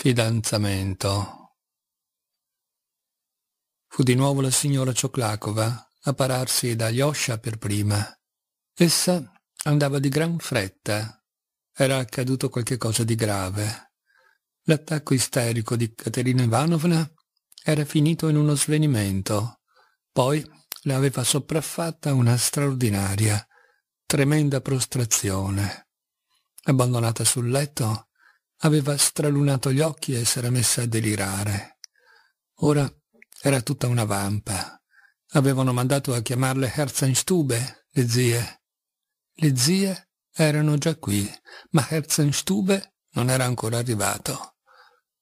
Fidanzamento. Fu di nuovo la signora Cioclacova a pararsi da Alyosha per prima. Essa andava di gran fretta. Era accaduto qualche cosa di grave. L'attacco isterico di Caterina Ivanovna era finito in uno svenimento. Poi le aveva sopraffatta una straordinaria, tremenda prostrazione. Abbandonata sul letto, Aveva stralunato gli occhi e s'era messa a delirare. Ora era tutta una vampa. Avevano mandato a chiamarle Herzenstube, le zie. Le zie erano già qui, ma Herzenstube non era ancora arrivato.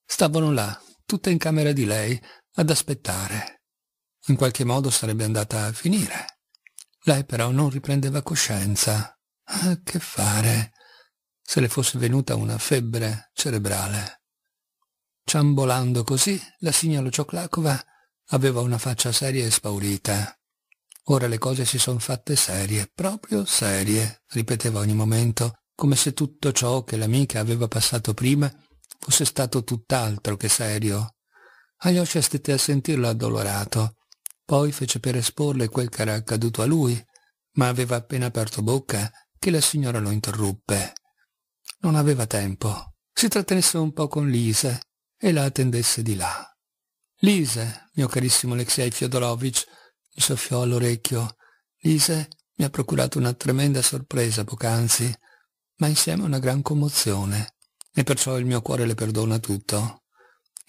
Stavano là, tutte in camera di lei, ad aspettare. In qualche modo sarebbe andata a finire. Lei però non riprendeva coscienza. Ah, che fare? se le fosse venuta una febbre cerebrale. Ciambolando così, la signora Cioclacova aveva una faccia seria e spaurita. Ora le cose si son fatte serie, proprio serie, ripeteva ogni momento, come se tutto ciò che l'amica aveva passato prima fosse stato tutt'altro che serio. Ayosha stette a sentirlo addolorato, poi fece per esporle quel che era accaduto a lui, ma aveva appena aperto bocca che la signora lo interruppe. Non aveva tempo. Si trattenesse un po' con Lise e la attendesse di là. Lise, mio carissimo Alexei Fiodorovich, mi soffiò all'orecchio. Lise mi ha procurato una tremenda sorpresa poc'anzi, ma insieme una gran commozione, e perciò il mio cuore le perdona tutto.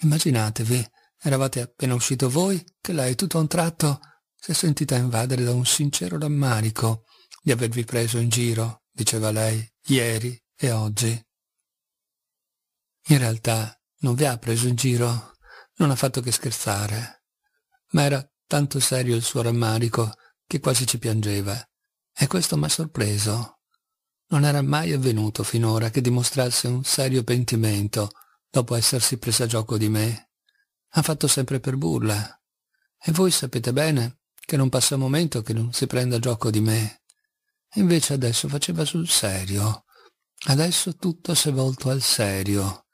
Immaginatevi, eravate appena uscito voi, che lei tutto a un tratto si è sentita invadere da un sincero rammarico di avervi preso in giro, diceva lei, ieri, e oggi. In realtà non vi ha preso in giro, non ha fatto che scherzare, ma era tanto serio il suo rammarico che quasi ci piangeva, e questo m'ha sorpreso. Non era mai avvenuto finora che dimostrasse un serio pentimento dopo essersi presa a gioco di me. Ha fatto sempre per burla. E voi sapete bene che non passa un momento che non si prenda a gioco di me. Invece adesso faceva sul serio, Adesso tutto si è volto al serio.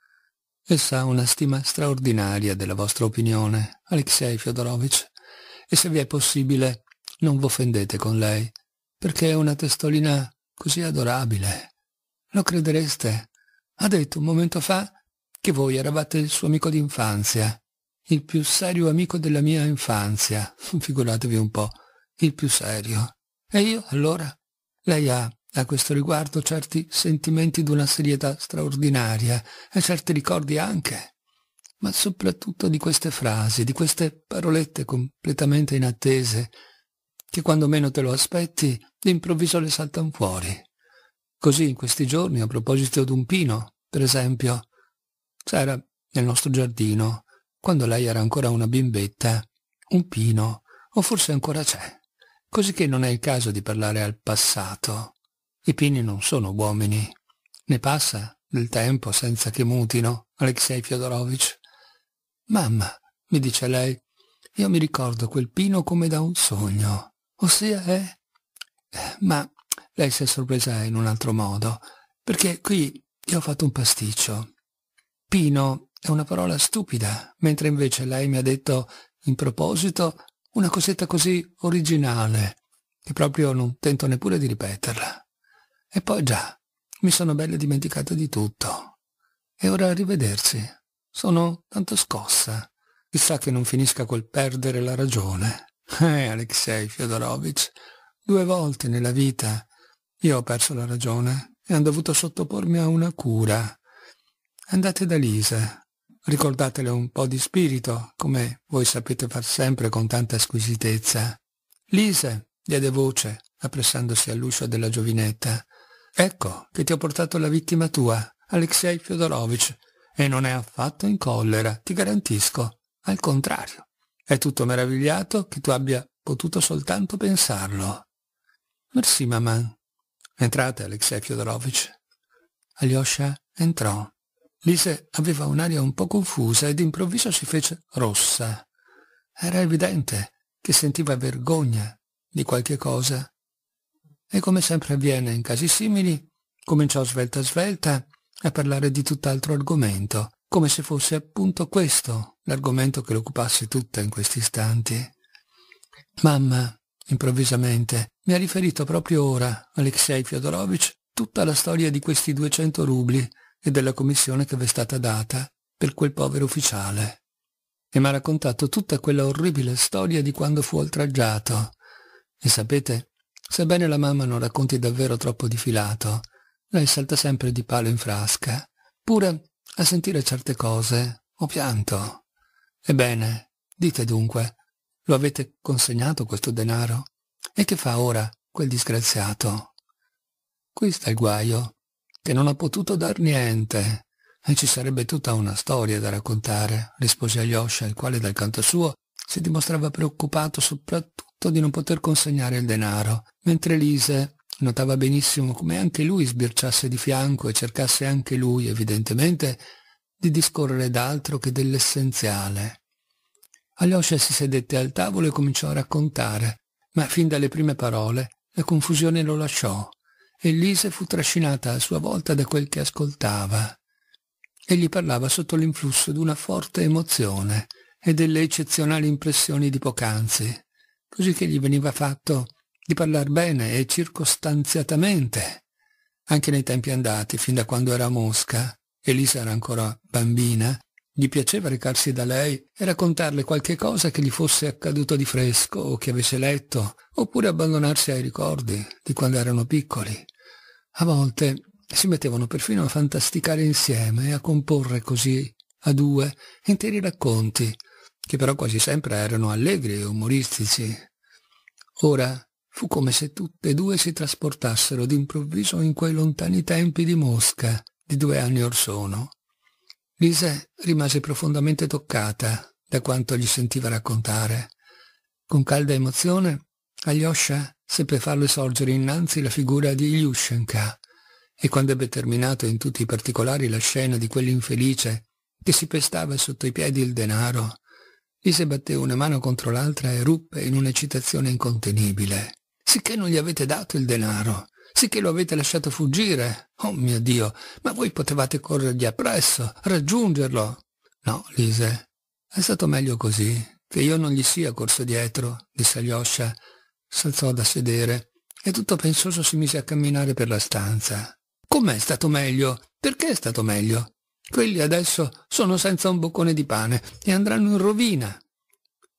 Essa ha una stima straordinaria della vostra opinione, Alexei Fyodorovich, e se vi è possibile non v'offendete con lei, perché è una testolina così adorabile. Lo credereste? Ha detto un momento fa che voi eravate il suo amico d'infanzia, il più serio amico della mia infanzia, figuratevi un po', il più serio. E io, allora? Lei ha a questo riguardo certi sentimenti d'una serietà straordinaria e certi ricordi anche, ma soprattutto di queste frasi, di queste parolette completamente inattese, che quando meno te lo aspetti, d'improvviso le saltano fuori. Così in questi giorni, a proposito d'un pino, per esempio, c'era nel nostro giardino, quando lei era ancora una bimbetta, un pino, o forse ancora c'è, così che non è il caso di parlare al passato i pini non sono uomini. Ne passa del tempo senza che mutino, Alexei Fiodorovich. Mamma, mi dice lei, io mi ricordo quel pino come da un sogno. Ossia è... Eh? Ma lei si è sorpresa in un altro modo, perché qui io ho fatto un pasticcio. Pino è una parola stupida, mentre invece lei mi ha detto, in proposito, una cosetta così originale, che proprio non tento neppure di ripeterla. E poi già, mi sono bella dimenticata di tutto. E ora arrivederci. Sono tanto scossa. Chissà che non finisca col perdere la ragione. Eh, Alexei Fyodorovich, due volte nella vita io ho perso la ragione e ho dovuto sottopormi a una cura. Andate da Lisa, ricordatele un po' di spirito, come voi sapete far sempre con tanta squisitezza. Lise, diede voce, appressandosi all'uscio della giovinetta, Ecco che ti ho portato la vittima tua, Alexei Fyodorovich, e non è affatto in collera, ti garantisco. Al contrario, è tutto meravigliato che tu abbia potuto soltanto pensarlo. Merci, mamma. Entrate, Alexei Fyodorovich. Alyosha entrò. Lise aveva un'aria un po' confusa e d'improvviso si fece rossa. Era evidente che sentiva vergogna di qualche cosa e come sempre avviene in casi simili, cominciò svelta svelta a parlare di tutt'altro argomento, come se fosse appunto questo l'argomento che l'occupasse tutta in questi istanti. Mamma, improvvisamente, mi ha riferito proprio ora, Alexei Fyodorovich, tutta la storia di questi 200 rubli e della commissione che v'è stata data per quel povero ufficiale. E mi ha raccontato tutta quella orribile storia di quando fu oltraggiato. E sapete, Sebbene la mamma non racconti davvero troppo di filato, lei salta sempre di palo in frasca. Pure, a sentire certe cose, ho pianto. Ebbene, dite dunque, lo avete consegnato questo denaro? E che fa ora quel disgraziato? Qui sta il guaio, che non ha potuto dar niente. E ci sarebbe tutta una storia da raccontare, rispose Alyosha, il quale dal canto suo si dimostrava preoccupato soprattutto fatto di non poter consegnare il denaro, mentre Lise notava benissimo come anche lui sbirciasse di fianco e cercasse anche lui, evidentemente, di discorrere d'altro che dell'essenziale. Alyosha si sedette al tavolo e cominciò a raccontare, ma fin dalle prime parole la confusione lo lasciò e Lise fu trascinata a sua volta da quel che ascoltava. Egli parlava sotto l'influsso di una forte emozione e delle eccezionali impressioni di poc'anzi così che gli veniva fatto di parlar bene e circostanziatamente, anche nei tempi andati, fin da quando era Mosca, Elisa era ancora bambina, gli piaceva recarsi da lei e raccontarle qualche cosa che gli fosse accaduto di fresco o che avesse letto, oppure abbandonarsi ai ricordi di quando erano piccoli. A volte si mettevano perfino a fantasticare insieme e a comporre così, a due, interi racconti, che però quasi sempre erano allegri e umoristici. Ora fu come se tutte e due si trasportassero d'improvviso in quei lontani tempi di Mosca di due anni or sono. Lise rimase profondamente toccata da quanto gli sentiva raccontare. Con calda emozione, Alyosha seppe farle sorgere innanzi la figura di Ilyushenka e quando ebbe terminato in tutti i particolari la scena di quell'infelice che si pestava sotto i piedi il denaro gli si batté una mano contro l'altra e ruppe in un'eccitazione incontenibile. Sicché non gli avete dato il denaro, sicché lo avete lasciato fuggire. Oh mio Dio, ma voi potevate corrergli appresso, raggiungerlo. No, Lise, è stato meglio così, che io non gli sia corso dietro, disse Alyosha. S'alzò da sedere e tutto pensoso si mise a camminare per la stanza. Com'è stato meglio? Perché è stato meglio? Quelli adesso sono senza un boccone di pane e andranno in rovina.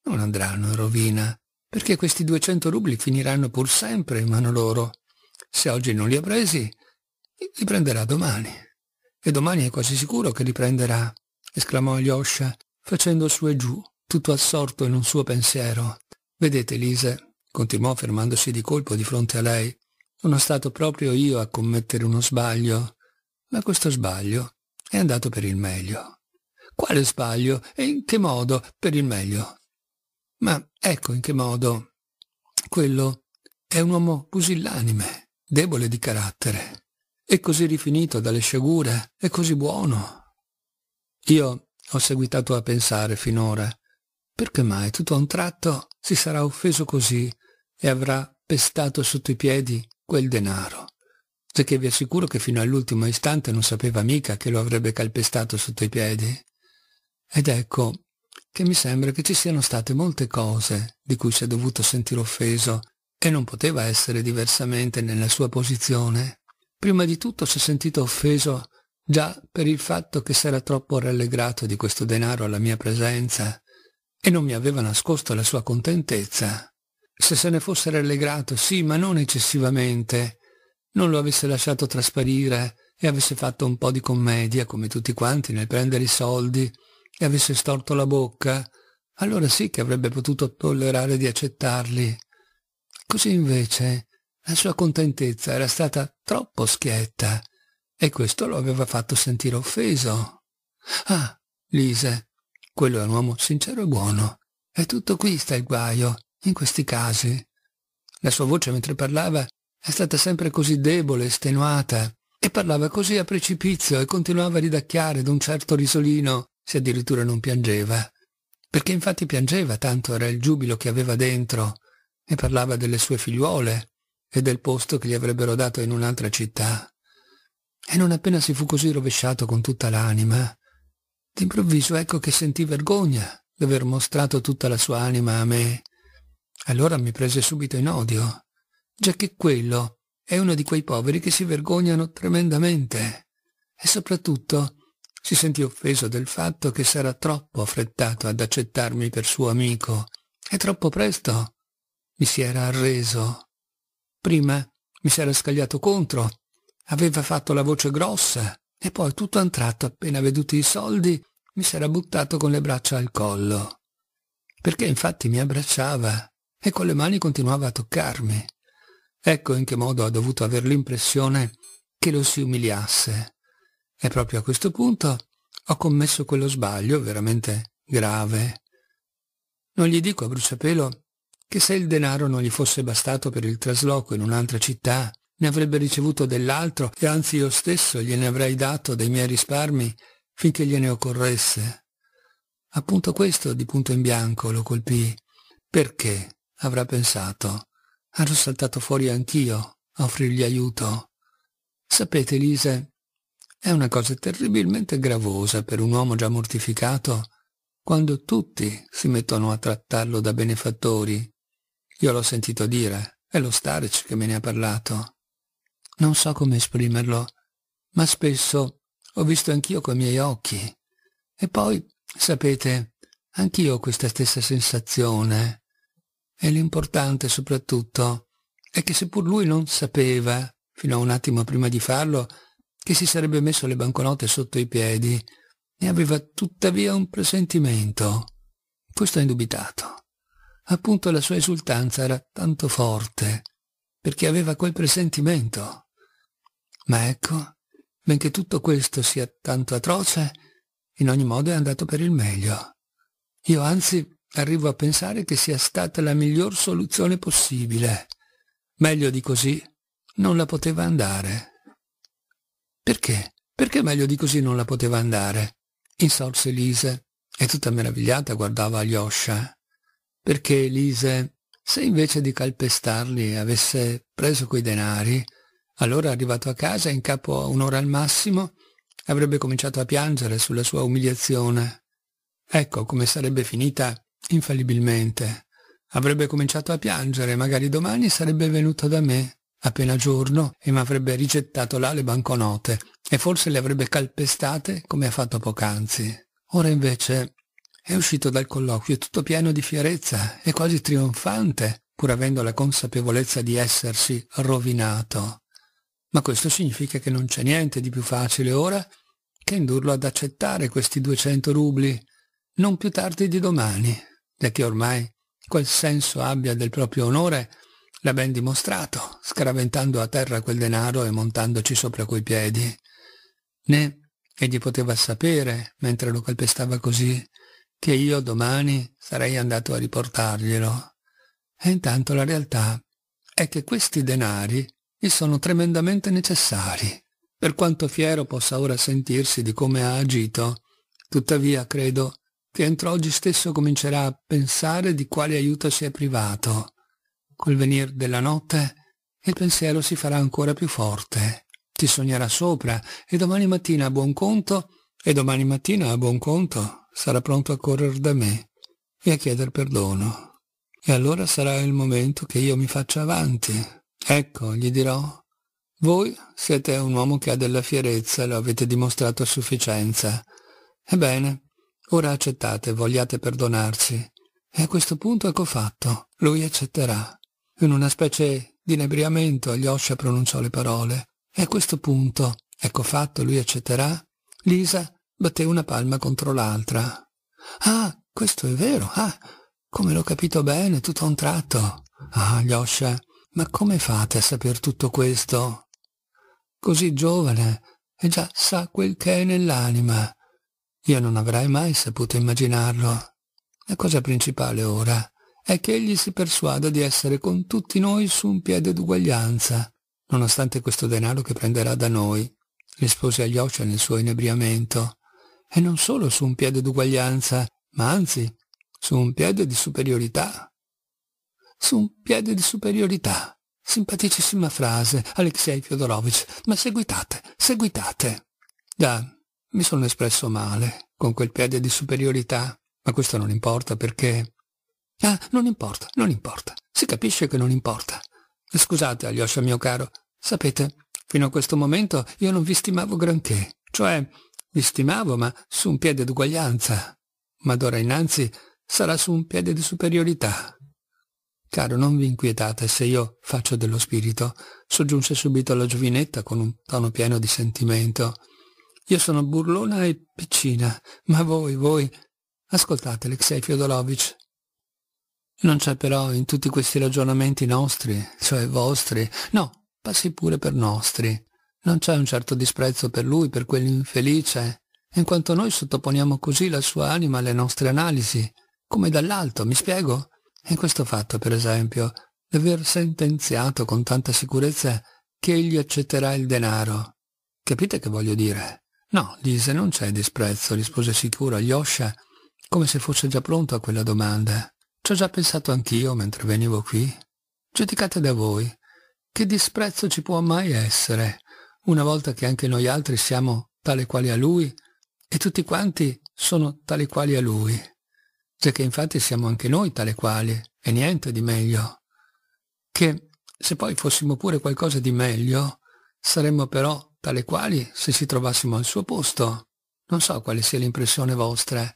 Non andranno in rovina, perché questi 200 rubli finiranno pur sempre in mano loro. Se oggi non li ha presi, li prenderà domani. E domani è quasi sicuro che li prenderà, esclamò Alyosha, facendo su e giù, tutto assorto in un suo pensiero. Vedete, Lise, continuò fermandosi di colpo di fronte a lei, sono stato proprio io a commettere uno sbaglio, ma questo sbaglio è andato per il meglio. Quale sbaglio? E in che modo per il meglio? Ma ecco in che modo. Quello è un uomo pusillanime, debole di carattere. e così rifinito dalle sciagure, e così buono. Io ho seguitato a pensare finora. Perché mai tutto a un tratto si sarà offeso così e avrà pestato sotto i piedi quel denaro? perché vi assicuro che fino all'ultimo istante non sapeva mica che lo avrebbe calpestato sotto i piedi. Ed ecco che mi sembra che ci siano state molte cose di cui si è dovuto sentire offeso, e non poteva essere diversamente nella sua posizione. Prima di tutto si è sentito offeso già per il fatto che s'era troppo rallegrato di questo denaro alla mia presenza, e non mi aveva nascosto la sua contentezza. Se se ne fosse rallegrato, sì, ma non eccessivamente, non lo avesse lasciato trasparire e avesse fatto un po' di commedia come tutti quanti nel prendere i soldi e avesse storto la bocca, allora sì che avrebbe potuto tollerare di accettarli. Così invece la sua contentezza era stata troppo schietta e questo lo aveva fatto sentire offeso. Ah, Lise, quello è un uomo sincero e buono. È tutto qui sta il guaio, in questi casi. La sua voce mentre parlava è stata sempre così debole, estenuata. E parlava così a precipizio e continuava a ridacchiare d'un certo risolino, se addirittura non piangeva. Perché infatti piangeva, tanto era il giubilo che aveva dentro, e parlava delle sue figliuole e del posto che gli avrebbero dato in un'altra città. E non appena si fu così rovesciato con tutta l'anima, d'improvviso ecco che sentì vergogna d'aver mostrato tutta la sua anima a me. Allora mi prese subito in odio giacché quello è uno di quei poveri che si vergognano tremendamente e soprattutto si sentì offeso del fatto che s'era troppo affrettato ad accettarmi per suo amico e troppo presto mi si era arreso. Prima mi s'era scagliato contro, aveva fatto la voce grossa e poi tutto a un tratto appena veduti i soldi mi s'era buttato con le braccia al collo. Perché infatti mi abbracciava e con le mani continuava a toccarmi. Ecco in che modo ha dovuto avere l'impressione che lo si umiliasse. E proprio a questo punto ho commesso quello sbaglio veramente grave. Non gli dico a bruciapelo che se il denaro non gli fosse bastato per il trasloco in un'altra città, ne avrebbe ricevuto dell'altro e anzi io stesso gliene avrei dato dei miei risparmi finché gliene occorresse. Appunto questo di punto in bianco lo colpì. Perché? avrà pensato ero saltato fuori anch'io a offrirgli aiuto. Sapete, Lise, è una cosa terribilmente gravosa per un uomo già mortificato quando tutti si mettono a trattarlo da benefattori. Io l'ho sentito dire, è lo Starch che me ne ha parlato. Non so come esprimerlo, ma spesso ho visto anch'io coi miei occhi. E poi, sapete, anch'io ho questa stessa sensazione e l'importante soprattutto è che seppur lui non sapeva, fino a un attimo prima di farlo, che si sarebbe messo le banconote sotto i piedi, ne aveva tuttavia un presentimento. Questo è indubitato. Appunto la sua esultanza era tanto forte, perché aveva quel presentimento. Ma ecco, benché tutto questo sia tanto atroce, in ogni modo è andato per il meglio. Io anzi arrivo a pensare che sia stata la miglior soluzione possibile. Meglio di così non la poteva andare. Perché? Perché meglio di così non la poteva andare? Insorse Elise e tutta meravigliata guardava Alyosha. Perché Elise, se invece di calpestarli avesse preso quei denari, allora arrivato a casa in capo a un'ora al massimo, avrebbe cominciato a piangere sulla sua umiliazione. Ecco come sarebbe finita infallibilmente. Avrebbe cominciato a piangere, magari domani sarebbe venuto da me, appena giorno, e mi avrebbe rigettato là le banconote, e forse le avrebbe calpestate come ha fatto poc'anzi. Ora invece è uscito dal colloquio tutto pieno di fierezza e quasi trionfante, pur avendo la consapevolezza di essersi rovinato. Ma questo significa che non c'è niente di più facile ora che indurlo ad accettare questi 200 rubli, non più tardi di domani, da che ormai quel senso abbia del proprio onore l'ha ben dimostrato, scaraventando a terra quel denaro e montandoci sopra quei piedi. Né egli poteva sapere, mentre lo calpestava così, che io domani sarei andato a riportarglielo. E intanto la realtà è che questi denari gli sono tremendamente necessari. Per quanto fiero possa ora sentirsi di come ha agito, tuttavia credo che entro oggi stesso comincerà a pensare di quale aiuto si è privato. Col venir della notte il pensiero si farà ancora più forte, ti sognerà sopra e domani mattina a buon conto, e domani mattina a buon conto sarà pronto a correre da me e a chieder perdono. E allora sarà il momento che io mi faccia avanti. Ecco, gli dirò, voi siete un uomo che ha della fierezza, lo avete dimostrato a sufficienza. Ebbene, Ora accettate, vogliate perdonarsi. E a questo punto ecco fatto. Lui accetterà. In una specie di inebriamento Alyosha pronunciò le parole. E a questo punto, ecco fatto, lui accetterà. Lisa batté una palma contro l'altra. Ah, questo è vero, ah, come l'ho capito bene, tutto a un tratto. Ah, Alyosha, ma come fate a saper tutto questo? Così giovane, e già sa quel che è nell'anima. Io non avrei mai saputo immaginarlo. La cosa principale ora è che egli si persuada di essere con tutti noi su un piede d'uguaglianza, nonostante questo denaro che prenderà da noi, rispose Aglioccia nel suo inebriamento, e non solo su un piede d'uguaglianza, ma anzi su un piede di superiorità. Su un piede di superiorità. Simpaticissima frase, Alexei Fyodorovich, ma seguitate, seguitate. Già, mi sono espresso male, con quel piede di superiorità, ma questo non importa perché... Ah, non importa, non importa. Si capisce che non importa. Scusate, Alyosha mio caro, sapete, fino a questo momento io non vi stimavo granché, cioè vi stimavo ma su un piede d'uguaglianza, ma d'ora innanzi sarà su un piede di superiorità. Caro, non vi inquietate se io faccio dello spirito, soggiunse subito la giovinetta con un tono pieno di sentimento. Io sono burlona e piccina, ma voi, voi... Ascoltate, Alexei Fiodorovich. Non c'è però in tutti questi ragionamenti nostri, cioè vostri, no, passi pure per nostri. Non c'è un certo disprezzo per lui, per quell'infelice, in quanto noi sottoponiamo così la sua anima alle nostre analisi, come dall'alto, mi spiego? E questo fatto, per esempio, d'aver sentenziato con tanta sicurezza che egli accetterà il denaro. Capite che voglio dire? No, disse, non c'è disprezzo, rispose sicura Yosha, come se fosse già pronto a quella domanda. Ci ho già pensato anch'io mentre venivo qui. Giudicate da voi. Che disprezzo ci può mai essere, una volta che anche noi altri siamo tale quali a lui e tutti quanti sono tali quali a lui, già che infatti siamo anche noi tale quali e niente di meglio. Che se poi fossimo pure qualcosa di meglio, saremmo però tale quali se ci trovassimo al suo posto. Non so quale sia l'impressione vostra,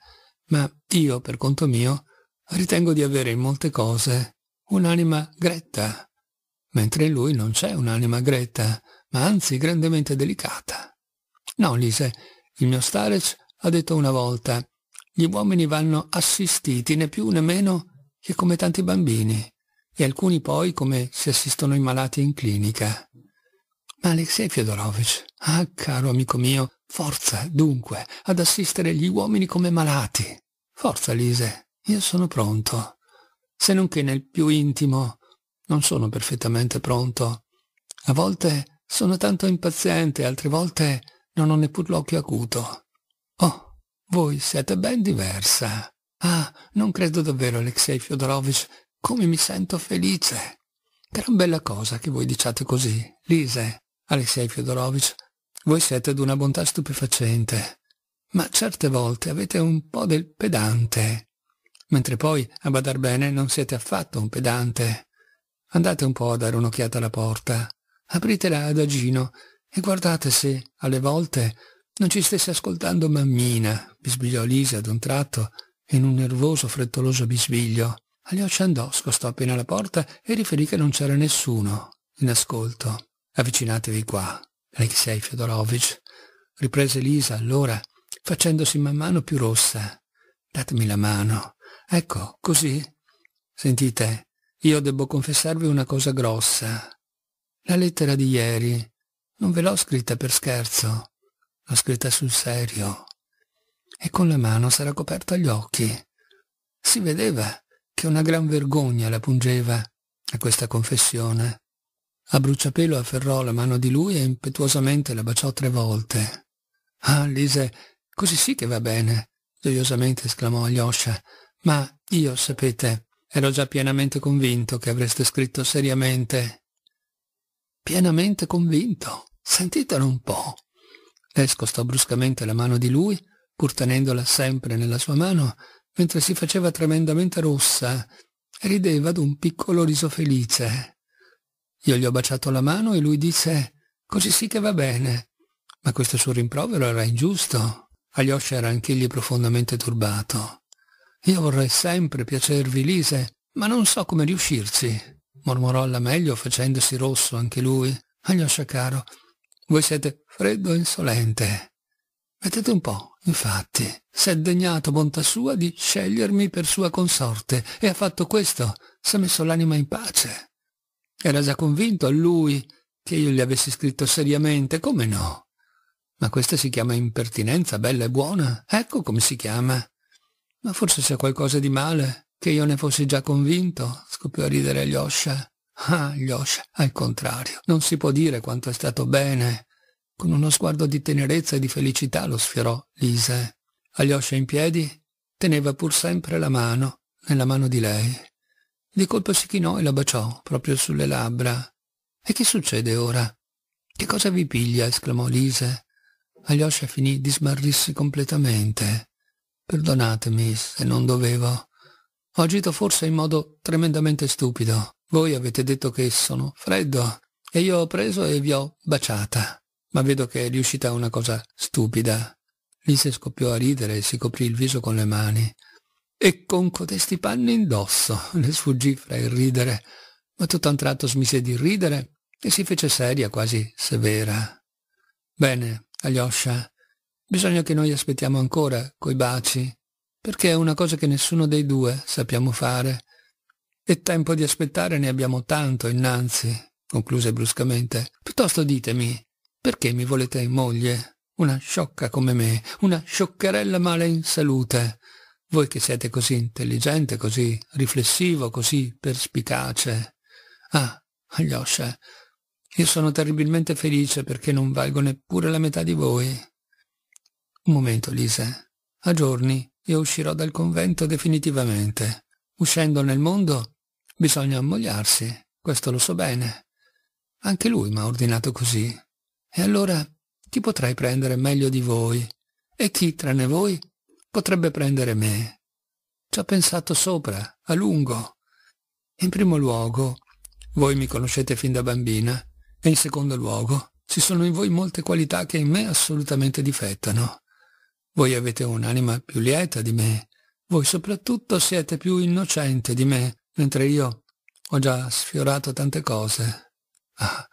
ma io, per conto mio, ritengo di avere in molte cose un'anima gretta, mentre in lui non c'è un'anima gretta, ma anzi grandemente delicata. No, Lise, il mio Starec ha detto una volta, gli uomini vanno assistiti né più né meno che come tanti bambini, e alcuni poi come si assistono i malati in clinica. Ma Alexei Fiodorovich, ah caro amico mio, forza dunque ad assistere gli uomini come malati. Forza Lise, io sono pronto. Se non che nel più intimo non sono perfettamente pronto. A volte sono tanto impaziente, altre volte non ho neppur l'occhio acuto. Oh, voi siete ben diversa. Ah, non credo davvero, Alexei Fiodorovich, come mi sento felice. Gran bella cosa che voi diciate così, Lise. Alexei Fyodorovich, voi siete d'una bontà stupefacente, ma certe volte avete un po' del pedante, mentre poi, a badar bene, non siete affatto un pedante. Andate un po' a dare un'occhiata alla porta, apritela ad agino e guardate se, alle volte, non ci stesse ascoltando mammina, bisbigliò Lisa ad un tratto, in un nervoso, frettoloso bisbiglio. Alioccia andò, scostò appena la porta e riferì che non c'era nessuno in ascolto. Avvicinatevi qua, Alexei Fyodorovich, riprese Lisa allora, facendosi man mano più rossa. Datemi la mano. Ecco, così. Sentite, io debbo confessarvi una cosa grossa. La lettera di ieri non ve l'ho scritta per scherzo, l'ho scritta sul serio. E con la mano sarà coperta gli occhi. Si vedeva che una gran vergogna la pungeva a questa confessione. A bruciapelo afferrò la mano di lui e impetuosamente la baciò tre volte. Ah, Lise, così sì che va bene, gioiosamente esclamò Alyosha. Ma io, sapete, ero già pienamente convinto che avreste scritto seriamente. Pienamente convinto? Sentitelo un po'. Lei scostò bruscamente la mano di lui, pur tenendola sempre nella sua mano, mentre si faceva tremendamente rossa e rideva d'un piccolo riso felice. Io gli ho baciato la mano e lui disse «Così sì che va bene». Ma questo suo rimprovero era ingiusto. Alyosha era anch'egli profondamente turbato. «Io vorrei sempre piacervi, Lise, ma non so come riuscirci», mormorò alla meglio facendosi rosso anche lui. «Alyosha caro, voi siete freddo e insolente. Vedete un po', infatti, è degnato bontà sua di scegliermi per sua consorte e ha fatto questo, s'è messo l'anima in pace». Era già convinto a lui che io gli avessi scritto seriamente, come no? Ma questa si chiama impertinenza bella e buona, ecco come si chiama. Ma forse c'è qualcosa di male, che io ne fossi già convinto, scoppiò a ridere Lyosha. Ah, Lyosha, al contrario, non si può dire quanto è stato bene. Con uno sguardo di tenerezza e di felicità lo sfiorò Lise. Alyosha in piedi teneva pur sempre la mano nella mano di lei. Di colpo si chinò e la baciò, proprio sulle labbra. E che succede ora? Che cosa vi piglia? esclamò Lise. Alyosha finì di smarrirsi completamente. Perdonatemi se non dovevo. Ho agito forse in modo tremendamente stupido. Voi avete detto che sono freddo e io ho preso e vi ho baciata. Ma vedo che è riuscita una cosa stupida. Lise scoppiò a ridere e si coprì il viso con le mani e con codesti panni indosso le sfuggì fra il ridere, ma tutto un tratto smise di ridere e si fece seria, quasi severa. Bene, Alyosha, bisogna che noi aspettiamo ancora coi baci, perché è una cosa che nessuno dei due sappiamo fare. E tempo di aspettare ne abbiamo tanto innanzi, concluse bruscamente. Piuttosto ditemi, perché mi volete in moglie? Una sciocca come me, una scioccherella male in salute voi che siete così intelligente, così riflessivo, così perspicace. Ah, Alyosha, io sono terribilmente felice perché non valgo neppure la metà di voi. Un momento, Lise. A giorni io uscirò dal convento definitivamente. Uscendo nel mondo bisogna ammogliarsi, questo lo so bene. Anche lui mi ha ordinato così. E allora chi potrei prendere meglio di voi? E chi, tranne voi, Potrebbe prendere me. Ci ho pensato sopra, a lungo. In primo luogo, voi mi conoscete fin da bambina, e in secondo luogo, ci sono in voi molte qualità che in me assolutamente difettano. Voi avete un'anima più lieta di me, voi soprattutto siete più innocente di me, mentre io ho già sfiorato tante cose. Ah,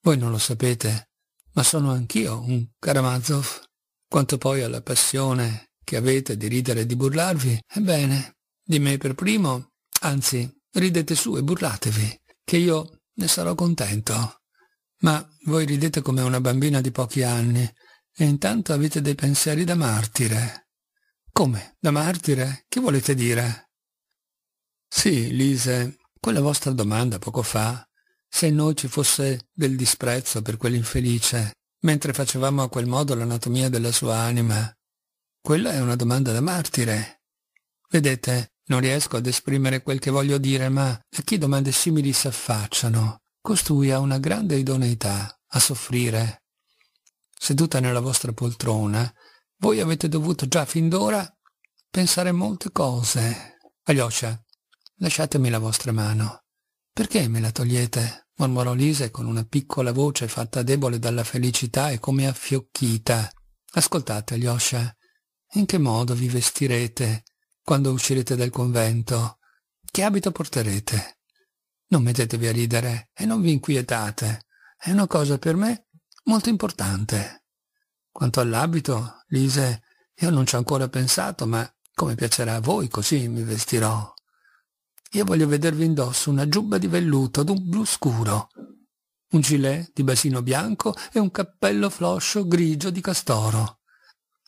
voi non lo sapete, ma sono anch'io un Karamazov. Quanto poi alla passione che avete di ridere e di burlarvi, ebbene, di me per primo, anzi, ridete su e burlatevi, che io ne sarò contento. Ma voi ridete come una bambina di pochi anni, e intanto avete dei pensieri da martire. Come? Da martire? Che volete dire? Sì, Lise, quella vostra domanda poco fa, se in noi ci fosse del disprezzo per quell'infelice, mentre facevamo a quel modo l'anatomia della sua anima, quella è una domanda da martire. Vedete, non riesco ad esprimere quel che voglio dire, ma a chi domande simili si affacciano, costui ha una grande idoneità a soffrire. Seduta nella vostra poltrona, voi avete dovuto già fin d'ora pensare molte cose. Alyosha, lasciatemi la vostra mano. Perché me la togliete? mormorò Lise con una piccola voce fatta debole dalla felicità e come affiocchita. Ascoltate, Alyosha, in che modo vi vestirete quando uscirete dal convento? Che abito porterete? Non mettetevi a ridere e non vi inquietate. È una cosa per me molto importante. Quanto all'abito, Lise, io non ci ho ancora pensato, ma come piacerà a voi così mi vestirò. Io voglio vedervi indosso una giubba di velluto d'un blu scuro, un gilet di basino bianco e un cappello floscio grigio di castoro.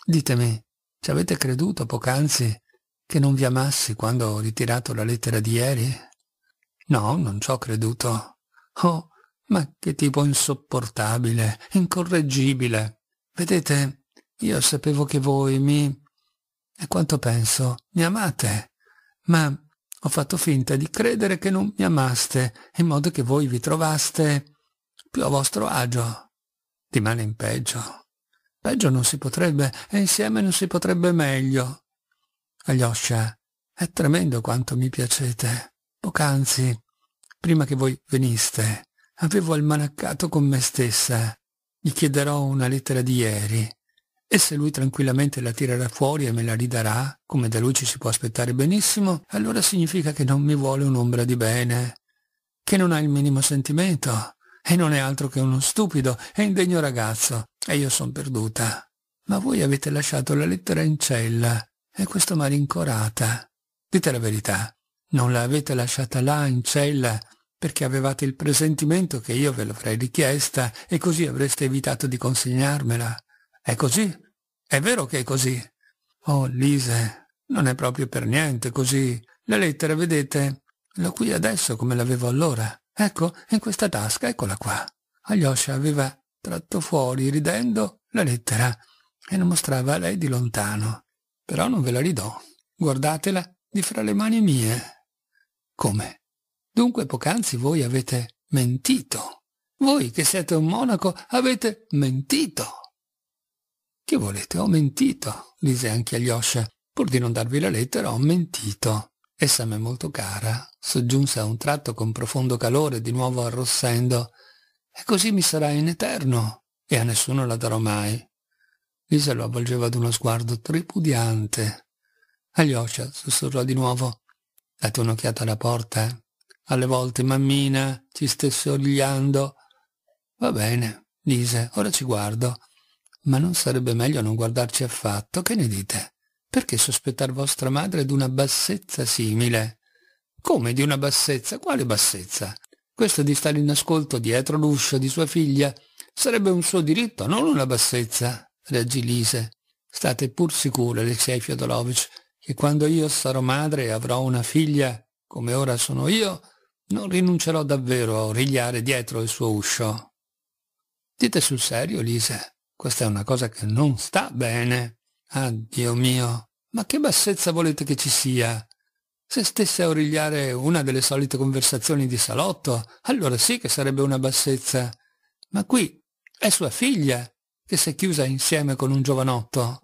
Ditemi, ci avete creduto poc'anzi che non vi amassi quando ho ritirato la lettera di ieri? No, non ci ho creduto. Oh, ma che tipo insopportabile, incorreggibile. Vedete, io sapevo che voi mi... E quanto penso, mi amate. Ma ho fatto finta di credere che non mi amaste, in modo che voi vi trovaste più a vostro agio, di male in peggio. Peggio non si potrebbe e insieme non si potrebbe meglio. Alyosha, è tremendo quanto mi piacete. Poc'anzi, prima che voi veniste, avevo almanaccato con me stessa. Gli chiederò una lettera di ieri. E se lui tranquillamente la tirerà fuori e me la ridarà, come da lui ci si può aspettare benissimo, allora significa che non mi vuole un'ombra di bene, che non ha il minimo sentimento, e non è altro che uno stupido e indegno ragazzo, e io son perduta. Ma voi avete lasciato la lettera in cella, e questo m'ha rincorata. Dite la verità, non la avete lasciata là in cella perché avevate il presentimento che io ve l'avrei richiesta e così avreste evitato di consegnarmela. È così? È vero che è così? Oh, Lise, non è proprio per niente così. La lettera, vedete, l'ho qui adesso come l'avevo allora. Ecco, in questa tasca, eccola qua. Alyosha aveva tratto fuori, ridendo, la lettera e la mostrava a lei di lontano. Però non ve la ridò. Guardatela di fra le mani mie. Come? Dunque poc'anzi voi avete mentito. Voi che siete un monaco avete mentito. Che volete? Ho mentito, disse anche Alyosha. Pur di non darvi la lettera ho mentito essa mi è molto cara, soggiunse a un tratto con profondo calore, di nuovo arrossendo, e così mi sarà in eterno, e a nessuno la darò mai. Lisa lo avvolgeva ad uno sguardo tripudiante. Alyosha sussurrò di nuovo, date un'occhiata alla porta. Eh. Alle volte mammina ci stesse origliando. Va bene, disse, ora ci guardo. Ma non sarebbe meglio non guardarci affatto, che ne dite? Perché sospettar vostra madre d'una bassezza simile? Come di una bassezza? Quale bassezza? Questo di stare in ascolto dietro l'uscio di sua figlia sarebbe un suo diritto, non una bassezza, reagì Lise. State pur sicure, Alexei Fiodorovich, che quando io sarò madre e avrò una figlia, come ora sono io, non rinuncerò davvero a origliare dietro il suo uscio. Dite sul serio, Lise, questa è una cosa che non sta bene. Ah, Dio mio, ma che bassezza volete che ci sia? Se stesse a origliare una delle solite conversazioni di salotto, allora sì che sarebbe una bassezza. Ma qui è sua figlia, che si è chiusa insieme con un giovanotto.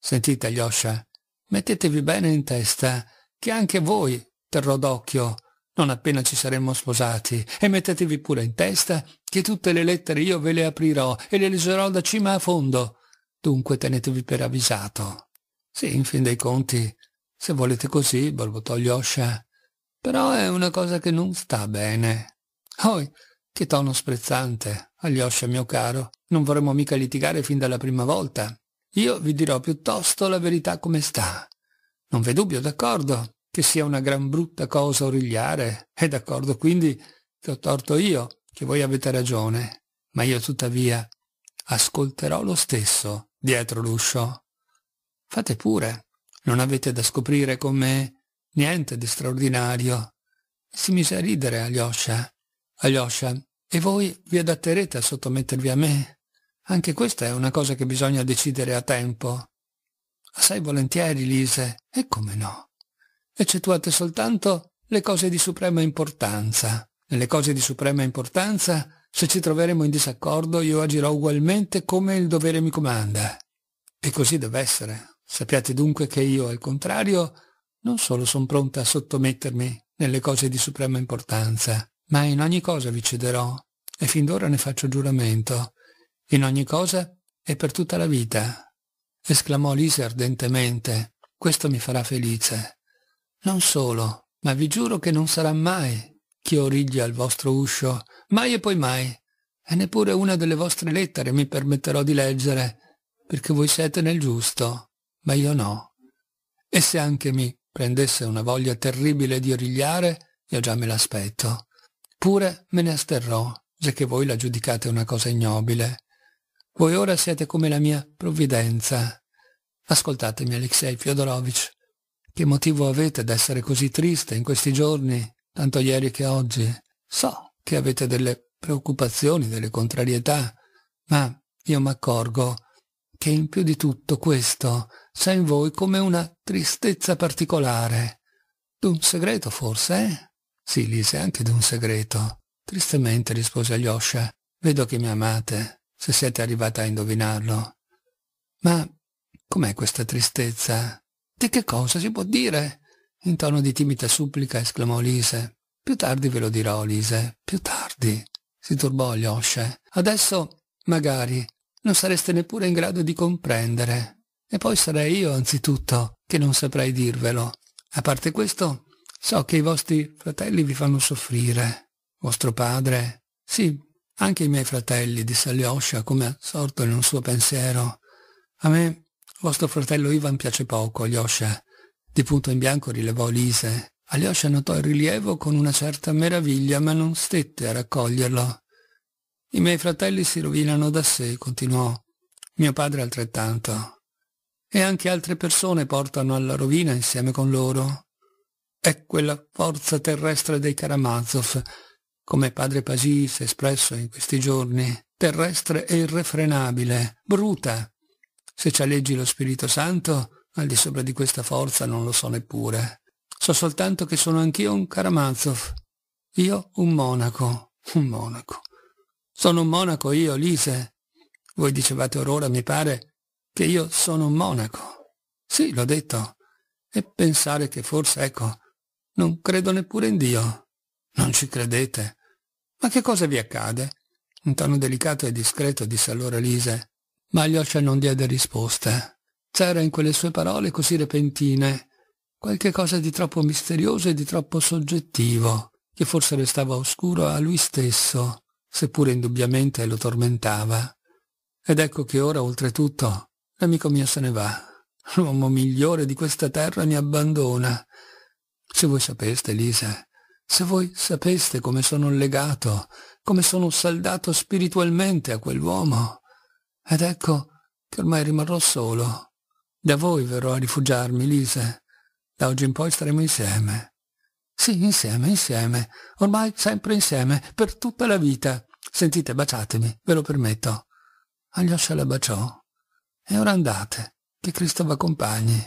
Sentite, Alyosha, mettetevi bene in testa che anche voi terrò d'occhio non appena ci saremmo sposati, e mettetevi pure in testa che tutte le lettere io ve le aprirò e le leggerò da cima a fondo, dunque tenetevi per avvisato. Sì, in fin dei conti, se volete così, borbottò gli Yosha, però è una cosa che non sta bene. Oi, che tono sprezzante, Alyosha mio caro, non vorremmo mica litigare fin dalla prima volta. Io vi dirò piuttosto la verità come sta. Non v'è dubbio, d'accordo, che sia una gran brutta cosa origliare, è d'accordo quindi che ho torto io, che voi avete ragione, ma io tuttavia ascolterò lo stesso dietro l'uscio. Fate pure, non avete da scoprire con me niente di straordinario. Si mise a ridere Alyosha. Alyosha, e voi vi adatterete a sottomettervi a me? Anche questa è una cosa che bisogna decidere a tempo. Assai volentieri, Lise, e come no? Eccettuate soltanto le cose di suprema importanza. Nelle cose di suprema importanza se ci troveremo in disaccordo io agirò ugualmente come il dovere mi comanda. E così deve essere. Sappiate dunque che io, al contrario, non solo sono pronta a sottomettermi nelle cose di suprema importanza, ma in ogni cosa vi cederò, e fin d'ora ne faccio giuramento, in ogni cosa e per tutta la vita. Esclamò Lise ardentemente, questo mi farà felice. Non solo, ma vi giuro che non sarà mai che origlia al vostro uscio, mai e poi mai, e neppure una delle vostre lettere mi permetterò di leggere, perché voi siete nel giusto, ma io no. E se anche mi prendesse una voglia terribile di origliare, io già me l'aspetto. Pure me ne asterrò, già che voi la giudicate una cosa ignobile. Voi ora siete come la mia provvidenza. Ascoltatemi, Alexei Fiodorovich. Che motivo avete d'essere così triste in questi giorni? tanto ieri che oggi. So che avete delle preoccupazioni, delle contrarietà, ma io mi accorgo che in più di tutto questo c'è in voi come una tristezza particolare. D'un segreto forse, eh? Sì, Lise, anche d'un segreto. Tristemente rispose Alyosha. Vedo che mi amate, se siete arrivata a indovinarlo. Ma com'è questa tristezza? Di che cosa si può dire? in tono di timida supplica esclamò Lise. Più tardi ve lo dirò, Lise, più tardi. Si turbò Yoshe. Adesso, magari, non sareste neppure in grado di comprendere. E poi sarei io, anzitutto, che non saprei dirvelo. A parte questo, so che i vostri fratelli vi fanno soffrire. Vostro padre. Sì, anche i miei fratelli, disse Lyosha come assorto in un suo pensiero. A me, vostro fratello Ivan piace poco, Lyosha. Di punto in bianco rilevò Lise. Alyosha notò il rilievo con una certa meraviglia, ma non stette a raccoglierlo. I miei fratelli si rovinano da sé, continuò. Mio padre altrettanto. E anche altre persone portano alla rovina insieme con loro. È quella forza terrestre dei Karamazov, come padre Pasis espresso in questi giorni, terrestre e irrefrenabile, bruta. Se ci alleggi lo Spirito Santo, al di sopra di questa forza non lo so neppure. So soltanto che sono anch'io un Karamazov. Io un monaco. Un monaco. Sono un monaco io, Lise. Voi dicevate orora, mi pare, che io sono un monaco. Sì, l'ho detto. E pensare che forse, ecco, non credo neppure in Dio. Non ci credete. Ma che cosa vi accade? Un tono delicato e discreto disse allora Lise. Ma Maglioccia non diede risposte. C'era in quelle sue parole così repentine qualche cosa di troppo misterioso e di troppo soggettivo, che forse restava oscuro a lui stesso, seppure indubbiamente lo tormentava. Ed ecco che ora, oltretutto, l'amico mio se ne va. L'uomo migliore di questa terra mi abbandona. Se voi sapeste, Lisa, se voi sapeste come sono legato, come sono saldato spiritualmente a quell'uomo. Ed ecco che ormai rimarrò solo da voi verrò a rifugiarmi, Lise. Da oggi in poi staremo insieme. Sì, insieme, insieme. Ormai sempre insieme, per tutta la vita. Sentite, baciatemi, ve lo permetto. Aglioscia la baciò. E ora andate, che Cristo v'accompagni.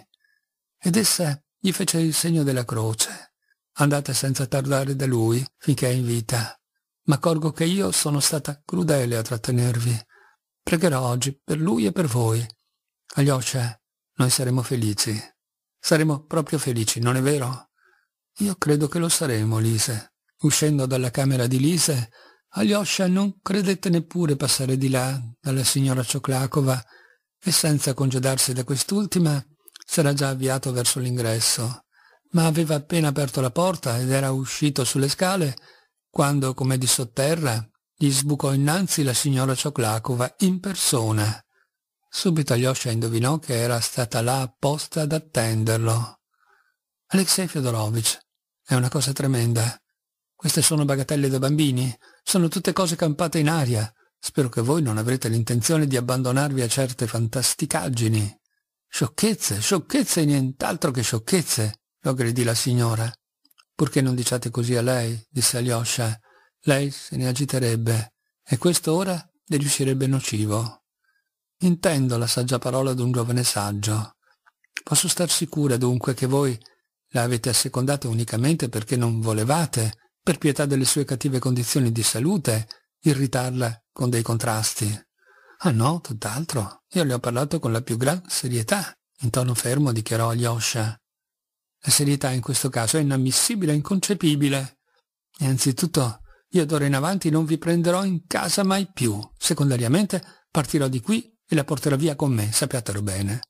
Ed essa gli fece il segno della croce. Andate senza tardare da lui, finché è in vita. Ma accorgo che io sono stata crudele a trattenervi. Pregherò oggi per lui e per voi. Aglioscia, noi saremo felici. Saremo proprio felici, non è vero? Io credo che lo saremo, Lise. Uscendo dalla camera di Lise, Alyosha non credette neppure passare di là dalla signora Cioclacova e senza congedarsi da quest'ultima s'era già avviato verso l'ingresso, ma aveva appena aperto la porta ed era uscito sulle scale quando, come di sotterra, gli sbucò innanzi la signora Cioclacova in persona. Subito Alyosha indovinò che era stata là apposta ad attenderlo. Alexei Fyodorovich, è una cosa tremenda. Queste sono bagatelle da bambini, sono tutte cose campate in aria. Spero che voi non avrete l'intenzione di abbandonarvi a certe fantasticaggini. Sciocchezze, sciocchezze e nient'altro che sciocchezze, lo aggredì la signora. Purché non diciate così a lei, disse Alyosha. Lei se ne agiterebbe, e questo ora le riuscirebbe nocivo. Intendo la saggia parola d'un giovane saggio. Posso star sicura dunque che voi la avete assecondata unicamente perché non volevate, per pietà delle sue cattive condizioni di salute, irritarla con dei contrasti. Ah no, tutt'altro. Io le ho parlato con la più gran serietà, in tono fermo dichiarò Alyosha. La serietà in questo caso è inammissibile, inconcepibile. E anzitutto, io d'ora in avanti non vi prenderò in casa mai più. Secondariamente, partirò di qui e la porterò via con me, sappiatelo bene.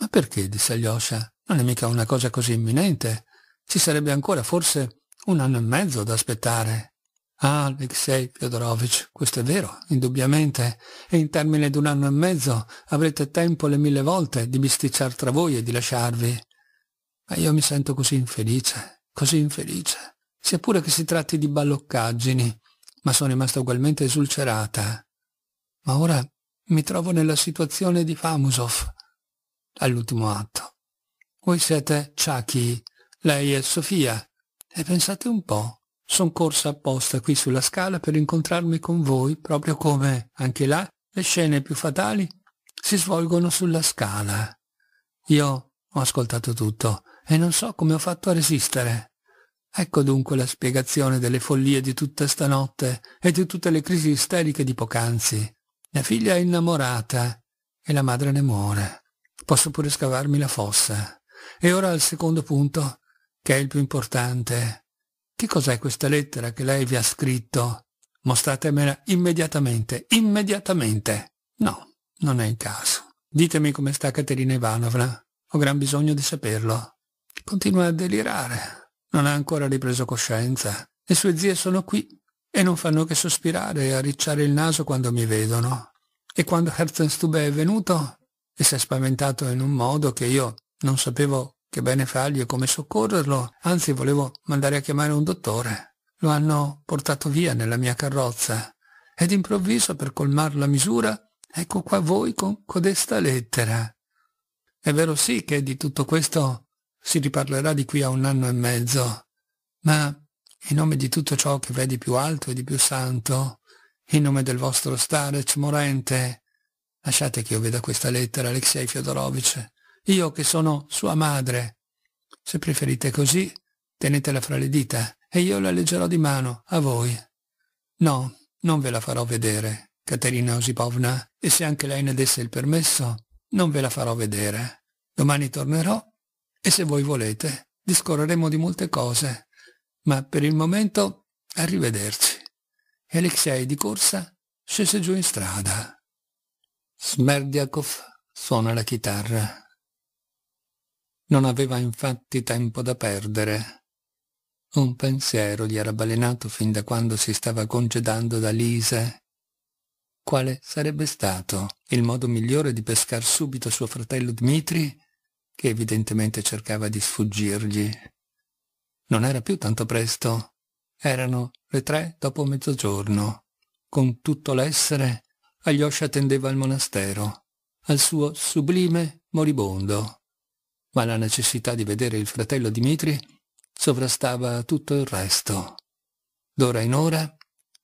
Ma perché? disse Alyosha. Non è mica una cosa così imminente. Ci sarebbe ancora forse un anno e mezzo da aspettare. Ah, Alexei Fyodorovich, questo è vero, indubbiamente, e in termine di un anno e mezzo avrete tempo le mille volte di bisticciar tra voi e di lasciarvi. Ma io mi sento così infelice, così infelice, sia pure che si tratti di balloccaggini, ma sono rimasta ugualmente esulcerata. Ma ora mi trovo nella situazione di Famusov, all'ultimo atto. Voi siete Chucky, lei è Sofia. E pensate un po', son corsa apposta qui sulla scala per incontrarmi con voi, proprio come, anche là, le scene più fatali si svolgono sulla scala. Io ho ascoltato tutto e non so come ho fatto a resistere. Ecco dunque la spiegazione delle follie di tutta stanotte e di tutte le crisi isteriche di poc'anzi. La figlia è innamorata e la madre ne muore. Posso pure scavarmi la fossa. E ora al secondo punto, che è il più importante. Che cos'è questa lettera che lei vi ha scritto? Mostratemela immediatamente, immediatamente. No, non è il caso. Ditemi come sta Caterina Ivanovna. Ho gran bisogno di saperlo. Continua a delirare. Non ha ancora ripreso coscienza. Le sue zie sono qui e non fanno che sospirare e arricciare il naso quando mi vedono. E quando Herzenstube è venuto e si è spaventato in un modo che io non sapevo che bene fargli e come soccorrerlo, anzi volevo mandare a chiamare un dottore. Lo hanno portato via nella mia carrozza e d'improvviso, per colmar la misura, ecco qua voi con codesta lettera. È vero sì che di tutto questo si riparlerà di qui a un anno e mezzo, ma in nome di tutto ciò che v'è di più alto e di più santo, in nome del vostro starec morente, lasciate che io veda questa lettera, Alexei Fiodorovich, io che sono sua madre. Se preferite così, tenetela fra le dita e io la leggerò di mano, a voi. No, non ve la farò vedere, Caterina Osipovna, e se anche lei ne desse il permesso, non ve la farò vedere. Domani tornerò e se voi volete, discorreremo di molte cose, ma per il momento arrivederci. E Alexei di corsa scese giù in strada. Smerdiakov suona la chitarra. Non aveva infatti tempo da perdere. Un pensiero gli era balenato fin da quando si stava congedando da Lise. Quale sarebbe stato il modo migliore di pescar subito suo fratello Dmitri, che evidentemente cercava di sfuggirgli? Non era più tanto presto. Erano le tre dopo mezzogiorno. Con tutto l'essere, Alyosha tendeva al monastero, al suo sublime moribondo. Ma la necessità di vedere il fratello Dimitri sovrastava tutto il resto. D'ora in ora,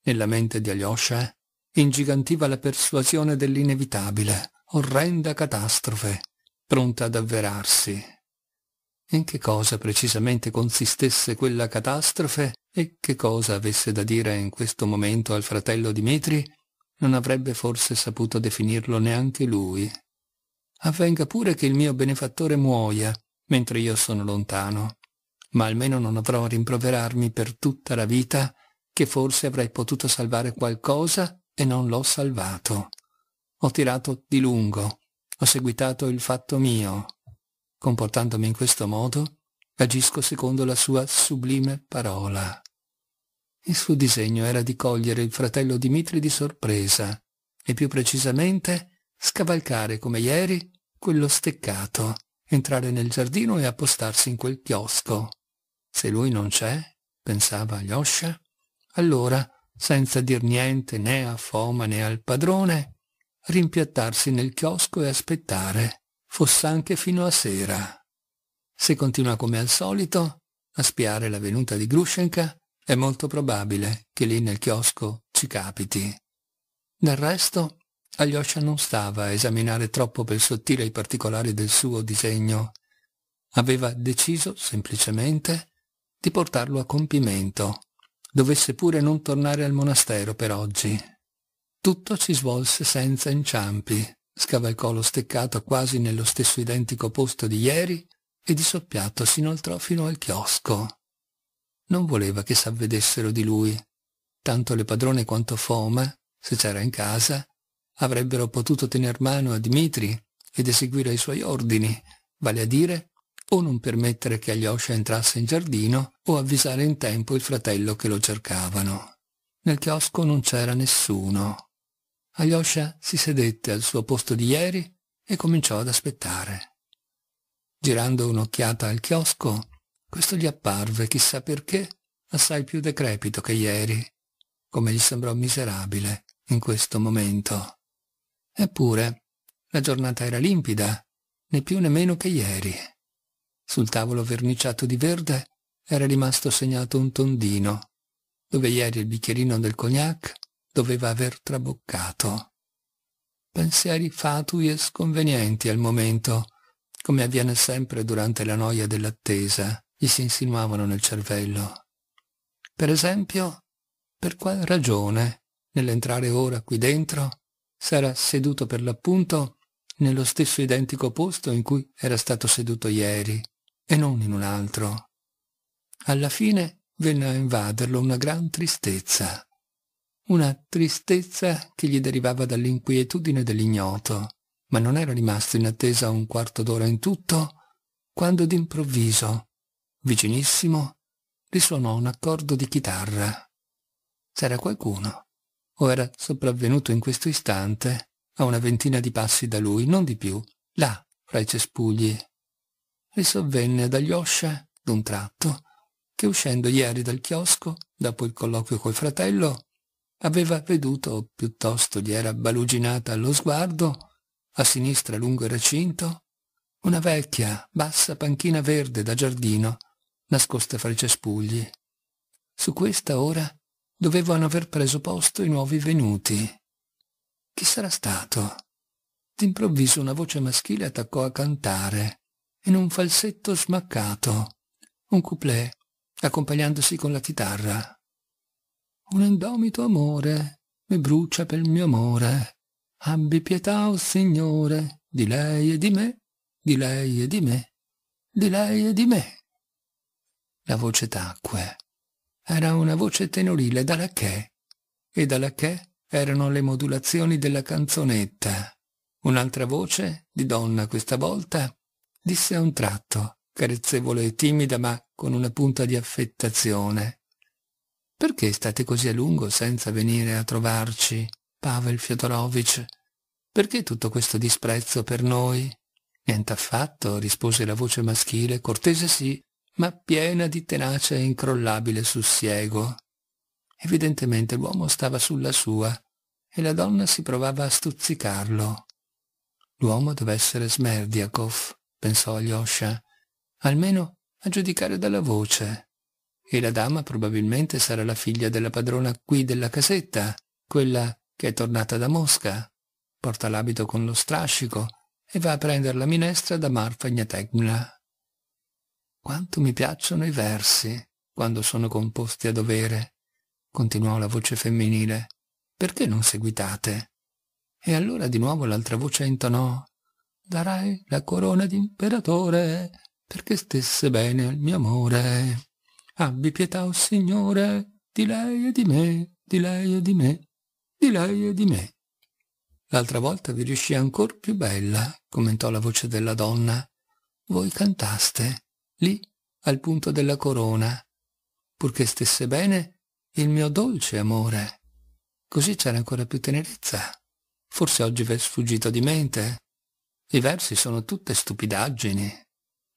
nella mente di Alyosha, ingigantiva la persuasione dell'inevitabile, orrenda catastrofe, pronta ad avverarsi in che cosa precisamente consistesse quella catastrofe e che cosa avesse da dire in questo momento al fratello Dimitri, non avrebbe forse saputo definirlo neanche lui. Avvenga pure che il mio benefattore muoia, mentre io sono lontano, ma almeno non avrò a rimproverarmi per tutta la vita che forse avrei potuto salvare qualcosa e non l'ho salvato. Ho tirato di lungo, ho seguitato il fatto mio, Comportandomi in questo modo, agisco secondo la sua sublime parola. Il suo disegno era di cogliere il fratello Dimitri di sorpresa e più precisamente scavalcare come ieri quello steccato, entrare nel giardino e appostarsi in quel chiosco. Se lui non c'è, pensava Alyosha, allora, senza dir niente né a Foma né al padrone, rimpiattarsi nel chiosco e aspettare foss'anche fino a sera. Se continua come al solito, a spiare la venuta di Grushenka, è molto probabile che lì nel chiosco ci capiti. Del resto, Alyosha non stava a esaminare troppo per sottile i particolari del suo disegno. Aveva deciso, semplicemente, di portarlo a compimento. Dovesse pure non tornare al monastero per oggi. Tutto si svolse senza inciampi scavalcò lo steccato quasi nello stesso identico posto di ieri e di soppiatto si inoltrò fino al chiosco. Non voleva che s'avvedessero di lui. Tanto le padrone quanto Foma, se c'era in casa, avrebbero potuto tener mano a Dimitri ed eseguire i suoi ordini, vale a dire o non permettere che Alyosha entrasse in giardino o avvisare in tempo il fratello che lo cercavano. Nel chiosco non c'era nessuno. Alyosha si sedette al suo posto di ieri e cominciò ad aspettare. Girando un'occhiata al chiosco, questo gli apparve, chissà perché, assai più decrepito che ieri, come gli sembrò miserabile in questo momento. Eppure, la giornata era limpida, né più né meno che ieri. Sul tavolo verniciato di verde era rimasto segnato un tondino, dove ieri il bicchierino del cognac doveva aver traboccato. Pensieri fatui e sconvenienti al momento, come avviene sempre durante la noia dell'attesa, gli si insinuavano nel cervello. Per esempio, per qual ragione, nell'entrare ora qui dentro, s'era seduto per l'appunto nello stesso identico posto in cui era stato seduto ieri, e non in un altro. Alla fine venne a invaderlo una gran tristezza una tristezza che gli derivava dall'inquietudine dell'ignoto, ma non era rimasto in attesa un quarto d'ora in tutto, quando d'improvviso, vicinissimo, risuonò un accordo di chitarra. C'era qualcuno, o era sopravvenuto in questo istante, a una ventina di passi da lui, non di più, là, fra i cespugli. Risovvenne ad Alyosha, d'un tratto, che uscendo ieri dal chiosco, dopo il colloquio col fratello, aveva veduto, o piuttosto gli era baluginata allo sguardo, a sinistra lungo il recinto, una vecchia, bassa panchina verde da giardino, nascosta fra i cespugli. Su questa ora dovevano aver preso posto i nuovi venuti. Chi sarà stato? D'improvviso una voce maschile attaccò a cantare, in un falsetto smaccato, un couplet, accompagnandosi con la chitarra un indomito amore mi brucia per mio amore. Abbi pietà, o oh Signore, di lei e di me, di lei e di me, di lei e di me. La voce tacque. Era una voce tenorile dalla che, e dalla che erano le modulazioni della canzonetta. Un'altra voce, di donna questa volta, disse a un tratto, carezzevole e timida ma con una punta di affettazione. Perché state così a lungo senza venire a trovarci, Pavel Fyodorovich? Perché tutto questo disprezzo per noi? Niente affatto, rispose la voce maschile, cortese sì, ma piena di tenace e incrollabile sussiego. Evidentemente l'uomo stava sulla sua e la donna si provava a stuzzicarlo. L'uomo deve essere Smerdiakov, pensò Alyosha, almeno a giudicare dalla voce e la dama probabilmente sarà la figlia della padrona qui della casetta, quella che è tornata da Mosca. Porta l'abito con lo strascico e va a prendere la minestra da Marfa Gnategna. Quanto mi piacciono i versi, quando sono composti a dovere, continuò la voce femminile. Perché non seguitate? E allora di nuovo l'altra voce intonò Darai la corona d'imperatore perché stesse bene al mio amore abbi pietà, o oh Signore, di lei e di me, di lei e di me, di lei e di me. L'altra volta vi riuscì ancor più bella, commentò la voce della donna. Voi cantaste, lì, al punto della corona, purché stesse bene il mio dolce amore. Così c'era ancora più tenerezza. Forse oggi vi è sfuggito di mente. I versi sono tutte stupidaggini.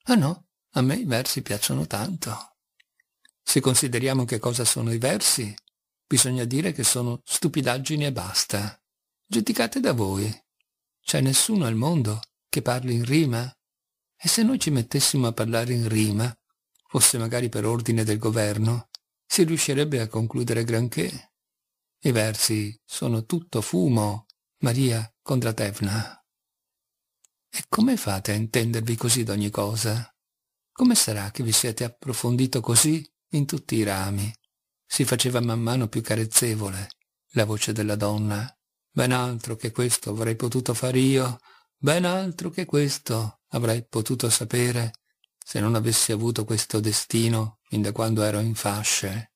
Ah no, a me i versi piacciono tanto. Se consideriamo che cosa sono i versi, bisogna dire che sono stupidaggini e basta, giudicate da voi. C'è nessuno al mondo che parli in rima? E se noi ci mettessimo a parlare in rima, fosse magari per ordine del governo, si riuscirebbe a concludere granché. I versi sono tutto fumo, Maria Kondratevna. E come fate a intendervi così d'ogni cosa? Come sarà che vi siete approfondito così in tutti i rami. Si faceva man mano più carezzevole la voce della donna. Ben altro che questo avrei potuto far io, ben altro che questo avrei potuto sapere se non avessi avuto questo destino fin da quando ero in fasce.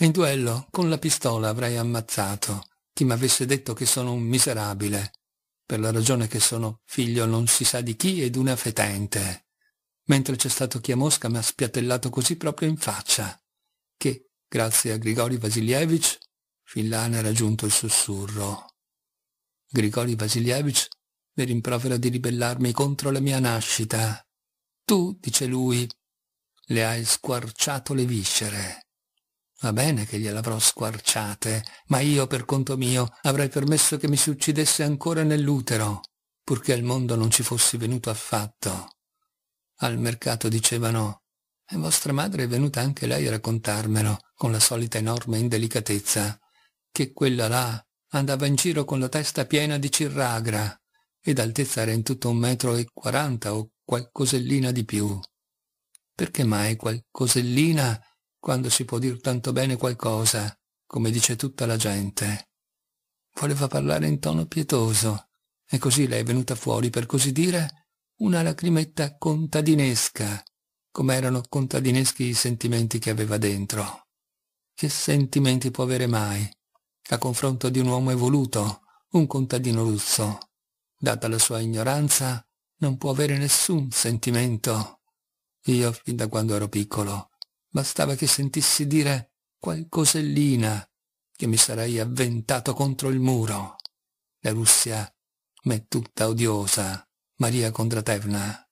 In duello con la pistola avrei ammazzato chi mi avesse detto che sono un miserabile, per la ragione che sono figlio non si sa di chi ed una fetente mentre c'è stato chi a Mosca mi ha spiattellato così proprio in faccia, che, grazie a Grigori Vasilievich, fin là ne era giunto il sussurro. Grigori Vasilievich mi rimprovera di ribellarmi contro la mia nascita. Tu, dice lui, le hai squarciato le viscere. Va bene che gliel'avrò squarciate, ma io, per conto mio, avrei permesso che mi si uccidesse ancora nell'utero, purché al mondo non ci fossi venuto affatto. Al mercato dicevano «E vostra madre è venuta anche lei a raccontarmelo, con la solita enorme indelicatezza, che quella là andava in giro con la testa piena di cirragra, e d'altezza era in tutto un metro e quaranta o qualcosellina di più. Perché mai qualcosellina quando si può dir tanto bene qualcosa, come dice tutta la gente?» Voleva parlare in tono pietoso, e così lei è venuta fuori, per così dire, una lacrimetta contadinesca, come erano contadineschi i sentimenti che aveva dentro. Che sentimenti può avere mai, a confronto di un uomo evoluto, un contadino russo? Data la sua ignoranza, non può avere nessun sentimento. Io, fin da quando ero piccolo, bastava che sentissi dire qualcosellina che mi sarei avventato contro il muro. La Russia m'è tutta odiosa, Maria Contraterna,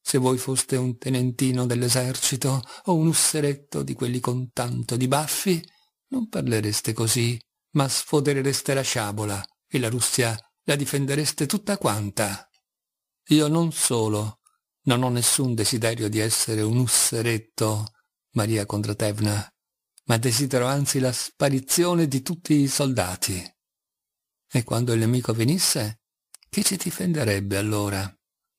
se voi foste un tenentino dell'esercito o un usseretto di quelli con tanto di baffi, non parlereste così, ma sfoderereste la sciabola e la Russia la difendereste tutta quanta. Io non solo, non ho nessun desiderio di essere un usseretto, Maria Contratevna, ma desidero anzi la sparizione di tutti i soldati. E quando il nemico venisse, chi si difenderebbe allora?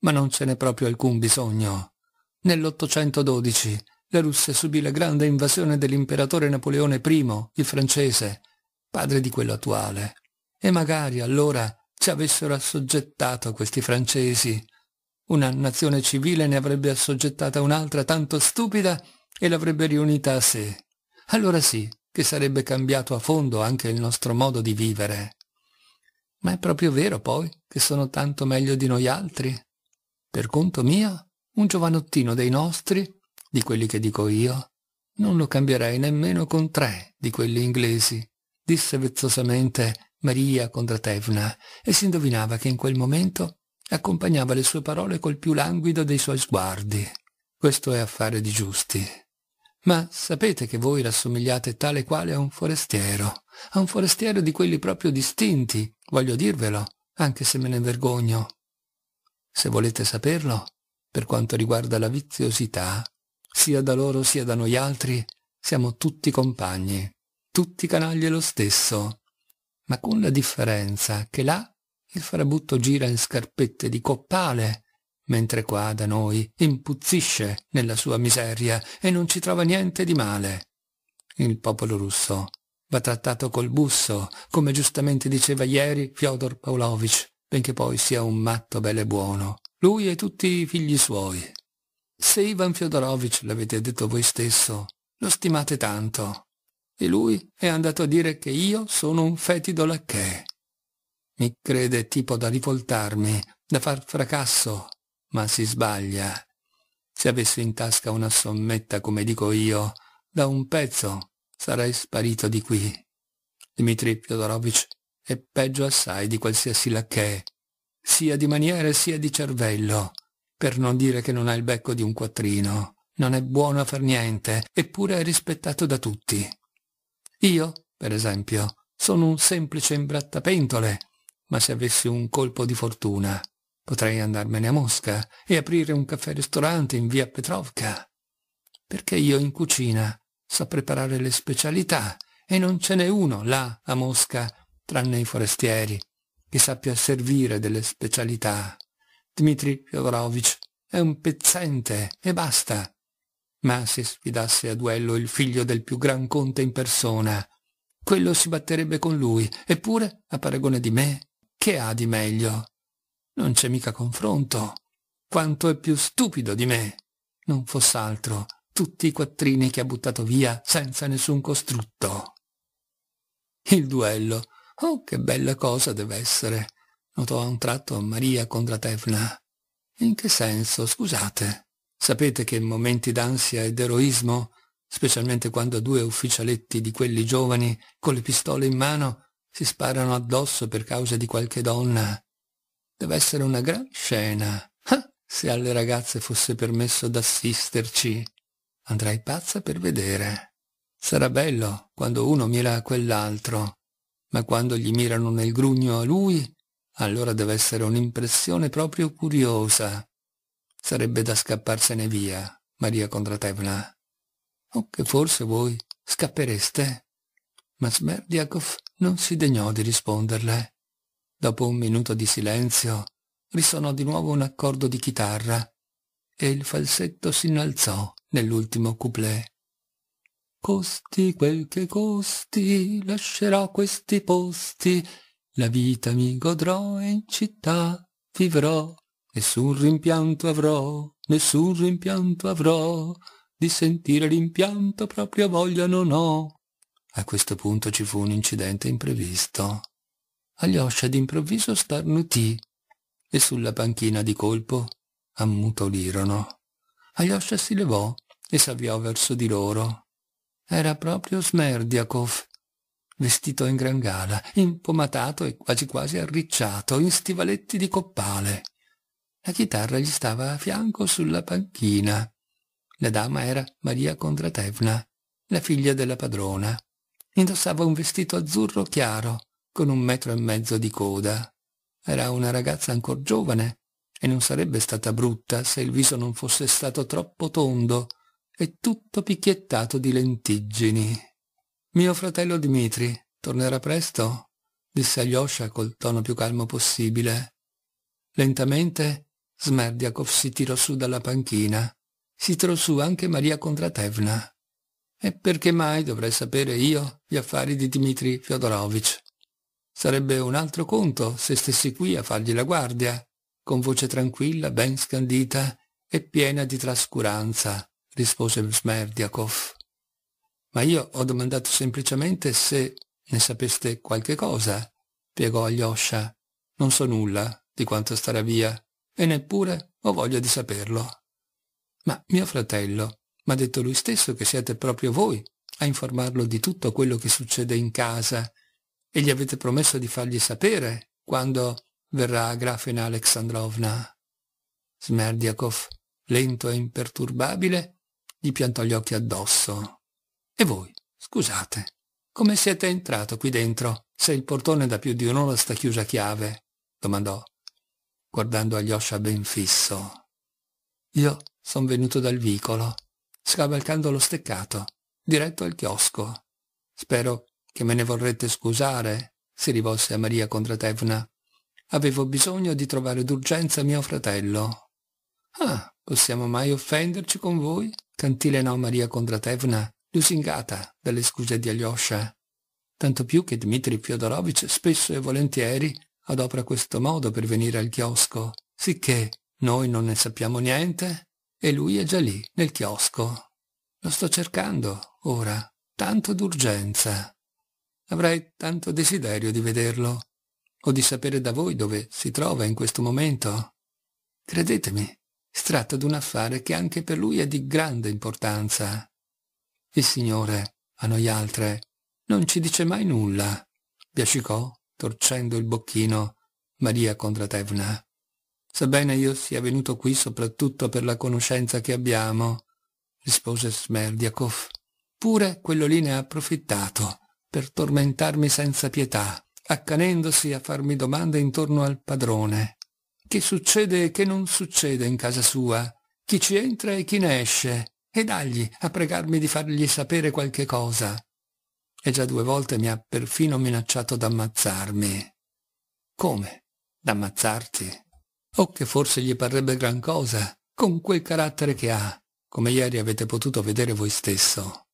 Ma non ce n'è proprio alcun bisogno. Nell'812 la Russia subì la grande invasione dell'imperatore Napoleone I, il francese, padre di quello attuale. E magari allora ci avessero assoggettato questi francesi. Una nazione civile ne avrebbe assoggettata un'altra tanto stupida e l'avrebbe riunita a sé. Allora sì, che sarebbe cambiato a fondo anche il nostro modo di vivere. Ma è proprio vero poi che sono tanto meglio di noi altri? Per conto mio, un giovanottino dei nostri, di quelli che dico io, non lo cambierei nemmeno con tre di quelli inglesi, disse vezzosamente Maria Kondratevna, e si indovinava che in quel momento accompagnava le sue parole col più languido dei suoi sguardi. Questo è affare di giusti. Ma sapete che voi rassomigliate tale quale a un forestiero, a un forestiero di quelli proprio distinti, voglio dirvelo, anche se me ne vergogno. Se volete saperlo, per quanto riguarda la viziosità, sia da loro sia da noi altri, siamo tutti compagni, tutti canaglie lo stesso, ma con la differenza che là il farabutto gira in scarpette di coppale mentre qua da noi impuzzisce nella sua miseria e non ci trova niente di male. Il popolo russo va trattato col busso, come giustamente diceva ieri Fyodor Pavlovich, benché poi sia un matto bel e buono, lui e tutti i figli suoi. Se Ivan Fyodorovich, l'avete detto voi stesso, lo stimate tanto, e lui è andato a dire che io sono un fetido lacchè. Mi crede tipo da rivoltarmi, da far fracasso, ma si sbaglia. Se avessi in tasca una sommetta, come dico io, da un pezzo sarei sparito di qui. Dimitri Fyodorovich è peggio assai di qualsiasi lacchè, sia di maniere sia di cervello, per non dire che non ha il becco di un quattrino. Non è buono a far niente, eppure è rispettato da tutti. Io, per esempio, sono un semplice imbrattapentole, ma se avessi un colpo di fortuna Potrei andarmene a Mosca e aprire un caffè-ristorante in via Petrovka. Perché io in cucina so preparare le specialità e non ce n'è uno là a Mosca, tranne i forestieri, che sappia servire delle specialità. Dmitri Fyodorovich è un pezzente e basta. Ma se sfidasse a duello il figlio del più gran conte in persona, quello si batterebbe con lui, eppure, a paragone di me, che ha di meglio? Non c'è mica confronto. Quanto è più stupido di me. Non fosse altro, tutti i quattrini che ha buttato via senza nessun costrutto. Il duello. Oh, che bella cosa deve essere, notò a un tratto Maria Condratevna. In che senso, scusate? Sapete che momenti d'ansia ed eroismo, specialmente quando due ufficialetti di quelli giovani, con le pistole in mano, si sparano addosso per causa di qualche donna, Deve essere una gran scena. Ah, se alle ragazze fosse permesso d'assisterci. andrei pazza per vedere. Sarà bello quando uno mira a quell'altro, ma quando gli mirano nel grugno a lui, allora deve essere un'impressione proprio curiosa. Sarebbe da scapparsene via, Maria Kondratevna. O che forse voi scappereste? Ma Smerdiakov non si degnò di risponderle. Dopo un minuto di silenzio risonò di nuovo un accordo di chitarra e il falsetto si innalzò nell'ultimo couplet. Costi quel che costi, lascerò questi posti, la vita mi godrò in città vivrò, nessun rimpianto avrò, nessun rimpianto avrò, di sentire l'impianto proprio voglia non ho. A questo punto ci fu un incidente imprevisto. Alyosha d'improvviso starnutì e sulla panchina di colpo ammutolirono. Alyosha si levò e s'avviò verso di loro. Era proprio Smerdiakov, vestito in gran gala, impomatato e quasi quasi arricciato, in stivaletti di coppale. La chitarra gli stava a fianco sulla panchina. La dama era Maria Kondratevna, la figlia della padrona. Indossava un vestito azzurro chiaro, con un metro e mezzo di coda. Era una ragazza ancor giovane e non sarebbe stata brutta se il viso non fosse stato troppo tondo e tutto picchiettato di lentiggini. Mio fratello Dimitri tornerà presto? disse Alyosha col tono più calmo possibile. Lentamente Smerdiakov si tirò su dalla panchina. Si tirò su anche Maria Kondratevna. E perché mai dovrei sapere io gli affari di Dmitri Fyodorovich? Sarebbe un altro conto se stessi qui a fargli la guardia, con voce tranquilla, ben scandita e piena di trascuranza, rispose Smerdiakov. Ma io ho domandato semplicemente se ne sapeste qualche cosa, piegò Alyosha. Non so nulla di quanto starà via, e neppure ho voglia di saperlo. Ma mio fratello, mi ha detto lui stesso che siete proprio voi a informarlo di tutto quello che succede in casa e gli avete promesso di fargli sapere quando verrà Grafina Alexandrovna. Smerdiakov, lento e imperturbabile, gli piantò gli occhi addosso. E voi, scusate, come siete entrato qui dentro, se il portone da più di un'ora sta chiuso a chiave? domandò, guardando Alyosha ben fisso. Io sono venuto dal vicolo, scavalcando lo steccato, diretto al chiosco. Spero che me ne vorrete scusare, si rivolse a Maria Kondratevna. Avevo bisogno di trovare d'urgenza mio fratello. Ah, possiamo mai offenderci con voi? cantilenò Maria Kondratevna, lusingata dalle scuse di Alyosha. Tanto più che Dmitri Fiodorovich spesso e volentieri adopera questo modo per venire al chiosco, sicché noi non ne sappiamo niente e lui è già lì, nel chiosco. Lo sto cercando, ora, tanto d'urgenza. Avrei tanto desiderio di vederlo o di sapere da voi dove si trova in questo momento. Credetemi, si tratta di un affare che anche per lui è di grande importanza. Il Signore, a noi altre, non ci dice mai nulla, biascicò, torcendo il bocchino, Maria Condratevna. Sebbene io sia venuto qui soprattutto per la conoscenza che abbiamo, rispose Smerdiakov. Pure quello lì ne ha approfittato per tormentarmi senza pietà, accanendosi a farmi domande intorno al padrone. Che succede e che non succede in casa sua? Chi ci entra e chi ne esce? E dagli a pregarmi di fargli sapere qualche cosa. E già due volte mi ha perfino minacciato d'ammazzarmi. Come? D'ammazzarti? O che forse gli parrebbe gran cosa, con quel carattere che ha, come ieri avete potuto vedere voi stesso.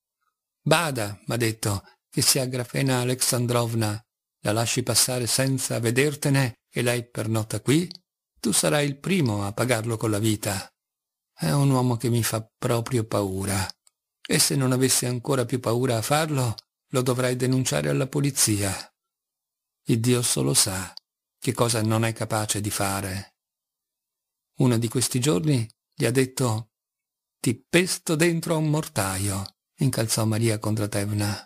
Bada, m'ha detto, ti si aggrafena Alexandrovna, la lasci passare senza vedertene e lei pernotta qui, tu sarai il primo a pagarlo con la vita. È un uomo che mi fa proprio paura. E se non avessi ancora più paura a farlo, lo dovrai denunciare alla polizia. Il Dio solo sa che cosa non è capace di fare. Uno di questi giorni gli ha detto «Ti pesto dentro a un mortaio», incalzò Maria Kondratevna.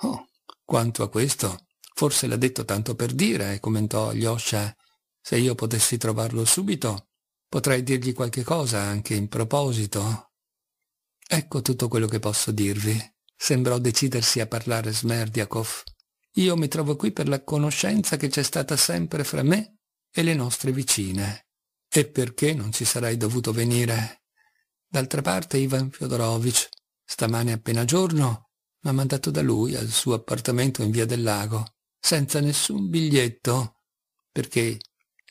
Oh, quanto a questo, forse l'ha detto tanto per dire, commentò Yosha. Se io potessi trovarlo subito, potrei dirgli qualche cosa anche in proposito. Ecco tutto quello che posso dirvi. Sembrò decidersi a parlare Smerdiakov. Io mi trovo qui per la conoscenza che c'è stata sempre fra me e le nostre vicine. E perché non ci sarei dovuto venire? D'altra parte Ivan Fyodorovich, stamane appena giorno, m'ha mandato da lui al suo appartamento in via del lago, senza nessun biglietto, perché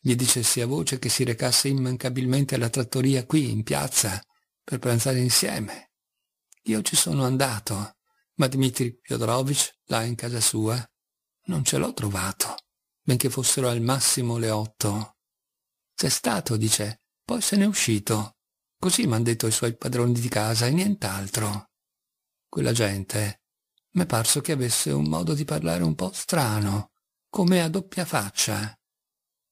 gli dicessi a voce che si recasse immancabilmente alla trattoria qui in piazza per pranzare insieme. Io ci sono andato, ma Dmitri Fyodorovich, là in casa sua, non ce l'ho trovato, benché fossero al massimo le otto. C'è stato, dice, poi se n'è uscito. Così mi hanno detto i suoi padroni di casa e nient'altro. Quella gente m'è parso che avesse un modo di parlare un po' strano, come a doppia faccia.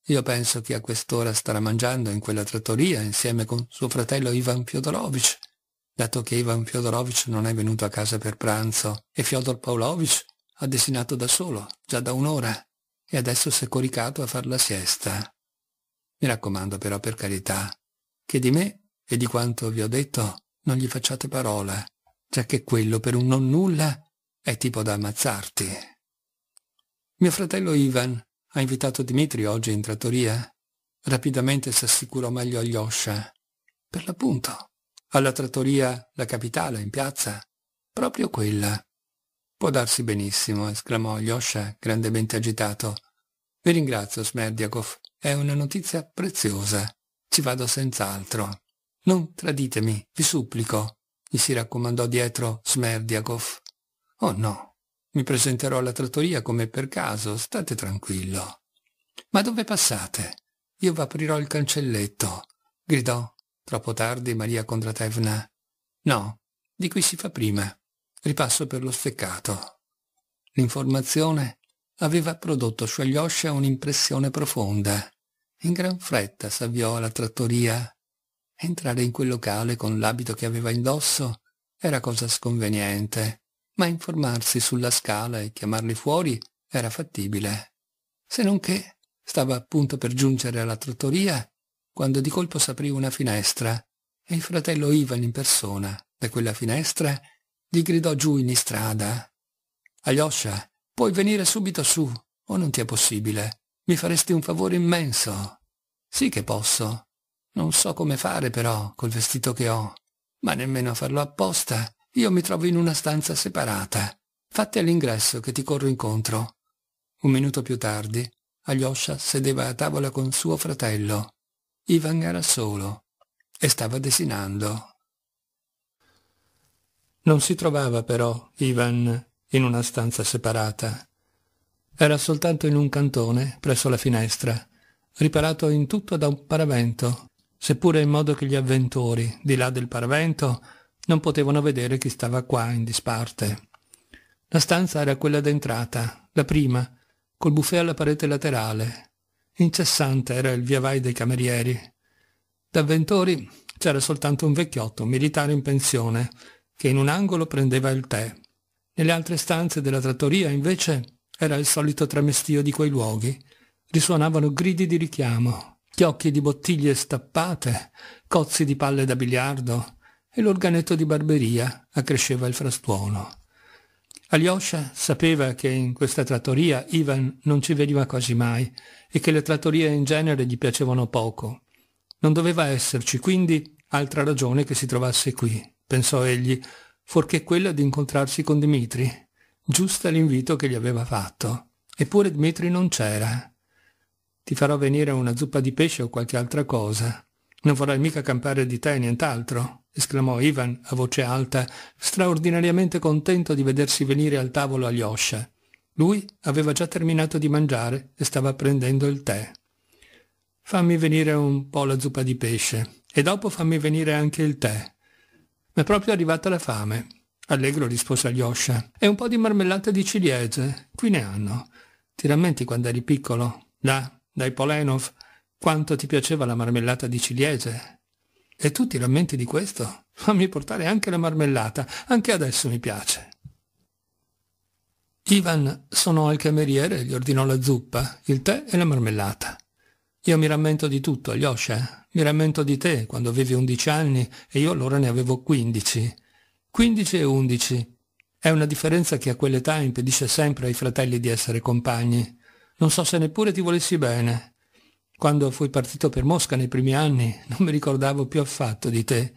Io penso che a quest'ora starà mangiando in quella trattoria insieme con suo fratello Ivan Fiodorovich, dato che Ivan Fiodorovich non è venuto a casa per pranzo e Fyodor Paolovich ha desinato da solo, già da un'ora, e adesso si è coricato a far la siesta. Mi raccomando però per carità che di me e di quanto vi ho detto non gli facciate parola, già che quello per un non nulla è tipo da ammazzarti. Mio fratello Ivan ha invitato Dimitri oggi in trattoria. Rapidamente s'assicurò meglio agli Osha. Per l'appunto. Alla trattoria La Capitale, in piazza. Proprio quella. Può darsi benissimo, esclamò Alyosha, grandemente agitato. Vi ringrazio, Smerdiakov. È una notizia preziosa. Ci vado senz'altro. Non traditemi, vi supplico, gli si raccomandò dietro Smerdiakov. Oh no, mi presenterò alla trattoria come per caso, state tranquillo. Ma dove passate? Io v'aprirò il cancelletto, gridò, troppo tardi, Maria Kondratevna. No, di qui si fa prima. Ripasso per lo steccato. L'informazione aveva prodotto su Alyosha un'impressione profonda. In gran fretta s'avviò alla trattoria. Entrare in quel locale con l'abito che aveva indosso era cosa sconveniente ma informarsi sulla scala e chiamarli fuori era fattibile. Se non che stava appunto per giungere alla trattoria quando di colpo s'aprì una finestra e il fratello Ivan in persona, da quella finestra, gli gridò giù in istrada. Alyosha, puoi venire subito su, o non ti è possibile. Mi faresti un favore immenso. Sì che posso. Non so come fare però, col vestito che ho. Ma nemmeno farlo apposta, io mi trovo in una stanza separata. Fatti all'ingresso che ti corro incontro. Un minuto più tardi, Alyosha sedeva a tavola con suo fratello. Ivan era solo e stava desinando. Non si trovava però Ivan in una stanza separata. Era soltanto in un cantone, presso la finestra, riparato in tutto da un paravento, seppure in modo che gli avventori, di là del paravento, non potevano vedere chi stava qua in disparte. La stanza era quella d'entrata, la prima, col buffet alla parete laterale. Incessante era il via vai dei camerieri. D'avventori c'era soltanto un vecchiotto, un militare in pensione, che in un angolo prendeva il tè. Nelle altre stanze della trattoria, invece, era il solito tramestio di quei luoghi. Risuonavano gridi di richiamo, chiocchi di bottiglie stappate, cozzi di palle da biliardo, e l'organetto di barberia accresceva il frastuono. Alyosha sapeva che in questa trattoria Ivan non ci veniva quasi mai e che le trattorie in genere gli piacevano poco. Non doveva esserci, quindi, altra ragione che si trovasse qui, pensò egli, fuorché quella di incontrarsi con Dmitri, giusta l'invito che gli aveva fatto. Eppure Dmitri non c'era. Ti farò venire una zuppa di pesce o qualche altra cosa. Non vorrai mica campare di te nient'altro esclamò Ivan a voce alta, straordinariamente contento di vedersi venire al tavolo Alyosha. Lui aveva già terminato di mangiare e stava prendendo il tè. Fammi venire un po' la zuppa di pesce e dopo fammi venire anche il tè. Mi è proprio arrivata la fame. Allegro rispose Alyosha. E un po' di marmellata di ciliegie. Qui ne hanno. Ti rammenti quando eri piccolo? Da, dai Polenov. Quanto ti piaceva la marmellata di ciliegie? E tu ti rammenti di questo? Fammi portare anche la marmellata, anche adesso mi piace. Ivan sonò al cameriere e gli ordinò la zuppa, il tè e la marmellata. Io mi rammento di tutto, Alyosha. Eh. Mi rammento di te quando avevi undici anni e io allora ne avevo quindici. Quindici e undici. È una differenza che a quell'età impedisce sempre ai fratelli di essere compagni. Non so se neppure ti volessi bene. Quando fui partito per Mosca nei primi anni non mi ricordavo più affatto di te.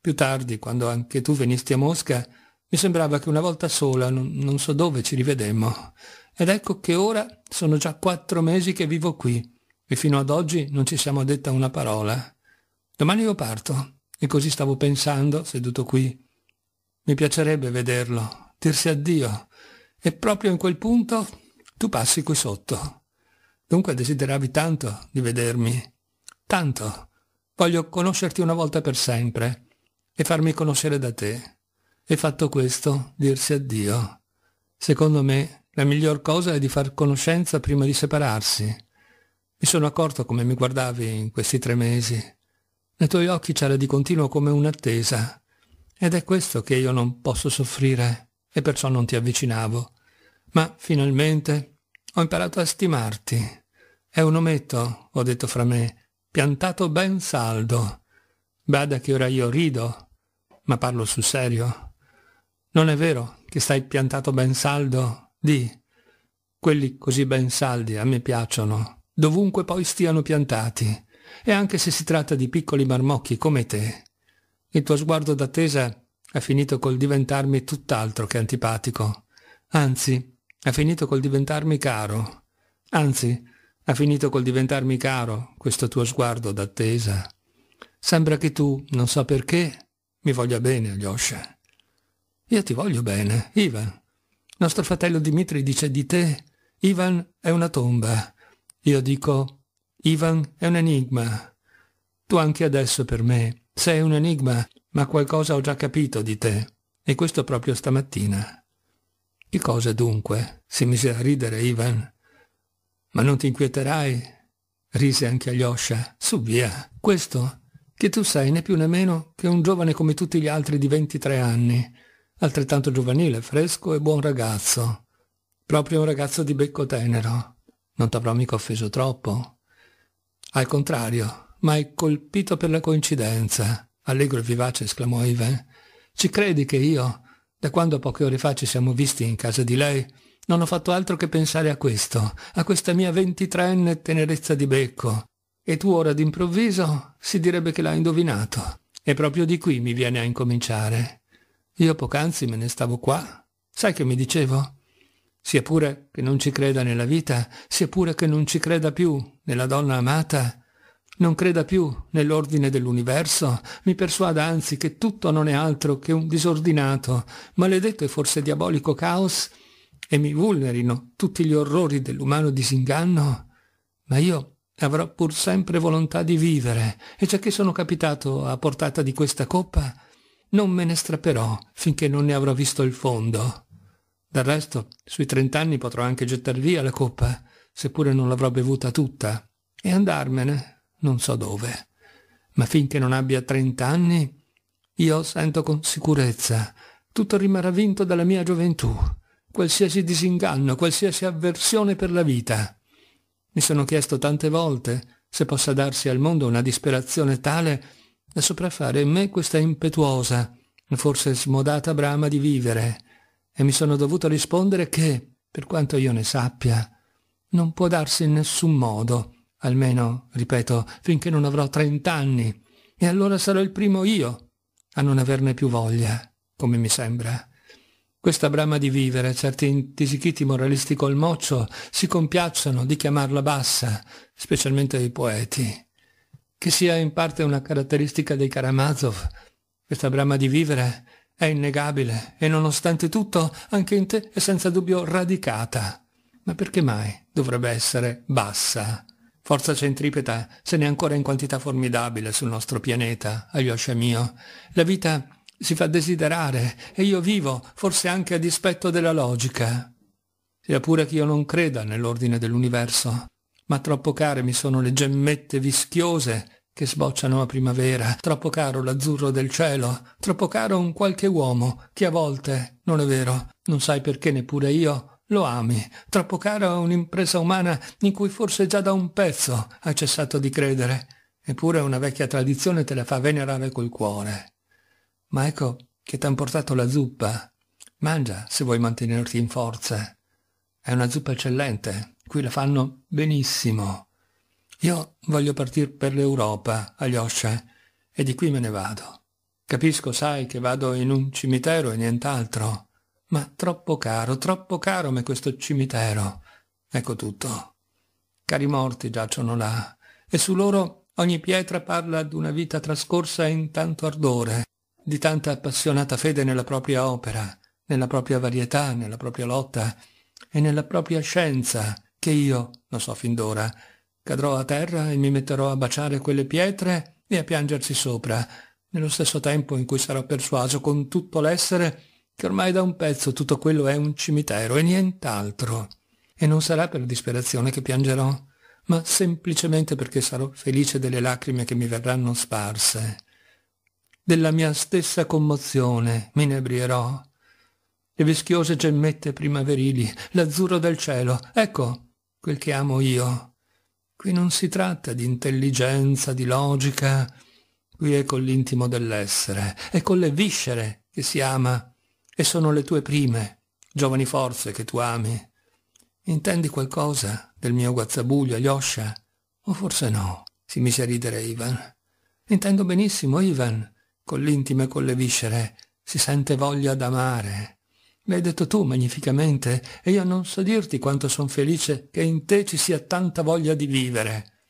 Più tardi, quando anche tu venisti a Mosca, mi sembrava che una volta sola, non, non so dove, ci rivedemmo. Ed ecco che ora sono già quattro mesi che vivo qui e fino ad oggi non ci siamo detta una parola. Domani io parto e così stavo pensando, seduto qui. Mi piacerebbe vederlo, dirsi addio. E proprio in quel punto tu passi qui sotto. Dunque desideravi tanto di vedermi. Tanto. Voglio conoscerti una volta per sempre e farmi conoscere da te. E fatto questo, dirsi addio. Secondo me, la miglior cosa è di far conoscenza prima di separarsi. Mi sono accorto come mi guardavi in questi tre mesi. Nei tuoi occhi c'era di continuo come un'attesa. Ed è questo che io non posso soffrire e perciò non ti avvicinavo. Ma finalmente ho imparato a stimarti è un ometto, ho detto fra me, piantato ben saldo. Bada che ora io rido, ma parlo sul serio. Non è vero che stai piantato ben saldo? Di, quelli così ben saldi a me piacciono, dovunque poi stiano piantati, e anche se si tratta di piccoli marmocchi come te. Il tuo sguardo d'attesa ha finito col diventarmi tutt'altro che antipatico. Anzi, ha finito col diventarmi caro. Anzi, ha finito col diventarmi caro questo tuo sguardo d'attesa. Sembra che tu, non so perché, mi voglia bene, Alyosha. Io ti voglio bene, Ivan. Nostro fratello Dimitri dice di te, Ivan è una tomba. Io dico, Ivan è un enigma. Tu anche adesso per me sei un enigma, ma qualcosa ho già capito di te, e questo proprio stamattina. Che cosa dunque? Si mise a ridere Ivan. Ma non ti inquieterai? Rise anche Alyosha. Su via, questo che tu sei né più né meno che un giovane come tutti gli altri di 23 anni, altrettanto giovanile, fresco e buon ragazzo. Proprio un ragazzo di becco tenero. Non t'avrò mica offeso troppo. Al contrario, ma colpito per la coincidenza, allegro e vivace esclamò Ivan. Ci credi che io, da quando poche ore fa ci siamo visti in casa di lei, non ho fatto altro che pensare a questo, a questa mia ventitreenne tenerezza di becco. E tu ora d'improvviso si direbbe che l'hai indovinato. E proprio di qui mi viene a incominciare. Io poc'anzi me ne stavo qua. Sai che mi dicevo? Sia pure che non ci creda nella vita, sia pure che non ci creda più nella donna amata, non creda più nell'ordine dell'universo, mi persuada anzi che tutto non è altro che un disordinato, maledetto e forse diabolico caos e mi vulnerino tutti gli orrori dell'umano disinganno, ma io avrò pur sempre volontà di vivere e già che sono capitato a portata di questa coppa, non me ne strapperò finché non ne avrò visto il fondo. Del resto, sui trent'anni potrò anche gettar via la coppa, seppure non l'avrò bevuta tutta, e andarmene non so dove. Ma finché non abbia trent'anni, io sento con sicurezza tutto rimarrà vinto dalla mia gioventù qualsiasi disinganno, qualsiasi avversione per la vita. Mi sono chiesto tante volte se possa darsi al mondo una disperazione tale da sopraffare in me questa impetuosa, forse smodata brama di vivere, e mi sono dovuto rispondere che, per quanto io ne sappia, non può darsi in nessun modo, almeno, ripeto, finché non avrò trent'anni, e allora sarò il primo io a non averne più voglia, come mi sembra. Questa brama di vivere, certi intisichiti moralisti col moccio si compiacciono di chiamarla bassa, specialmente i poeti. Che sia in parte una caratteristica dei Karamazov, questa brama di vivere è innegabile e nonostante tutto anche in te è senza dubbio radicata. Ma perché mai dovrebbe essere bassa? Forza centripeta se n'è ancora in quantità formidabile sul nostro pianeta, Ayosha mio. La vita si fa desiderare e io vivo, forse anche a dispetto della logica. Sia pure che io non creda nell'ordine dell'universo, ma troppo care mi sono le gemmette vischiose che sbocciano a primavera, troppo caro l'azzurro del cielo, troppo caro un qualche uomo che a volte, non è vero, non sai perché neppure io, lo ami, troppo caro a un'impresa umana in cui forse già da un pezzo hai cessato di credere, eppure una vecchia tradizione te la fa venerare col cuore. Ma ecco che t'han portato la zuppa. Mangia se vuoi mantenerti in forza. È una zuppa eccellente. Qui la fanno benissimo. Io voglio partire per l'Europa, Alyosha, e di qui me ne vado. Capisco, sai, che vado in un cimitero e nient'altro. Ma troppo caro, troppo caro me questo cimitero. Ecco tutto. Cari morti giacciono là, e su loro ogni pietra parla d'una vita trascorsa in tanto ardore, di tanta appassionata fede nella propria opera, nella propria varietà, nella propria lotta e nella propria scienza, che io, lo so fin d'ora, cadrò a terra e mi metterò a baciare quelle pietre e a piangerci sopra, nello stesso tempo in cui sarò persuaso con tutto l'essere che ormai da un pezzo tutto quello è un cimitero e nient'altro. E non sarà per disperazione che piangerò, ma semplicemente perché sarò felice delle lacrime che mi verranno sparse della mia stessa commozione mi m'inebrierò. Le vischiose gemmette primaverili, l'azzurro del cielo, ecco quel che amo io. Qui non si tratta di intelligenza, di logica, qui è con l'intimo dell'essere, è con le viscere che si ama, e sono le tue prime, giovani forze che tu ami. Intendi qualcosa del mio guazzabuglio, Alyosha? O forse no, si mise a ridere Ivan. Intendo benissimo, Ivan con l'intimo e con le viscere, si sente voglia d'amare. Mi hai detto tu magnificamente, e io non so dirti quanto son felice che in te ci sia tanta voglia di vivere.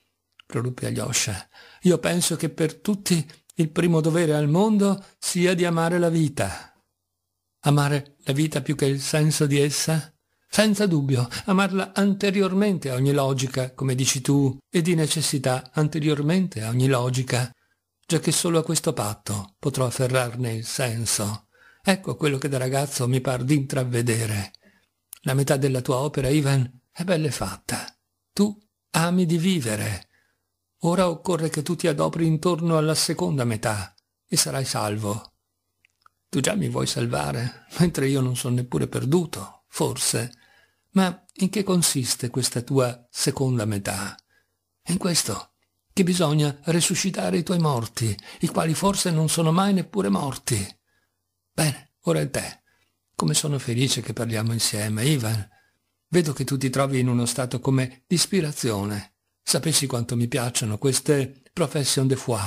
Proruppe Alyosha. Io penso che per tutti il primo dovere al mondo sia di amare la vita. Amare la vita più che il senso di essa? Senza dubbio, amarla anteriormente a ogni logica, come dici tu, e di necessità anteriormente a ogni logica, già che solo a questo patto potrò afferrarne il senso. Ecco quello che da ragazzo mi par di intravedere. La metà della tua opera, Ivan, è belle fatta. Tu ami di vivere. Ora occorre che tu ti adopri intorno alla seconda metà e sarai salvo. Tu già mi vuoi salvare, mentre io non sono neppure perduto, forse. Ma in che consiste questa tua seconda metà? In questo che bisogna resuscitare i tuoi morti, i quali forse non sono mai neppure morti. Bene, ora è te. Come sono felice che parliamo insieme, Ivan. Vedo che tu ti trovi in uno stato come di ispirazione. Sapessi quanto mi piacciono queste profession de foi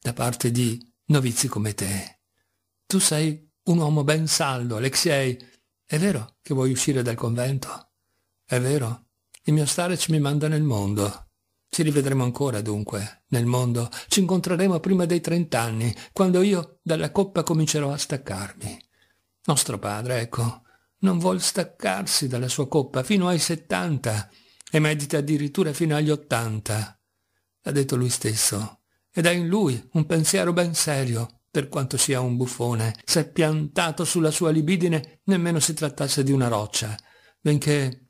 da parte di novizi come te. Tu sei un uomo ben saldo, Alexei. È vero che vuoi uscire dal convento? È vero? Il mio starec mi manda nel mondo. Ci rivedremo ancora dunque nel mondo, ci incontreremo prima dei trent'anni, quando io dalla coppa comincerò a staccarmi. Nostro padre, ecco, non vuol staccarsi dalla sua coppa fino ai settanta e medita addirittura fino agli ottanta. L'ha detto lui stesso, ed è in lui un pensiero ben serio, per quanto sia un buffone, s'è piantato sulla sua libidine nemmeno si trattasse di una roccia, benché,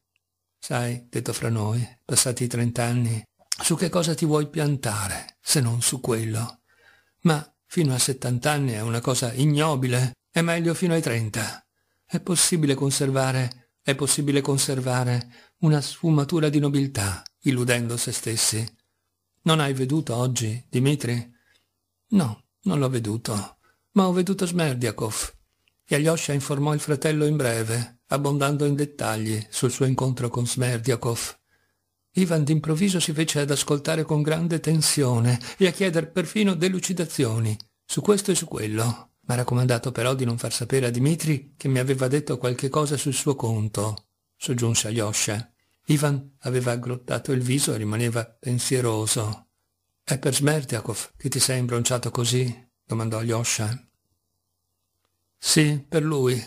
sai, detto fra noi, passati i trent'anni, su che cosa ti vuoi piantare, se non su quello? Ma fino a 70 anni è una cosa ignobile, è meglio fino ai 30. È possibile conservare, è possibile conservare una sfumatura di nobiltà, illudendo se stessi. Non hai veduto oggi, Dimitri? No, non l'ho veduto, ma ho veduto Smerdiakov. Alyosha informò il fratello in breve, abbondando in dettagli sul suo incontro con Smerdiakov. Ivan d'improvviso si fece ad ascoltare con grande tensione e a chieder perfino delucidazioni su questo e su quello. Ma raccomandato però di non far sapere a Dimitri che mi aveva detto qualche cosa sul suo conto, soggiunse Alyosha. Ivan aveva aggrottato il viso e rimaneva pensieroso. È per Smertiakov che ti sei imbronciato così? domandò Alyosha. Sì, per lui.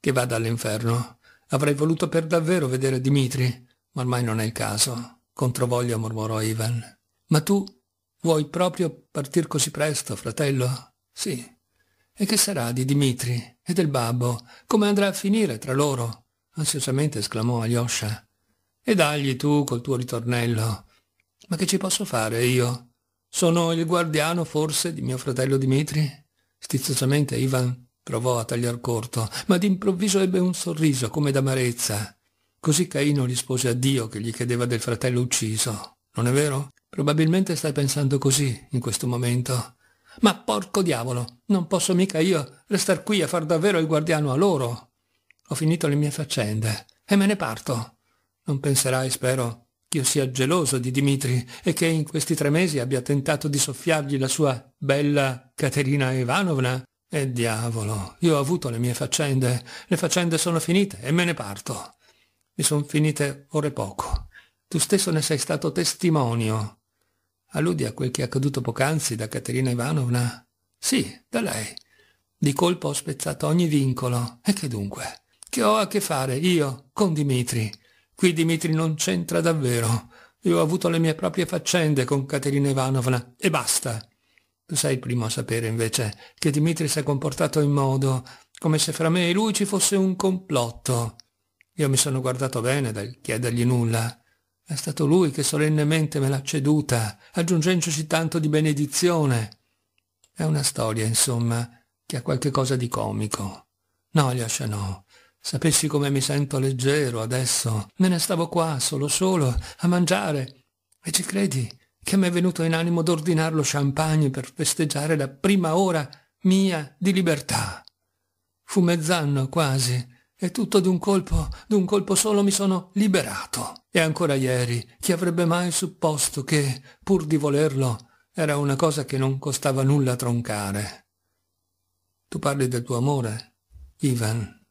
Che vada all'inferno. Avrei voluto per davvero vedere Dimitri, ma ormai non è il caso, controvoglio mormorò Ivan. Ma tu vuoi proprio partir così presto, fratello? Sì. E che sarà di Dimitri e del babbo? Come andrà a finire tra loro? ansiosamente esclamò Alyosha. E dagli tu col tuo ritornello. Ma che ci posso fare io? Sono il guardiano forse di mio fratello Dimitri? Stizzosamente Ivan provò a tagliar corto, ma d'improvviso ebbe un sorriso come d'amarezza Così Caino rispose a Dio che gli chiedeva del fratello ucciso. Non è vero? Probabilmente stai pensando così in questo momento. Ma porco diavolo, non posso mica io restare qui a far davvero il guardiano a loro. Ho finito le mie faccende e me ne parto. Non penserai, spero, che io sia geloso di Dimitri e che in questi tre mesi abbia tentato di soffiargli la sua bella Caterina Ivanovna. E eh, diavolo, io ho avuto le mie faccende, le faccende sono finite e me ne parto mi son finite ore poco. Tu stesso ne sei stato testimonio. Alludi a quel che è accaduto poc'anzi da Caterina Ivanovna? Sì, da lei. Di colpo ho spezzato ogni vincolo. E che dunque? Che ho a che fare io con Dimitri? Qui Dimitri non c'entra davvero. Io ho avuto le mie proprie faccende con Caterina Ivanovna e basta. Tu sei il primo a sapere invece che Dimitri si è comportato in modo come se fra me e lui ci fosse un complotto. Io mi sono guardato bene dal chiedergli nulla. È stato lui che solennemente me l'ha ceduta, aggiungendoci tanto di benedizione. È una storia, insomma, che ha qualche cosa di comico. No, Aliascia, no. Sapessi come mi sento leggero adesso. Me ne stavo qua, solo solo, a mangiare. E ci credi che mi è venuto in animo d'ordinarlo champagne per festeggiare la prima ora mia di libertà. Fu mezzanno quasi, e tutto d'un colpo, d'un colpo solo mi sono liberato. E ancora ieri, chi avrebbe mai supposto che, pur di volerlo, era una cosa che non costava nulla troncare. Tu parli del tuo amore, Ivan.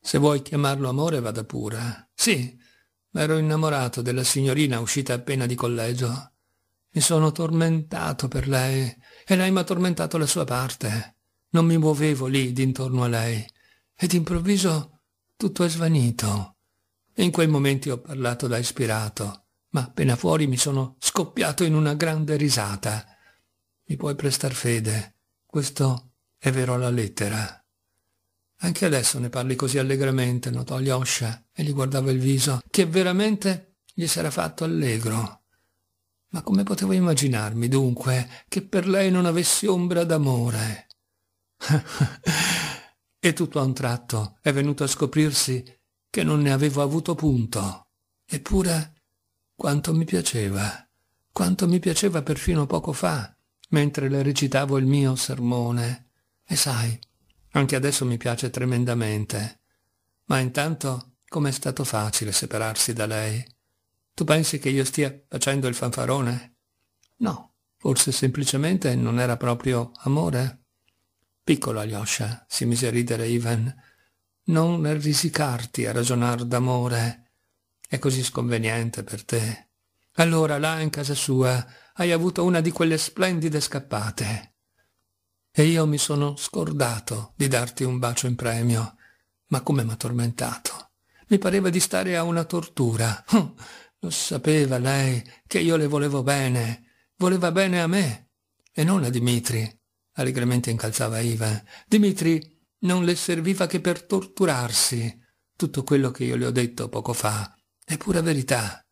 Se vuoi chiamarlo amore, vada pure. Sì, ero innamorato della signorina uscita appena di collegio. Mi sono tormentato per lei e lei mi ha tormentato la sua parte. Non mi muovevo lì d'intorno a lei e d'improvviso tutto è svanito. In quei momenti ho parlato da ispirato, ma appena fuori mi sono scoppiato in una grande risata. Mi puoi prestar fede, questo è vero alla lettera. Anche adesso ne parli così allegramente, notò Alyosha e gli guardava il viso, che veramente gli s'era fatto allegro. Ma come potevo immaginarmi, dunque, che per lei non avessi ombra d'amore? e tutto a un tratto è venuto a scoprirsi che non ne avevo avuto punto. Eppure, quanto mi piaceva, quanto mi piaceva perfino poco fa, mentre le recitavo il mio sermone. E sai, anche adesso mi piace tremendamente. Ma intanto com'è stato facile separarsi da lei. Tu pensi che io stia facendo il fanfarone? No, forse semplicemente non era proprio amore. Piccolo Alyosha, si mise a ridere Ivan, non risicarti a ragionar d'amore. È così sconveniente per te. Allora, là in casa sua, hai avuto una di quelle splendide scappate. E io mi sono scordato di darti un bacio in premio, ma come m'ha tormentato. Mi pareva di stare a una tortura. Hm, lo sapeva lei che io le volevo bene, voleva bene a me e non a Dimitri allegramente incalzava Ivan. Dimitri non le serviva che per torturarsi. Tutto quello che io le ho detto poco fa è pura verità.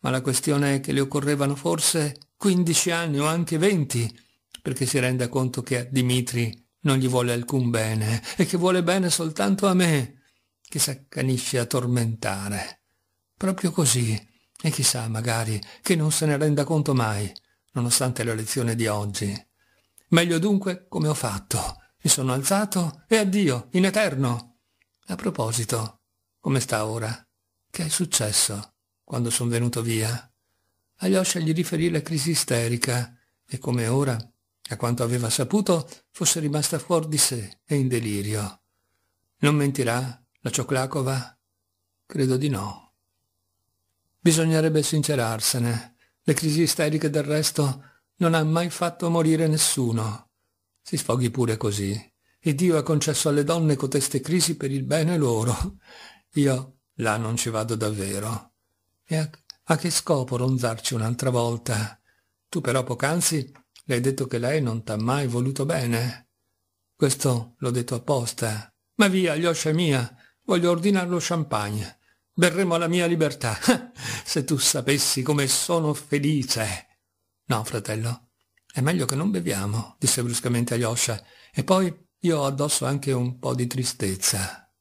Ma la questione è che le occorrevano forse 15 anni o anche 20 perché si renda conto che a Dimitri non gli vuole alcun bene e che vuole bene soltanto a me, che s'accanisce a tormentare. Proprio così, e chissà magari che non se ne renda conto mai, nonostante la lezione di oggi. Meglio dunque come ho fatto. Mi sono alzato e addio, in eterno. A proposito, come sta ora? Che è successo quando sono venuto via? Alyosha gli riferì la crisi isterica e come ora, a quanto aveva saputo, fosse rimasta fuori di sé e in delirio. Non mentirà la Cioclacova? Credo di no. Bisognerebbe sincerarsene. Le crisi isteriche del resto non ha mai fatto morire nessuno. Si sfoghi pure così. E Dio ha concesso alle donne coteste crisi per il bene loro. Io là non ci vado davvero. E a, a che scopo ronzarci un'altra volta? Tu però poc'anzi le hai detto che lei non t'ha mai voluto bene. Questo l'ho detto apposta. Ma via, gli Lioscia mia, voglio ordinare lo champagne. Berremo la mia libertà. Se tu sapessi come sono felice. No, fratello, è meglio che non beviamo, disse bruscamente Alyosha, e poi io ho addosso anche un po' di tristezza.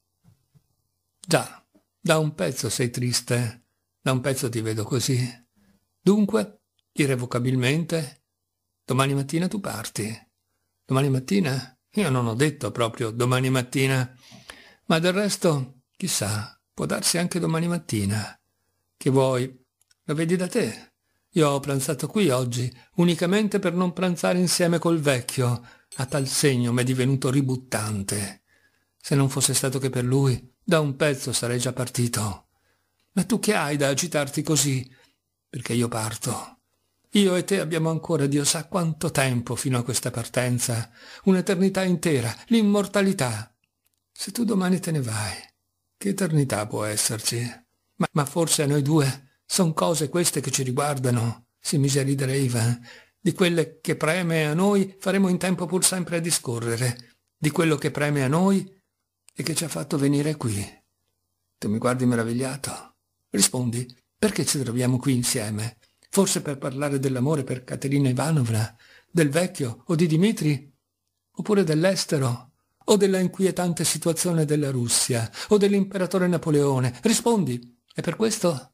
Già, da un pezzo sei triste, da un pezzo ti vedo così. Dunque, irrevocabilmente, domani mattina tu parti. Domani mattina? Io non ho detto proprio domani mattina, ma del resto, chissà, può darsi anche domani mattina. Che vuoi? Lo vedi da te. Io ho pranzato qui oggi, unicamente per non pranzare insieme col vecchio. A tal segno m'è divenuto ributtante. Se non fosse stato che per lui, da un pezzo sarei già partito. Ma tu che hai da agitarti così? Perché io parto. Io e te abbiamo ancora Dio sa quanto tempo fino a questa partenza, un'eternità intera, l'immortalità. Se tu domani te ne vai, che eternità può esserci? Ma, ma forse a noi due Son cose queste che ci riguardano, si mise a ridere Ivan. Eh. Di quelle che preme a noi faremo in tempo pur sempre a discorrere. Di quello che preme a noi e che ci ha fatto venire qui. Tu mi guardi meravigliato. Rispondi, perché ci troviamo qui insieme? Forse per parlare dell'amore per Caterina Ivanovna, del vecchio o di Dimitri? Oppure dell'estero? O della inquietante situazione della Russia? O dell'imperatore Napoleone? Rispondi, è per questo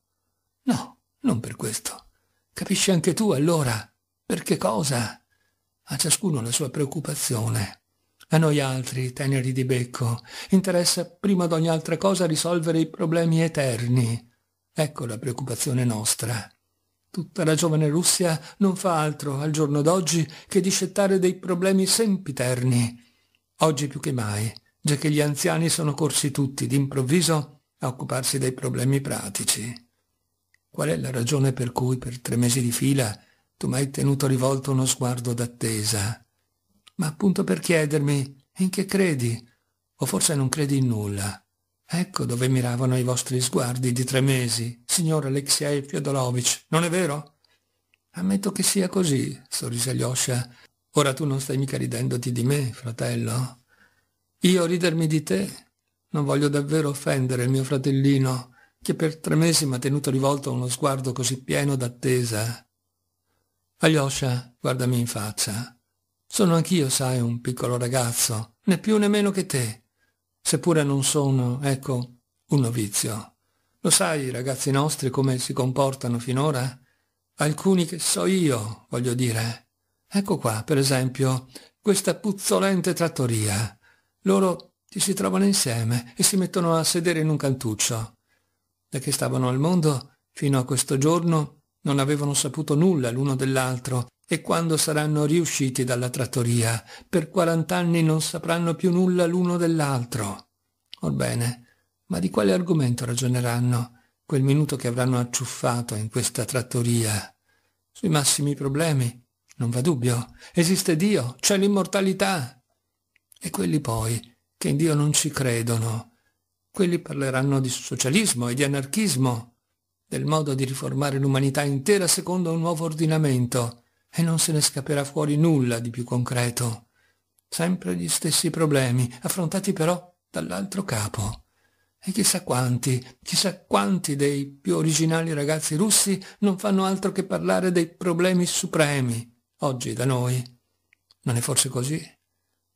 No, non per questo. Capisci anche tu allora? Per che cosa? A ciascuno la sua preoccupazione. A noi altri, teneri di becco, interessa prima ogni altra cosa risolvere i problemi eterni. Ecco la preoccupazione nostra. Tutta la giovane Russia non fa altro al giorno d'oggi che discettare dei problemi sempiterni. Oggi più che mai, già che gli anziani sono corsi tutti d'improvviso a occuparsi dei problemi pratici. Qual è la ragione per cui per tre mesi di fila tu mi hai tenuto rivolto uno sguardo d'attesa? Ma appunto per chiedermi in che credi? O forse non credi in nulla? Ecco dove miravano i vostri sguardi di tre mesi, signor Alexei Fiodorovich, non è vero? Ammetto che sia così, sorrise Alyosha. Ora tu non stai mica ridendoti di me, fratello. Io ridermi di te? Non voglio davvero offendere il mio fratellino che per tre mesi mi ha tenuto rivolto uno sguardo così pieno d'attesa. Alyosha, guardami in faccia. Sono anch'io, sai, un piccolo ragazzo, né più né meno che te. Seppure non sono, ecco, un novizio. Lo sai, i ragazzi nostri, come si comportano finora? Alcuni che so io, voglio dire. Ecco qua, per esempio, questa puzzolente trattoria. Loro ti si trovano insieme e si mettono a sedere in un cantuccio da che stavano al mondo fino a questo giorno non avevano saputo nulla l'uno dell'altro e quando saranno riusciti dalla trattoria, per quarant'anni non sapranno più nulla l'uno dell'altro. Orbene, ma di quale argomento ragioneranno quel minuto che avranno acciuffato in questa trattoria? Sui massimi problemi, non va dubbio, esiste Dio, c'è l'immortalità. E quelli poi che in Dio non ci credono, quelli parleranno di socialismo e di anarchismo, del modo di riformare l'umanità intera secondo un nuovo ordinamento, e non se ne scapperà fuori nulla di più concreto. Sempre gli stessi problemi, affrontati però dall'altro capo. E chissà quanti, chissà quanti dei più originali ragazzi russi non fanno altro che parlare dei problemi supremi, oggi da noi. Non è forse così?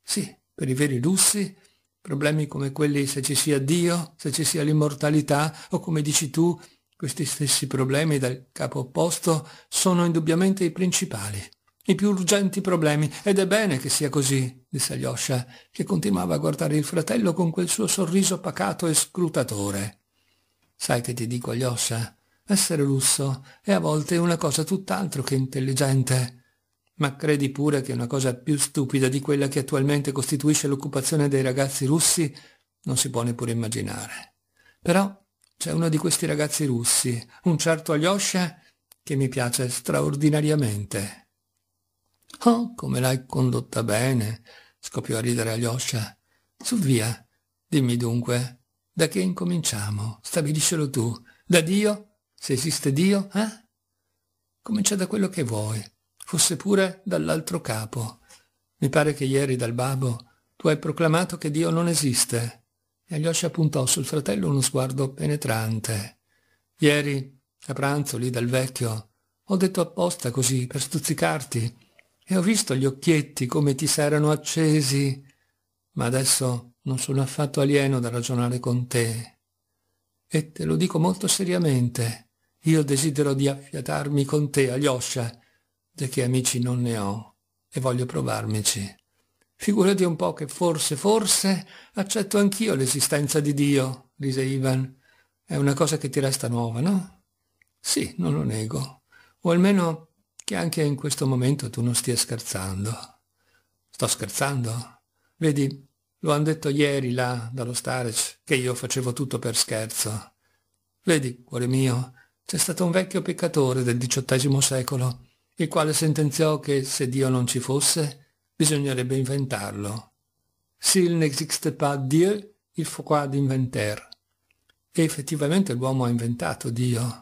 Sì, per i veri russi problemi come quelli se ci sia Dio, se ci sia l'immortalità o come dici tu, questi stessi problemi dal capo opposto sono indubbiamente i principali, i più urgenti problemi, ed è bene che sia così, disse Alyosha, che continuava a guardare il fratello con quel suo sorriso pacato e scrutatore. Sai che ti dico, Alyosha, essere lusso è a volte una cosa tutt'altro che intelligente. Ma credi pure che una cosa più stupida di quella che attualmente costituisce l'occupazione dei ragazzi russi non si può neppure immaginare. Però c'è uno di questi ragazzi russi, un certo Alyosha, che mi piace straordinariamente. Oh, come l'hai condotta bene, scoppiò a ridere Alyosha. Su via, dimmi dunque, da che incominciamo? Stabiliscelo tu. Da Dio? Se esiste Dio, eh? Comincia da quello che vuoi fosse pure dall'altro capo. Mi pare che ieri dal babbo tu hai proclamato che Dio non esiste. E Alyosha puntò sul fratello uno sguardo penetrante. Ieri, a pranzo lì dal vecchio, ho detto apposta così per stuzzicarti e ho visto gli occhietti come ti s'erano accesi, ma adesso non sono affatto alieno da ragionare con te. E te lo dico molto seriamente, io desidero di affiatarmi con te, Alyosha, perché amici non ne ho e voglio provarmici. Figurati un po' che forse, forse, accetto anch'io l'esistenza di Dio, disse Ivan. È una cosa che ti resta nuova, no? Sì, non lo nego. O almeno che anche in questo momento tu non stia scherzando. Sto scherzando? Vedi, lo han detto ieri là, dallo Starec, che io facevo tutto per scherzo. Vedi, cuore mio, c'è stato un vecchio peccatore del XVIII secolo il quale sentenziò che se Dio non ci fosse, bisognerebbe inventarlo. S'il n'existe pas Dieu, il faut d'inventer. E effettivamente l'uomo ha inventato Dio.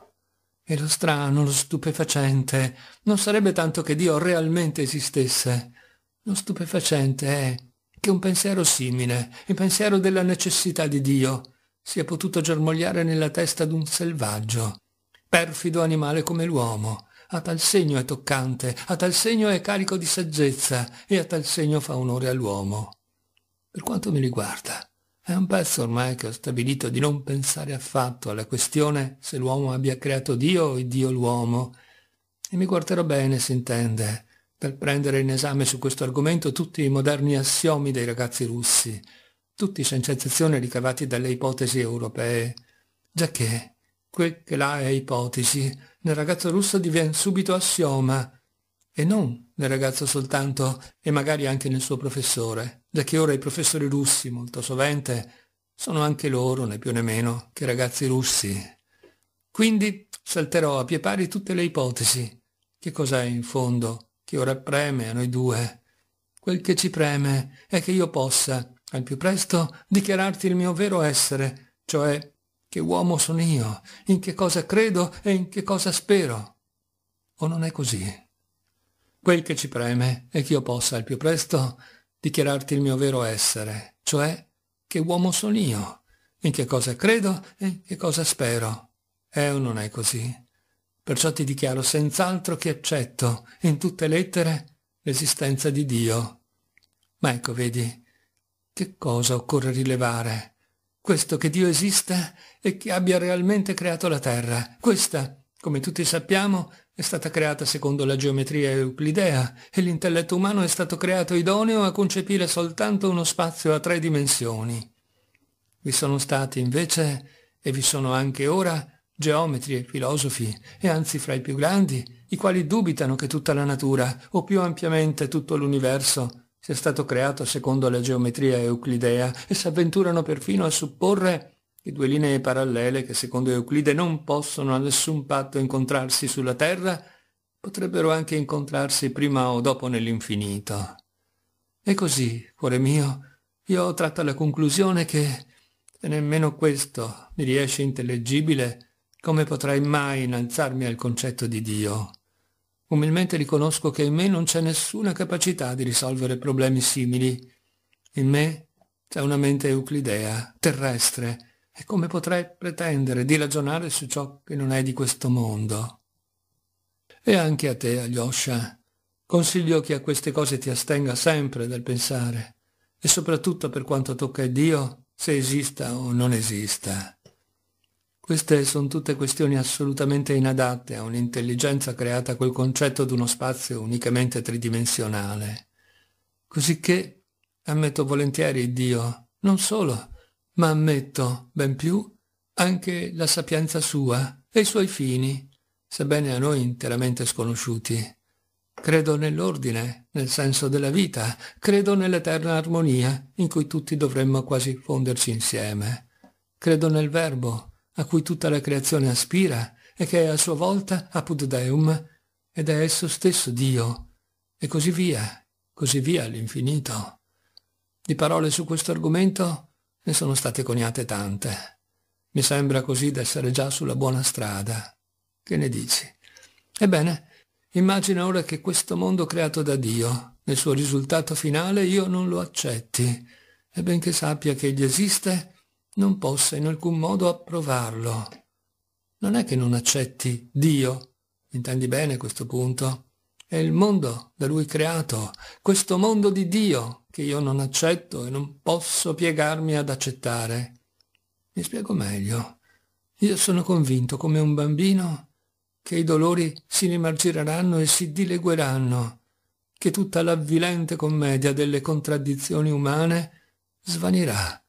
E lo strano, lo stupefacente, non sarebbe tanto che Dio realmente esistesse. Lo stupefacente è che un pensiero simile, il pensiero della necessità di Dio, sia potuto germogliare nella testa d'un selvaggio, perfido animale come l'uomo, a tal segno è toccante, a tal segno è carico di saggezza e a tal segno fa onore all'uomo. Per quanto mi riguarda, è un pezzo ormai che ho stabilito di non pensare affatto alla questione se l'uomo abbia creato Dio e Dio l'uomo, e mi guarderò bene, si intende, per prendere in esame su questo argomento tutti i moderni assiomi dei ragazzi russi, tutti senza eccezione ricavati dalle ipotesi europee, giacché quel che là è ipotesi nel ragazzo russo diviene subito assioma, e non nel ragazzo soltanto, e magari anche nel suo professore, da che ora i professori russi, molto sovente, sono anche loro, né più né meno, che ragazzi russi. Quindi salterò a pie pari tutte le ipotesi. Che cos'è in fondo che ora preme a noi due? Quel che ci preme è che io possa, al più presto, dichiararti il mio vero essere, cioè che uomo sono io? In che cosa credo e in che cosa spero? O non è così? Quel che ci preme è che io possa al più presto dichiararti il mio vero essere, cioè che uomo sono io, in che cosa credo e in che cosa spero. È o non è così? Perciò ti dichiaro senz'altro che accetto, in tutte lettere, l'esistenza di Dio. Ma ecco, vedi, che cosa occorre rilevare? questo che Dio esista e che abbia realmente creato la Terra. Questa, come tutti sappiamo, è stata creata secondo la geometria euclidea e l'intelletto umano è stato creato idoneo a concepire soltanto uno spazio a tre dimensioni. Vi sono stati invece, e vi sono anche ora, geometri e filosofi, e anzi fra i più grandi, i quali dubitano che tutta la natura, o più ampiamente tutto l'universo, sia stato creato secondo la geometria euclidea e s'avventurano perfino a supporre che due linee parallele che secondo Euclide non possono a nessun patto incontrarsi sulla Terra potrebbero anche incontrarsi prima o dopo nell'infinito. E così, cuore mio, io ho tratto la conclusione che, se nemmeno questo mi riesce intellegibile, come potrai mai innalzarmi al concetto di Dio? Umilmente riconosco che in me non c'è nessuna capacità di risolvere problemi simili. In me c'è una mente euclidea, terrestre, e come potrei pretendere di ragionare su ciò che non è di questo mondo? E anche a te, Alyosha, consiglio che a queste cose ti astenga sempre dal pensare, e soprattutto per quanto tocca a Dio, se esista o non esista. Queste sono tutte questioni assolutamente inadatte a un'intelligenza creata col concetto di uno spazio unicamente tridimensionale. Cosicché ammetto volentieri Dio, non solo, ma ammetto, ben più, anche la sapienza sua e i suoi fini, sebbene a noi interamente sconosciuti. Credo nell'ordine, nel senso della vita, credo nell'eterna armonia in cui tutti dovremmo quasi fonderci insieme. Credo nel Verbo, a cui tutta la creazione aspira e che è a sua volta apud Deum ed è esso stesso Dio, e così via, così via all'infinito. Di parole su questo argomento ne sono state coniate tante. Mi sembra così d'essere già sulla buona strada. Che ne dici? Ebbene, immagina ora che questo mondo creato da Dio, nel suo risultato finale, io non lo accetti, e benché sappia che egli esiste, non possa in alcun modo approvarlo. Non è che non accetti Dio, intendi bene questo punto? È il mondo da lui creato, questo mondo di Dio che io non accetto e non posso piegarmi ad accettare. Mi spiego meglio. Io sono convinto, come un bambino, che i dolori si rimargireranno e si dilegueranno, che tutta l'avvilente commedia delle contraddizioni umane svanirà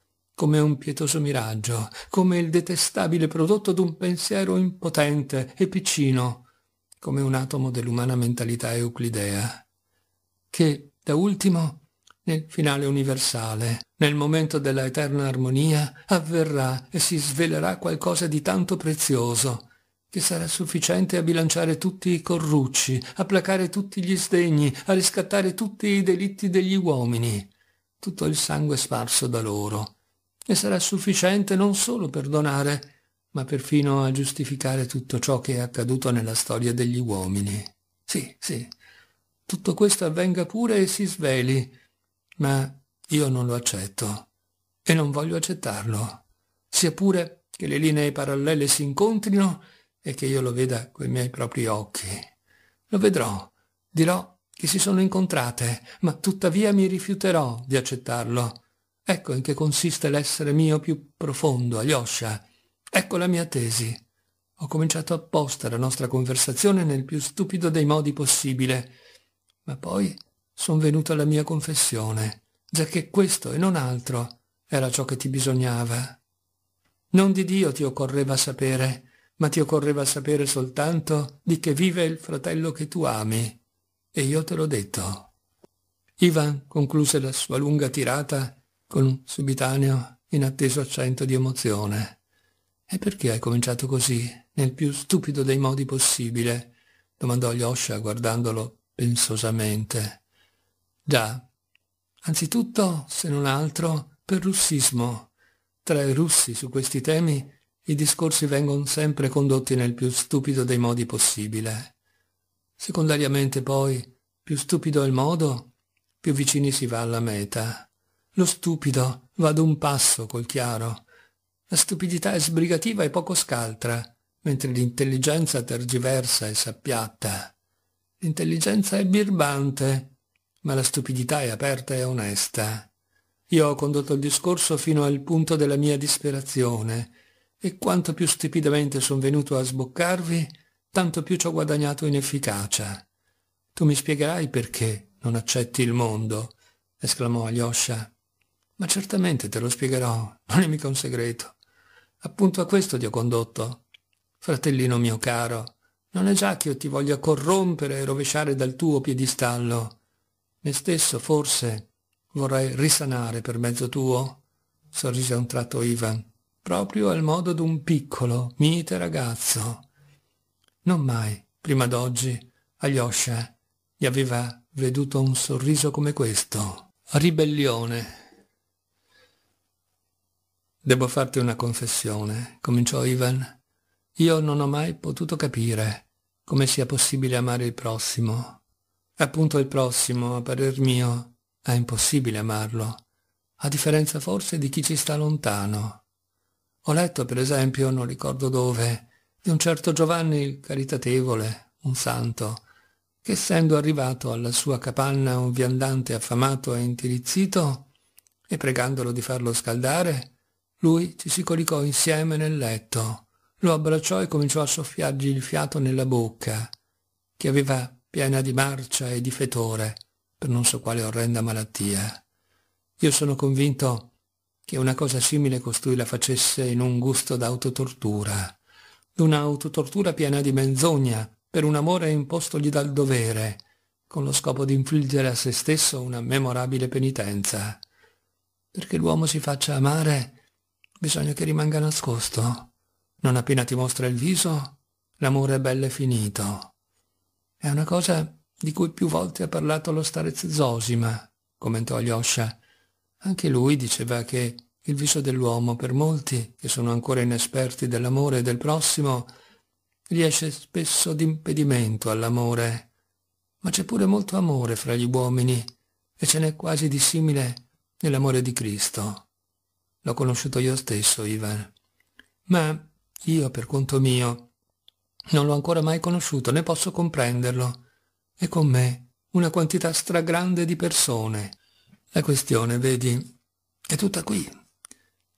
come un pietoso miraggio, come il detestabile prodotto d'un pensiero impotente e piccino, come un atomo dell'umana mentalità euclidea, che, da ultimo, nel finale universale, nel momento della eterna armonia, avverrà e si svelerà qualcosa di tanto prezioso, che sarà sufficiente a bilanciare tutti i corrucci, a placare tutti gli sdegni, a riscattare tutti i delitti degli uomini, tutto il sangue sparso da loro, e sarà sufficiente non solo per donare, ma perfino a giustificare tutto ciò che è accaduto nella storia degli uomini. Sì, sì, tutto questo avvenga pure e si sveli, ma io non lo accetto e non voglio accettarlo, sia pure che le linee parallele si incontrino e che io lo veda coi miei propri occhi. Lo vedrò, dirò che si sono incontrate, ma tuttavia mi rifiuterò di accettarlo Ecco in che consiste l'essere mio più profondo, Alyosha. Ecco la mia tesi. Ho cominciato apposta la nostra conversazione nel più stupido dei modi possibile, ma poi son venuto alla mia confessione, già che questo e non altro era ciò che ti bisognava. Non di Dio ti occorreva sapere, ma ti occorreva sapere soltanto di che vive il fratello che tu ami. E io te l'ho detto. Ivan concluse la sua lunga tirata con un subitaneo inatteso accento di emozione. «E perché hai cominciato così, nel più stupido dei modi possibile?» domandò Yosha guardandolo pensosamente. «Già, anzitutto, se non altro, per russismo. Tra i russi su questi temi i discorsi vengono sempre condotti nel più stupido dei modi possibile. Secondariamente poi, più stupido è il modo, più vicini si va alla meta. Lo stupido va ad un passo col chiaro. La stupidità è sbrigativa e poco scaltra, mentre l'intelligenza tergiversa e s'appiatta. L'intelligenza è birbante, ma la stupidità è aperta e onesta. Io ho condotto il discorso fino al punto della mia disperazione, e quanto più stupidamente son venuto a sboccarvi, tanto più ci ho guadagnato in efficacia. Tu mi spiegherai perché non accetti il mondo, esclamò Alyosha. Ma certamente te lo spiegherò, non è mica un segreto. Appunto a questo ti ho condotto. Fratellino mio caro, non è già che io ti voglia corrompere e rovesciare dal tuo piedistallo. Me stesso, forse, vorrei risanare per mezzo tuo, sorrise a un tratto Ivan, proprio al modo d'un piccolo, mite ragazzo. Non mai, prima d'oggi, Alyosha gli aveva veduto un sorriso come questo. Ribellione, Devo farti una confessione, cominciò Ivan. Io non ho mai potuto capire come sia possibile amare il prossimo. Appunto il prossimo, a parer mio, è impossibile amarlo, a differenza forse di chi ci sta lontano. Ho letto, per esempio, non ricordo dove, di un certo Giovanni il caritatevole, un santo, che essendo arrivato alla sua capanna un viandante affamato e intirizzito, e pregandolo di farlo scaldare, lui ci si coricò insieme nel letto, lo abbracciò e cominciò a soffiargli il fiato nella bocca, che aveva piena di marcia e di fetore, per non so quale orrenda malattia. Io sono convinto che una cosa simile costui la facesse in un gusto d'autotortura, un'autotortura piena di menzogna, per un amore impostogli dal dovere, con lo scopo di infliggere a se stesso una memorabile penitenza. Perché l'uomo si faccia amare, bisogna che rimanga nascosto. Non appena ti mostra il viso, l'amore è bello e finito. È una cosa di cui più volte ha parlato lo starez Zosima, commentò Alyosha. Anche lui diceva che il viso dell'uomo per molti, che sono ancora inesperti dell'amore e del prossimo, riesce spesso d'impedimento all'amore. Ma c'è pure molto amore fra gli uomini, e ce n'è quasi di simile nell'amore di Cristo. L'ho conosciuto io stesso, Ivan. Ma io, per conto mio, non l'ho ancora mai conosciuto, né posso comprenderlo. E con me una quantità stragrande di persone. La questione, vedi, è tutta qui.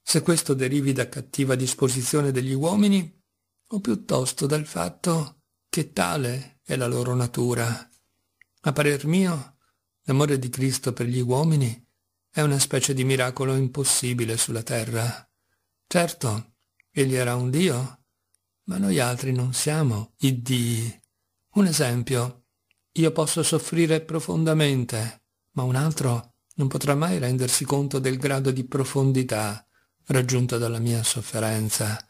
Se questo derivi da cattiva disposizione degli uomini, o piuttosto dal fatto che tale è la loro natura. A parer mio, l'amore di Cristo per gli uomini è una specie di miracolo impossibile sulla terra. Certo, egli era un Dio, ma noi altri non siamo i Dii. Un esempio, io posso soffrire profondamente, ma un altro non potrà mai rendersi conto del grado di profondità raggiunto dalla mia sofferenza,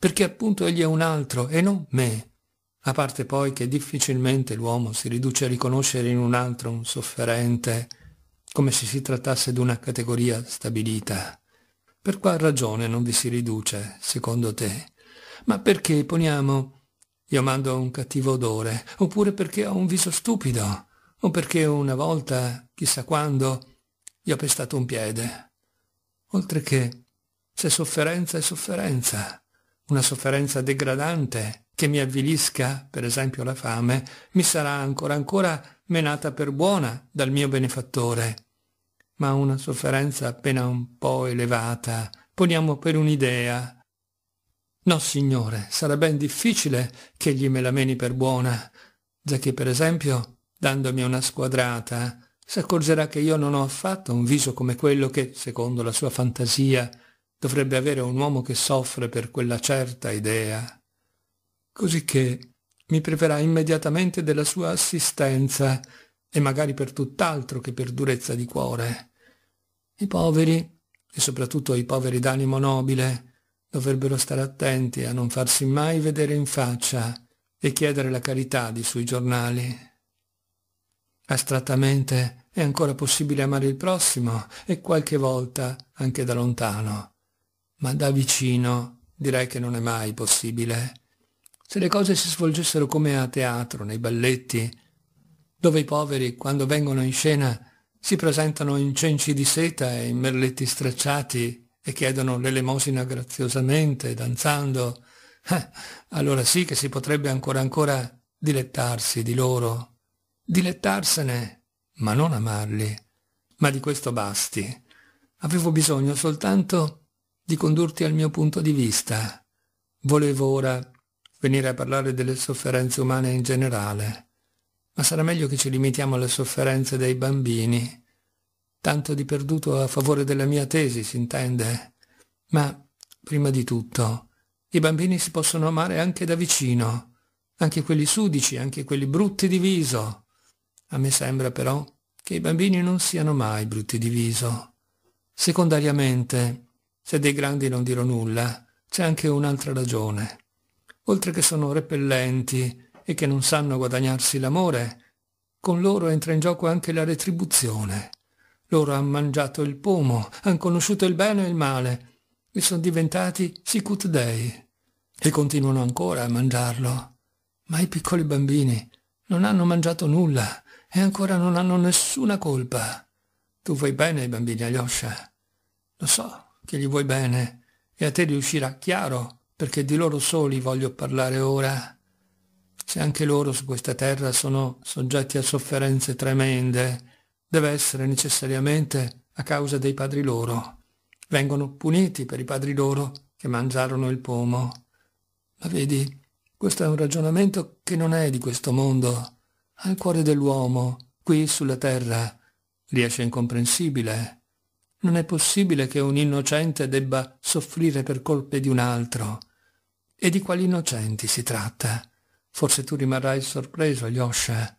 perché appunto egli è un altro e non me, a parte poi che difficilmente l'uomo si riduce a riconoscere in un altro un sofferente, come se si trattasse di una categoria stabilita. Per qual ragione non vi si riduce, secondo te? Ma perché, poniamo, io mando un cattivo odore, oppure perché ho un viso stupido, o perché una volta, chissà quando, gli ho pestato un piede. Oltre che, se sofferenza è sofferenza, una sofferenza degradante che mi avvilisca, per esempio la fame, mi sarà ancora ancora menata per buona dal mio benefattore, ma una sofferenza appena un po' elevata, poniamo per un'idea. No, signore, sarà ben difficile che gli me la meni per buona, già che, per esempio, dandomi una squadrata, s'accorgerà che io non ho affatto un viso come quello che, secondo la sua fantasia, dovrebbe avere un uomo che soffre per quella certa idea. Cosicché mi preverà immediatamente della sua assistenza, e magari per tutt'altro che per durezza di cuore. I poveri, e soprattutto i poveri d'animo nobile, dovrebbero stare attenti a non farsi mai vedere in faccia e chiedere la carità di sui giornali. Astrattamente è ancora possibile amare il prossimo e qualche volta anche da lontano, ma da vicino direi che non è mai possibile. Se le cose si svolgessero come a teatro, nei balletti, dove i poveri, quando vengono in scena, si presentano in cenci di seta e in merletti stracciati e chiedono l'elemosina graziosamente, danzando, eh, allora sì che si potrebbe ancora ancora dilettarsi di loro, dilettarsene, ma non amarli. Ma di questo basti. Avevo bisogno soltanto di condurti al mio punto di vista. Volevo ora venire a parlare delle sofferenze umane in generale ma sarà meglio che ci limitiamo alle sofferenze dei bambini. Tanto di perduto a favore della mia tesi, si intende. Ma, prima di tutto, i bambini si possono amare anche da vicino, anche quelli sudici, anche quelli brutti di viso. A me sembra però che i bambini non siano mai brutti di viso. Secondariamente, se dei grandi non dirò nulla, c'è anche un'altra ragione. Oltre che sono repellenti, e che non sanno guadagnarsi l'amore, con loro entra in gioco anche la retribuzione. Loro hanno mangiato il pomo, hanno conosciuto il bene e il male, e sono diventati sicut dei, e continuano ancora a mangiarlo. Ma i piccoli bambini non hanno mangiato nulla e ancora non hanno nessuna colpa. Tu vuoi bene ai bambini, Alyosha. Lo so che gli vuoi bene, e a te riuscirà chiaro, perché di loro soli voglio parlare ora se anche loro su questa terra sono soggetti a sofferenze tremende, deve essere necessariamente a causa dei padri loro. Vengono puniti per i padri loro che mangiarono il pomo. Ma vedi, questo è un ragionamento che non è di questo mondo, al cuore dell'uomo, qui sulla terra, riesce incomprensibile. Non è possibile che un innocente debba soffrire per colpe di un altro. E di quali innocenti si tratta? Forse tu rimarrai sorpreso, Yosha,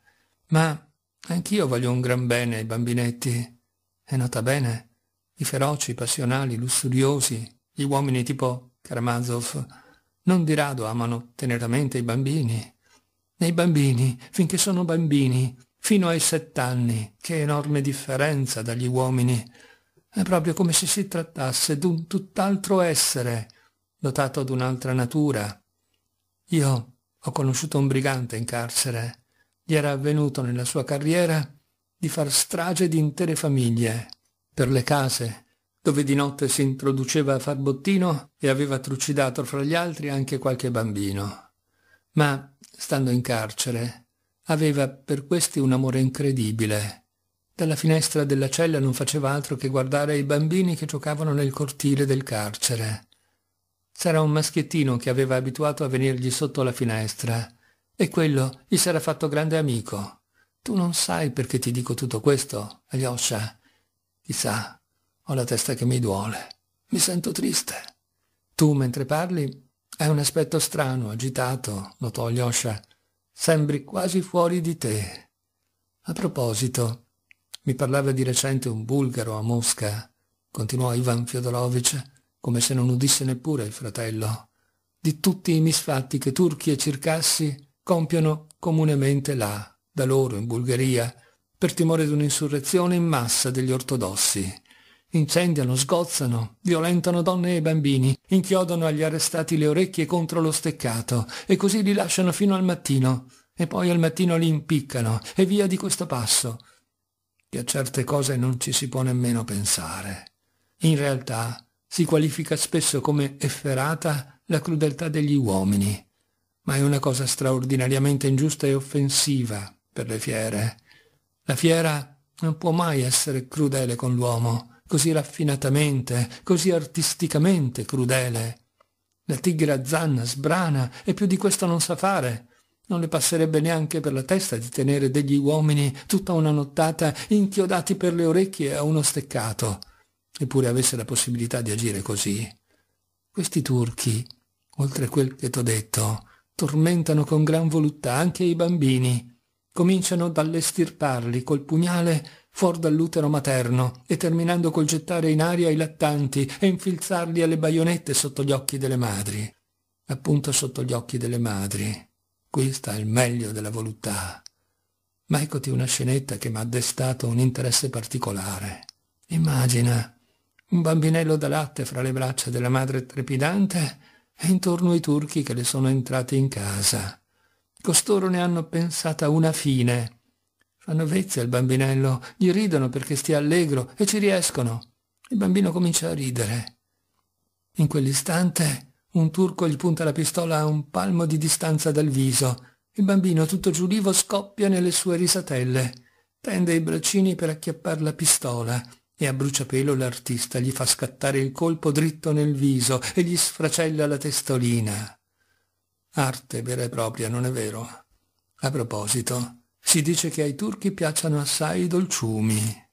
ma anch'io voglio un gran bene ai bambinetti. E nota bene, i feroci, i passionali, lussuriosi, gli uomini tipo Karamazov, non di rado amano teneramente i bambini. Nei bambini, finché sono bambini, fino ai sett'anni, che enorme differenza dagli uomini. È proprio come se si trattasse d'un tutt'altro essere, dotato d'un'altra natura. Io ho conosciuto un brigante in carcere. Gli era avvenuto nella sua carriera di far strage di intere famiglie, per le case, dove di notte si introduceva a far bottino e aveva trucidato fra gli altri anche qualche bambino. Ma, stando in carcere, aveva per questi un amore incredibile. Dalla finestra della cella non faceva altro che guardare i bambini che giocavano nel cortile del carcere. C'era un maschiettino che aveva abituato a venirgli sotto la finestra e quello gli s'era fatto grande amico. Tu non sai perché ti dico tutto questo, Alyosha. Chissà, ho la testa che mi duole. Mi sento triste. Tu, mentre parli, hai un aspetto strano, agitato, notò Alyosha. Sembri quasi fuori di te. A proposito, mi parlava di recente un bulgaro a Mosca, continuò Ivan Fiodorovich come se non udisse neppure il fratello, di tutti i misfatti che turchi e circassi compiono comunemente là, da loro in Bulgaria, per timore di un'insurrezione in massa degli ortodossi. Incendiano, sgozzano, violentano donne e bambini, inchiodano agli arrestati le orecchie contro lo steccato e così li lasciano fino al mattino e poi al mattino li impiccano e via di questo passo. Che a certe cose non ci si può nemmeno pensare. In realtà si qualifica spesso come efferata la crudeltà degli uomini, ma è una cosa straordinariamente ingiusta e offensiva per le fiere. La fiera non può mai essere crudele con l'uomo, così raffinatamente, così artisticamente crudele. La tigre zanna sbrana, e più di questo non sa fare. Non le passerebbe neanche per la testa di tenere degli uomini tutta una nottata inchiodati per le orecchie a uno steccato eppure avesse la possibilità di agire così. Questi turchi, oltre quel che t'ho detto, tormentano con gran voluttà anche i bambini. Cominciano dall'estirparli col pugnale fuori dall'utero materno e terminando col gettare in aria i lattanti e infilzarli alle baionette sotto gli occhi delle madri. Appunto sotto gli occhi delle madri. Qui sta il meglio della voluttà. Ma eccoti una scenetta che mi ha destato un interesse particolare. Immagina un bambinello da latte fra le braccia della madre trepidante e intorno ai turchi che le sono entrati in casa. Costoro ne hanno pensata una fine. Fanno vezza il bambinello, gli ridono perché stia allegro e ci riescono. Il bambino comincia a ridere. In quell'istante un turco gli punta la pistola a un palmo di distanza dal viso. Il bambino, tutto giulivo, scoppia nelle sue risatelle. Tende i braccini per acchiappar la pistola e a bruciapelo l'artista gli fa scattare il colpo dritto nel viso e gli sfracella la testolina. Arte vera e propria, non è vero? A proposito, si dice che ai turchi piacciono assai i dolciumi.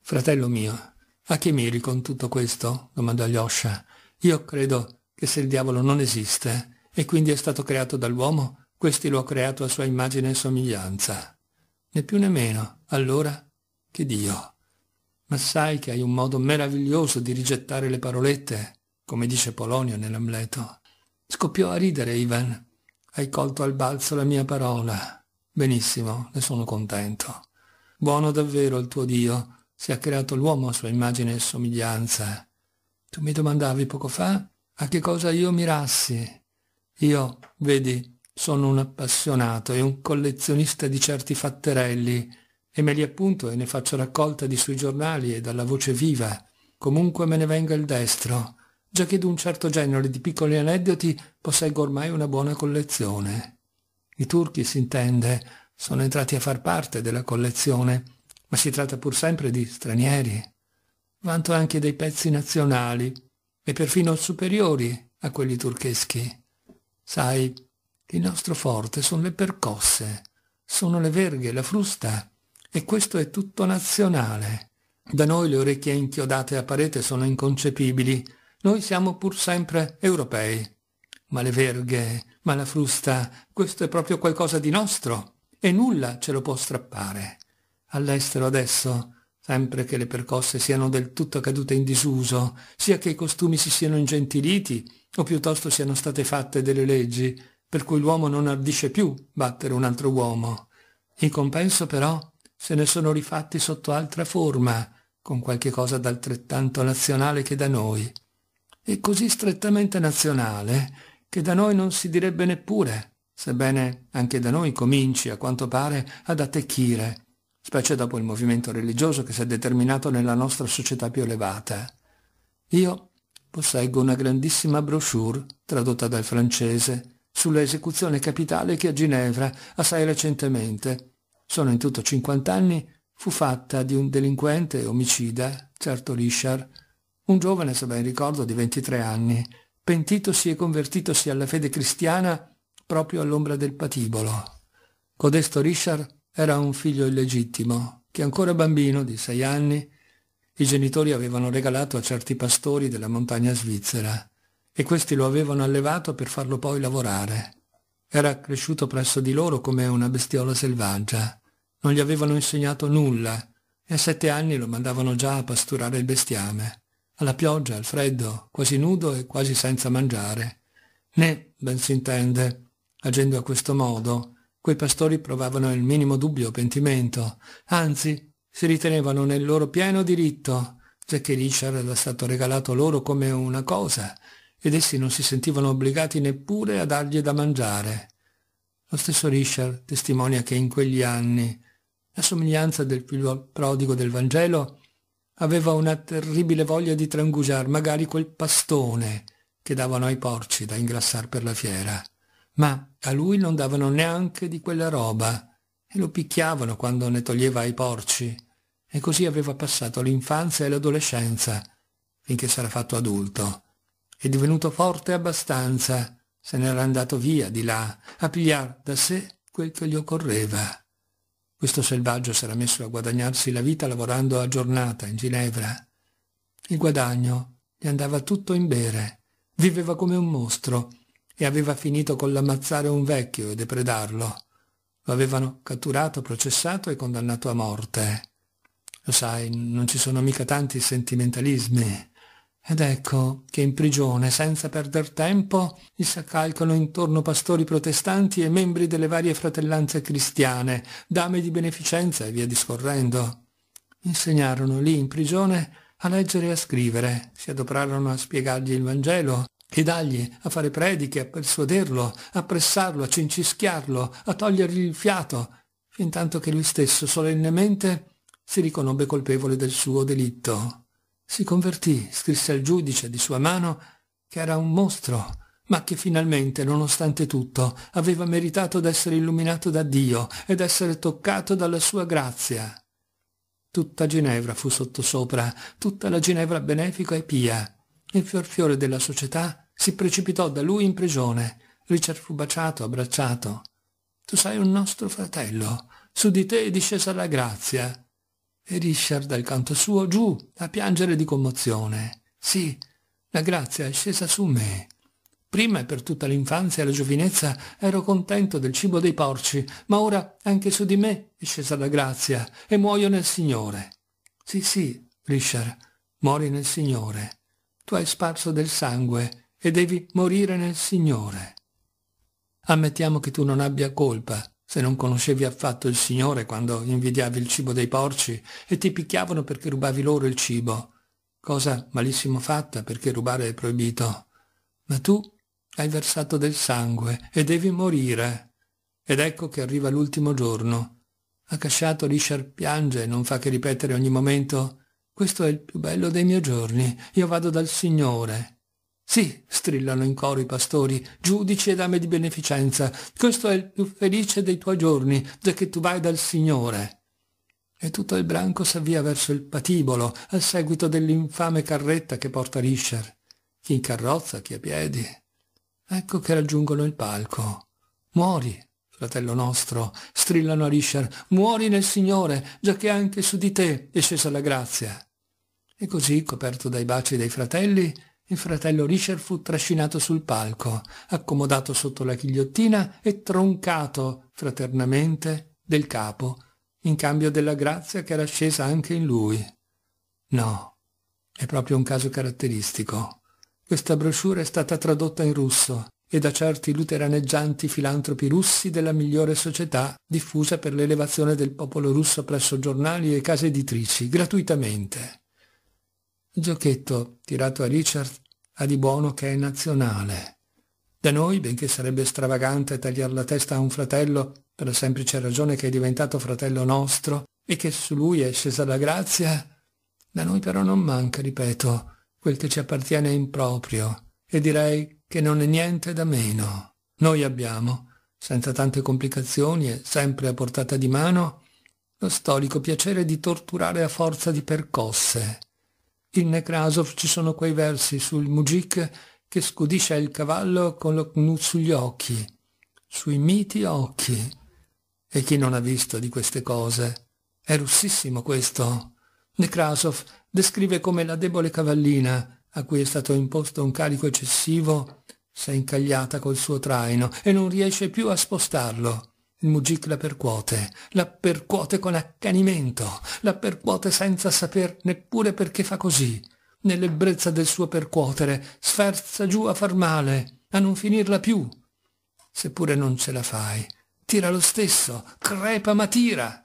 Fratello mio, a che miri con tutto questo? domandò Alyosha. Io credo che se il diavolo non esiste e quindi è stato creato dall'uomo, questi lo ha creato a sua immagine e somiglianza. Né più né meno, allora, che Dio ma sai che hai un modo meraviglioso di rigettare le parolette, come dice Polonio nell'Amleto. Scoppiò a ridere Ivan. Hai colto al balzo la mia parola. Benissimo, ne sono contento. Buono davvero il tuo Dio, si è creato l'uomo a sua immagine e somiglianza. Tu mi domandavi poco fa a che cosa io mirassi. Io, vedi, sono un appassionato e un collezionista di certi fatterelli e me li appunto e ne faccio raccolta di sui giornali e dalla voce viva, comunque me ne venga il destro, già che d'un certo genere di piccoli aneddoti posseggo ormai una buona collezione. I turchi, si intende, sono entrati a far parte della collezione, ma si tratta pur sempre di stranieri. Vanto anche dei pezzi nazionali, e perfino superiori a quelli turcheschi. Sai, il nostro forte sono le percosse, sono le verghe, la frusta, e questo è tutto nazionale. Da noi le orecchie inchiodate a parete sono inconcepibili. Noi siamo pur sempre europei. Ma le verghe, ma la frusta, questo è proprio qualcosa di nostro e nulla ce lo può strappare. All'estero adesso, sempre che le percosse siano del tutto cadute in disuso, sia che i costumi si siano ingentiliti o piuttosto siano state fatte delle leggi per cui l'uomo non ardisce più battere un altro uomo. In compenso però se ne sono rifatti sotto altra forma, con qualche cosa d'altrettanto nazionale che da noi, e così strettamente nazionale che da noi non si direbbe neppure, sebbene anche da noi cominci, a quanto pare, ad attecchire, specie dopo il movimento religioso che si è determinato nella nostra società più elevata. Io posseggo una grandissima brochure, tradotta dal francese, sulla esecuzione capitale che a Ginevra, assai recentemente, sono in tutto 50 anni, fu fatta di un delinquente omicida, certo Lishar, un giovane, se ben ricordo, di 23 anni, pentitosi e convertitosi alla fede cristiana proprio all'ombra del patibolo. Codesto Richard era un figlio illegittimo, che ancora bambino, di sei anni, i genitori avevano regalato a certi pastori della montagna svizzera e questi lo avevano allevato per farlo poi lavorare. Era cresciuto presso di loro come una bestiola selvaggia. Non gli avevano insegnato nulla e a sette anni lo mandavano già a pasturare il bestiame, alla pioggia, al freddo, quasi nudo e quasi senza mangiare. Né, ben s'intende, agendo a questo modo, quei pastori provavano il minimo dubbio o pentimento, anzi si ritenevano nel loro pieno diritto, che Richard era stato regalato loro come una cosa, ed essi non si sentivano obbligati neppure a dargli da mangiare. Lo stesso Richard testimonia che in quegli anni la somiglianza del figlio prodigo del Vangelo aveva una terribile voglia di trangugiar magari quel pastone che davano ai porci da ingrassar per la fiera, ma a lui non davano neanche di quella roba e lo picchiavano quando ne toglieva ai porci e così aveva passato l'infanzia e l'adolescenza finché s'era fatto adulto e divenuto forte abbastanza se n'era andato via di là a pigliar da sé quel che gli occorreva questo selvaggio s'era messo a guadagnarsi la vita lavorando a giornata in Ginevra. Il guadagno gli andava tutto in bere, viveva come un mostro e aveva finito con l'ammazzare un vecchio e depredarlo. Lo avevano catturato, processato e condannato a morte. Lo sai, non ci sono mica tanti sentimentalismi. Ed ecco che in prigione, senza perder tempo, gli si accalcano intorno pastori protestanti e membri delle varie fratellanze cristiane, dame di beneficenza e via discorrendo. Insegnarono lì in prigione a leggere e a scrivere, si adoperarono a spiegargli il Vangelo e dargli a fare prediche, a persuaderlo, a pressarlo, a cincischiarlo, a togliergli il fiato, fin tanto che lui stesso solennemente si riconobbe colpevole del suo delitto si convertì, scrisse al giudice di sua mano che era un mostro, ma che finalmente, nonostante tutto, aveva meritato d'essere illuminato da Dio ed essere toccato dalla sua grazia. Tutta Ginevra fu sottosopra, tutta la Ginevra benefica e pia. Il fiorfiore della società si precipitò da lui in prigione. Richard fu baciato, abbracciato. Tu sei un nostro fratello, su di te è discesa la grazia, e Richard, dal canto suo, giù, a piangere di commozione. Sì, la grazia è scesa su me. Prima e per tutta l'infanzia e la giovinezza ero contento del cibo dei porci, ma ora anche su di me è scesa la grazia e muoio nel Signore. Sì, sì, Richard, muori nel Signore. Tu hai sparso del sangue e devi morire nel Signore. Ammettiamo che tu non abbia colpa se non conoscevi affatto il Signore quando invidiavi il cibo dei porci e ti picchiavano perché rubavi loro il cibo, cosa malissimo fatta perché rubare è proibito. Ma tu hai versato del sangue e devi morire. Ed ecco che arriva l'ultimo giorno. Accasciato Richard piange e non fa che ripetere ogni momento «Questo è il più bello dei miei giorni, io vado dal Signore, sì, strillano in coro i pastori, giudici e dame di beneficenza, questo è il più felice dei tuoi giorni, giacché tu vai dal Signore e tutto il branco s'avvia verso il patibolo, al seguito dell'infame carretta che porta Rischer. Chi in carrozza, chi a piedi. Ecco che raggiungono il palco. Muori, fratello nostro, strillano a Rischer, muori nel Signore, giacché anche su di te è scesa la grazia. E così, coperto dai baci dei fratelli, il fratello Richard fu trascinato sul palco, accomodato sotto la ghigliottina e troncato fraternamente del capo, in cambio della grazia che era scesa anche in lui. No, è proprio un caso caratteristico. Questa brochure è stata tradotta in russo e da certi luteraneggianti filantropi russi della migliore società, diffusa per l'elevazione del popolo russo presso giornali e case editrici, gratuitamente. Il giochetto tirato a Richard ha di buono che è nazionale. Da noi, benché sarebbe stravagante tagliare la testa a un fratello per la semplice ragione che è diventato fratello nostro e che su lui è scesa la grazia, da noi però non manca, ripeto, quel che ci appartiene in proprio e direi che non è niente da meno. Noi abbiamo, senza tante complicazioni e sempre a portata di mano, lo storico piacere di torturare a forza di percosse il Nekrasov ci sono quei versi sul Mujik che scudisce il cavallo con lo Knu sugli occhi, sui miti occhi. E chi non ha visto di queste cose? È russissimo questo. Nekrasov descrive come la debole cavallina, a cui è stato imposto un carico eccessivo, si è incagliata col suo traino e non riesce più a spostarlo. Il Mugik la percuote, la percuote con accanimento, la percuote senza saper neppure perché fa così. Nell'ebbrezza del suo percuotere, sferza giù a far male, a non finirla più. Seppure non ce la fai, tira lo stesso, crepa ma tira.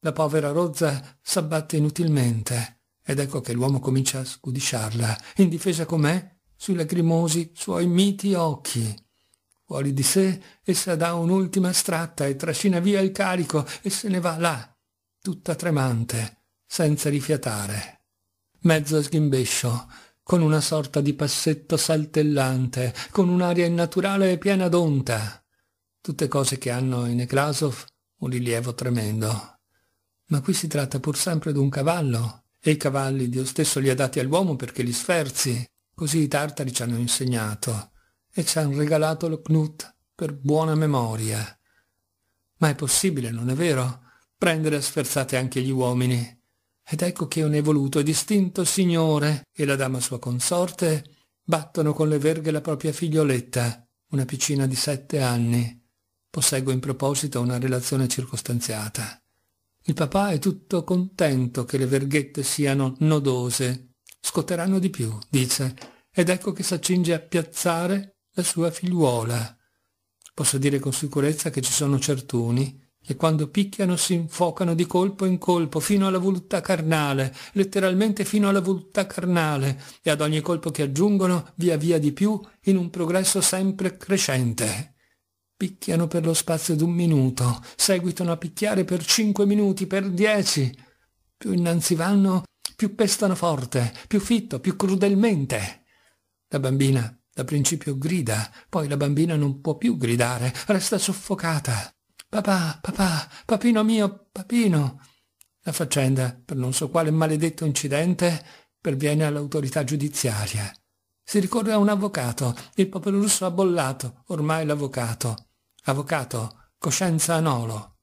La povera rozza s'abbatte inutilmente, ed ecco che l'uomo comincia a scudisciarla, indifesa com'è, sui lacrimosi suoi miti occhi. Fuori di sé essa dà un'ultima stratta e trascina via il carico e se ne va là, tutta tremante, senza rifiatare. Mezzo sghimbescio, con una sorta di passetto saltellante, con un'aria innaturale e piena d'onta. Tutte cose che hanno in Ekrasov un rilievo tremendo. Ma qui si tratta pur sempre d'un cavallo, e i cavalli Dio stesso li ha dati all'uomo perché li sferzi, così i tartari ci hanno insegnato e ci han regalato lo Knut per buona memoria. Ma è possibile, non è vero? Prendere a sferzate anche gli uomini. Ed ecco che un evoluto e distinto signore e la dama sua consorte battono con le verghe la propria figlioletta, una piccina di sette anni. Posseggo in proposito una relazione circostanziata. Il papà è tutto contento che le verghette siano nodose. Scotteranno di più, dice, ed ecco che s'accinge a piazzare la sua figliuola. Posso dire con sicurezza che ci sono certuni che quando picchiano si infocano di colpo in colpo fino alla voluttà carnale, letteralmente fino alla voluttà carnale, e ad ogni colpo che aggiungono via via di più in un progresso sempre crescente. Picchiano per lo spazio d'un minuto, seguitano a picchiare per cinque minuti, per dieci. Più innanzi vanno, più pestano forte, più fitto, più crudelmente. La bambina da principio grida, poi la bambina non può più gridare, resta soffocata. Papà, papà, papino mio, papino. La faccenda, per non so quale maledetto incidente, perviene all'autorità giudiziaria. Si ricorre a un avvocato, il popolo russo ha bollato, ormai l'avvocato. Avvocato, coscienza anolo.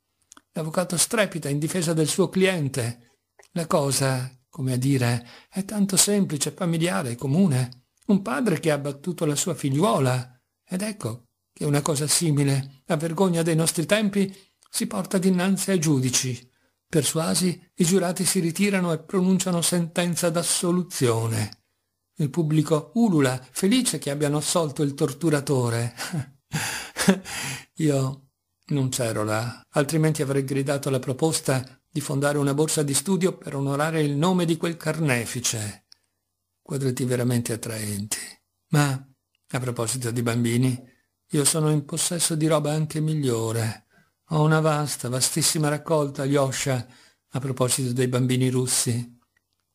L'avvocato strepita in difesa del suo cliente. La cosa, come a dire, è tanto semplice, familiare e comune. Un padre che ha abbattuto la sua figliuola. Ed ecco che una cosa simile, la vergogna dei nostri tempi, si porta dinanzi ai giudici. Persuasi, i giurati si ritirano e pronunciano sentenza d'assoluzione. Il pubblico ulula, felice che abbiano assolto il torturatore. Io non c'ero là, altrimenti avrei gridato la proposta di fondare una borsa di studio per onorare il nome di quel carnefice quadretti veramente attraenti. Ma, a proposito di bambini, io sono in possesso di roba anche migliore. Ho una vasta, vastissima raccolta, Lyosha, a proposito dei bambini russi.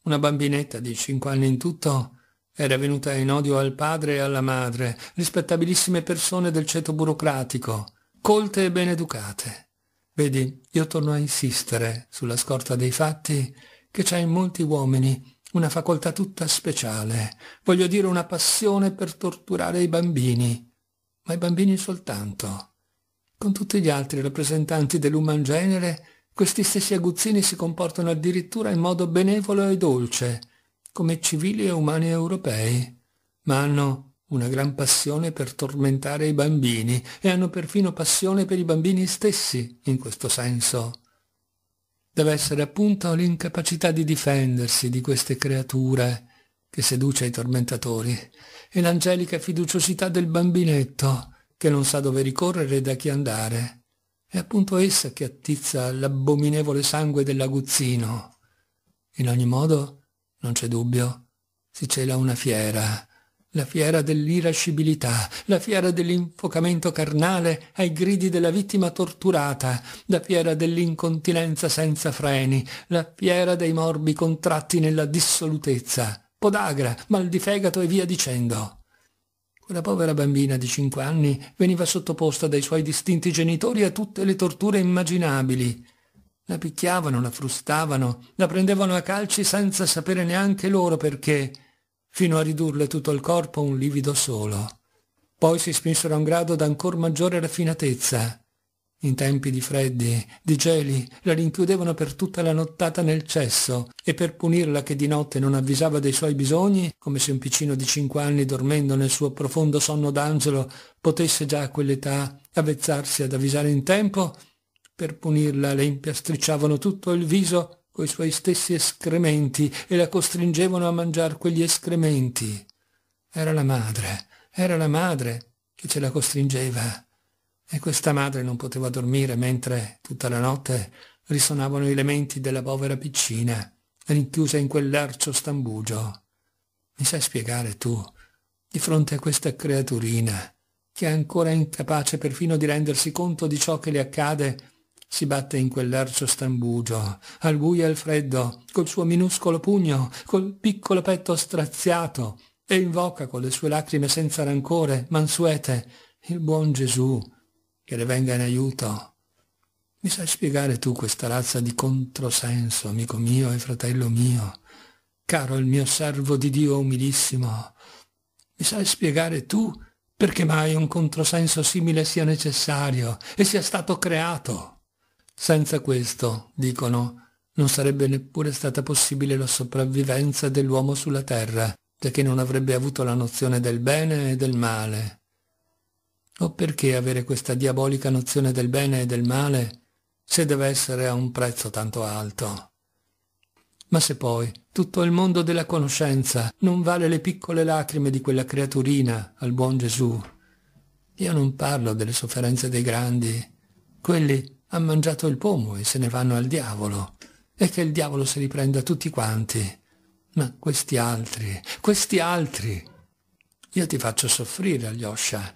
Una bambinetta di cinque anni in tutto era venuta in odio al padre e alla madre, rispettabilissime persone del ceto burocratico, colte e ben educate. Vedi, io torno a insistere, sulla scorta dei fatti, che c'è in molti uomini una facoltà tutta speciale, voglio dire una passione per torturare i bambini, ma i bambini soltanto. Con tutti gli altri rappresentanti dell'uman genere, questi stessi aguzzini si comportano addirittura in modo benevolo e dolce, come civili e umani europei, ma hanno una gran passione per tormentare i bambini e hanno perfino passione per i bambini stessi, in questo senso deve essere appunto l'incapacità di difendersi di queste creature che seduce i tormentatori e l'angelica fiduciosità del bambinetto che non sa dove ricorrere e da chi andare. È appunto essa che attizza l'abominevole sangue dell'aguzzino. In ogni modo, non c'è dubbio, si cela una fiera la fiera dell'irascibilità, la fiera dell'infocamento carnale ai gridi della vittima torturata, la fiera dell'incontinenza senza freni, la fiera dei morbi contratti nella dissolutezza, podagra, mal di fegato e via dicendo. Quella povera bambina di cinque anni veniva sottoposta dai suoi distinti genitori a tutte le torture immaginabili. La picchiavano, la frustavano, la prendevano a calci senza sapere neanche loro perché fino a ridurle tutto il corpo a un livido solo. Poi si spinsero a un grado d'ancor maggiore raffinatezza. In tempi di freddi, di geli, la rinchiudevano per tutta la nottata nel cesso e per punirla che di notte non avvisava dei suoi bisogni, come se un piccino di cinque anni dormendo nel suo profondo sonno d'angelo potesse già a quell'età avvezzarsi ad avvisare in tempo, per punirla le impiastricciavano tutto il viso coi suoi stessi escrementi e la costringevano a mangiare quegli escrementi. Era la madre, era la madre che ce la costringeva. E questa madre non poteva dormire mentre, tutta la notte, risonavano i lamenti della povera piccina, rinchiusa in quell'arcio stambugio. Mi sai spiegare tu, di fronte a questa creaturina, che è ancora incapace perfino di rendersi conto di ciò che le accade, si batte in quell'ercio stambugio, al buio e al freddo, col suo minuscolo pugno, col piccolo petto straziato, e invoca con le sue lacrime senza rancore, mansuete, il buon Gesù, che le venga in aiuto. Mi sai spiegare tu questa razza di controsenso, amico mio e fratello mio, caro il mio servo di Dio umilissimo? Mi sai spiegare tu perché mai un controsenso simile sia necessario e sia stato creato? Senza questo, dicono, non sarebbe neppure stata possibile la sopravvivenza dell'uomo sulla terra, perché non avrebbe avuto la nozione del bene e del male. O perché avere questa diabolica nozione del bene e del male se deve essere a un prezzo tanto alto? Ma se poi tutto il mondo della conoscenza non vale le piccole lacrime di quella creaturina al buon Gesù, io non parlo delle sofferenze dei grandi, quelli ha mangiato il pomo e se ne vanno al diavolo, e che il diavolo se li prenda tutti quanti. Ma questi altri, questi altri... Io ti faccio soffrire, Alyosha.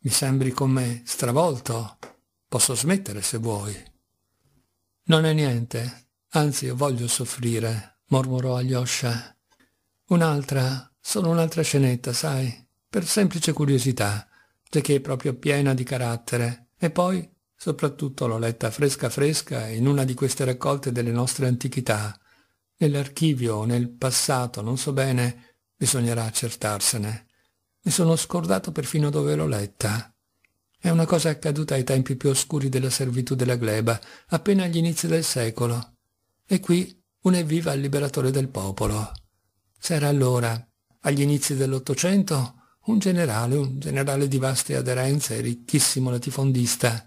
Mi sembri come stravolto. Posso smettere se vuoi. Non è niente. Anzi, io voglio soffrire, mormorò Alyosha. Un'altra, solo un'altra scenetta, sai, per semplice curiosità, giacché è proprio piena di carattere. E poi Soprattutto l'ho letta fresca fresca in una di queste raccolte delle nostre antichità. Nell'archivio o nel passato, non so bene, bisognerà accertarsene. Mi sono scordato perfino dove l'ho letta. È una cosa accaduta ai tempi più oscuri della servitù della gleba, appena agli inizi del secolo. E qui un evviva al liberatore del popolo. C'era allora, agli inizi dell'Ottocento, un generale, un generale di vaste aderenze, e ricchissimo latifondista,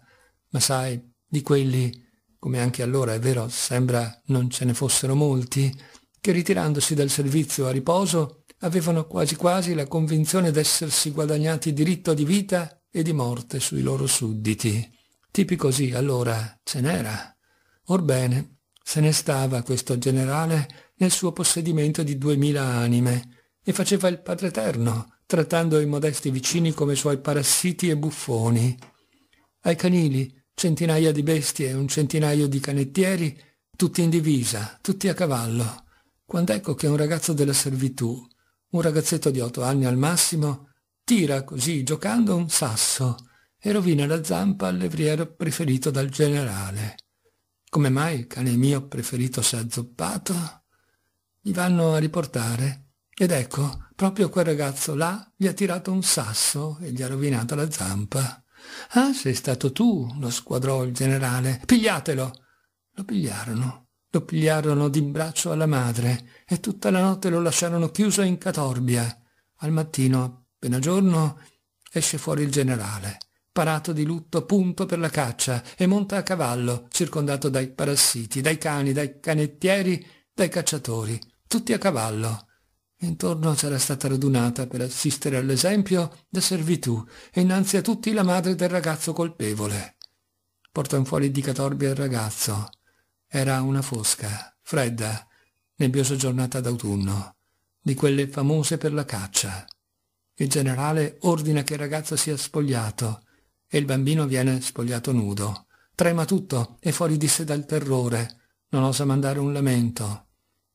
ma sai, di quelli, come anche allora è vero, sembra non ce ne fossero molti, che ritirandosi dal servizio a riposo avevano quasi quasi la convinzione d'essersi guadagnati diritto di vita e di morte sui loro sudditi. Tipi così allora ce n'era. Orbene, se ne stava questo generale nel suo possedimento di duemila anime e faceva il Padre Eterno, trattando i modesti vicini come suoi parassiti e buffoni. Ai canili centinaia di bestie e un centinaio di canettieri, tutti in divisa, tutti a cavallo, quando ecco che un ragazzo della servitù, un ragazzetto di otto anni al massimo, tira così, giocando, un sasso e rovina la zampa al levriero preferito dal generale. Come mai il cane mio preferito s'è azzoppato? Gli vanno a riportare ed ecco, proprio quel ragazzo là gli ha tirato un sasso e gli ha rovinato la zampa. Ah, sei stato tu, lo squadrò il generale. Pigliatelo! Lo pigliarono. Lo pigliarono d'imbraccio alla madre e tutta la notte lo lasciarono chiuso in catorbia. Al mattino, appena giorno, esce fuori il generale, parato di lutto punto per la caccia, e monta a cavallo, circondato dai parassiti, dai cani, dai canettieri, dai cacciatori, tutti a cavallo. Intorno s'era stata radunata per assistere all'esempio da servitù e innanzi a tutti la madre del ragazzo colpevole. Portò fuori di catorbia il ragazzo. Era una fosca, fredda, nebbiosa giornata d'autunno, di quelle famose per la caccia. Il generale ordina che il ragazzo sia spogliato e il bambino viene spogliato nudo. Trema tutto e fuori di sé dal terrore. Non osa mandare un lamento.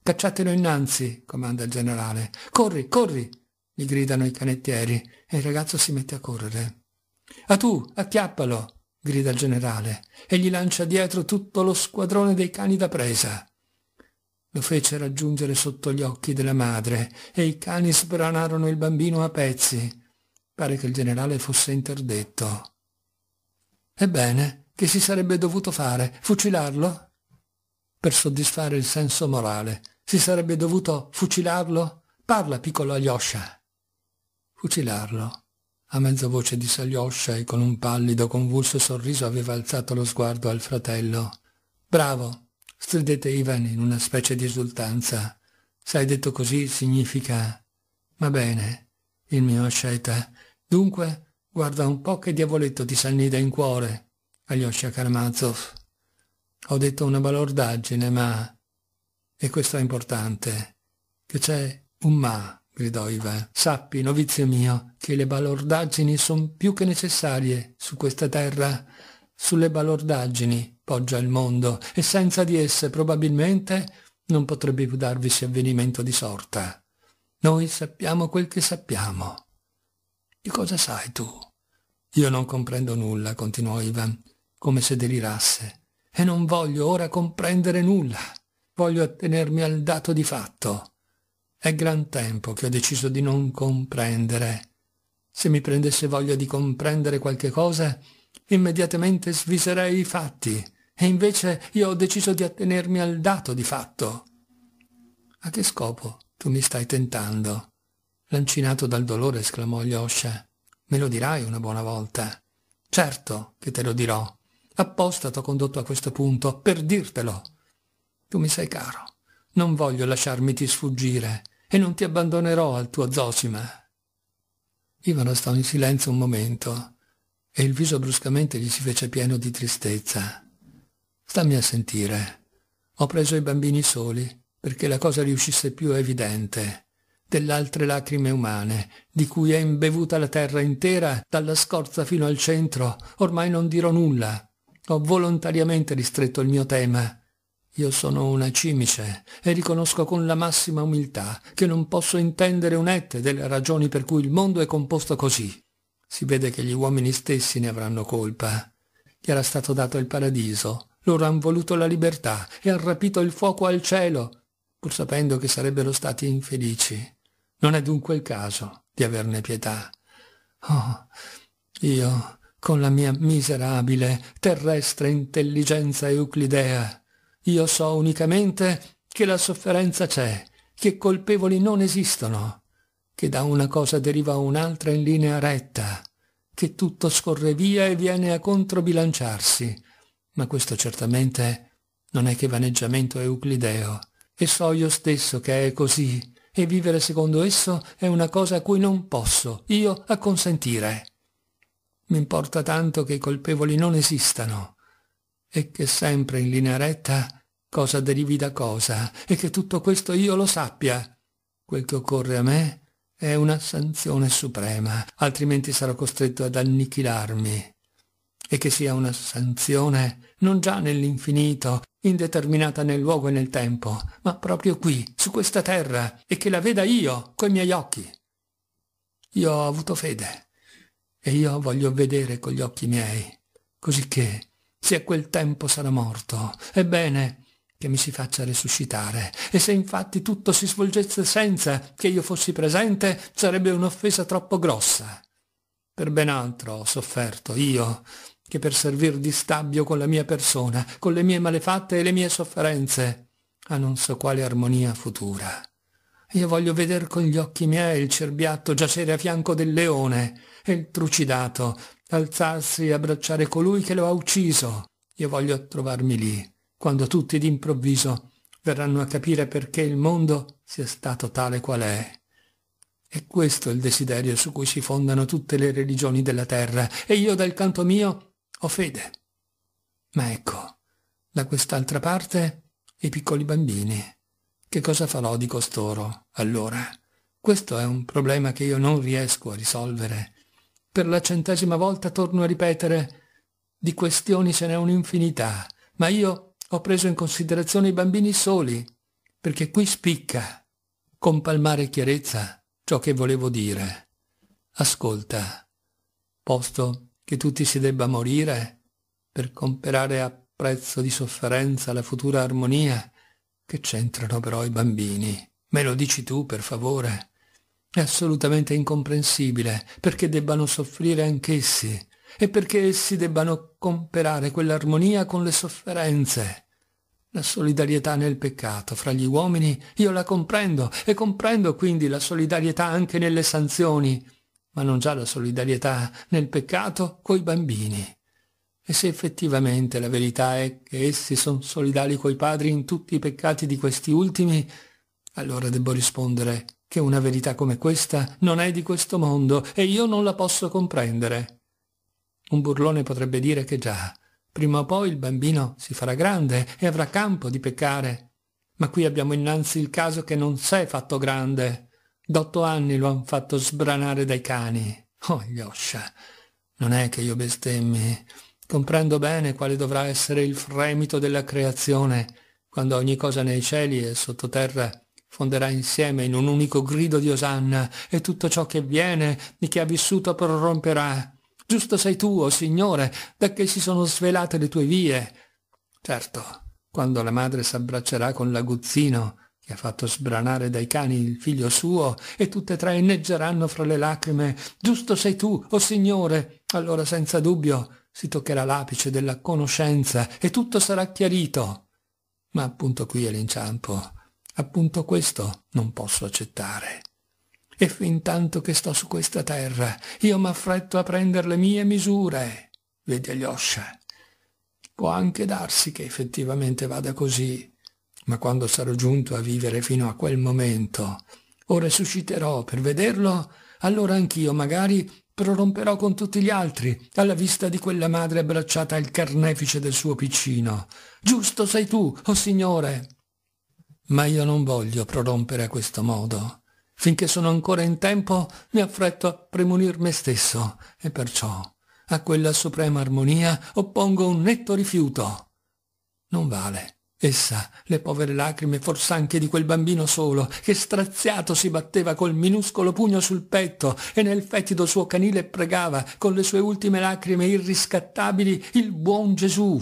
Cacciatelo innanzi, comanda il generale. Corri, corri! gli gridano i canettieri e il ragazzo si mette a correre. A tu, acchiappalo! grida il generale e gli lancia dietro tutto lo squadrone dei cani da presa. Lo fece raggiungere sotto gli occhi della madre e i cani sbranarono il bambino a pezzi. Pare che il generale fosse interdetto. Ebbene, che si sarebbe dovuto fare? Fucilarlo? Per soddisfare il senso morale si sarebbe dovuto fucilarlo? Parla, piccolo Alyosha. Fucilarlo. A mezza voce disse Alyosha e con un pallido, convulso sorriso aveva alzato lo sguardo al fratello. Bravo, stridette Ivan in una specie di esultanza. Sai detto così significa... Va bene, il mio asceta. Dunque, guarda un po' che diavoletto ti s'annida in cuore, Alyosha Karamazov. Ho detto una balordaggine, ma e questo è importante, che c'è un ma, gridò Ivan. Sappi, novizio mio, che le balordaggini sono più che necessarie su questa terra. Sulle balordaggini poggia il mondo e senza di esse probabilmente non potrebbe più darvisi avvenimento di sorta. Noi sappiamo quel che sappiamo. Di cosa sai tu? Io non comprendo nulla, continuò Ivan, come se delirasse, e non voglio ora comprendere nulla voglio attenermi al dato di fatto. È gran tempo che ho deciso di non comprendere. Se mi prendesse voglia di comprendere qualche cosa, immediatamente sviserei i fatti, e invece io ho deciso di attenermi al dato di fatto. A che scopo tu mi stai tentando? Lancinato dal dolore esclamò Yosha. Me lo dirai una buona volta. Certo che te lo dirò. Apposta t'ho condotto a questo punto, per dirtelo tu mi sei caro. Non voglio lasciarmiti sfuggire e non ti abbandonerò al tuo Zosima. Ivano stò in silenzio un momento e il viso bruscamente gli si fece pieno di tristezza. Stammi a sentire. Ho preso i bambini soli perché la cosa riuscisse più evidente dell'altre lacrime umane, di cui è imbevuta la terra intera, dalla scorza fino al centro, ormai non dirò nulla. Ho volontariamente ristretto il mio tema, io sono una cimice e riconosco con la massima umiltà che non posso intendere un'ette delle ragioni per cui il mondo è composto così. Si vede che gli uomini stessi ne avranno colpa. Gli era stato dato il paradiso, loro han voluto la libertà e han rapito il fuoco al cielo, pur sapendo che sarebbero stati infelici. Non è dunque il caso di averne pietà. Oh, io, con la mia miserabile, terrestre intelligenza euclidea, io so unicamente che la sofferenza c'è, che colpevoli non esistono, che da una cosa deriva un'altra in linea retta, che tutto scorre via e viene a controbilanciarsi. Ma questo certamente non è che vaneggiamento euclideo, e so io stesso che è così, e vivere secondo esso è una cosa a cui non posso io acconsentire. Mi importa tanto che i colpevoli non esistano, e che sempre in linea retta cosa derivi da cosa e che tutto questo io lo sappia. Quel che occorre a me è una sanzione suprema, altrimenti sarò costretto ad annichilarmi. E che sia una sanzione non già nell'infinito, indeterminata nel luogo e nel tempo, ma proprio qui, su questa terra, e che la veda io, coi miei occhi. Io ho avuto fede, e io voglio vedere con gli occhi miei, cosicché, se a quel tempo sarà morto, ebbene, che mi si faccia resuscitare. E se infatti tutto si svolgesse senza che io fossi presente, sarebbe un'offesa troppo grossa. Per ben altro ho sofferto io, che per servir di stabbio con la mia persona, con le mie malefatte e le mie sofferenze, a non so quale armonia futura. Io voglio veder con gli occhi miei il cerbiatto giacere a fianco del leone e il trucidato alzarsi e abbracciare colui che lo ha ucciso. Io voglio trovarmi lì, quando tutti d'improvviso verranno a capire perché il mondo sia stato tale qual è. E questo è il desiderio su cui si fondano tutte le religioni della terra, e io dal canto mio ho fede. Ma ecco, da quest'altra parte, i piccoli bambini. Che cosa farò di costoro, allora? Questo è un problema che io non riesco a risolvere. Per la centesima volta torno a ripetere, di questioni ce n'è un'infinità, ma io ho preso in considerazione i bambini soli, perché qui spicca, con palmare chiarezza, ciò che volevo dire. Ascolta, posto che tutti si debba morire per comperare a prezzo di sofferenza la futura armonia, che c'entrano però i bambini? Me lo dici tu, per favore? È assolutamente incomprensibile perché debbano soffrire anch'essi e perché essi debbano comperare quell'armonia con le sofferenze. La solidarietà nel peccato fra gli uomini io la comprendo e comprendo quindi la solidarietà anche nelle sanzioni, ma non già la solidarietà nel peccato coi bambini. E se effettivamente la verità è che essi sono solidali coi padri in tutti i peccati di questi ultimi, allora debbo rispondere che una verità come questa non è di questo mondo e io non la posso comprendere. Un burlone potrebbe dire che già, prima o poi il bambino si farà grande e avrà campo di peccare. Ma qui abbiamo innanzi il caso che non s'è fatto grande. D'otto anni lo han fatto sbranare dai cani. Oh, Yosha, non è che io bestemmi. Comprendo bene quale dovrà essere il fremito della creazione, quando ogni cosa nei cieli e sottoterra fonderà insieme in un unico grido di osanna e tutto ciò che viene e che ha vissuto proromperà Giusto sei tu, o oh Signore, da che si sono svelate le tue vie. Certo, quando la madre s'abbraccerà con l'aguzzino che ha fatto sbranare dai cani il figlio suo e tutte e tre inneggeranno fra le lacrime giusto sei tu o oh signore allora senza dubbio si toccherà l'apice della conoscenza e tutto sarà chiarito ma appunto qui è l'inciampo appunto questo non posso accettare e fin tanto che sto su questa terra, io m'affretto a prendere le mie misure, vedi Alyosha. Può anche darsi che effettivamente vada così, ma quando sarò giunto a vivere fino a quel momento, o resusciterò per vederlo, allora anch'io magari proromperò con tutti gli altri alla vista di quella madre abbracciata al carnefice del suo piccino. Giusto sei tu, o oh Signore! Ma io non voglio prorompere a questo modo. Finché sono ancora in tempo, mi affretto a premunir me stesso e perciò a quella suprema armonia oppongo un netto rifiuto. Non vale. Essa, le povere lacrime fors'anche di quel bambino solo, che straziato si batteva col minuscolo pugno sul petto e nel fetido suo canile pregava con le sue ultime lacrime irriscattabili il buon Gesù.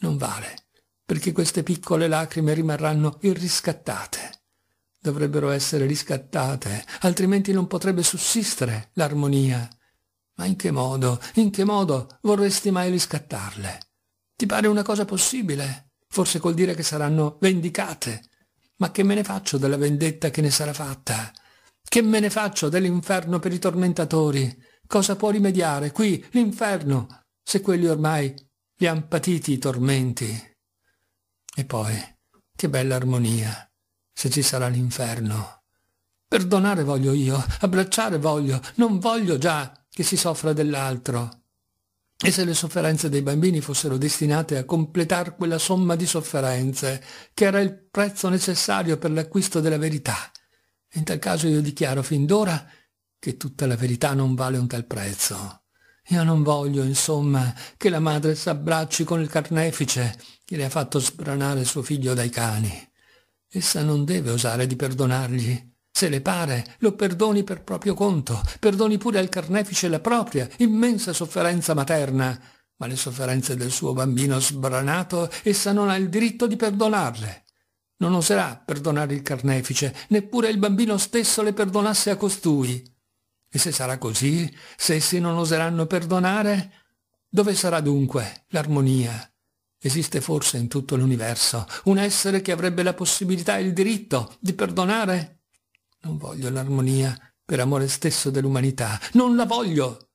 Non vale, perché queste piccole lacrime rimarranno irriscattate dovrebbero essere riscattate, altrimenti non potrebbe sussistere l'armonia. Ma in che modo, in che modo vorresti mai riscattarle? Ti pare una cosa possibile? Forse col dire che saranno vendicate. Ma che me ne faccio della vendetta che ne sarà fatta? Che me ne faccio dell'inferno per i tormentatori? Cosa può rimediare qui l'inferno, se quelli ormai li han patiti i tormenti? E poi, che bella armonia! se ci sarà l'inferno. Perdonare voglio io, abbracciare voglio, non voglio già che si soffra dell'altro. E se le sofferenze dei bambini fossero destinate a completare quella somma di sofferenze, che era il prezzo necessario per l'acquisto della verità? In tal caso io dichiaro fin d'ora che tutta la verità non vale un tal prezzo. Io non voglio, insomma, che la madre s'abbracci con il carnefice che le ha fatto sbranare suo figlio dai cani. Essa non deve osare di perdonargli. Se le pare, lo perdoni per proprio conto, perdoni pure al carnefice la propria immensa sofferenza materna, ma le sofferenze del suo bambino sbranato essa non ha il diritto di perdonarle. Non oserà perdonare il carnefice, neppure il bambino stesso le perdonasse a costui. E se sarà così, se essi non oseranno perdonare, dove sarà dunque l'armonia, Esiste forse in tutto l'universo un essere che avrebbe la possibilità e il diritto di perdonare? Non voglio l'armonia per amore stesso dell'umanità, non la voglio.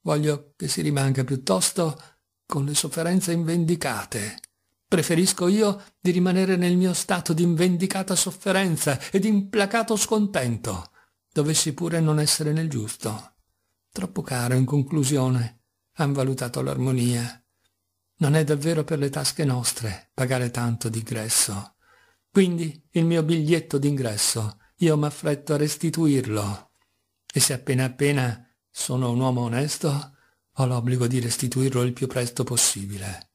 Voglio che si rimanga piuttosto con le sofferenze invendicate. Preferisco io di rimanere nel mio stato di invendicata sofferenza e di implacato scontento, dovessi pure non essere nel giusto. Troppo caro in conclusione, han valutato l'armonia non è davvero per le tasche nostre pagare tanto d'ingresso. Quindi il mio biglietto d'ingresso, io m'affretto a restituirlo. E se appena appena sono un uomo onesto, ho l'obbligo di restituirlo il più presto possibile.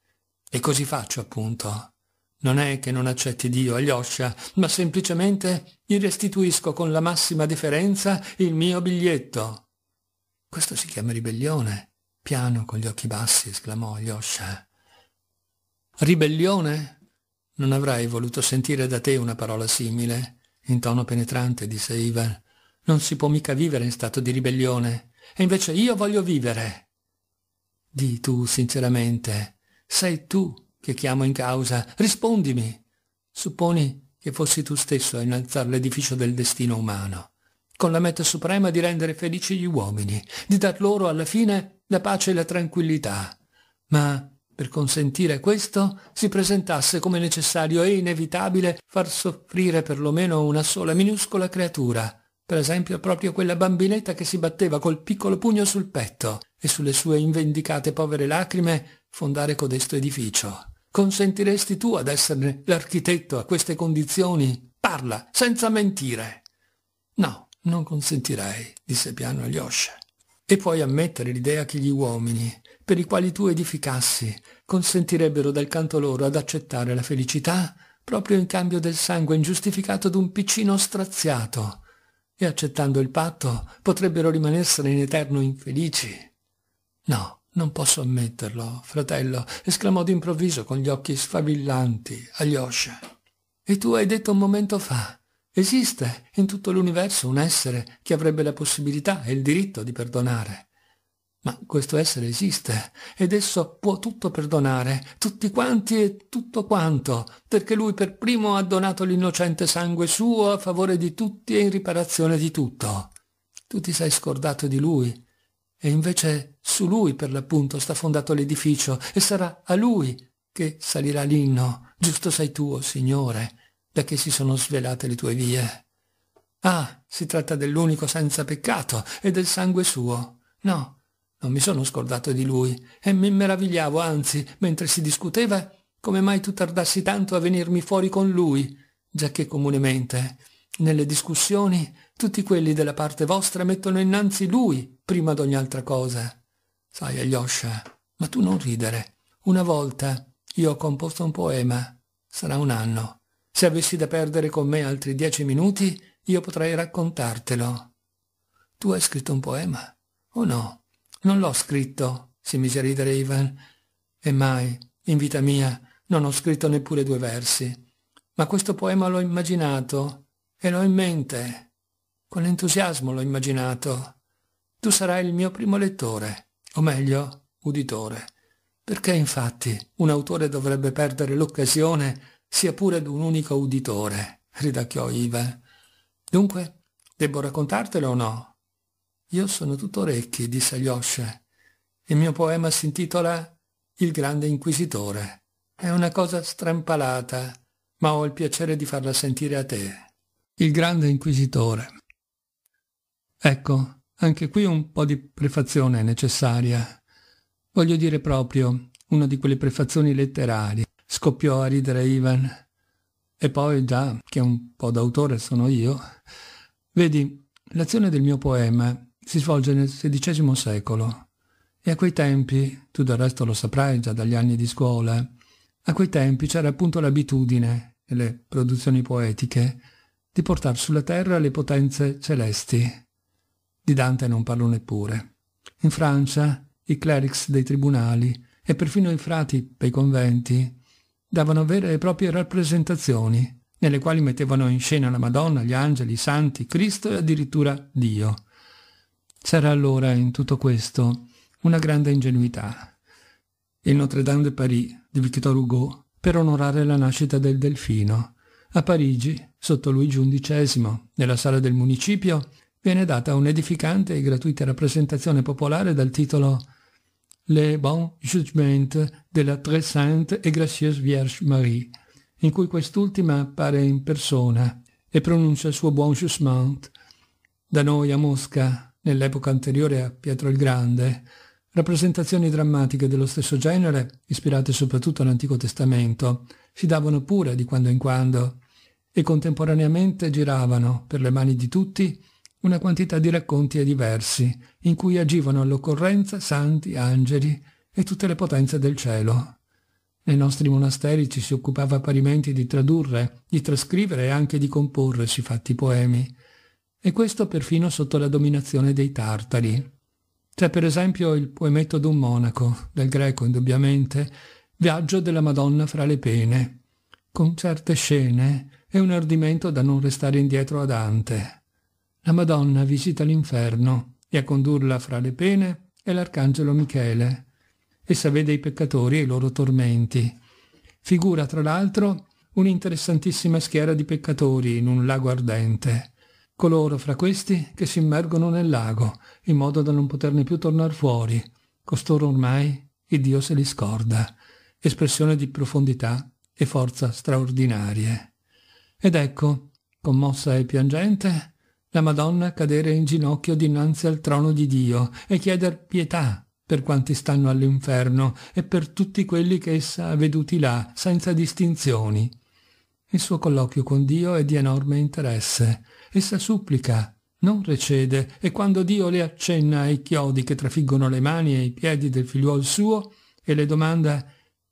E così faccio, appunto. Non è che non accetti Dio agli oscia, ma semplicemente gli restituisco con la massima deferenza il mio biglietto. Questo si chiama ribellione. Piano, con gli occhi bassi, esclamò Yosha. Ribellione? Non avrei voluto sentire da te una parola simile, in tono penetrante disse Ivan. Non si può mica vivere in stato di ribellione, e invece io voglio vivere. Di tu sinceramente, sei tu che chiamo in causa, rispondimi. Supponi che fossi tu stesso a innalzare l'edificio del destino umano, con la meta suprema di rendere felici gli uomini, di dar loro alla fine la pace e la tranquillità. Ma per consentire questo si presentasse come necessario e inevitabile far soffrire perlomeno una sola minuscola creatura, per esempio proprio quella bambinetta che si batteva col piccolo pugno sul petto e sulle sue invendicate povere lacrime fondare codesto edificio. Consentiresti tu ad esserne l'architetto a queste condizioni? Parla, senza mentire. No, non consentirei, disse piano Alyosha. E puoi ammettere l'idea che gli uomini, per i quali tu edificassi, consentirebbero dal canto loro ad accettare la felicità proprio in cambio del sangue ingiustificato d'un piccino straziato, e accettando il patto potrebbero rimanersene in eterno infelici. No, non posso ammetterlo, fratello, esclamò d'improvviso con gli occhi sfavillanti Alyosha. E tu hai detto un momento fa, esiste in tutto l'universo un essere che avrebbe la possibilità e il diritto di perdonare. Ma questo essere esiste ed esso può tutto perdonare, tutti quanti e tutto quanto, perché lui per primo ha donato l'innocente sangue suo a favore di tutti e in riparazione di tutto. Tu ti sei scordato di lui e invece su lui per l'appunto sta fondato l'edificio e sarà a lui che salirà l'inno. Giusto sei tuo, Signore, da che si sono svelate le tue vie. Ah, si tratta dell'unico senza peccato e del sangue suo. No, non mi sono scordato di lui e mi meravigliavo, anzi, mentre si discuteva, come mai tu tardassi tanto a venirmi fuori con lui, giacché comunemente, nelle discussioni, tutti quelli della parte vostra mettono innanzi lui prima d'ogni altra cosa. Sai, Alyosha, ma tu non ridere. Una volta io ho composto un poema, sarà un anno. Se avessi da perdere con me altri dieci minuti, io potrei raccontartelo. Tu hai scritto un poema, o no? Non l'ho scritto, si mise a ridere Ivan. E mai, in vita mia, non ho scritto neppure due versi. Ma questo poema l'ho immaginato e l'ho in mente. Con entusiasmo l'ho immaginato. Tu sarai il mio primo lettore, o meglio, uditore. Perché infatti un autore dovrebbe perdere l'occasione sia pure d'un unico uditore, ridacchiò Ivan. Dunque, debbo raccontartelo o no? Io sono tutto orecchi, disse Yoshe. Il mio poema si intitola Il grande inquisitore. È una cosa strampalata, ma ho il piacere di farla sentire a te. Il grande inquisitore. Ecco, anche qui un po' di prefazione è necessaria. Voglio dire proprio, una di quelle prefazioni letterarie. Scoppiò a ridere Ivan. E poi già, che un po' d'autore sono io, vedi, l'azione del mio poema si svolge nel XVI secolo e a quei tempi, tu del resto lo saprai già dagli anni di scuola, a quei tempi c'era appunto l'abitudine, nelle produzioni poetiche, di portare sulla terra le potenze celesti. Di Dante non parlo neppure. In Francia i clerics dei tribunali e perfino i frati dei conventi davano vere e proprie rappresentazioni, nelle quali mettevano in scena la Madonna, gli angeli, i santi, Cristo e addirittura Dio. C'era allora in tutto questo una grande ingenuità. Il Notre Dame de Paris di Victor Hugo per onorare la nascita del delfino. A Parigi, sotto Luigi XI, nella sala del municipio, viene data un'edificante e gratuita rappresentazione popolare dal titolo Le Bon Jugement de la Très Sainte et Gracieuse Vierge Marie, in cui quest'ultima appare in persona e pronuncia il suo buon jugement. Da noi a Mosca, nell'epoca anteriore a Pietro il Grande, rappresentazioni drammatiche dello stesso genere, ispirate soprattutto all'Antico Testamento, si davano pure di quando in quando e contemporaneamente giravano per le mani di tutti una quantità di racconti e di versi, in cui agivano all'occorrenza santi, angeli e tutte le potenze del cielo. Nei nostri monasteri ci si occupava parimenti di tradurre, di trascrivere e anche di comporre si fatti poemi, e questo perfino sotto la dominazione dei tartari. C'è per esempio il poemetto d'un monaco, del greco indubbiamente, Viaggio della Madonna fra le pene, con certe scene e un ardimento da non restare indietro a Dante. La Madonna visita l'inferno e a condurla fra le pene è l'arcangelo Michele. Essa vede i peccatori e i loro tormenti. Figura tra l'altro un'interessantissima schiera di peccatori in un lago ardente coloro fra questi che si immergono nel lago, in modo da non poterne più tornare fuori. Costoro ormai il Dio se li scorda, espressione di profondità e forza straordinarie. Ed ecco, commossa e piangente, la Madonna cadere in ginocchio dinanzi al trono di Dio e chieder pietà per quanti stanno all'inferno e per tutti quelli che essa ha veduti là, senza distinzioni. Il suo colloquio con Dio è di enorme interesse. Essa supplica, non recede, e quando Dio le accenna ai chiodi che trafiggono le mani e i piedi del figliuol suo e le domanda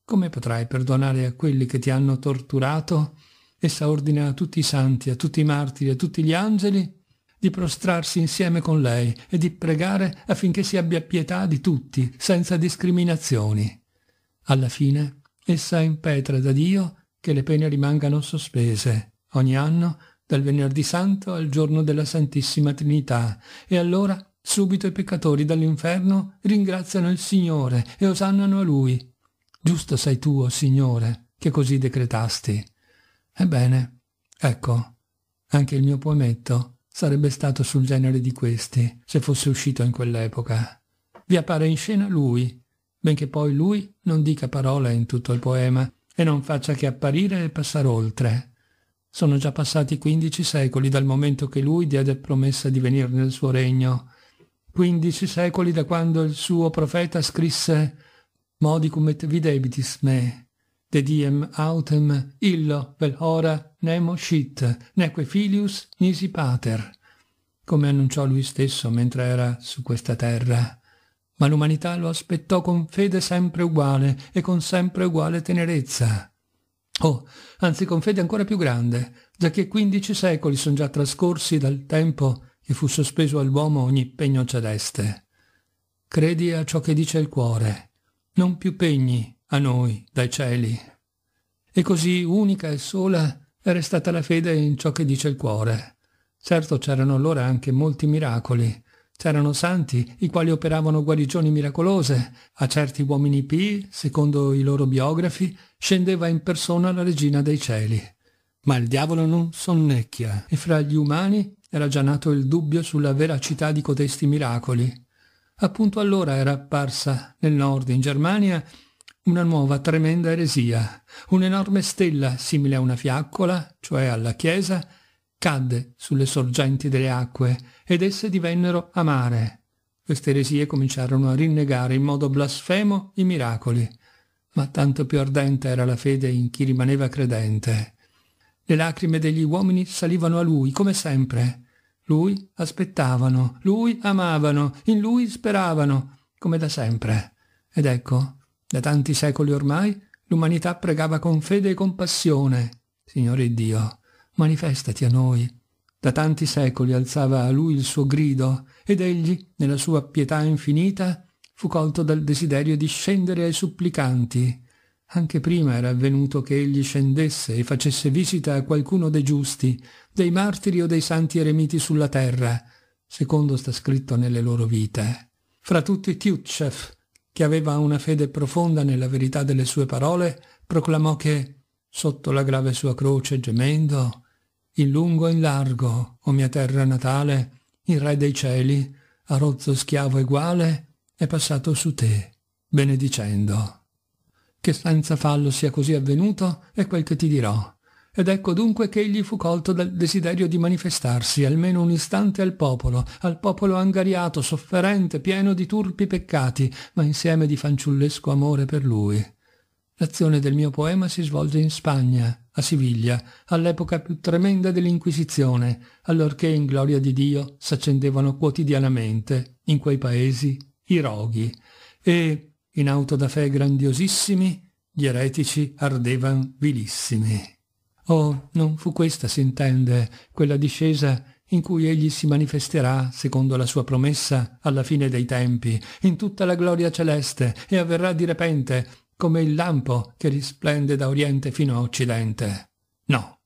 «Come potrai perdonare a quelli che ti hanno torturato?» Essa ordina a tutti i santi, a tutti i martiri, a tutti gli angeli di prostrarsi insieme con lei e di pregare affinché si abbia pietà di tutti, senza discriminazioni. Alla fine, essa impetra da Dio che le pene rimangano sospese ogni anno dal venerdì santo al giorno della Santissima Trinità. E allora subito i peccatori dall'inferno ringraziano il Signore e osannano a Lui. Giusto sei tu, oh Signore, che così decretasti. Ebbene, ecco, anche il mio poemetto sarebbe stato sul genere di questi, se fosse uscito in quell'epoca. Vi appare in scena lui, benché poi lui non dica parola in tutto il poema e non faccia che apparire e passare oltre. Sono già passati quindici secoli dal momento che lui diede promessa di venire nel suo regno, quindici secoli da quando il suo profeta scrisse «Modicum et videbitis me, de diem autem illo vel hora nemo scit, neque filius nisi pater», come annunciò lui stesso mentre era su questa terra. Ma l'umanità lo aspettò con fede sempre uguale e con sempre uguale tenerezza. Oh, anzi con fede ancora più grande, giacché quindici secoli sono già trascorsi dal tempo che fu sospeso all'uomo ogni pegno celeste. Credi a ciò che dice il cuore, non più pegni a noi dai cieli. E così unica e sola era stata la fede in ciò che dice il cuore. Certo c'erano allora anche molti miracoli, C'erano santi i quali operavano guarigioni miracolose, a certi uomini pii, secondo i loro biografi, scendeva in persona la regina dei cieli. Ma il diavolo non sonnecchia e fra gli umani era già nato il dubbio sulla veracità di codesti miracoli. Appunto allora era apparsa nel nord, in Germania, una nuova tremenda eresia. Un'enorme stella, simile a una fiaccola, cioè alla Chiesa, cadde sulle sorgenti delle acque ed esse divennero amare. Queste eresie cominciarono a rinnegare in modo blasfemo i miracoli ma tanto più ardente era la fede in chi rimaneva credente. Le lacrime degli uomini salivano a lui, come sempre. Lui aspettavano, lui amavano, in lui speravano, come da sempre. Ed ecco, da tanti secoli ormai, l'umanità pregava con fede e compassione. Signore Dio, manifestati a noi. Da tanti secoli alzava a lui il suo grido, ed egli, nella sua pietà infinita, fu colto dal desiderio di scendere ai supplicanti. Anche prima era avvenuto che egli scendesse e facesse visita a qualcuno dei giusti, dei martiri o dei santi eremiti sulla terra, secondo sta scritto nelle loro vite. Fra tutti Tiutchef, che aveva una fede profonda nella verità delle sue parole, proclamò che, sotto la grave sua croce gemendo, in lungo e in largo, o mia terra natale, il re dei cieli, a rozzo schiavo eguale, è passato su te, benedicendo. Che senza fallo sia così avvenuto è quel che ti dirò. Ed ecco dunque che egli fu colto dal desiderio di manifestarsi almeno un istante al popolo, al popolo angariato, sofferente, pieno di turpi peccati, ma insieme di fanciullesco amore per lui. L'azione del mio poema si svolge in Spagna, a Siviglia, all'epoca più tremenda dell'Inquisizione, allorché in gloria di Dio s'accendevano quotidianamente, in quei paesi, i roghi e, in auto da fe grandiosissimi, gli eretici ardevan vilissimi. Oh, non fu questa, si intende, quella discesa in cui egli si manifesterà, secondo la sua promessa, alla fine dei tempi, in tutta la gloria celeste, e avverrà di repente, come il lampo che risplende da oriente fino a occidente. No,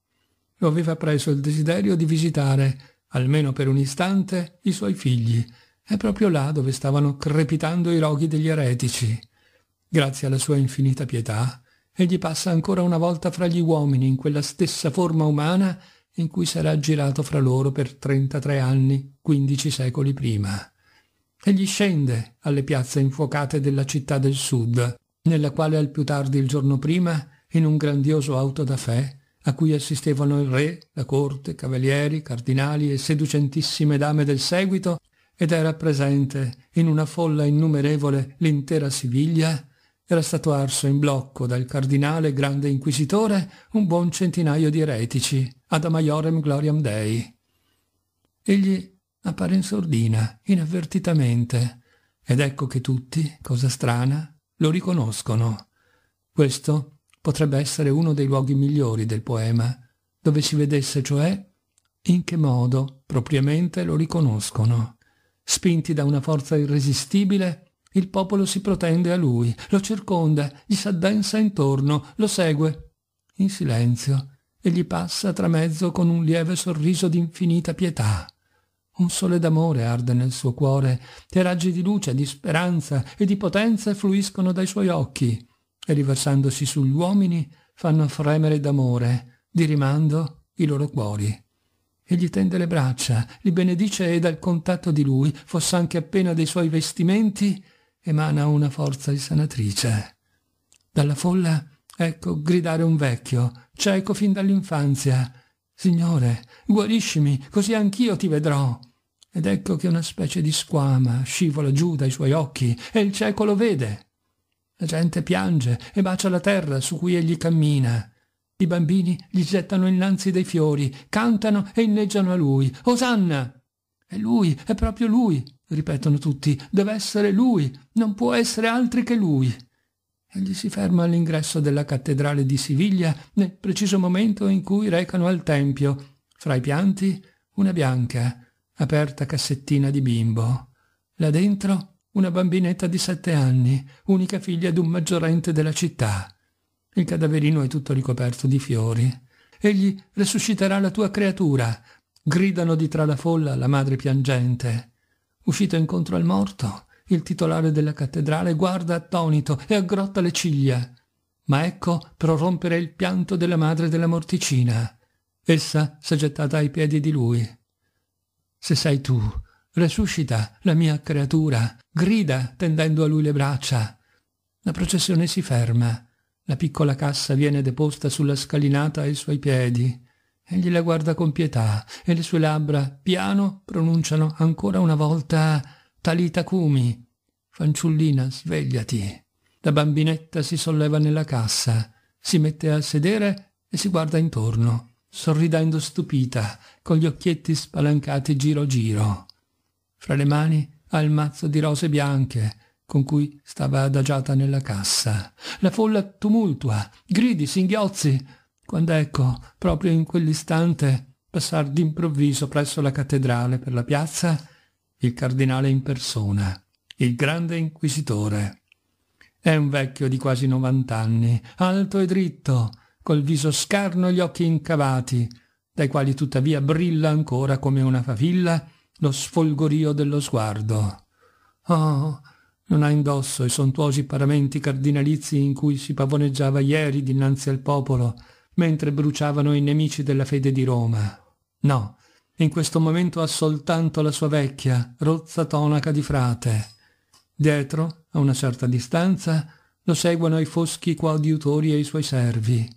lo aveva preso il desiderio di visitare, almeno per un istante, i suoi figli, è proprio là dove stavano crepitando i roghi degli eretici. Grazie alla sua infinita pietà, egli passa ancora una volta fra gli uomini in quella stessa forma umana in cui sarà aggirato fra loro per 33 anni, 15 secoli prima. Egli scende alle piazze infuocate della città del sud, nella quale al più tardi il giorno prima, in un grandioso auto da fè, a cui assistevano il re, la corte, cavalieri, cardinali e seducentissime dame del seguito, ed era presente in una folla innumerevole l'intera Siviglia, era stato arso in blocco dal cardinale grande inquisitore un buon centinaio di eretici, ad amaiorem gloriam Dei. Egli appare in sordina, inavvertitamente, ed ecco che tutti, cosa strana, lo riconoscono. Questo potrebbe essere uno dei luoghi migliori del poema, dove si vedesse cioè in che modo propriamente lo riconoscono. Spinti da una forza irresistibile, il popolo si protende a lui, lo circonda, gli s'addensa intorno, lo segue, in silenzio, e gli passa tramezzo con un lieve sorriso d'infinita pietà. Un sole d'amore arde nel suo cuore, e raggi di luce, di speranza e di potenza fluiscono dai suoi occhi, e riversandosi sugli uomini fanno fremere d'amore, di rimando i loro cuori e gli tende le braccia, li benedice e dal contatto di lui, fosse anche appena dei suoi vestimenti, emana una forza risanatrice. Dalla folla ecco gridare un vecchio, cieco fin dall'infanzia. Signore, guariscimi, così anch'io ti vedrò. Ed ecco che una specie di squama scivola giù dai suoi occhi e il cieco lo vede. La gente piange e bacia la terra su cui egli cammina. I bambini gli gettano innanzi dei fiori, cantano e inneggiano a lui. Osanna! È lui, è proprio lui, ripetono tutti, deve essere lui, non può essere altri che lui. Egli si ferma all'ingresso della cattedrale di Siviglia nel preciso momento in cui recano al tempio, fra i pianti, una bianca, aperta cassettina di bimbo. Là dentro una bambinetta di sette anni, unica figlia d'un maggiorente della città. Il cadaverino è tutto ricoperto di fiori. Egli resusciterà la tua creatura. Gridano di tra la folla la madre piangente. Uscito incontro al morto, il titolare della cattedrale guarda attonito e aggrotta le ciglia. Ma ecco prorompere il pianto della madre della morticina. Essa si è gettata ai piedi di lui. Se sei tu, resuscita la mia creatura, grida tendendo a lui le braccia. La processione si ferma. La piccola cassa viene deposta sulla scalinata ai suoi piedi. Egli la guarda con pietà e le sue labbra, piano, pronunciano ancora una volta Talita Kumi. Fanciullina, svegliati. La bambinetta si solleva nella cassa, si mette a sedere e si guarda intorno, sorridendo stupita, con gli occhietti spalancati giro giro. Fra le mani ha il mazzo di rose bianche, con cui stava adagiata nella cassa. La folla tumultua, gridi, singhiozzi, quando ecco, proprio in quell'istante, passar d'improvviso presso la cattedrale per la piazza il cardinale in persona, il grande inquisitore. È un vecchio di quasi novant'anni, alto e dritto, col viso scarno e gli occhi incavati, dai quali tuttavia brilla ancora come una favilla lo sfolgorio dello sguardo. Oh, non ha indosso i sontuosi paramenti cardinalizi in cui si pavoneggiava ieri dinanzi al popolo, mentre bruciavano i nemici della fede di Roma. No, in questo momento ha soltanto la sua vecchia, rozza tonaca di frate. Dietro, a una certa distanza, lo seguono i foschi coadiutori e i suoi servi,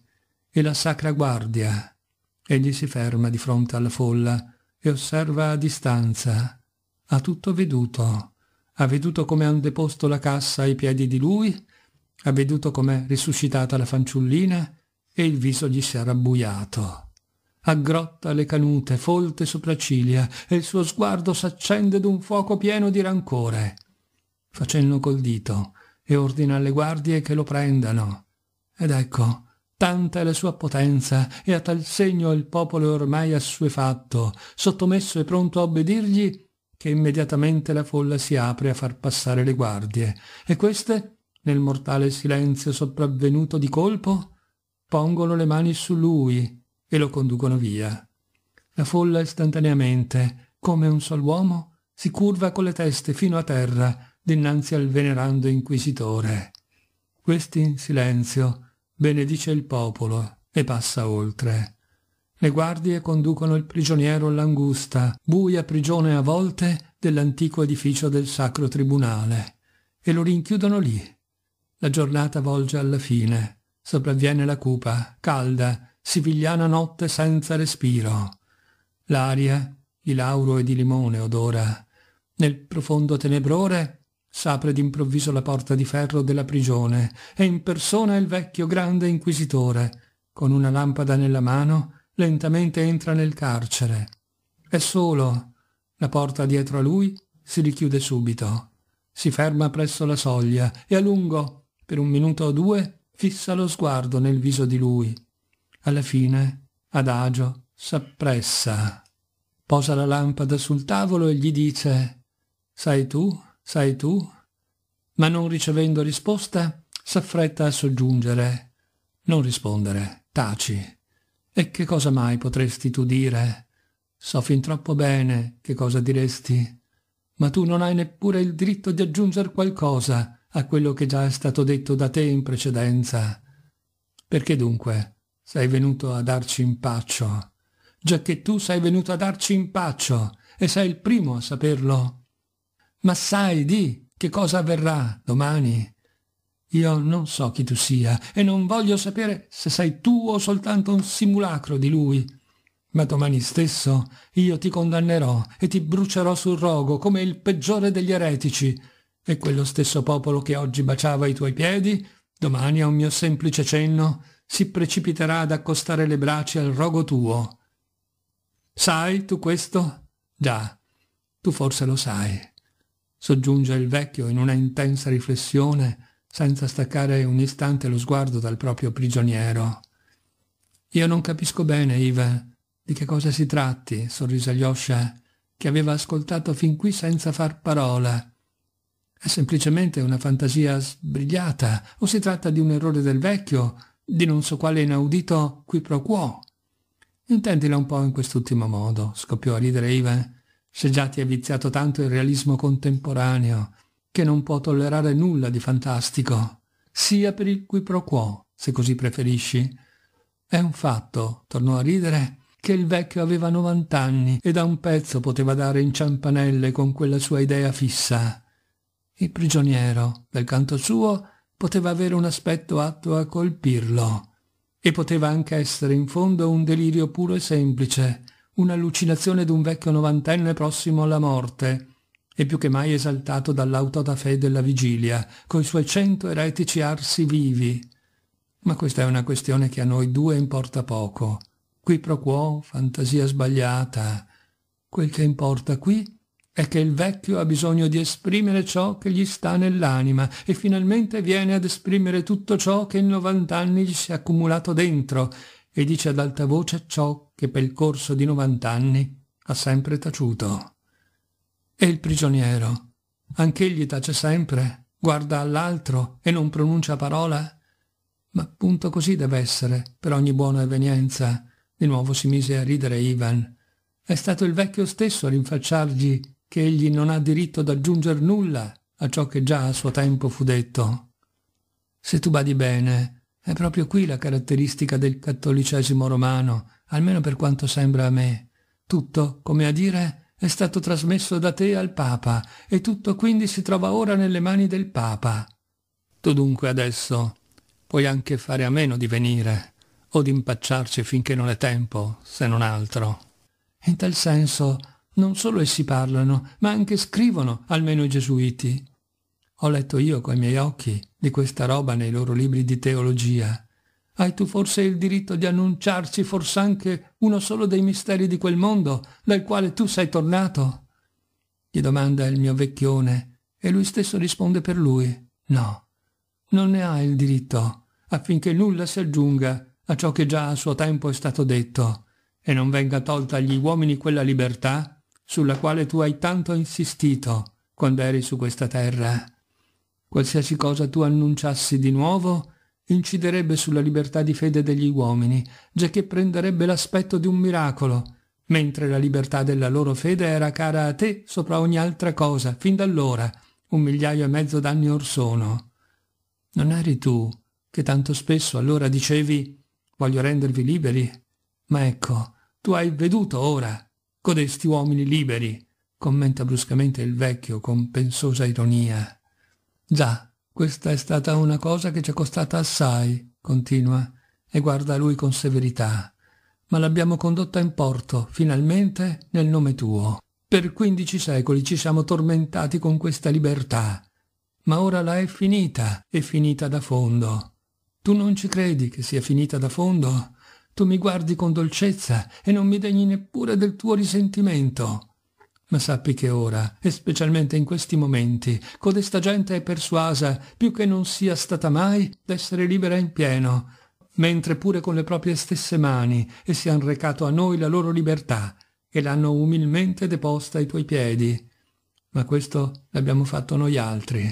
e la sacra guardia. Egli si ferma di fronte alla folla e osserva a distanza. Ha tutto veduto ha veduto come han deposto la cassa ai piedi di lui, ha veduto com'è risuscitata la fanciullina e il viso gli si è rabbuiato. Aggrotta le canute, folte sopracciglia e il suo sguardo s'accende d'un fuoco pieno di rancore. Fa cenno col dito e ordina alle guardie che lo prendano. Ed ecco, tanta è la sua potenza e a tal segno il popolo è ormai assuefatto, sottomesso e pronto a obbedirgli, che immediatamente la folla si apre a far passare le guardie, e queste, nel mortale silenzio sopravvenuto di colpo, pongono le mani su lui e lo conducono via. La folla istantaneamente, come un sol uomo, si curva con le teste fino a terra dinanzi al venerando inquisitore. Questi in silenzio benedice il popolo e passa oltre. Le guardie conducono il prigioniero all'angusta, buia prigione a volte dell'antico edificio del Sacro Tribunale, e lo rinchiudono lì. La giornata volge alla fine. Sopravviene la cupa, calda, sivigliana notte senza respiro. L'aria di lauro e di limone odora. Nel profondo tenebrore s'apre d'improvviso la porta di ferro della prigione e in persona il vecchio grande inquisitore, con una lampada nella mano, lentamente entra nel carcere. È solo. La porta dietro a lui si richiude subito. Si ferma presso la soglia e a lungo, per un minuto o due, fissa lo sguardo nel viso di lui. Alla fine, adagio, s'appressa. Posa la lampada sul tavolo e gli dice «Sai tu, sai tu?» Ma non ricevendo risposta, s'affretta a soggiungere «Non rispondere, taci». E che cosa mai potresti tu dire? So fin troppo bene che cosa diresti, ma tu non hai neppure il diritto di aggiungere qualcosa a quello che già è stato detto da te in precedenza. Perché dunque sei venuto a darci impaccio? Già che tu sei venuto a darci impaccio e sei il primo a saperlo. Ma sai di che cosa avverrà domani? Io non so chi tu sia e non voglio sapere se sei tu o soltanto un simulacro di lui. Ma domani stesso io ti condannerò e ti brucerò sul rogo come il peggiore degli eretici. E quello stesso popolo che oggi baciava i tuoi piedi, domani a un mio semplice cenno, si precipiterà ad accostare le braccia al rogo tuo. Sai tu questo? Già, tu forse lo sai. Soggiunge il vecchio in una intensa riflessione senza staccare un istante lo sguardo dal proprio prigioniero. Io non capisco bene, Yves, di che cosa si tratti, sorrise Yosha, che aveva ascoltato fin qui senza far parola. È semplicemente una fantasia sbrigliata, o si tratta di un errore del vecchio, di non so quale inaudito qui pro quo. Intendila un po' in quest'ultimo modo, scoppiò a ridere Ivan. Se già ti è viziato tanto il realismo contemporaneo, che non può tollerare nulla di fantastico, sia per il qui pro quo, se così preferisci. È un fatto, tornò a ridere, che il vecchio aveva 90 anni e da un pezzo poteva dare in ciampanelle con quella sua idea fissa. Il prigioniero, dal canto suo, poteva avere un aspetto atto a colpirlo e poteva anche essere in fondo un delirio puro e semplice, un'allucinazione d'un vecchio novantenne prossimo alla morte, e più che mai esaltato dall'auto da fè della vigilia, coi suoi cento eretici arsi vivi. Ma questa è una questione che a noi due importa poco. Qui pro quo, fantasia sbagliata. Quel che importa qui è che il vecchio ha bisogno di esprimere ciò che gli sta nell'anima e finalmente viene ad esprimere tutto ciò che in 90 anni gli si è accumulato dentro e dice ad alta voce ciò che per il corso di 90 anni ha sempre taciuto. E il prigioniero, anch'egli tace sempre, guarda all'altro e non pronuncia parola? Ma appunto così deve essere, per ogni buona evenienza. Di nuovo si mise a ridere Ivan. È stato il vecchio stesso a rinfacciargli che egli non ha diritto ad aggiungere nulla a ciò che già a suo tempo fu detto. Se tu badi bene, è proprio qui la caratteristica del cattolicesimo romano, almeno per quanto sembra a me. Tutto, come a dire, è stato trasmesso da te al Papa e tutto quindi si trova ora nelle mani del Papa. Tu dunque adesso puoi anche fare a meno di venire o di impacciarci finché non è tempo, se non altro. In tal senso non solo essi parlano, ma anche scrivono, almeno i gesuiti. Ho letto io coi miei occhi di questa roba nei loro libri di teologia hai tu forse il diritto di annunciarci fors'anche uno solo dei misteri di quel mondo dal quale tu sei tornato? Gli domanda il mio vecchione e lui stesso risponde per lui. No, non ne ha il diritto, affinché nulla si aggiunga a ciò che già a suo tempo è stato detto e non venga tolta agli uomini quella libertà sulla quale tu hai tanto insistito quando eri su questa terra. Qualsiasi cosa tu annunciassi di nuovo, inciderebbe sulla libertà di fede degli uomini, giacché prenderebbe l'aspetto di un miracolo, mentre la libertà della loro fede era cara a te sopra ogni altra cosa, fin d'allora, un migliaio e mezzo d'anni or sono. Non eri tu che tanto spesso allora dicevi voglio rendervi liberi? Ma ecco, tu hai veduto ora codesti uomini liberi, commenta bruscamente il vecchio con pensosa ironia. Già, questa è stata una cosa che ci è costata assai, continua, e guarda lui con severità. Ma l'abbiamo condotta in porto, finalmente, nel nome tuo. Per quindici secoli ci siamo tormentati con questa libertà. Ma ora la è finita, è finita da fondo. Tu non ci credi che sia finita da fondo? Tu mi guardi con dolcezza e non mi degni neppure del tuo risentimento. Ma sappi che ora, e specialmente in questi momenti, codesta gente è persuasa, più che non sia stata mai, d'essere libera in pieno, mentre pure con le proprie stesse mani e si han recato a noi la loro libertà e l'hanno umilmente deposta ai tuoi piedi. Ma questo l'abbiamo fatto noi altri.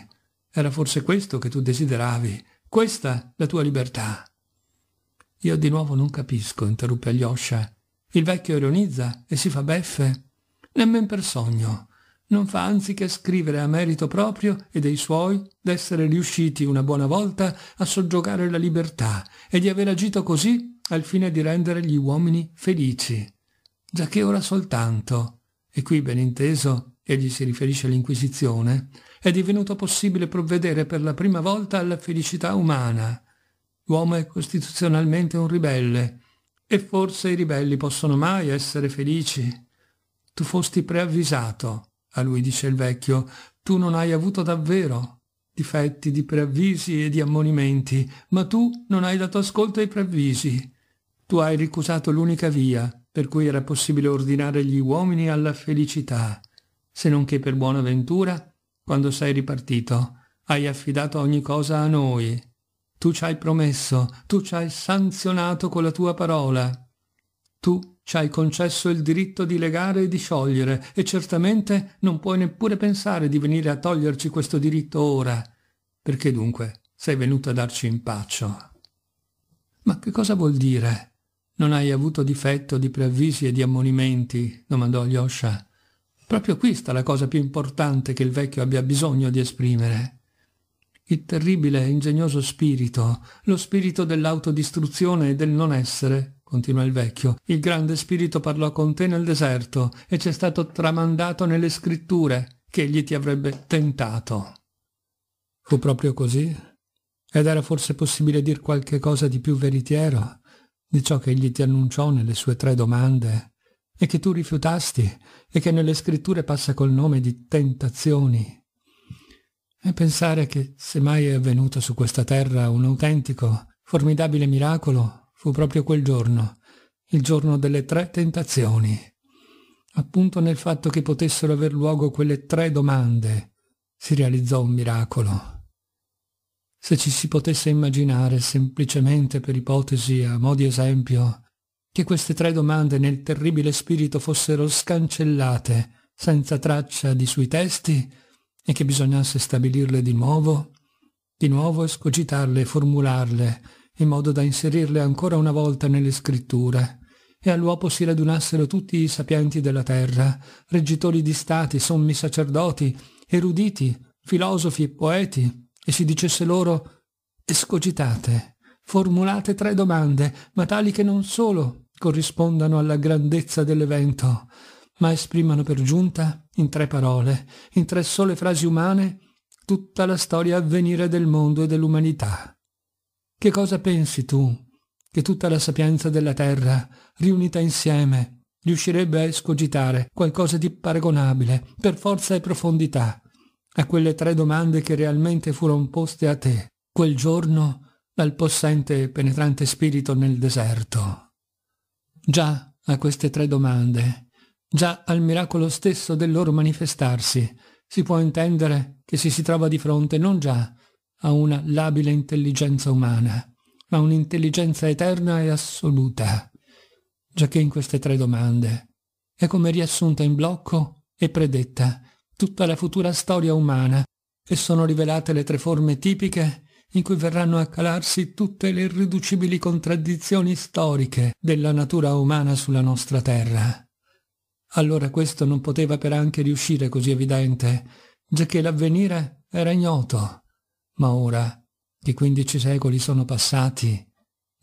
Era forse questo che tu desideravi, questa la tua libertà. Io di nuovo non capisco, interruppe Alyosha. Il vecchio ironizza e si fa beffe nemmen per sogno. Non fa anzi che scrivere a merito proprio e dei suoi d'essere riusciti una buona volta a soggiogare la libertà e di aver agito così al fine di rendere gli uomini felici. Già che ora soltanto, e qui ben inteso egli si riferisce all'Inquisizione, è divenuto possibile provvedere per la prima volta alla felicità umana. L'uomo è costituzionalmente un ribelle, e forse i ribelli possono mai essere felici. Tu fosti preavvisato, a lui dice il vecchio, tu non hai avuto davvero difetti di preavvisi e di ammonimenti, ma tu non hai dato ascolto ai preavvisi. Tu hai ricusato l'unica via per cui era possibile ordinare gli uomini alla felicità, se non che per buona ventura, quando sei ripartito, hai affidato ogni cosa a noi. Tu ci hai promesso, tu ci hai sanzionato con la tua parola. Tu ci hai concesso il diritto di legare e di sciogliere, e certamente non puoi neppure pensare di venire a toglierci questo diritto ora. Perché dunque sei venuto a darci impaccio? Ma che cosa vuol dire? Non hai avuto difetto di preavvisi e di ammonimenti? domandò Yosha. Proprio qui sta la cosa più importante che il vecchio abbia bisogno di esprimere il terribile e ingegnoso spirito, lo spirito dell'autodistruzione e del non essere, continua il vecchio, il grande spirito parlò con te nel deserto e c'è stato tramandato nelle scritture che egli ti avrebbe tentato. Fu proprio così? Ed era forse possibile dir qualche cosa di più veritiero di ciò che egli ti annunciò nelle sue tre domande e che tu rifiutasti e che nelle scritture passa col nome di tentazioni. E pensare che se mai è avvenuto su questa terra un autentico, formidabile miracolo, Fu proprio quel giorno, il giorno delle tre tentazioni. Appunto nel fatto che potessero aver luogo quelle tre domande si realizzò un miracolo. Se ci si potesse immaginare semplicemente per ipotesi, a mo' di esempio, che queste tre domande nel terribile spirito fossero scancellate senza traccia di sui testi e che bisognasse stabilirle di nuovo, di nuovo escogitarle e formularle in modo da inserirle ancora una volta nelle scritture. E all'uopo si radunassero tutti i sapienti della terra, reggitori di stati, sommi sacerdoti, eruditi, filosofi, poeti, e si dicesse loro escogitate, formulate tre domande, ma tali che non solo corrispondano alla grandezza dell'evento, ma esprimano per giunta, in tre parole, in tre sole frasi umane, tutta la storia avvenire del mondo e dell'umanità. Che cosa pensi tu? Che tutta la sapienza della terra, riunita insieme, riuscirebbe a escogitare qualcosa di paragonabile, per forza e profondità, a quelle tre domande che realmente furono poste a te, quel giorno, dal possente e penetrante spirito nel deserto. Già a queste tre domande, già al miracolo stesso del loro manifestarsi, si può intendere che si si trova di fronte non già a una labile intelligenza umana, ma un'intelligenza eterna e assoluta, giacché in queste tre domande è come riassunta in blocco e predetta tutta la futura storia umana e sono rivelate le tre forme tipiche in cui verranno a calarsi tutte le irriducibili contraddizioni storiche della natura umana sulla nostra terra. Allora questo non poteva per anche riuscire così evidente, giacché l'avvenire era ignoto ma ora, che quindici secoli sono passati,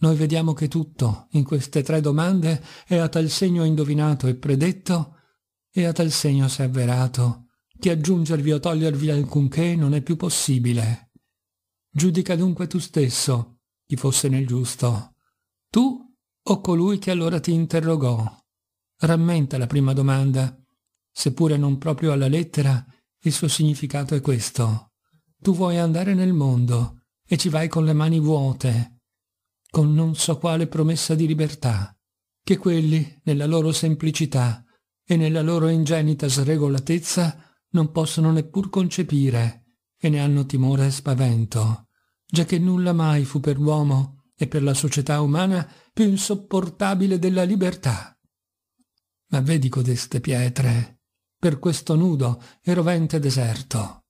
noi vediamo che tutto, in queste tre domande, è a tal segno indovinato e predetto, e a tal segno s'è avverato, che aggiungervi o togliervi alcunché non è più possibile. Giudica dunque tu stesso, chi fosse nel giusto, tu o colui che allora ti interrogò. Rammenta la prima domanda, seppure non proprio alla lettera, il suo significato è questo. Tu vuoi andare nel mondo e ci vai con le mani vuote, con non so quale promessa di libertà, che quelli, nella loro semplicità e nella loro ingenita sregolatezza, non possono neppur concepire e ne hanno timore e spavento, già che nulla mai fu per l'uomo e per la società umana più insopportabile della libertà. Ma vedi codeste pietre, per questo nudo e rovente deserto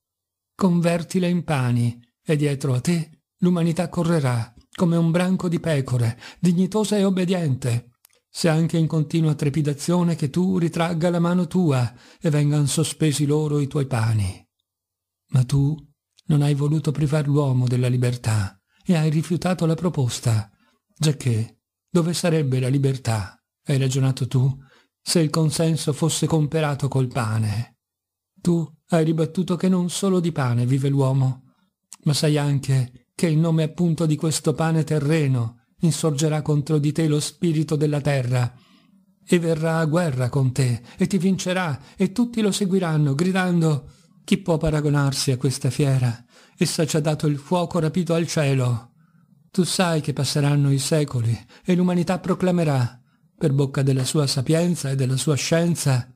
convertila in pani, e dietro a te l'umanità correrà, come un branco di pecore, dignitosa e obbediente, se anche in continua trepidazione che tu ritragga la mano tua e vengano sospesi loro i tuoi pani. Ma tu non hai voluto privar l'uomo della libertà e hai rifiutato la proposta, giacché dove sarebbe la libertà, hai ragionato tu, se il consenso fosse comperato col pane? Tu hai ribattuto che non solo di pane vive l'uomo, ma sai anche che il nome appunto di questo pane terreno insorgerà contro di te lo spirito della terra, e verrà a guerra con te, e ti vincerà, e tutti lo seguiranno, gridando «Chi può paragonarsi a questa fiera? Essa ci ha dato il fuoco rapito al cielo!» Tu sai che passeranno i secoli, e l'umanità proclamerà, per bocca della sua sapienza e della sua scienza,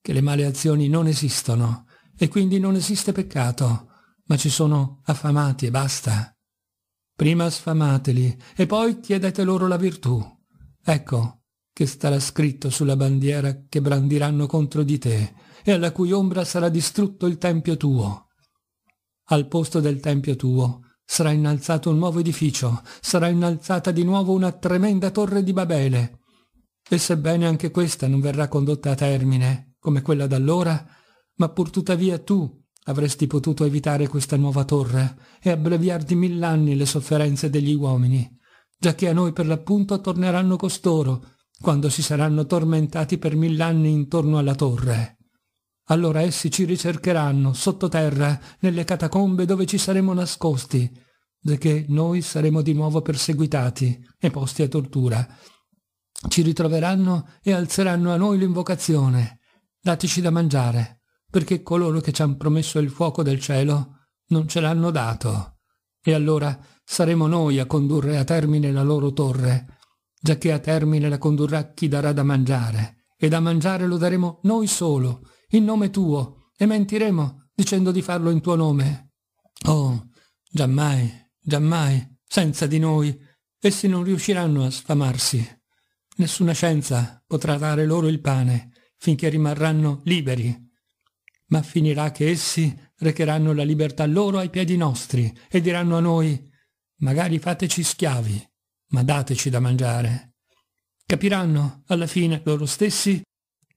che le male azioni non esistono e quindi non esiste peccato, ma ci sono affamati e basta. Prima sfamateli e poi chiedete loro la virtù. Ecco che starà scritto sulla bandiera che brandiranno contro di te e alla cui ombra sarà distrutto il tempio tuo. Al posto del tempio tuo sarà innalzato un nuovo edificio, sarà innalzata di nuovo una tremenda torre di Babele. E sebbene anche questa non verrà condotta a termine, come quella d'allora, ma pur tuttavia tu avresti potuto evitare questa nuova torre e abbreviar di mill'anni le sofferenze degli uomini, giacché a noi per l'appunto torneranno costoro, quando si saranno tormentati per mill'anni intorno alla torre. Allora essi ci ricercheranno, sottoterra, nelle catacombe dove ci saremo nascosti, giacché noi saremo di nuovo perseguitati e posti a tortura. Ci ritroveranno e alzeranno a noi l'invocazione dateci da mangiare, perché coloro che ci han promesso il fuoco del cielo non ce l'hanno dato. E allora saremo noi a condurre a termine la loro torre, giacché a termine la condurrà chi darà da mangiare, e da mangiare lo daremo noi solo, in nome tuo, e mentiremo dicendo di farlo in tuo nome. Oh, giammai, giammai, senza di noi, essi non riusciranno a sfamarsi. Nessuna scienza potrà dare loro il pane, finché rimarranno liberi. Ma finirà che essi recheranno la libertà loro ai piedi nostri e diranno a noi, magari fateci schiavi, ma dateci da mangiare. Capiranno, alla fine, loro stessi,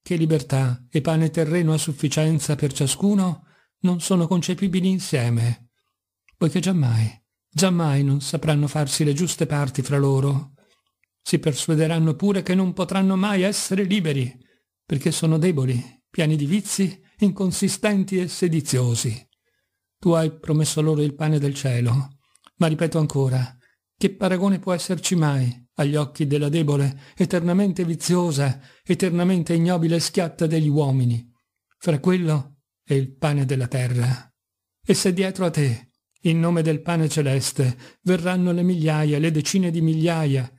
che libertà e pane terreno a sufficienza per ciascuno non sono concepibili insieme, poiché giammai, giammai non sapranno farsi le giuste parti fra loro. Si persuaderanno pure che non potranno mai essere liberi, perché sono deboli, pieni di vizi, inconsistenti e sediziosi. Tu hai promesso loro il pane del cielo, ma ripeto ancora, che paragone può esserci mai agli occhi della debole, eternamente viziosa, eternamente ignobile schiatta degli uomini? Fra quello e il pane della terra. E se dietro a te, in nome del pane celeste, verranno le migliaia, le decine di migliaia,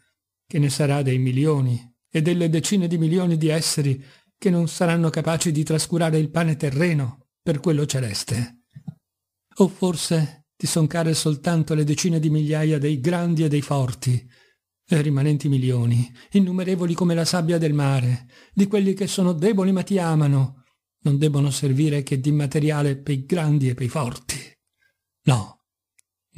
che ne sarà dei milioni e delle decine di milioni di esseri che non saranno capaci di trascurare il pane terreno per quello celeste. O forse ti son care soltanto le decine di migliaia dei grandi e dei forti, e rimanenti milioni, innumerevoli come la sabbia del mare, di quelli che sono deboli ma ti amano, non debbono servire che di materiale per i grandi e per i forti. No,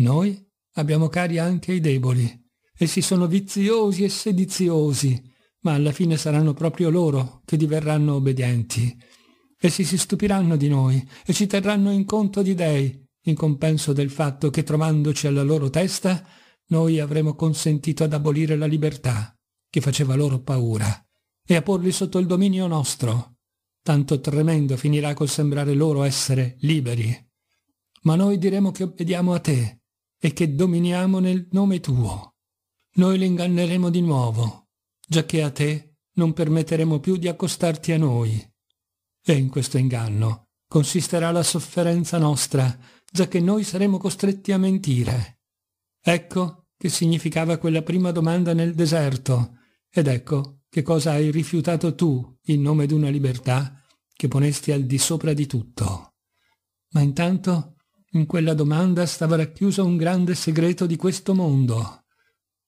noi abbiamo cari anche i deboli, essi sono viziosi e sediziosi, ma alla fine saranno proprio loro che diverranno obbedienti. Essi si stupiranno di noi e ci terranno in conto di dei, in compenso del fatto che trovandoci alla loro testa, noi avremo consentito ad abolire la libertà, che faceva loro paura, e a porli sotto il dominio nostro. Tanto tremendo finirà col sembrare loro essere liberi. Ma noi diremo che obbediamo a te e che dominiamo nel nome tuo. Noi li inganneremo di nuovo giacché a te non permetteremo più di accostarti a noi. E in questo inganno consisterà la sofferenza nostra, giacché noi saremo costretti a mentire. Ecco che significava quella prima domanda nel deserto, ed ecco che cosa hai rifiutato tu in nome di una libertà che ponesti al di sopra di tutto. Ma intanto in quella domanda stava racchiuso un grande segreto di questo mondo.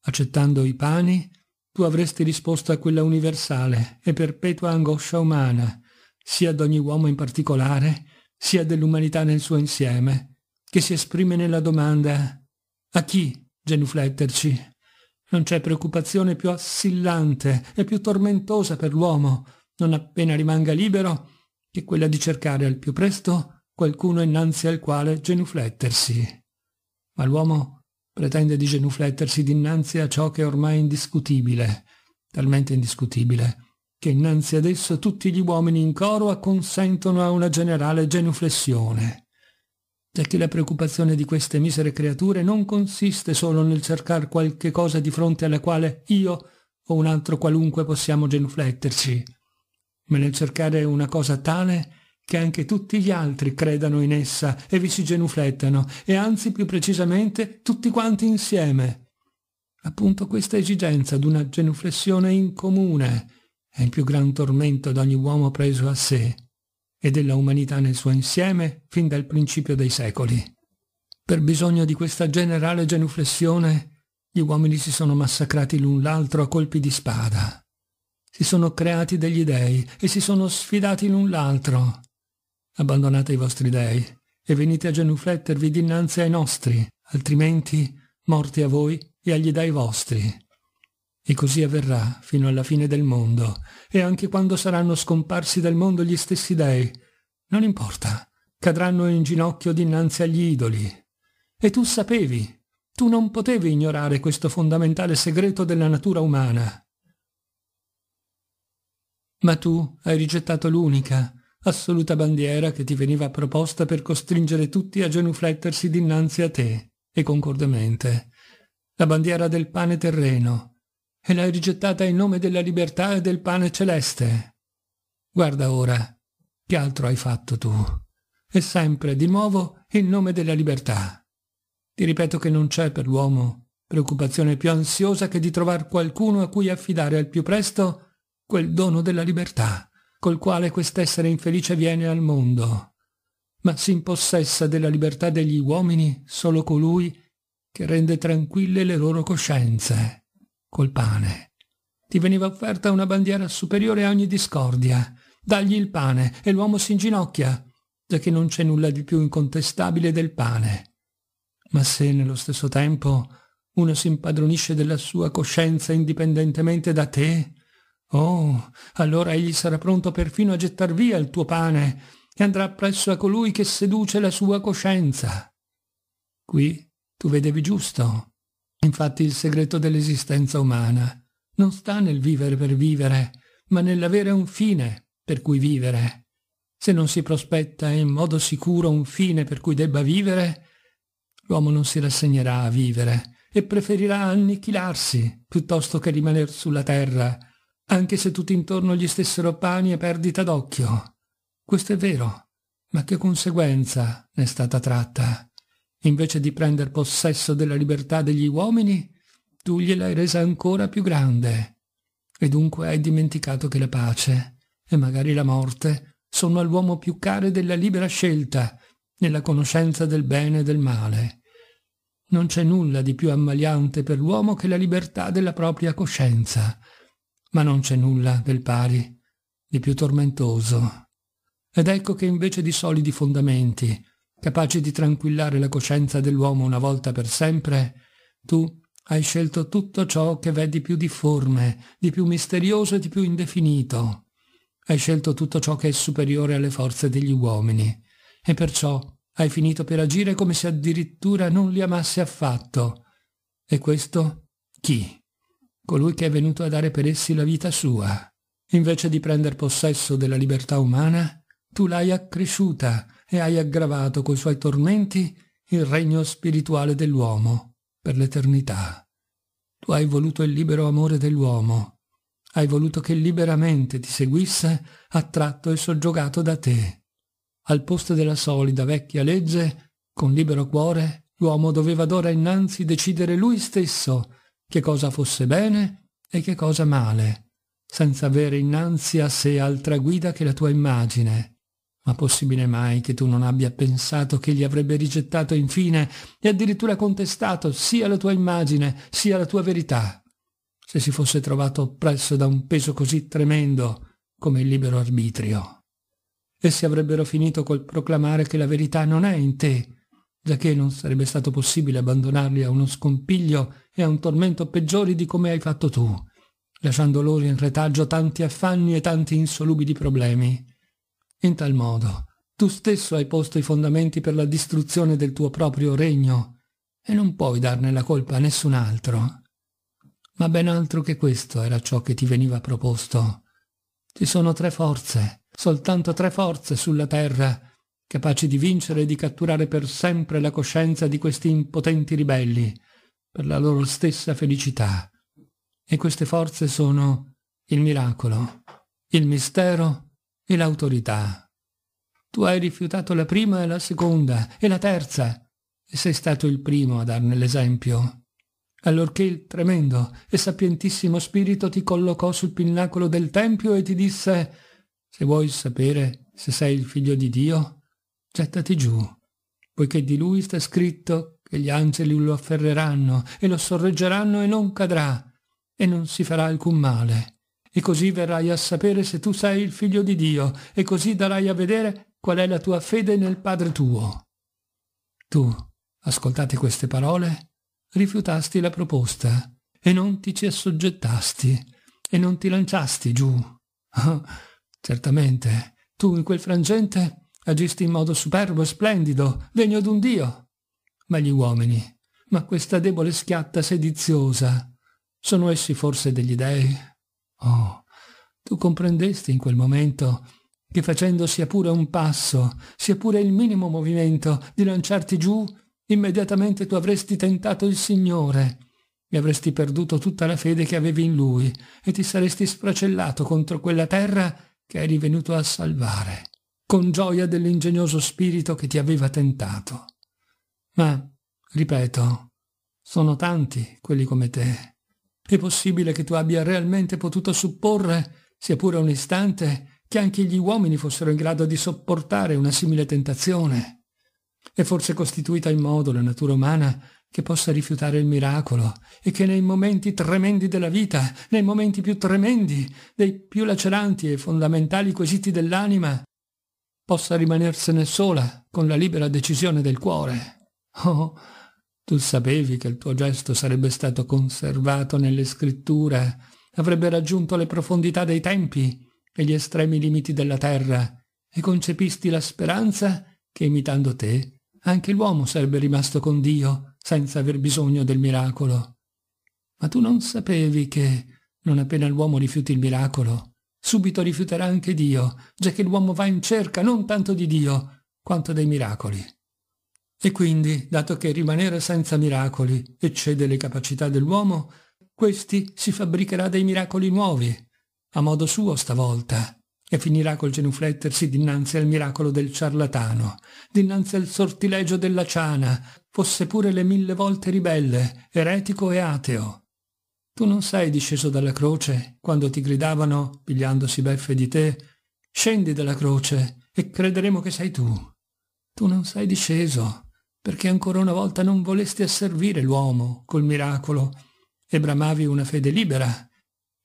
Accettando i pani, tu avresti risposto a quella universale e perpetua angoscia umana, sia d'ogni uomo in particolare, sia dell'umanità nel suo insieme, che si esprime nella domanda a chi genufletterci? Non c'è preoccupazione più assillante e più tormentosa per l'uomo, non appena rimanga libero, che quella di cercare al più presto qualcuno innanzi al quale genuflettersi. Ma l'uomo pretende di genuflettersi dinanzi a ciò che è ormai indiscutibile, talmente indiscutibile, che innanzi ad esso tutti gli uomini in coro acconsentono a una generale genuflessione. E che la preoccupazione di queste misere creature non consiste solo nel cercare qualche cosa di fronte alla quale io o un altro qualunque possiamo genufletterci, ma nel cercare una cosa tale che anche tutti gli altri credano in essa e vi si genuflettano, e anzi più precisamente tutti quanti insieme. Appunto questa esigenza d'una genuflessione in comune è il più gran tormento d'ogni uomo preso a sé e della umanità nel suo insieme fin dal principio dei secoli. Per bisogno di questa generale genuflessione gli uomini si sono massacrati l'un l'altro a colpi di spada. Si sono creati degli dei e si sono sfidati l'un l'altro abbandonate i vostri dei e venite a genuflettervi dinanzi ai nostri, altrimenti morti a voi e agli dei vostri. E così avverrà fino alla fine del mondo, e anche quando saranno scomparsi dal mondo gli stessi dei, non importa, cadranno in ginocchio dinanzi agli idoli. E tu sapevi, tu non potevi ignorare questo fondamentale segreto della natura umana. Ma tu hai rigettato l'unica, assoluta bandiera che ti veniva proposta per costringere tutti a genuflettersi dinanzi a te, e concordemente. La bandiera del pane terreno, e l'hai rigettata in nome della libertà e del pane celeste. Guarda ora, che altro hai fatto tu? E sempre, di nuovo, in nome della libertà. Ti ripeto che non c'è per l'uomo preoccupazione più ansiosa che di trovar qualcuno a cui affidare al più presto quel dono della libertà col quale quest'essere infelice viene al mondo, ma si impossessa della libertà degli uomini solo colui che rende tranquille le loro coscienze, col pane. Ti veniva offerta una bandiera superiore a ogni discordia. Dagli il pane e l'uomo si inginocchia, già che non c'è nulla di più incontestabile del pane. Ma se nello stesso tempo uno si impadronisce della sua coscienza indipendentemente da te, Oh, allora egli sarà pronto perfino a gettar via il tuo pane e andrà presso a colui che seduce la sua coscienza. Qui tu vedevi giusto. Infatti il segreto dell'esistenza umana non sta nel vivere per vivere, ma nell'avere un fine per cui vivere. Se non si prospetta in modo sicuro un fine per cui debba vivere, l'uomo non si rassegnerà a vivere e preferirà annichilarsi piuttosto che rimanere sulla terra anche se tutti intorno gli stessero pani e perdita d'occhio. Questo è vero, ma che conseguenza ne è stata tratta? Invece di prendere possesso della libertà degli uomini, tu gliel'hai resa ancora più grande. E dunque hai dimenticato che la pace, e magari la morte, sono all'uomo più care della libera scelta, nella conoscenza del bene e del male. Non c'è nulla di più ammaliante per l'uomo che la libertà della propria coscienza, ma non c'è nulla del pari, di più tormentoso. Ed ecco che invece di solidi fondamenti, capaci di tranquillare la coscienza dell'uomo una volta per sempre, tu hai scelto tutto ciò che v'è di più difforme, di più misterioso e di più indefinito. Hai scelto tutto ciò che è superiore alle forze degli uomini, e perciò hai finito per agire come se addirittura non li amasse affatto. E questo chi colui che è venuto a dare per essi la vita sua. Invece di prendere possesso della libertà umana, tu l'hai accresciuta e hai aggravato coi suoi tormenti il regno spirituale dell'uomo per l'eternità. Tu hai voluto il libero amore dell'uomo, hai voluto che liberamente ti seguisse, attratto e soggiogato da te. Al posto della solida vecchia legge, con libero cuore, l'uomo doveva d'ora innanzi decidere lui stesso che cosa fosse bene e che cosa male, senza avere innanzi a sé altra guida che la tua immagine. Ma possibile mai che tu non abbia pensato che gli avrebbe rigettato infine e addirittura contestato sia la tua immagine sia la tua verità, se si fosse trovato oppresso da un peso così tremendo come il libero arbitrio? Essi avrebbero finito col proclamare che la verità non è in te, giacché non sarebbe stato possibile abbandonarli a uno scompiglio e a un tormento peggiori di come hai fatto tu, lasciando loro in retaggio tanti affanni e tanti insolubili problemi. In tal modo, tu stesso hai posto i fondamenti per la distruzione del tuo proprio regno e non puoi darne la colpa a nessun altro. Ma ben altro che questo era ciò che ti veniva proposto. Ci sono tre forze, soltanto tre forze sulla terra capaci di vincere e di catturare per sempre la coscienza di questi impotenti ribelli, per la loro stessa felicità. E queste forze sono il miracolo, il mistero e l'autorità. Tu hai rifiutato la prima e la seconda e la terza, e sei stato il primo a darne l'esempio. Allorché il tremendo e sapientissimo spirito ti collocò sul pinnacolo del Tempio e ti disse, se vuoi sapere se sei il figlio di Dio, gettati giù, poiché di lui sta scritto che gli angeli lo afferreranno e lo sorreggeranno e non cadrà, e non si farà alcun male. E così verrai a sapere se tu sei il figlio di Dio, e così darai a vedere qual è la tua fede nel Padre tuo. Tu, ascoltate queste parole, rifiutasti la proposta, e non ti ci assoggettasti, e non ti lanciasti giù. certamente, tu in quel frangente agisti in modo superbo e splendido, degno d'un dio. Ma gli uomini, ma questa debole schiatta sediziosa, sono essi forse degli dei? Oh, tu comprendesti in quel momento che facendo sia pure un passo, sia pure il minimo movimento di lanciarti giù, immediatamente tu avresti tentato il Signore e avresti perduto tutta la fede che avevi in Lui e ti saresti sfracellato contro quella terra che eri venuto a salvare con gioia dell'ingegnoso spirito che ti aveva tentato. Ma, ripeto, sono tanti quelli come te. È possibile che tu abbia realmente potuto supporre, sia pure un istante, che anche gli uomini fossero in grado di sopportare una simile tentazione. È forse costituita in modo la natura umana che possa rifiutare il miracolo e che nei momenti tremendi della vita, nei momenti più tremendi, dei più laceranti e fondamentali quesiti dell'anima, possa rimanersene sola con la libera decisione del cuore. Oh, tu sapevi che il tuo gesto sarebbe stato conservato nelle scritture, avrebbe raggiunto le profondità dei tempi e gli estremi limiti della terra, e concepisti la speranza che, imitando te, anche l'uomo sarebbe rimasto con Dio senza aver bisogno del miracolo. Ma tu non sapevi che, non appena l'uomo rifiuti il miracolo, subito rifiuterà anche Dio, già che l'uomo va in cerca non tanto di Dio quanto dei miracoli. E quindi, dato che rimanere senza miracoli eccede le capacità dell'uomo, questi si fabbricherà dei miracoli nuovi, a modo suo stavolta, e finirà col genuflettersi dinanzi al miracolo del ciarlatano, dinanzi al sortilegio della ciana, fosse pure le mille volte ribelle, eretico e ateo. Tu non sei disceso dalla croce quando ti gridavano, pigliandosi beffe di te, scendi dalla croce e crederemo che sei tu. Tu non sei disceso perché ancora una volta non volesti asservire l'uomo col miracolo e bramavi una fede libera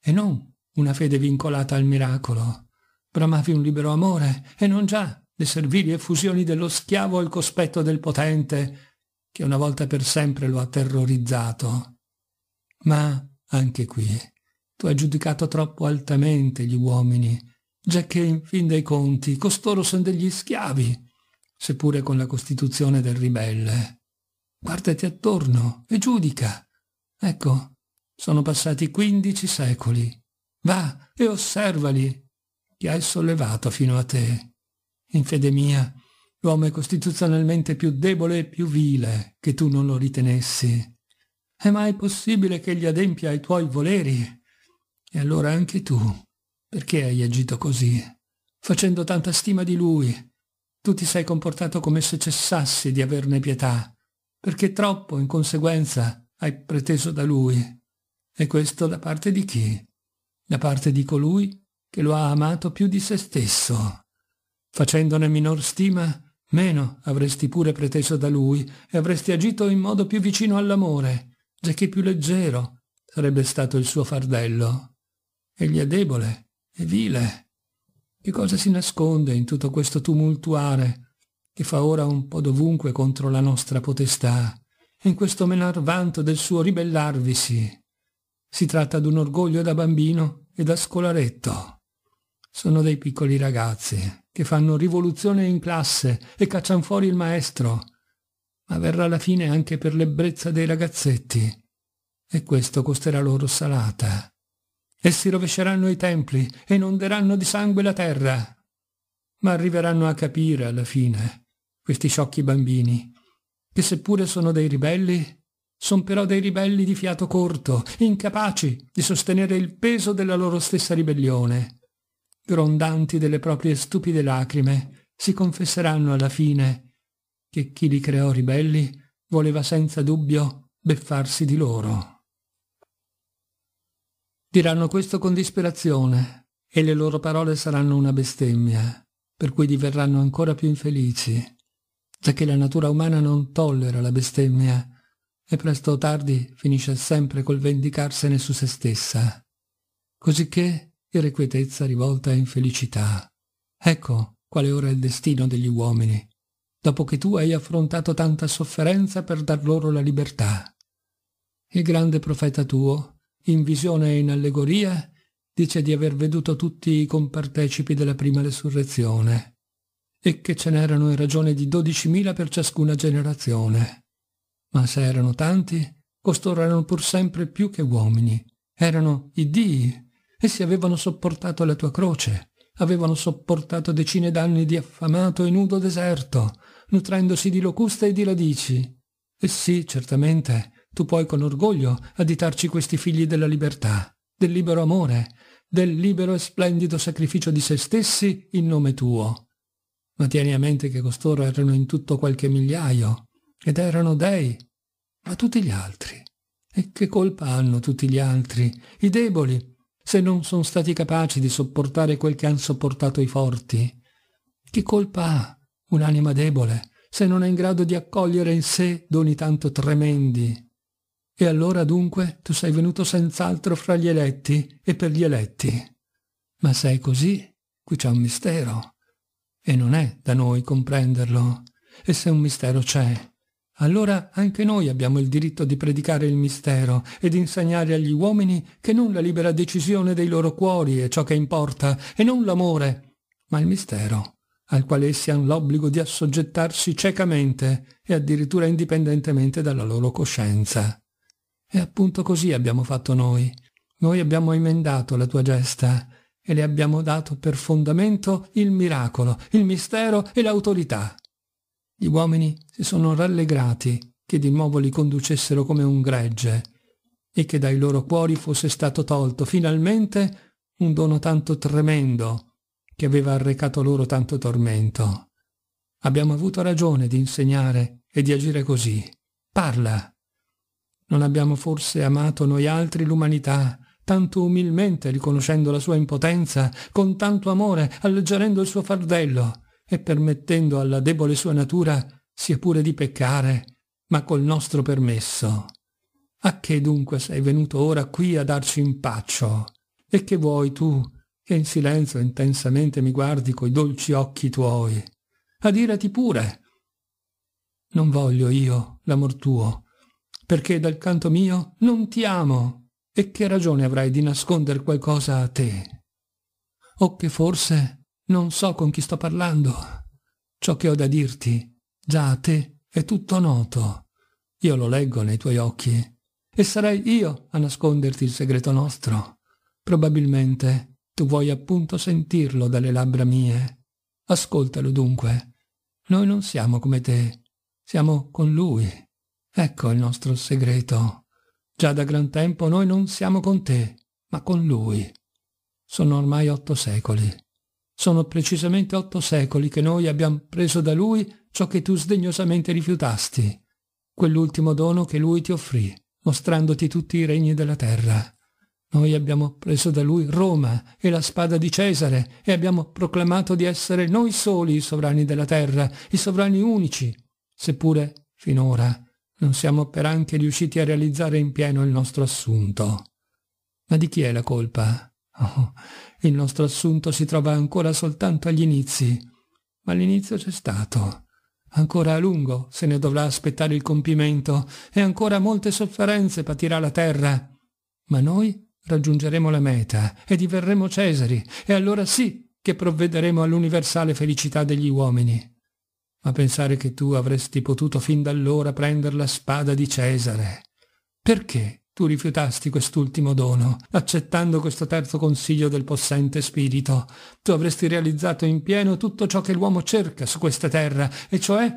e non una fede vincolata al miracolo. Bramavi un libero amore e non già le servili effusioni dello schiavo al cospetto del potente che una volta per sempre lo ha terrorizzato. Ma anche qui, tu hai giudicato troppo altamente gli uomini, giacché in fin dei conti costoro sono degli schiavi, seppure con la costituzione del ribelle. Guardati attorno e giudica. Ecco, sono passati quindici secoli. Va e osservali. Ti hai sollevato fino a te. In fede mia, l'uomo è costituzionalmente più debole e più vile che tu non lo ritenessi è mai possibile che gli adempia ai tuoi voleri? E allora anche tu, perché hai agito così? Facendo tanta stima di lui, tu ti sei comportato come se cessassi di averne pietà, perché troppo, in conseguenza, hai preteso da lui. E questo da parte di chi? Da parte di colui che lo ha amato più di se stesso. Facendone minor stima, meno avresti pure preteso da lui e avresti agito in modo più vicino all'amore giacché più leggero sarebbe stato il suo fardello. Egli è debole, è vile. Che cosa si nasconde in tutto questo tumultuare che fa ora un po' dovunque contro la nostra potestà, in questo menar vanto del suo ribellarvisi? Si tratta d'un orgoglio da bambino e da scolaretto. Sono dei piccoli ragazzi che fanno rivoluzione in classe e caccian fuori il maestro ma verrà la fine anche per l'ebbrezza dei ragazzetti. E questo costerà loro salata. Essi rovesceranno i templi e inonderanno di sangue la terra. Ma arriveranno a capire alla fine, questi sciocchi bambini, che seppure sono dei ribelli, sono però dei ribelli di fiato corto, incapaci di sostenere il peso della loro stessa ribellione. Grondanti delle proprie stupide lacrime, si confesseranno alla fine che chi li creò ribelli voleva senza dubbio beffarsi di loro. Diranno questo con disperazione e le loro parole saranno una bestemmia, per cui diverranno ancora più infelici, già che la natura umana non tollera la bestemmia e presto o tardi finisce sempre col vendicarsene su se stessa. Cosicché irrequietezza rivolta a infelicità. Ecco quale ora è il destino degli uomini dopo che tu hai affrontato tanta sofferenza per dar loro la libertà. Il grande profeta tuo, in visione e in allegoria, dice di aver veduto tutti i compartecipi della prima resurrezione e che ce n'erano in ragione di 12.000 per ciascuna generazione. Ma se erano tanti, costoro erano pur sempre più che uomini, erano i dii, essi avevano sopportato la tua croce, avevano sopportato decine d'anni di affamato e nudo deserto, nutrendosi di locuste e di radici. E eh sì, certamente, tu puoi con orgoglio additarci questi figli della libertà, del libero amore, del libero e splendido sacrificio di se stessi in nome tuo. Ma tieni a mente che costoro erano in tutto qualche migliaio, ed erano dei, ma tutti gli altri. E che colpa hanno tutti gli altri, i deboli, se non sono stati capaci di sopportare quel che hanno sopportato i forti? Che colpa ha? un'anima debole, se non è in grado di accogliere in sé doni tanto tremendi. E allora dunque tu sei venuto senz'altro fra gli eletti e per gli eletti. Ma se è così, qui c'è un mistero. E non è da noi comprenderlo. E se un mistero c'è, allora anche noi abbiamo il diritto di predicare il mistero e di insegnare agli uomini che non la libera decisione dei loro cuori è ciò che importa e non l'amore, ma il mistero al quale essi hanno l'obbligo di assoggettarsi ciecamente e addirittura indipendentemente dalla loro coscienza. E appunto così abbiamo fatto noi. Noi abbiamo emendato la tua gesta e le abbiamo dato per fondamento il miracolo, il mistero e l'autorità. Gli uomini si sono rallegrati che di nuovo li conducessero come un gregge e che dai loro cuori fosse stato tolto finalmente un dono tanto tremendo che aveva arrecato loro tanto tormento. Abbiamo avuto ragione di insegnare e di agire così. Parla. Non abbiamo forse amato noi altri l'umanità, tanto umilmente riconoscendo la sua impotenza, con tanto amore alleggerendo il suo fardello e permettendo alla debole sua natura, sia pure di peccare, ma col nostro permesso. A che dunque sei venuto ora qui a darci impaccio? E che vuoi tu e in silenzio intensamente mi guardi coi dolci occhi tuoi. Adirati pure. Non voglio io l'amor tuo, perché dal canto mio non ti amo. E che ragione avrai di nasconder qualcosa a te? O che forse non so con chi sto parlando. Ciò che ho da dirti, già a te, è tutto noto. Io lo leggo nei tuoi occhi. E sarei io a nasconderti il segreto nostro. Probabilmente tu vuoi appunto sentirlo dalle labbra mie. Ascoltalo dunque. Noi non siamo come te, siamo con lui. Ecco il nostro segreto. Già da gran tempo noi non siamo con te, ma con lui. Sono ormai otto secoli. Sono precisamente otto secoli che noi abbiamo preso da lui ciò che tu sdegnosamente rifiutasti, quell'ultimo dono che lui ti offrì, mostrandoti tutti i regni della terra. Noi abbiamo preso da lui Roma e la spada di Cesare e abbiamo proclamato di essere noi soli i sovrani della terra, i sovrani unici, seppure finora non siamo per anche riusciti a realizzare in pieno il nostro assunto. Ma di chi è la colpa? Oh, il nostro assunto si trova ancora soltanto agli inizi, ma l'inizio c'è stato. Ancora a lungo se ne dovrà aspettare il compimento e ancora molte sofferenze patirà la terra. Ma noi raggiungeremo la meta e diverremo Cesari, e allora sì che provvederemo all'universale felicità degli uomini. Ma pensare che tu avresti potuto fin d'allora prendere la spada di Cesare. Perché tu rifiutasti quest'ultimo dono, accettando questo terzo consiglio del possente spirito? Tu avresti realizzato in pieno tutto ciò che l'uomo cerca su questa terra, e cioè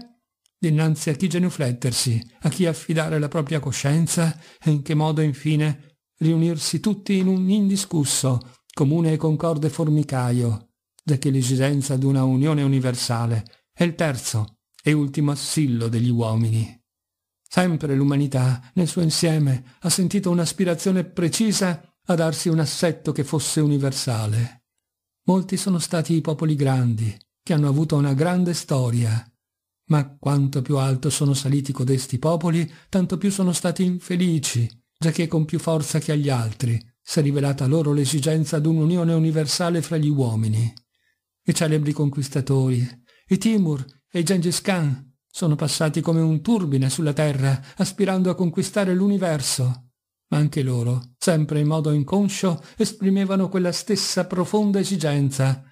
dinanzi a chi genuflettersi, a chi affidare la propria coscienza e in che modo infine riunirsi tutti in un indiscusso, comune e concorde formicaio, giacché l'esigenza d'una unione universale è il terzo e ultimo assillo degli uomini. Sempre l'umanità, nel suo insieme, ha sentito un'aspirazione precisa a darsi un assetto che fosse universale. Molti sono stati i popoli grandi, che hanno avuto una grande storia, ma quanto più alto sono saliti codesti popoli, tanto più sono stati infelici, giacché con più forza che agli altri si è rivelata loro l'esigenza di un'unione universale fra gli uomini. I celebri conquistatori, i Timur e i Gengis Khan sono passati come un turbine sulla terra, aspirando a conquistare l'universo. Ma anche loro, sempre in modo inconscio, esprimevano quella stessa profonda esigenza,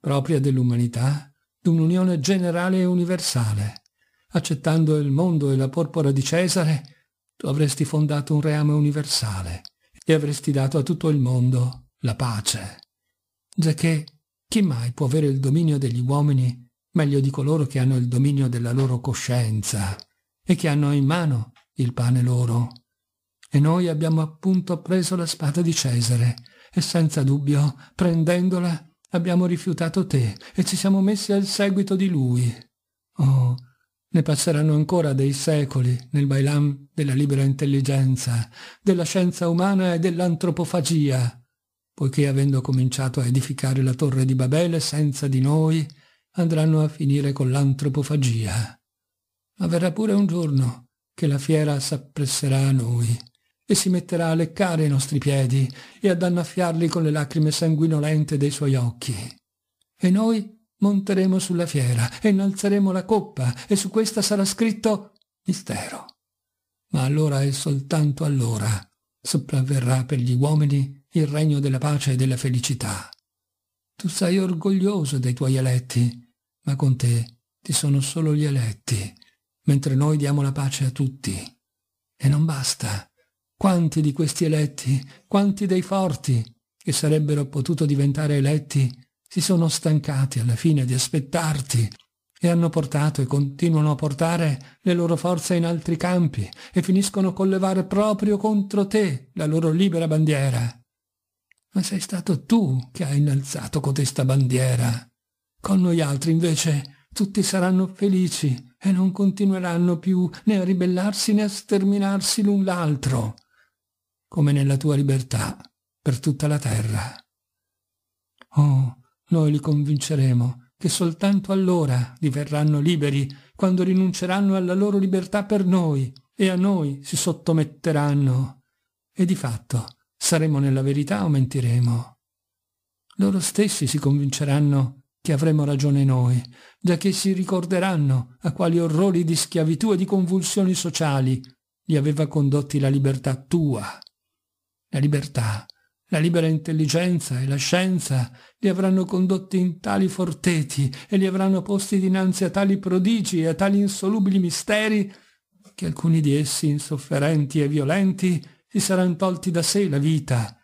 propria dell'umanità, d'un'unione generale e universale. Accettando il mondo e la porpora di Cesare, tu avresti fondato un reame universale e avresti dato a tutto il mondo la pace. Giacché chi mai può avere il dominio degli uomini meglio di coloro che hanno il dominio della loro coscienza e che hanno in mano il pane loro? E noi abbiamo appunto preso la spada di Cesare e senza dubbio, prendendola, abbiamo rifiutato te e ci siamo messi al seguito di lui. Oh, ne passeranno ancora dei secoli nel bailam della libera intelligenza, della scienza umana e dell'antropofagia, poiché avendo cominciato a edificare la torre di Babele senza di noi, andranno a finire con l'antropofagia. Ma verrà pure un giorno che la fiera s'appresserà a noi e si metterà a leccare i nostri piedi e ad annaffiarli con le lacrime sanguinolente dei suoi occhi. E noi monteremo sulla fiera e innalzeremo la coppa e su questa sarà scritto mistero. Ma allora e soltanto allora sopravverrà per gli uomini il regno della pace e della felicità. Tu sei orgoglioso dei tuoi eletti, ma con te ti sono solo gli eletti, mentre noi diamo la pace a tutti. E non basta. Quanti di questi eletti, quanti dei forti, che sarebbero potuto diventare eletti, si sono stancati alla fine di aspettarti e hanno portato e continuano a portare le loro forze in altri campi e finiscono col levare proprio contro te la loro libera bandiera. Ma sei stato tu che hai innalzato cotesta bandiera. Con noi altri, invece, tutti saranno felici e non continueranno più né a ribellarsi né a sterminarsi l'un l'altro, come nella tua libertà per tutta la terra. Oh, noi li convinceremo che soltanto allora diverranno liberi, quando rinunceranno alla loro libertà per noi e a noi si sottometteranno. E di fatto saremo nella verità o mentiremo? Loro stessi si convinceranno che avremo ragione noi, giacché si ricorderanno a quali orrori di schiavitù e di convulsioni sociali li aveva condotti la libertà tua. La libertà la libera intelligenza e la scienza li avranno condotti in tali forteti e li avranno posti dinanzi a tali prodigi e a tali insolubili misteri che alcuni di essi insofferenti e violenti si saranno tolti da sé la vita,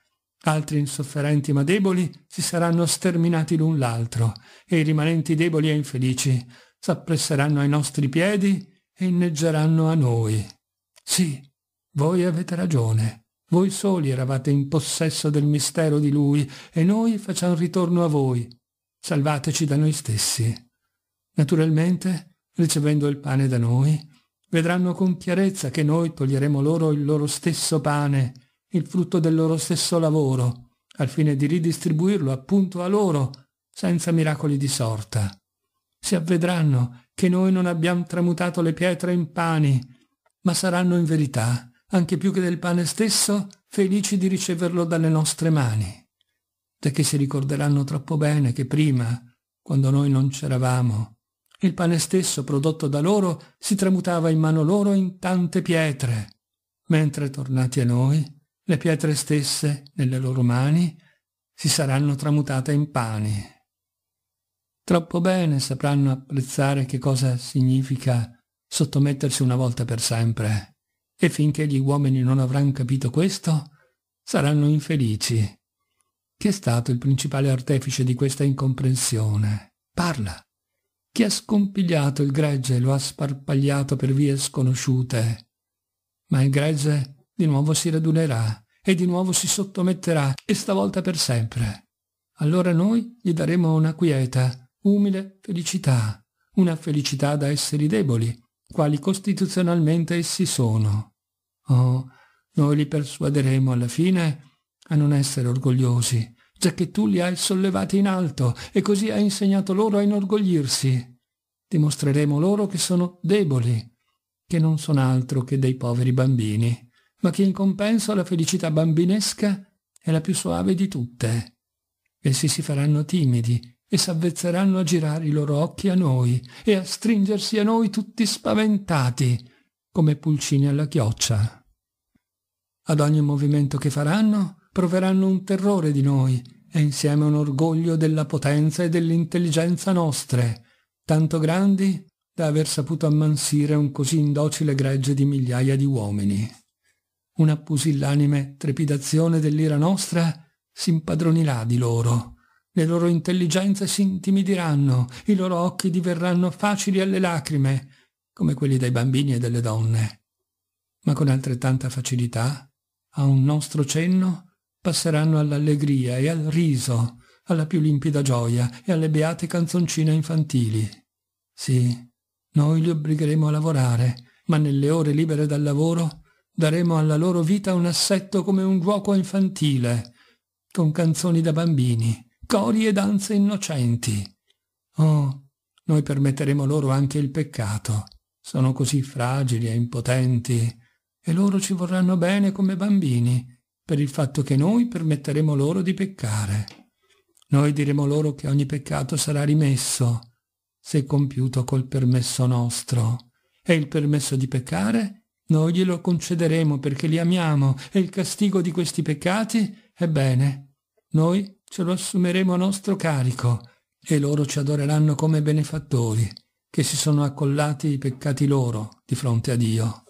altri insofferenti ma deboli si saranno sterminati l'un l'altro e i rimanenti deboli e infelici s'appresseranno ai nostri piedi e inneggeranno a noi. Sì, voi avete ragione. Voi soli eravate in possesso del mistero di Lui e noi facciamo ritorno a voi. Salvateci da noi stessi. Naturalmente, ricevendo il pane da noi, vedranno con chiarezza che noi toglieremo loro il loro stesso pane, il frutto del loro stesso lavoro, al fine di ridistribuirlo appunto a loro, senza miracoli di sorta. Si avvedranno che noi non abbiamo tramutato le pietre in pani, ma saranno in verità anche più che del pane stesso, felici di riceverlo dalle nostre mani, perché si ricorderanno troppo bene che prima, quando noi non c'eravamo, il pane stesso prodotto da loro si tramutava in mano loro in tante pietre, mentre tornati a noi, le pietre stesse, nelle loro mani, si saranno tramutate in pani. Troppo bene sapranno apprezzare che cosa significa sottomettersi una volta per sempre e finché gli uomini non avranno capito questo, saranno infelici. Chi è stato il principale artefice di questa incomprensione? Parla. Chi ha scompigliato il gregge e lo ha sparpagliato per vie sconosciute? Ma il gregge di nuovo si radunerà e di nuovo si sottometterà, e stavolta per sempre. Allora noi gli daremo una quieta, umile felicità, una felicità da esseri deboli, quali costituzionalmente essi sono. Oh, noi li persuaderemo alla fine a non essere orgogliosi, giacché tu li hai sollevati in alto e così hai insegnato loro a inorgoglirsi. Dimostreremo loro che sono deboli, che non sono altro che dei poveri bambini, ma che in compenso la felicità bambinesca è la più soave di tutte. Essi si faranno timidi e s'avvezzeranno a girare i loro occhi a noi e a stringersi a noi tutti spaventati, come pulcini alla chioccia. Ad ogni movimento che faranno proveranno un terrore di noi e insieme un orgoglio della potenza e dell'intelligenza nostre, tanto grandi da aver saputo ammansire un così indocile gregge di migliaia di uomini. Una pusillanime trepidazione dell'ira nostra s'impadronirà di loro. Le loro intelligenze si intimidiranno, i loro occhi diverranno facili alle lacrime, come quelli dei bambini e delle donne, ma con altrettanta facilità, a un nostro cenno, passeranno all'allegria e al riso, alla più limpida gioia e alle beate canzoncine infantili. Sì, noi li obbligheremo a lavorare, ma nelle ore libere dal lavoro daremo alla loro vita un assetto come un giuoco infantile, con canzoni da bambini, cori e danze innocenti. Oh, noi permetteremo loro anche il peccato, sono così fragili e impotenti e loro ci vorranno bene come bambini per il fatto che noi permetteremo loro di peccare. Noi diremo loro che ogni peccato sarà rimesso se compiuto col permesso nostro. E il permesso di peccare noi glielo concederemo perché li amiamo e il castigo di questi peccati, ebbene, noi ce lo assumeremo a nostro carico e loro ci adoreranno come benefattori che si sono accollati i peccati loro di fronte a Dio,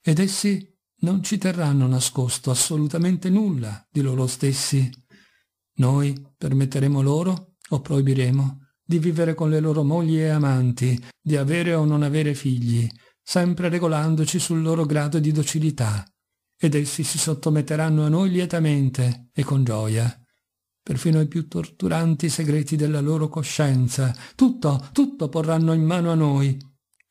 ed essi non ci terranno nascosto assolutamente nulla di loro stessi. Noi permetteremo loro, o proibiremo, di vivere con le loro mogli e amanti, di avere o non avere figli, sempre regolandoci sul loro grado di docilità, ed essi si sottometteranno a noi lietamente e con gioia perfino i più torturanti segreti della loro coscienza. Tutto, tutto porranno in mano a noi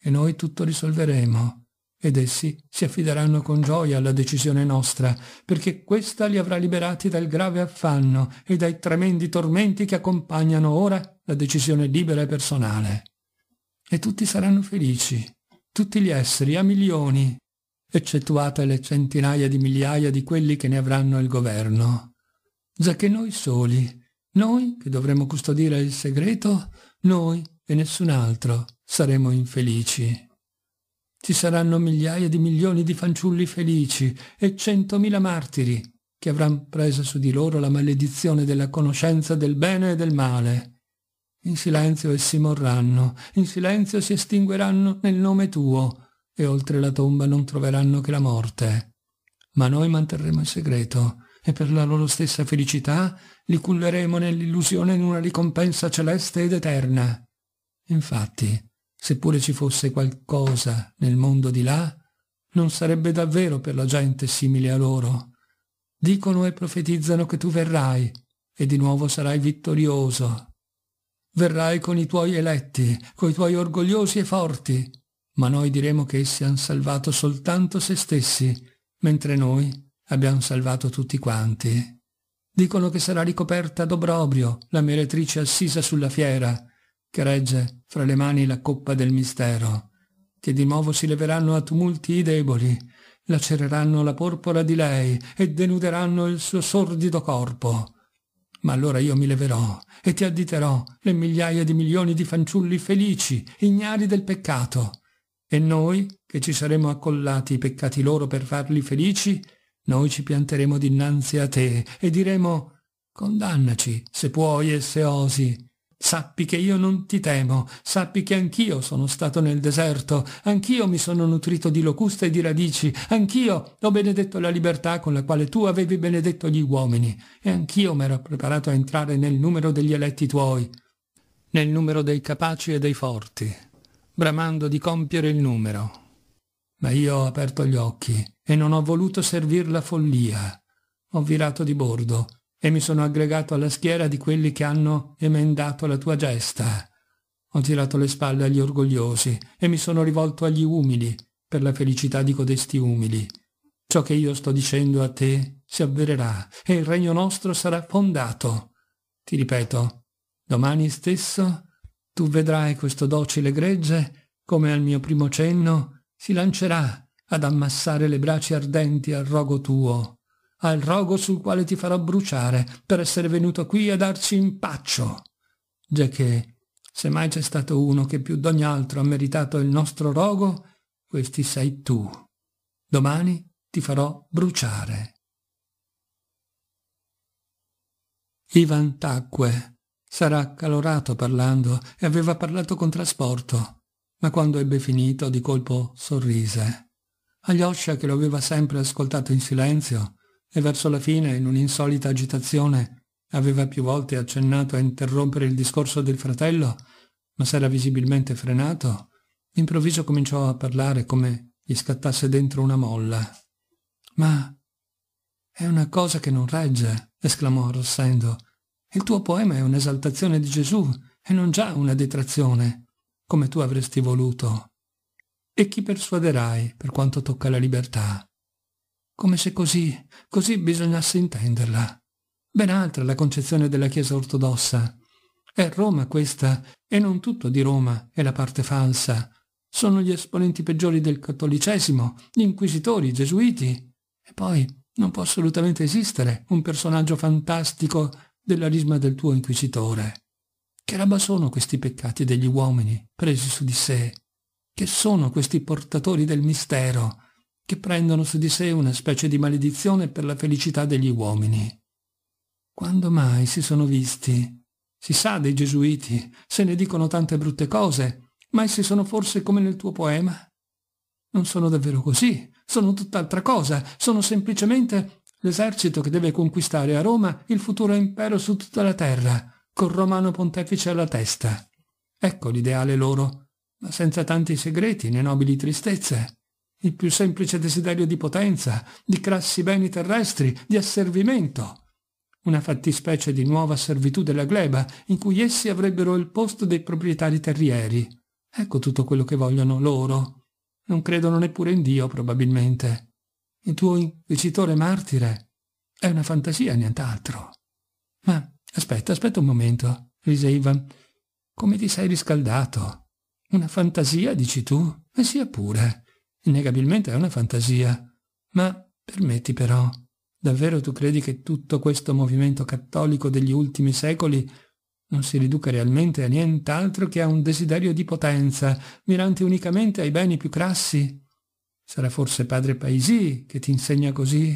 e noi tutto risolveremo. Ed essi si affideranno con gioia alla decisione nostra, perché questa li avrà liberati dal grave affanno e dai tremendi tormenti che accompagnano ora la decisione libera e personale. E tutti saranno felici, tutti gli esseri a milioni, eccettuate le centinaia di migliaia di quelli che ne avranno il governo giacché noi soli, noi che dovremo custodire il segreto, noi e nessun altro saremo infelici. Ci saranno migliaia di milioni di fanciulli felici e centomila martiri che avranno preso su di loro la maledizione della conoscenza del bene e del male. In silenzio essi morranno, in silenzio si estingueranno nel nome tuo e oltre la tomba non troveranno che la morte. Ma noi manterremo il segreto e per la loro stessa felicità li culleremo nell'illusione di una ricompensa celeste ed eterna. Infatti, seppure ci fosse qualcosa nel mondo di là, non sarebbe davvero per la gente simile a loro. Dicono e profetizzano che tu verrai e di nuovo sarai vittorioso. Verrai con i tuoi eletti, coi tuoi orgogliosi e forti, ma noi diremo che essi hanno salvato soltanto se stessi, mentre noi Abbiamo salvato tutti quanti. Dicono che sarà ricoperta d'obrobrio la meretrice assisa sulla fiera, che regge fra le mani la coppa del mistero, che di nuovo si leveranno a tumulti i deboli, lacereranno la porpora di lei e denuderanno il suo sordido corpo. Ma allora io mi leverò e ti additerò le migliaia di milioni di fanciulli felici, ignari del peccato. E noi, che ci saremo accollati i peccati loro per farli felici, noi ci pianteremo dinanzi a te e diremo condannaci, se puoi e se osi. Sappi che io non ti temo, sappi che anch'io sono stato nel deserto, anch'io mi sono nutrito di locuste e di radici, anch'io ho benedetto la libertà con la quale tu avevi benedetto gli uomini, e anch'io m'ero preparato a entrare nel numero degli eletti tuoi, nel numero dei capaci e dei forti, bramando di compiere il numero ma io ho aperto gli occhi e non ho voluto servir la follia. Ho virato di bordo e mi sono aggregato alla schiera di quelli che hanno emendato la tua gesta. Ho tirato le spalle agli orgogliosi e mi sono rivolto agli umili per la felicità di codesti umili. Ciò che io sto dicendo a te si avvererà e il regno nostro sarà fondato. Ti ripeto, domani stesso tu vedrai questo docile gregge come al mio primo cenno si lancerà ad ammassare le braccia ardenti al rogo tuo, al rogo sul quale ti farò bruciare per essere venuto qui a darci impaccio, già che se mai c'è stato uno che più d'ogni altro ha meritato il nostro rogo, questi sei tu. Domani ti farò bruciare. Ivan tacque. S'era accalorato parlando e aveva parlato con trasporto ma quando ebbe finito di colpo sorrise. Alyosha, che lo aveva sempre ascoltato in silenzio, e verso la fine, in un'insolita agitazione, aveva più volte accennato a interrompere il discorso del fratello, ma s'era visibilmente frenato, improvviso cominciò a parlare come gli scattasse dentro una molla. Ma è una cosa che non regge, esclamò arrossendo. Il tuo poema è un'esaltazione di Gesù e non già una detrazione come tu avresti voluto. E chi persuaderai per quanto tocca la libertà? Come se così, così bisognasse intenderla. Ben altra la concezione della Chiesa ortodossa. È Roma questa, e non tutto di Roma è la parte falsa. Sono gli esponenti peggiori del cattolicesimo, gli inquisitori, i gesuiti. E poi non può assolutamente esistere un personaggio fantastico della risma del tuo inquisitore. Che roba sono questi peccati degli uomini presi su di sé? Che sono questi portatori del mistero che prendono su di sé una specie di maledizione per la felicità degli uomini? Quando mai si sono visti? Si sa dei gesuiti, se ne dicono tante brutte cose, ma essi sono forse come nel tuo poema? Non sono davvero così, sono tutt'altra cosa, sono semplicemente l'esercito che deve conquistare a Roma il futuro impero su tutta la terra, col romano pontefice alla testa. Ecco l'ideale loro, ma senza tanti segreti né nobili tristezze. Il più semplice desiderio di potenza, di crassi beni terrestri, di asservimento. Una fattispecie di nuova servitù della gleba, in cui essi avrebbero il posto dei proprietari terrieri. Ecco tutto quello che vogliono loro. Non credono neppure in Dio, probabilmente. Il tuo inquisitore martire è una fantasia, nient'altro. Ma Aspetta, aspetta un momento, rise Ivan. Come ti sei riscaldato? Una fantasia, dici tu? Ma eh sia pure. Innegabilmente è una fantasia. Ma permetti però, davvero tu credi che tutto questo movimento cattolico degli ultimi secoli non si riduca realmente a nient'altro che a un desiderio di potenza, mirante unicamente ai beni più crassi? Sarà forse padre Paisì che ti insegna così?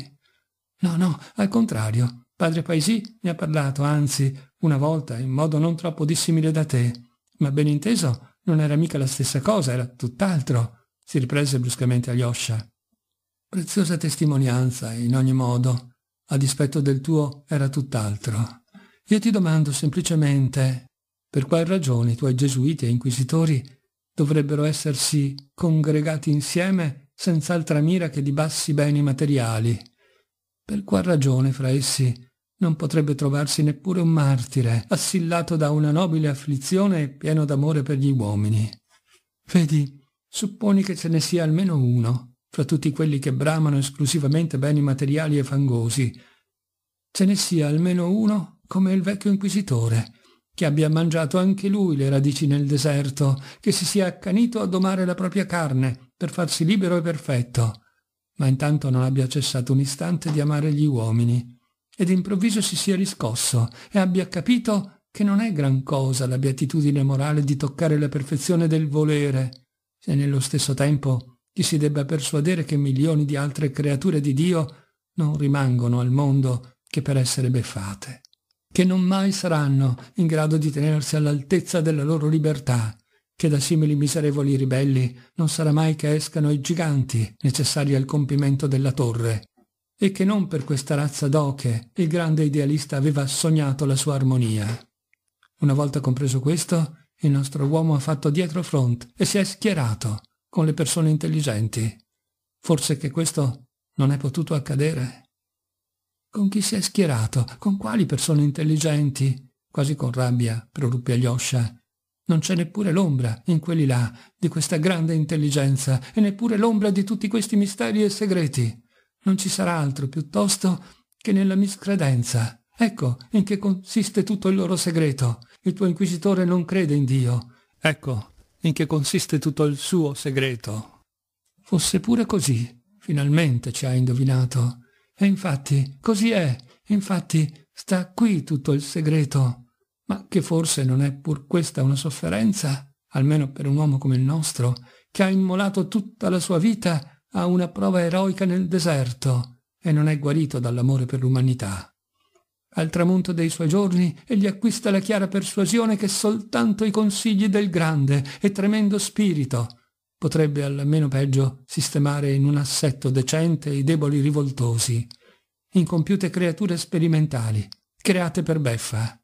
No, no, al contrario, Padre Paisì ne ha parlato, anzi, una volta, in modo non troppo dissimile da te. Ma ben inteso, non era mica la stessa cosa, era tutt'altro, si riprese bruscamente Alyosha. Preziosa testimonianza, in ogni modo. A dispetto del tuo, era tutt'altro. Io ti domando semplicemente, per qual ragione i tuoi gesuiti e inquisitori dovrebbero essersi congregati insieme senza altra mira che di bassi beni materiali? Per qual ragione fra essi non potrebbe trovarsi neppure un martire, assillato da una nobile afflizione e pieno d'amore per gli uomini. Vedi, supponi che ce ne sia almeno uno, fra tutti quelli che bramano esclusivamente beni materiali e fangosi. Ce ne sia almeno uno come il vecchio inquisitore, che abbia mangiato anche lui le radici nel deserto, che si sia accanito a domare la propria carne, per farsi libero e perfetto, ma intanto non abbia cessato un istante di amare gli uomini ed improvviso si sia riscosso e abbia capito che non è gran cosa la beatitudine morale di toccare la perfezione del volere, se nello stesso tempo gli si debba persuadere che milioni di altre creature di Dio non rimangono al mondo che per essere beffate, che non mai saranno in grado di tenersi all'altezza della loro libertà, che da simili miserevoli ribelli non sarà mai che escano i giganti necessari al compimento della torre, e che non per questa razza d'oche il grande idealista aveva sognato la sua armonia. Una volta compreso questo, il nostro uomo ha fatto dietro front e si è schierato con le persone intelligenti. Forse che questo non è potuto accadere. Con chi si è schierato? Con quali persone intelligenti? Quasi con rabbia proruppe Alyosha. Non c'è neppure l'ombra in quelli là di questa grande intelligenza e neppure l'ombra di tutti questi misteri e segreti non ci sarà altro piuttosto che nella miscredenza. Ecco in che consiste tutto il loro segreto. Il tuo inquisitore non crede in Dio. Ecco in che consiste tutto il suo segreto. Fosse pure così, finalmente ci ha indovinato. E infatti, così è, infatti sta qui tutto il segreto. Ma che forse non è pur questa una sofferenza, almeno per un uomo come il nostro, che ha immolato tutta la sua vita a una prova eroica nel deserto e non è guarito dall'amore per l'umanità. Al tramonto dei suoi giorni egli acquista la chiara persuasione che soltanto i consigli del grande e tremendo spirito potrebbe almeno peggio sistemare in un assetto decente i deboli rivoltosi, incompiute creature sperimentali, create per beffa.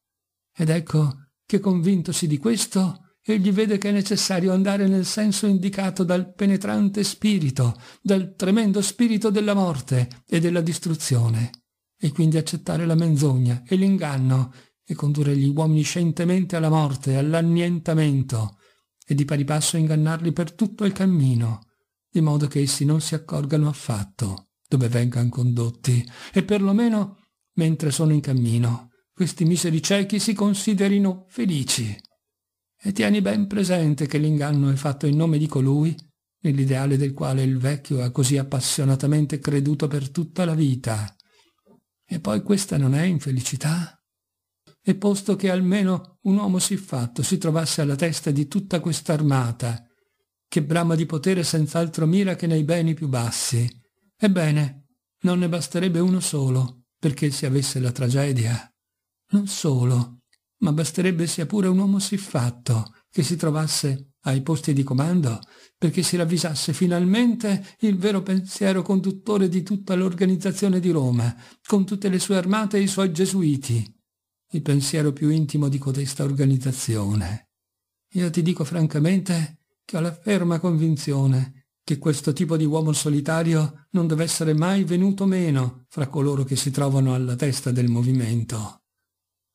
Ed ecco che convintosi di questo, egli vede che è necessario andare nel senso indicato dal penetrante spirito, dal tremendo spirito della morte e della distruzione, e quindi accettare la menzogna e l'inganno e condurre gli uomini scientemente alla morte, all'annientamento, e di pari passo ingannarli per tutto il cammino, di modo che essi non si accorgano affatto dove vengano condotti, e perlomeno, mentre sono in cammino, questi miseri ciechi si considerino felici e tieni ben presente che l'inganno è fatto in nome di colui, nell'ideale del quale il vecchio ha così appassionatamente creduto per tutta la vita. E poi questa non è infelicità? E posto che almeno un uomo siffatto si trovasse alla testa di tutta quest'armata, che brama di potere senz'altro mira che nei beni più bassi, ebbene, non ne basterebbe uno solo perché si avesse la tragedia. Non solo, ma basterebbe sia pure un uomo siffatto che si trovasse ai posti di comando perché si ravvisasse finalmente il vero pensiero conduttore di tutta l'organizzazione di Roma, con tutte le sue armate e i suoi gesuiti, il pensiero più intimo di codesta organizzazione. Io ti dico francamente che ho la ferma convinzione che questo tipo di uomo solitario non deve essere mai venuto meno fra coloro che si trovano alla testa del movimento.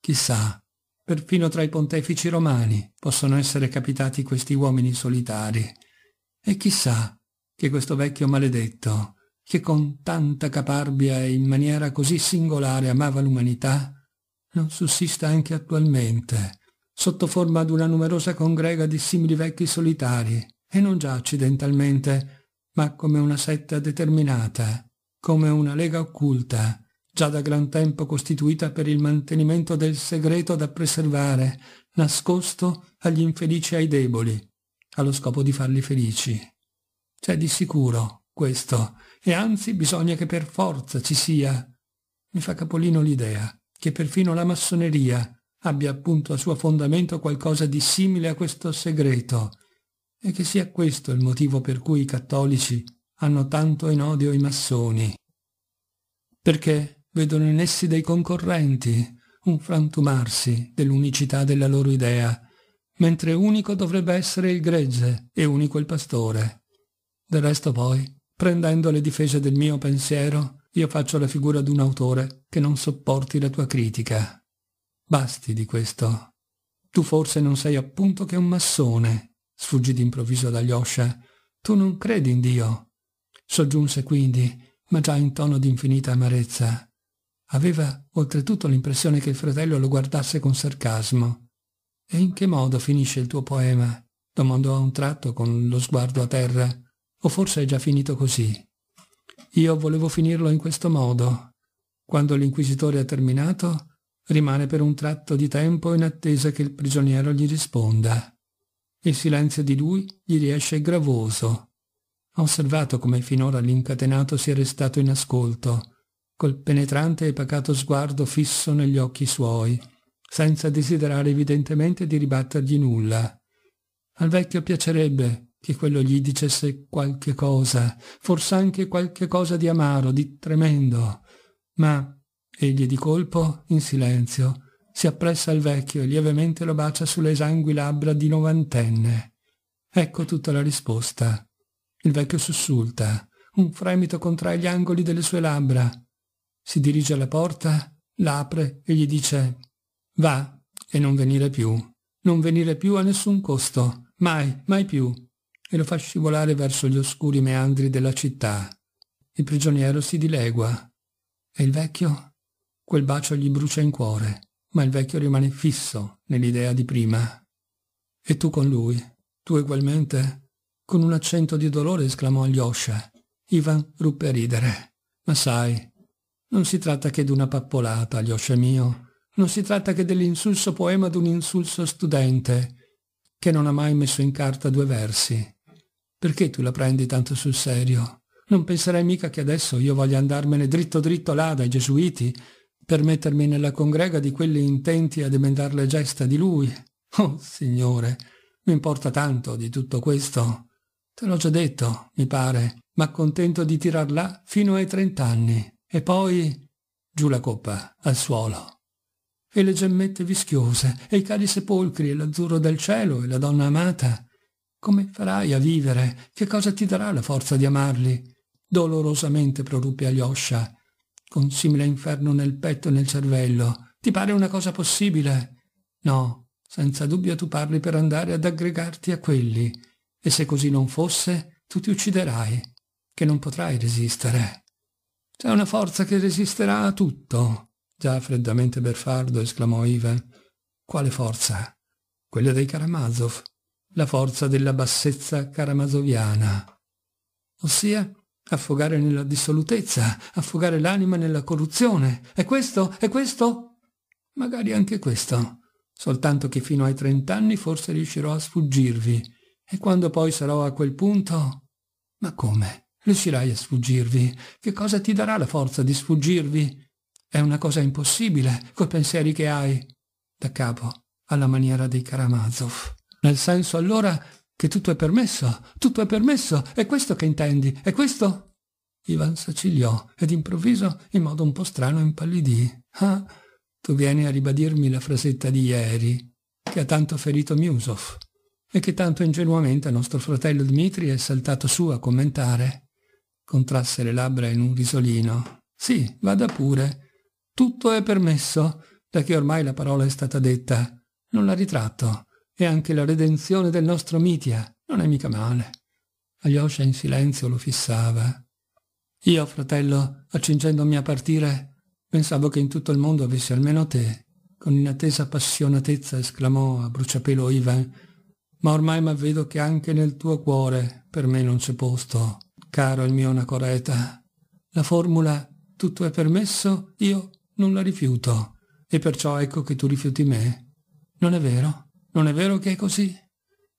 Chissà Perfino tra i pontefici romani possono essere capitati questi uomini solitari. E chissà che questo vecchio maledetto, che con tanta caparbia e in maniera così singolare amava l'umanità, non sussista anche attualmente, sotto forma ad una numerosa congrega di simili vecchi solitari, e non già accidentalmente, ma come una setta determinata, come una lega occulta, già da gran tempo costituita per il mantenimento del segreto da preservare, nascosto agli infelici e ai deboli, allo scopo di farli felici. C'è di sicuro questo, e anzi bisogna che per forza ci sia. Mi fa capolino l'idea che perfino la massoneria abbia appunto a suo fondamento qualcosa di simile a questo segreto, e che sia questo il motivo per cui i cattolici hanno tanto in odio i massoni. Perché vedono in essi dei concorrenti, un frantumarsi dell'unicità della loro idea, mentre unico dovrebbe essere il gregge e unico il pastore. Del resto poi, prendendo le difese del mio pensiero, io faccio la figura di un autore che non sopporti la tua critica. Basti di questo. Tu forse non sei appunto che un massone, sfuggì d'improvviso da Lyosha. Tu non credi in Dio. Soggiunse quindi, ma già in tono di infinita amarezza. Aveva oltretutto l'impressione che il fratello lo guardasse con sarcasmo. E in che modo finisce il tuo poema? domandò a un tratto con lo sguardo a terra. O forse è già finito così. Io volevo finirlo in questo modo. Quando l'inquisitore ha terminato, rimane per un tratto di tempo in attesa che il prigioniero gli risponda. Il silenzio di lui gli riesce gravoso. Ha osservato come finora l'incatenato sia restato in ascolto, col penetrante e pacato sguardo fisso negli occhi suoi, senza desiderare evidentemente di ribattergli nulla. Al vecchio piacerebbe che quello gli dicesse qualche cosa, forse anche qualche cosa di amaro, di tremendo, ma egli di colpo, in silenzio, si appressa al vecchio e lievemente lo bacia sulle esangui labbra di novantenne. Ecco tutta la risposta. Il vecchio sussulta, un fremito contrae gli angoli delle sue labbra, si dirige alla porta, l'apre e gli dice «Va e non venire più, non venire più a nessun costo, mai, mai più», e lo fa scivolare verso gli oscuri meandri della città. Il prigioniero si dilegua. E il vecchio? Quel bacio gli brucia in cuore, ma il vecchio rimane fisso nell'idea di prima. E tu con lui? Tu ugualmente? Con un accento di dolore esclamò Alyosha. Ivan ruppe a ridere. Ma sai, non si tratta che d'una pappolata, Alyosha mio. Non si tratta che dell'insulso poema d'un insulso studente, che non ha mai messo in carta due versi. Perché tu la prendi tanto sul serio? Non penserai mica che adesso io voglia andarmene dritto dritto là dai gesuiti per mettermi nella congrega di quelli intenti ad emendar le gesta di lui. Oh, signore, mi importa tanto di tutto questo. Te l'ho già detto, mi pare, ma contento di tirar là fino ai trent'anni e poi giù la coppa al suolo. E le gemmette vischiose, e i cari sepolcri, e l'azzurro del cielo, e la donna amata. Come farai a vivere? Che cosa ti darà la forza di amarli? Dolorosamente proruppe Alyosha, con simile inferno nel petto e nel cervello. Ti pare una cosa possibile? No, senza dubbio tu parli per andare ad aggregarti a quelli, e se così non fosse, tu ti ucciderai, che non potrai resistere. C'è una forza che resisterà a tutto, già freddamente Berfardo esclamò Ivan. Quale forza? Quella dei Karamazov, la forza della bassezza karamazoviana. Ossia, affogare nella dissolutezza, affogare l'anima nella corruzione. È questo? È questo? Magari anche questo. Soltanto che fino ai trent'anni forse riuscirò a sfuggirvi. E quando poi sarò a quel punto... Ma come? Riuscirai a sfuggirvi? Che cosa ti darà la forza di sfuggirvi? È una cosa impossibile, coi pensieri che hai. Da capo, alla maniera dei Karamazov. Nel senso allora che tutto è permesso, tutto è permesso, è questo che intendi, è questo? Ivan s'accigliò ed improvviso, in modo un po' strano, impallidì. Ah, tu vieni a ribadirmi la frasetta di ieri, che ha tanto ferito Miusov e che tanto ingenuamente nostro fratello Dmitri è saltato su a commentare contrasse le labbra in un risolino. Sì, vada pure. Tutto è permesso, da che ormai la parola è stata detta. Non la ritratto. E anche la redenzione del nostro Mitia non è mica male. Alyosha in silenzio lo fissava. Io, fratello, accingendomi a partire, pensavo che in tutto il mondo avessi almeno te. Con inattesa appassionatezza esclamò a bruciapelo Ivan, ma ormai ma vedo che anche nel tuo cuore per me non c'è posto. Caro il mio Anacoreta, la formula tutto è permesso, io non la rifiuto, e perciò ecco che tu rifiuti me. Non è vero? Non è vero che è così?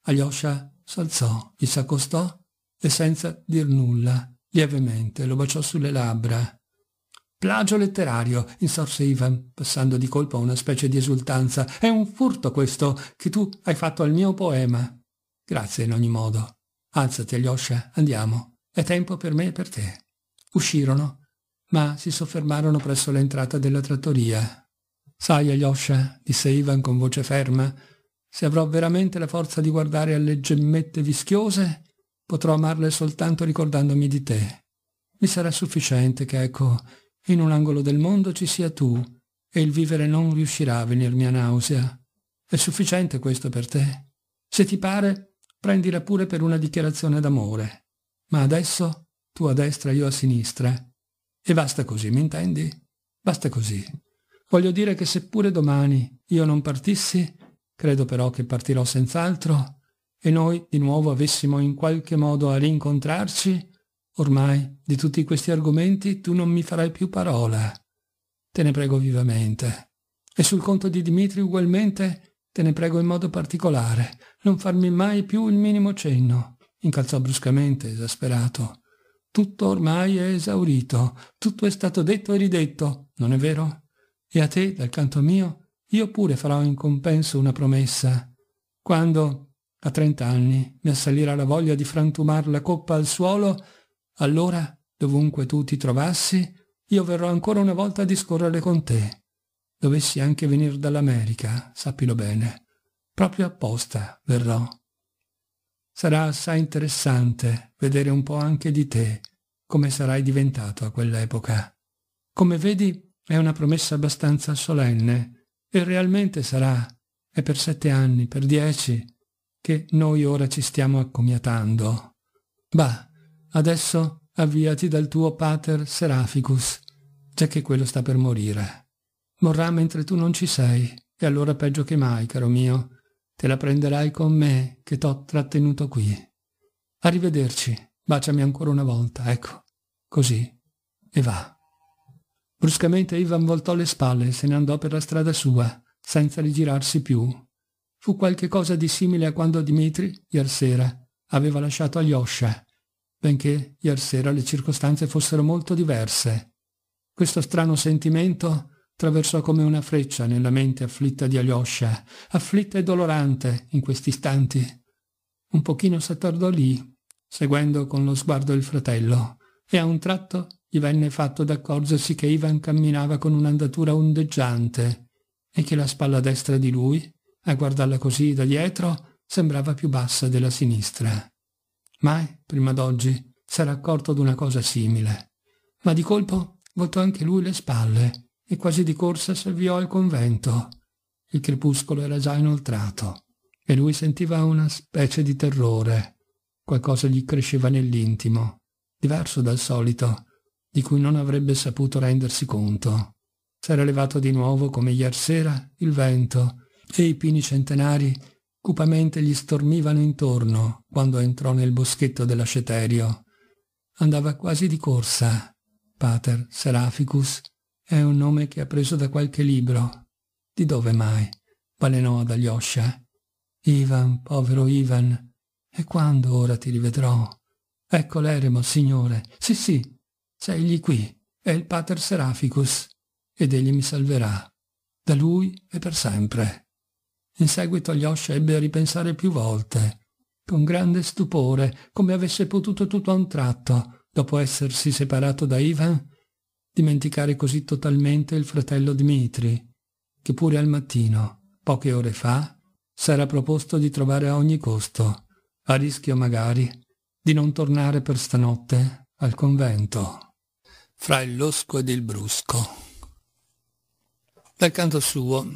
Alyosha s'alzò, gli s'accostò e senza dir nulla, lievemente, lo baciò sulle labbra. Plagio letterario, insorse Ivan, passando di colpo a una specie di esultanza. È un furto questo che tu hai fatto al mio poema. Grazie in ogni modo. Alzati, Alyosha, andiamo. È tempo per me e per te. Uscirono, ma si soffermarono presso l'entrata della trattoria. Sai, Alyosha, disse Ivan con voce ferma, se avrò veramente la forza di guardare alle gemmette vischiose, potrò amarle soltanto ricordandomi di te. Mi sarà sufficiente che, ecco, in un angolo del mondo ci sia tu e il vivere non riuscirà a venirmi a nausea. È sufficiente questo per te? Se ti pare, prendila pure per una dichiarazione d'amore. Ma adesso tu a destra, io a sinistra. Eh? E basta così, mi intendi? Basta così. Voglio dire che seppure domani io non partissi, credo però che partirò senz'altro, e noi di nuovo avessimo in qualche modo a rincontrarci, ormai di tutti questi argomenti tu non mi farai più parola. Te ne prego vivamente. E sul conto di Dimitri ugualmente te ne prego in modo particolare, non farmi mai più il minimo cenno incalzò bruscamente, esasperato. Tutto ormai è esaurito, tutto è stato detto e ridetto, non è vero? E a te, dal canto mio, io pure farò in compenso una promessa. Quando, a trent'anni, mi assalirà la voglia di frantumar la coppa al suolo, allora, dovunque tu ti trovassi, io verrò ancora una volta a discorrere con te. Dovessi anche venire dall'America, sappilo bene. Proprio apposta verrò. Sarà assai interessante vedere un po' anche di te, come sarai diventato a quell'epoca. Come vedi, è una promessa abbastanza solenne, e realmente sarà, è per sette anni, per dieci, che noi ora ci stiamo accomiatando. Bah, adesso avviati dal tuo pater Seraficus, già che quello sta per morire. Morrà mentre tu non ci sei, e allora peggio che mai, caro mio, Te la prenderai con me, che t'ho trattenuto qui. Arrivederci, baciami ancora una volta, ecco, così, e va. Bruscamente Ivan voltò le spalle e se ne andò per la strada sua, senza rigirarsi più. Fu qualche cosa di simile a quando Dimitri, iersera, aveva lasciato Alyosha, benché iersera le circostanze fossero molto diverse. Questo strano sentimento Traversò come una freccia nella mente afflitta di Alyosha, afflitta e dolorante in questi istanti. Un pochino s'attardò lì, seguendo con lo sguardo il fratello, e a un tratto gli venne fatto d'accorgersi che Ivan camminava con un'andatura ondeggiante e che la spalla destra di lui, a guardarla così da dietro, sembrava più bassa della sinistra. Mai, prima d'oggi, s'era accorto d'una cosa simile. Ma di colpo voltò anche lui le spalle e quasi di corsa si avviò al convento. Il crepuscolo era già inoltrato e lui sentiva una specie di terrore. Qualcosa gli cresceva nell'intimo, diverso dal solito, di cui non avrebbe saputo rendersi conto. S'era levato di nuovo, come ieri sera, il vento e i pini centenari cupamente gli stormivano intorno quando entrò nel boschetto dell'asceterio. Andava quasi di corsa. Pater Seraficus è un nome che ha preso da qualche libro. Di dove mai? balenò ad Alyosha. Ivan, povero Ivan, e quando ora ti rivedrò? Ecco l'eremo, signore. Sì, sì, egli qui. È il pater Seraficus, ed egli mi salverà. Da lui e per sempre. In seguito Alyosha ebbe a ripensare più volte, con grande stupore, come avesse potuto tutto a un tratto, dopo essersi separato da Ivan, dimenticare così totalmente il fratello Dimitri, che pure al mattino, poche ore fa, s'era proposto di trovare a ogni costo, a rischio magari, di non tornare per stanotte al convento, fra il losco ed il brusco. Dal canto suo,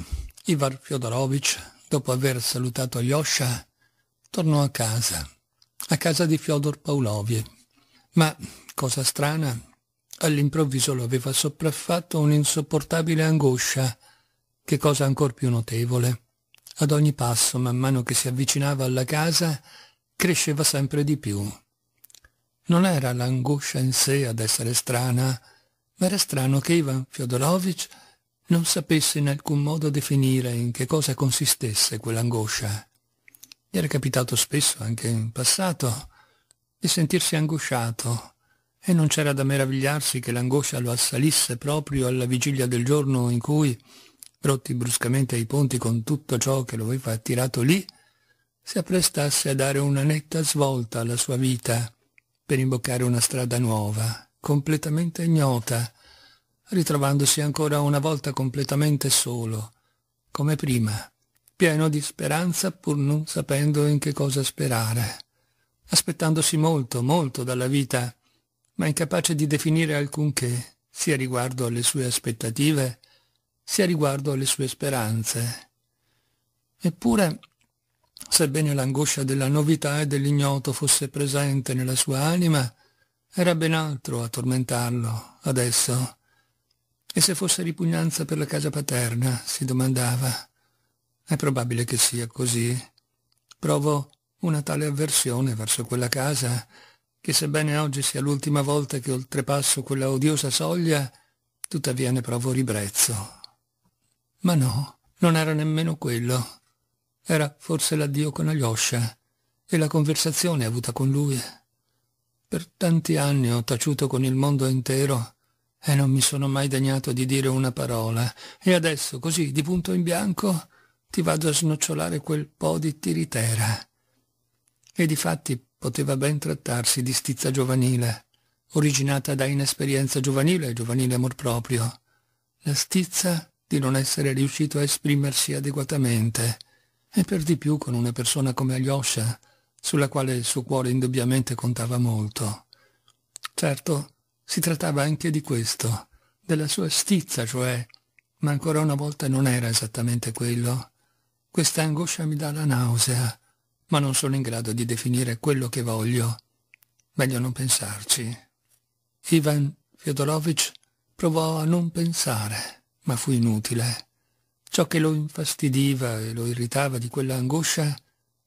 Ivar Fyodorovich, dopo aver salutato Alyosha, tornò a casa, a casa di Fyodor Paulovie. Ma, cosa strana, All'improvviso lo aveva sopraffatto un'insopportabile angoscia, che cosa ancor più notevole. Ad ogni passo, man mano che si avvicinava alla casa, cresceva sempre di più. Non era l'angoscia in sé ad essere strana, ma era strano che Ivan Fyodorovich non sapesse in alcun modo definire in che cosa consistesse quell'angoscia. Gli era capitato spesso, anche in passato, di sentirsi angosciato, e non c'era da meravigliarsi che l'angoscia lo assalisse proprio alla vigilia del giorno in cui, rotti bruscamente i ponti con tutto ciò che lo aveva attirato lì, si apprestasse a dare una netta svolta alla sua vita per imboccare una strada nuova, completamente ignota, ritrovandosi ancora una volta completamente solo, come prima, pieno di speranza pur non sapendo in che cosa sperare, aspettandosi molto, molto dalla vita, ma incapace di definire alcunché, sia riguardo alle sue aspettative, sia riguardo alle sue speranze. Eppure, sebbene l'angoscia della novità e dell'ignoto fosse presente nella sua anima, era ben altro a tormentarlo, adesso. E se fosse ripugnanza per la casa paterna, si domandava. È probabile che sia così. Provo una tale avversione verso quella casa che sebbene oggi sia l'ultima volta che oltrepasso quella odiosa soglia, tuttavia ne provo ribrezzo. Ma no, non era nemmeno quello. Era forse l'addio con Alyosha e la conversazione avuta con lui. Per tanti anni ho taciuto con il mondo intero e non mi sono mai degnato di dire una parola. E adesso, così, di punto in bianco, ti vado a snocciolare quel po' di tiritera. E difatti poteva ben trattarsi di stizza giovanile, originata da inesperienza giovanile e giovanile amor proprio. La stizza di non essere riuscito a esprimersi adeguatamente, e per di più con una persona come Alyosha, sulla quale il suo cuore indubbiamente contava molto. Certo, si trattava anche di questo, della sua stizza, cioè, ma ancora una volta non era esattamente quello. Questa angoscia mi dà la nausea, ma non sono in grado di definire quello che voglio. Meglio non pensarci. Ivan Fyodorovich provò a non pensare, ma fu inutile. Ciò che lo infastidiva e lo irritava di quella angoscia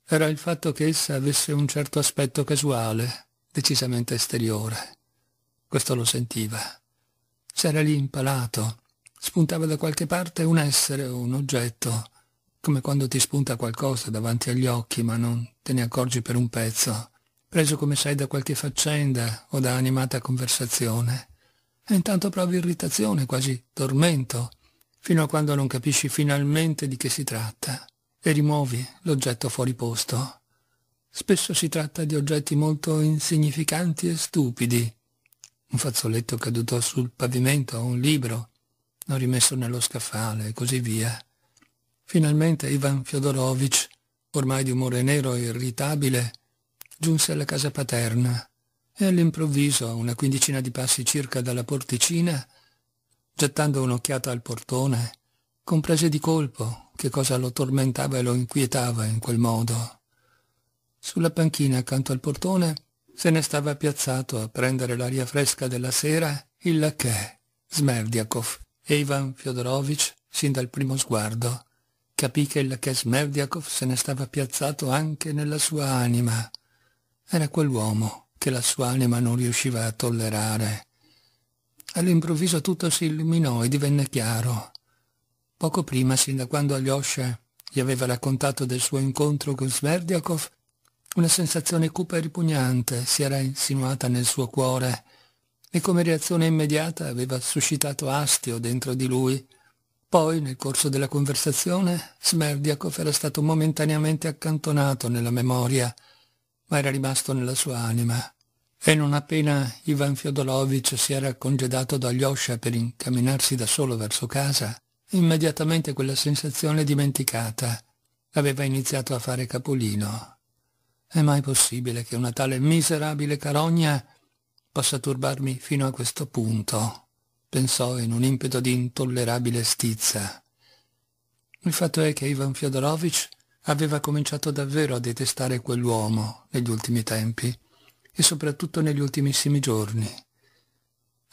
era il fatto che essa avesse un certo aspetto casuale, decisamente esteriore. Questo lo sentiva. S'era lì impalato. Spuntava da qualche parte un essere o un oggetto come quando ti spunta qualcosa davanti agli occhi ma non te ne accorgi per un pezzo, preso come sei da qualche faccenda o da animata conversazione. E intanto provi irritazione, quasi tormento, fino a quando non capisci finalmente di che si tratta e rimuovi l'oggetto fuori posto. Spesso si tratta di oggetti molto insignificanti e stupidi. Un fazzoletto caduto sul pavimento, un libro, non rimesso nello scaffale e così via. Finalmente Ivan Fyodorovich, ormai di umore nero e irritabile, giunse alla casa paterna e all'improvviso, a una quindicina di passi circa dalla porticina, gettando un'occhiata al portone, comprese di colpo che cosa lo tormentava e lo inquietava in quel modo. Sulla panchina accanto al portone se ne stava piazzato a prendere l'aria fresca della sera il lacchè, Smerdiakov, e Ivan Fyodorovich, sin dal primo sguardo, capì che il Kesmerdiakov se ne stava piazzato anche nella sua anima. Era quell'uomo che la sua anima non riusciva a tollerare. All'improvviso tutto si illuminò e divenne chiaro. Poco prima, sin da quando Alyosha gli aveva raccontato del suo incontro con Smerdiakov, una sensazione cupa e ripugnante si era insinuata nel suo cuore e come reazione immediata aveva suscitato astio dentro di lui, poi, nel corso della conversazione, Smerdiakov era stato momentaneamente accantonato nella memoria, ma era rimasto nella sua anima. E non appena Ivan Fiodorovich si era congedato da Alyosha per incamminarsi da solo verso casa, immediatamente quella sensazione dimenticata aveva iniziato a fare capolino. È mai possibile che una tale miserabile carogna possa turbarmi fino a questo punto? pensò in un impeto di intollerabile stizza. Il fatto è che Ivan Fyodorovich aveva cominciato davvero a detestare quell'uomo negli ultimi tempi e soprattutto negli ultimissimi giorni.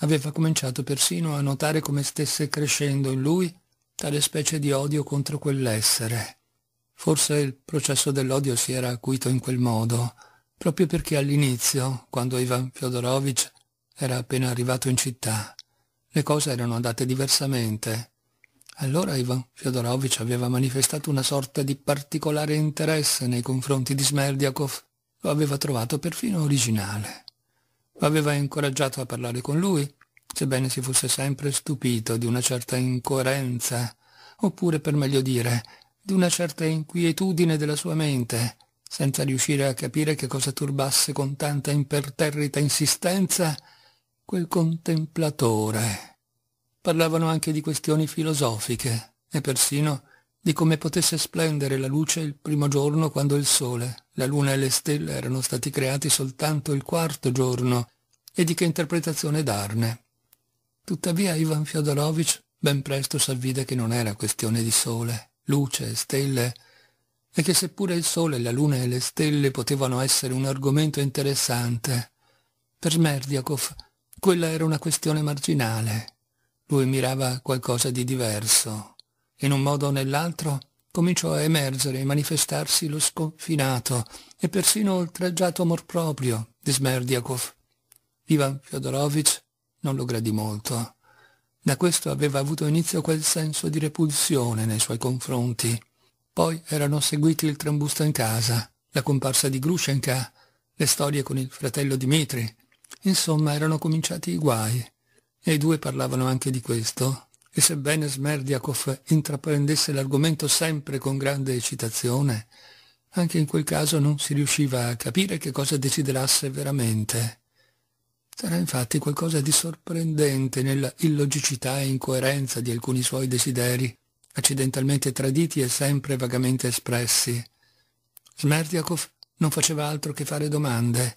Aveva cominciato persino a notare come stesse crescendo in lui tale specie di odio contro quell'essere. Forse il processo dell'odio si era acuito in quel modo, proprio perché all'inizio, quando Ivan Fyodorovich era appena arrivato in città, le cose erano andate diversamente. Allora Ivan Fyodorovich aveva manifestato una sorta di particolare interesse nei confronti di Smerdiakov. Lo aveva trovato perfino originale. Lo aveva incoraggiato a parlare con lui, sebbene si fosse sempre stupito di una certa incoerenza, oppure per meglio dire, di una certa inquietudine della sua mente, senza riuscire a capire che cosa turbasse con tanta imperterrita insistenza quel contemplatore Parlavano anche di questioni filosofiche e persino di come potesse splendere la luce il primo giorno quando il Sole, la Luna e le stelle erano stati creati soltanto il quarto giorno e di che interpretazione darne. Tuttavia Ivan Fyodorovich ben presto s'avvide che non era questione di Sole, luce, stelle, e che seppure il Sole, la Luna e le stelle potevano essere un argomento interessante, per Smerdiakov quella era una questione marginale, lui mirava qualcosa di diverso. In un modo o nell'altro cominciò a emergere e manifestarsi lo sconfinato e persino oltraggiato amor proprio di Smerdiakov. Ivan Fyodorovich non lo gradì molto. Da questo aveva avuto inizio quel senso di repulsione nei suoi confronti. Poi erano seguiti il trambusto in casa, la comparsa di Grushenka, le storie con il fratello Dimitri. Insomma, erano cominciati i guai. E i due parlavano anche di questo, e sebbene Smerdiakov intraprendesse l'argomento sempre con grande eccitazione, anche in quel caso non si riusciva a capire che cosa desiderasse veramente. C'era infatti qualcosa di sorprendente nella illogicità e incoerenza di alcuni suoi desideri, accidentalmente traditi e sempre vagamente espressi. Smerdiakov non faceva altro che fare domande.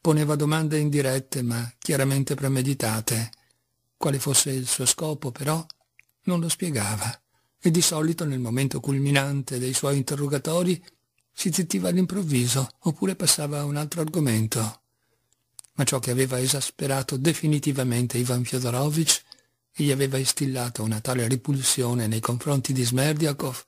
Poneva domande indirette, ma chiaramente premeditate. Quale fosse il suo scopo, però, non lo spiegava e di solito nel momento culminante dei suoi interrogatori si zittiva all'improvviso oppure passava a un altro argomento. Ma ciò che aveva esasperato definitivamente Ivan Fyodorovich e gli aveva instillato una tale ripulsione nei confronti di Smerdiakov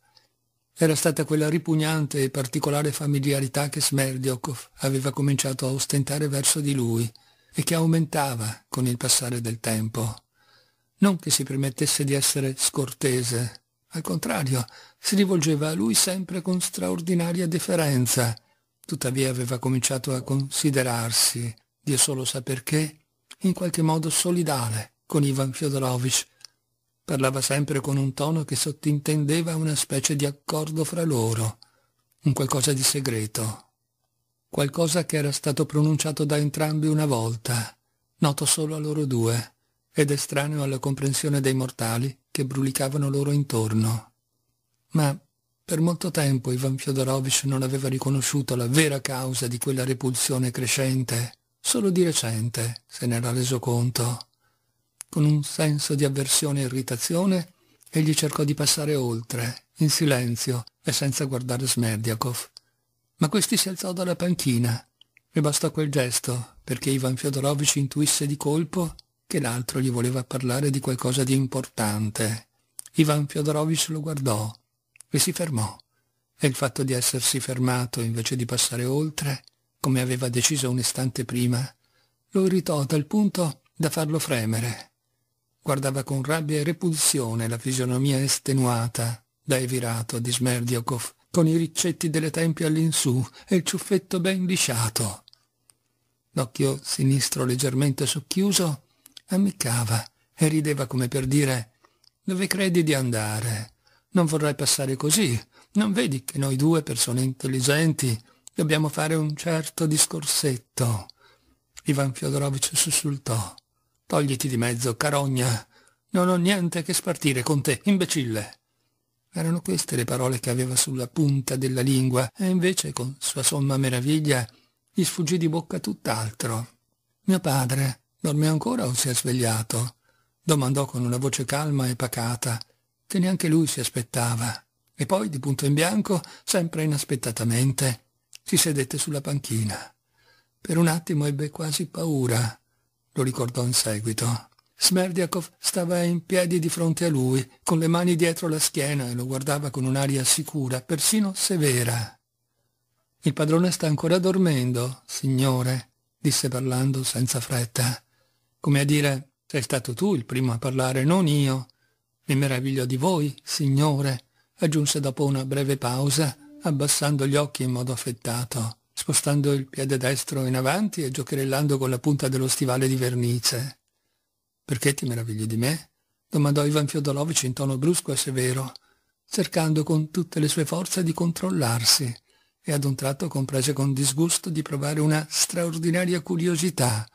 era stata quella ripugnante e particolare familiarità che Smerdiakov aveva cominciato a ostentare verso di lui e che aumentava con il passare del tempo non che si permettesse di essere scortese, al contrario, si rivolgeva a lui sempre con straordinaria deferenza. Tuttavia aveva cominciato a considerarsi, Dio solo sa perché, in qualche modo solidale con Ivan Fyodorovich. Parlava sempre con un tono che sottintendeva una specie di accordo fra loro, un qualcosa di segreto, qualcosa che era stato pronunciato da entrambi una volta, noto solo a loro due ed estraneo alla comprensione dei mortali che brulicavano loro intorno. Ma per molto tempo Ivan Fyodorovich non aveva riconosciuto la vera causa di quella repulsione crescente, solo di recente se n'era reso conto. Con un senso di avversione e irritazione, egli cercò di passare oltre, in silenzio e senza guardare Smerdiakov. Ma questi si alzò dalla panchina e bastò quel gesto perché Ivan Fyodorovich intuisse di colpo che l'altro gli voleva parlare di qualcosa di importante. Ivan Fiodorovich lo guardò e si fermò. E il fatto di essersi fermato invece di passare oltre, come aveva deciso un istante prima, lo irritò a tal punto da farlo fremere. Guardava con rabbia e repulsione la fisionomia estenuata da Evirato di Smerdiakov, con i riccetti delle tempie all'insù e il ciuffetto ben lisciato. L'occhio sinistro leggermente socchiuso ammiccava e rideva come per dire «Dove credi di andare? Non vorrai passare così? Non vedi che noi due persone intelligenti dobbiamo fare un certo discorsetto?» Ivan Fiodorovich sussultò. «Togliti di mezzo, carogna! Non ho niente che spartire con te, imbecille!» Erano queste le parole che aveva sulla punta della lingua e invece, con sua somma meraviglia, gli sfuggì di bocca tutt'altro. Mio padre Dorme ancora o si è svegliato? domandò con una voce calma e pacata, che neanche lui si aspettava. E poi, di punto in bianco, sempre inaspettatamente, si sedette sulla panchina. Per un attimo ebbe quasi paura, lo ricordò in seguito. Smerdiakov stava in piedi di fronte a lui, con le mani dietro la schiena e lo guardava con un'aria sicura, persino severa. Il padrone sta ancora dormendo, signore, disse parlando senza fretta come a dire sei stato tu il primo a parlare, non io. Mi meraviglio di voi, signore, aggiunse dopo una breve pausa, abbassando gli occhi in modo affettato, spostando il piede destro in avanti e giocherellando con la punta dello stivale di vernice. Perché ti meravigli di me? domandò Ivan Fiodorovic in tono brusco e severo, cercando con tutte le sue forze di controllarsi, e ad un tratto comprese con disgusto di provare una straordinaria curiosità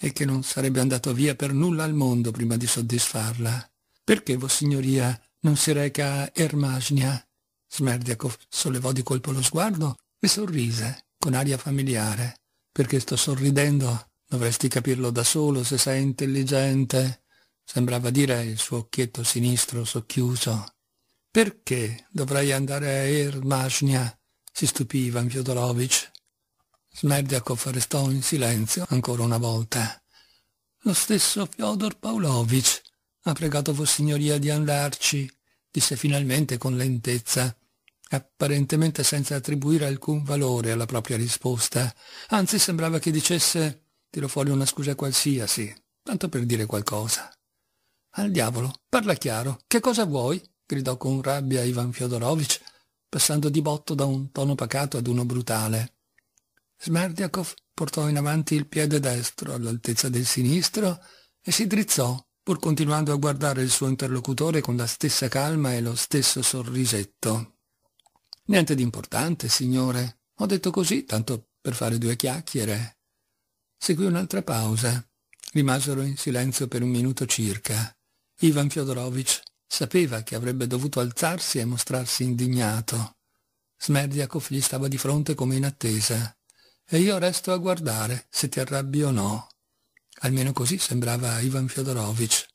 e che non sarebbe andato via per nulla al mondo prima di soddisfarla. Perché Vossignoria non si reca a Ermagnia? Smerdiakov sollevò di colpo lo sguardo e sorrise, con aria familiare. Perché sto sorridendo? Dovresti capirlo da solo se sei intelligente. Sembrava dire il suo occhietto sinistro socchiuso. Perché dovrei andare a Ermagnia? si stupiva Fiodorovic. Smerdiakov restò in silenzio ancora una volta. Lo stesso Fyodor Pavlovich ha pregato Vossignoria di andarci, disse finalmente con lentezza, apparentemente senza attribuire alcun valore alla propria risposta. Anzi, sembrava che dicesse tiro fuori una scusa qualsiasi, tanto per dire qualcosa. Al diavolo, parla chiaro, che cosa vuoi? gridò con rabbia Ivan Fyodorovich, passando di botto da un tono pacato ad uno brutale. Smerdiakov portò in avanti il piede destro all'altezza del sinistro e si drizzò, pur continuando a guardare il suo interlocutore con la stessa calma e lo stesso sorrisetto. Niente di importante, signore. Ho detto così, tanto per fare due chiacchiere. Seguì un'altra pausa. Rimasero in silenzio per un minuto circa. Ivan Fyodorovich sapeva che avrebbe dovuto alzarsi e mostrarsi indignato. Smerdiakov gli stava di fronte come in attesa e io resto a guardare se ti arrabbi o no. Almeno così sembrava Ivan Fyodorovich.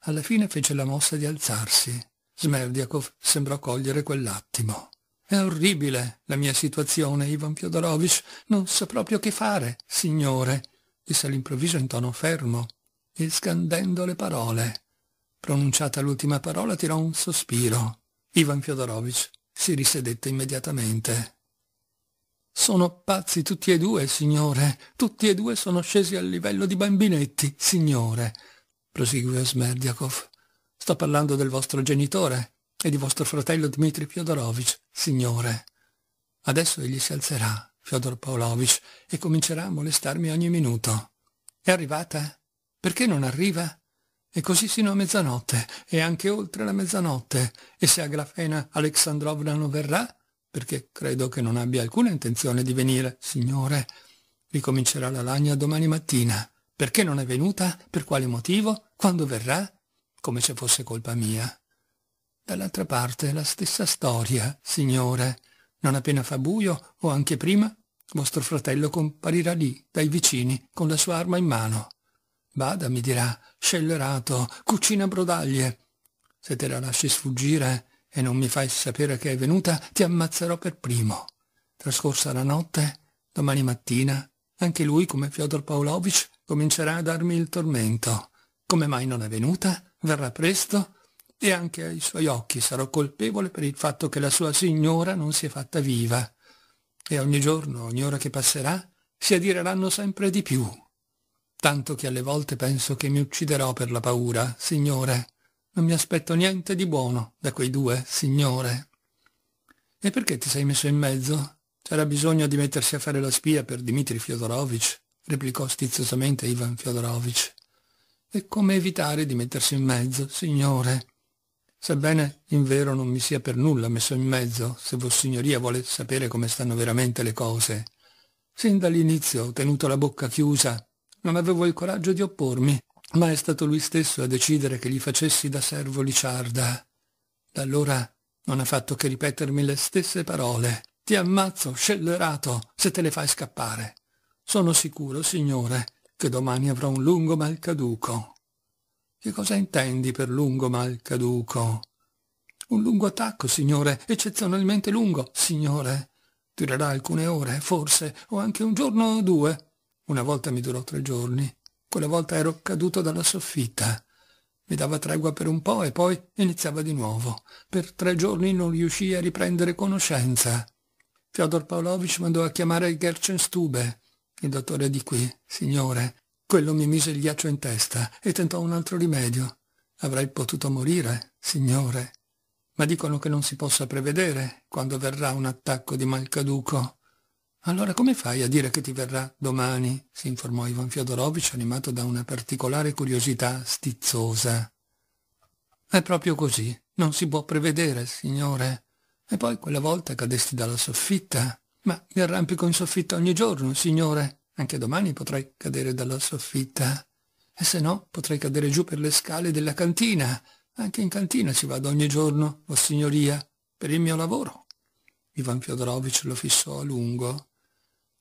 Alla fine fece la mossa di alzarsi. Smerdiakov sembrò cogliere quell'attimo. È orribile la mia situazione, Ivan Fyodorovich. Non so proprio che fare, signore, disse all'improvviso in tono fermo e scandendo le parole. Pronunciata l'ultima parola tirò un sospiro. Ivan Fyodorovich si risedette immediatamente. Sono pazzi tutti e due, signore. Tutti e due sono scesi al livello di bambinetti, signore. Proseguiva Smerdiakov. Sto parlando del vostro genitore e di vostro fratello Dmitri Fyodorovich, signore. Adesso egli si alzerà, Fyodor Paolovich, e comincerà a molestarmi ogni minuto. È arrivata? Perché non arriva? E così sino a mezzanotte, e anche oltre la mezzanotte. E se Agrafena Alexandrovna non verrà, perché credo che non abbia alcuna intenzione di venire. Signore, ricomincerà la lagna domani mattina. Perché non è venuta? Per quale motivo? Quando verrà? Come se fosse colpa mia. Dall'altra parte la stessa storia, signore. Non appena fa buio, o anche prima, vostro fratello comparirà lì, dai vicini, con la sua arma in mano. Bada, mi dirà, scellerato, cucina brodaglie. Se te la lasci sfuggire, e non mi fai sapere che è venuta, ti ammazzerò per primo. Trascorsa la notte, domani mattina, anche lui, come Fyodor Paolovich, comincerà a darmi il tormento. Come mai non è venuta? Verrà presto? E anche ai suoi occhi sarò colpevole per il fatto che la sua signora non si è fatta viva. E ogni giorno, ogni ora che passerà, si adireranno sempre di più. Tanto che alle volte penso che mi ucciderò per la paura, signore. Non mi aspetto niente di buono da quei due, signore. E perché ti sei messo in mezzo? C'era bisogno di mettersi a fare la spia per Dmitri Fyodorovich, replicò stizzosamente Ivan Fyodorovich. E come evitare di mettersi in mezzo, signore? Sebbene in vero non mi sia per nulla messo in mezzo, se Vossignoria vuole sapere come stanno veramente le cose. Sin dall'inizio ho tenuto la bocca chiusa, non avevo il coraggio di oppormi, ma è stato lui stesso a decidere che gli facessi da servo Liciarda. Da allora non ha fatto che ripetermi le stesse parole. Ti ammazzo, scellerato, se te le fai scappare. Sono sicuro, signore, che domani avrò un lungo malcaduco. Che cosa intendi per lungo malcaduco? Un lungo attacco, signore, eccezionalmente lungo, signore. Durerà alcune ore, forse, o anche un giorno o due. Una volta mi durò tre giorni, quella volta ero caduto dalla soffitta. Mi dava tregua per un po' e poi iniziava di nuovo. Per tre giorni non riuscii a riprendere conoscenza. Fyodor Pavlovich mandò a chiamare Gerchenstube, il dottore di qui, signore. Quello mi mise il ghiaccio in testa e tentò un altro rimedio. Avrei potuto morire, signore. Ma dicono che non si possa prevedere quando verrà un attacco di malcaduco. Allora come fai a dire che ti verrà domani? si informò Ivan Fiodorovich animato da una particolare curiosità stizzosa. È proprio così, non si può prevedere, signore. E poi quella volta cadesti dalla soffitta. Ma mi arrampico in soffitta ogni giorno, signore. Anche domani potrei cadere dalla soffitta. E se no, potrei cadere giù per le scale della cantina. Anche in cantina ci vado ogni giorno, Vossignoria, per il mio lavoro. Ivan Fiodorovich lo fissò a lungo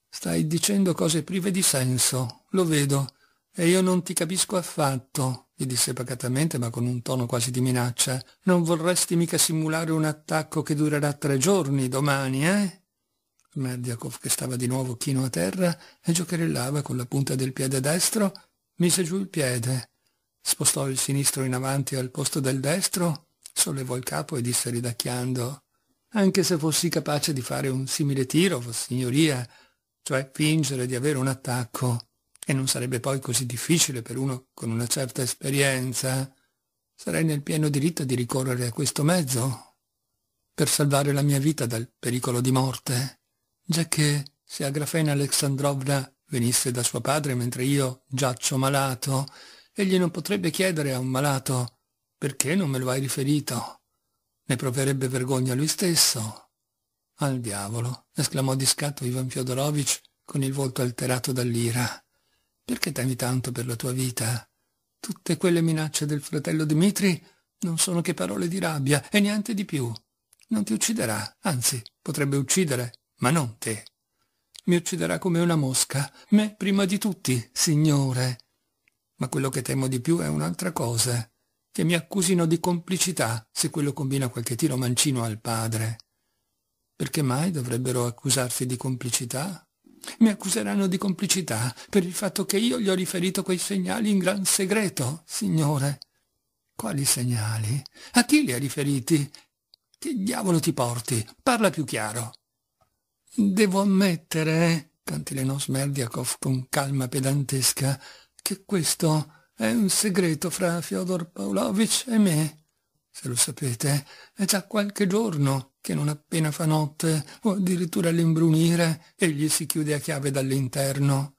Stai dicendo cose prive di senso, lo vedo, e io non ti capisco affatto, gli disse pacatamente ma con un tono quasi di minaccia. Non vorresti mica simulare un attacco che durerà tre giorni domani, eh? Merdiakov, che stava di nuovo chino a terra e giocherellava con la punta del piede destro, mise giù il piede, spostò il sinistro in avanti al posto del destro, sollevò il capo e disse ridacchiando «Anche se fossi capace di fare un simile tiro, Vossignoria, cioè fingere di avere un attacco, e non sarebbe poi così difficile per uno con una certa esperienza, sarei nel pieno diritto di ricorrere a questo mezzo per salvare la mia vita dal pericolo di morte, giacché se Agrafena Alexandrovna venisse da suo padre mentre io giaccio malato, egli non potrebbe chiedere a un malato «Perché non me lo hai riferito?» Ne proverebbe vergogna lui stesso. Al diavolo, esclamò di scatto Ivan Fyodorovich con il volto alterato dall'ira. Perché temi tanto per la tua vita? Tutte quelle minacce del fratello Dmitri non sono che parole di rabbia e niente di più. Non ti ucciderà, anzi, potrebbe uccidere, ma non te. Mi ucciderà come una mosca, me prima di tutti, signore. Ma quello che temo di più è un'altra cosa, che mi accusino di complicità se quello combina qualche tiro mancino al padre. Perché mai dovrebbero accusarti di complicità? Mi accuseranno di complicità per il fatto che io gli ho riferito quei segnali in gran segreto, signore. Quali segnali? A chi li ha riferiti? Che diavolo ti porti? Parla più chiaro. Devo ammettere, cantilenò Smerdiakov con calma pedantesca, che questo è un segreto fra Fyodor Pavlovich e me se lo sapete, è già qualche giorno che non appena fa notte o addirittura all'imbrunire egli si chiude a chiave dall'interno.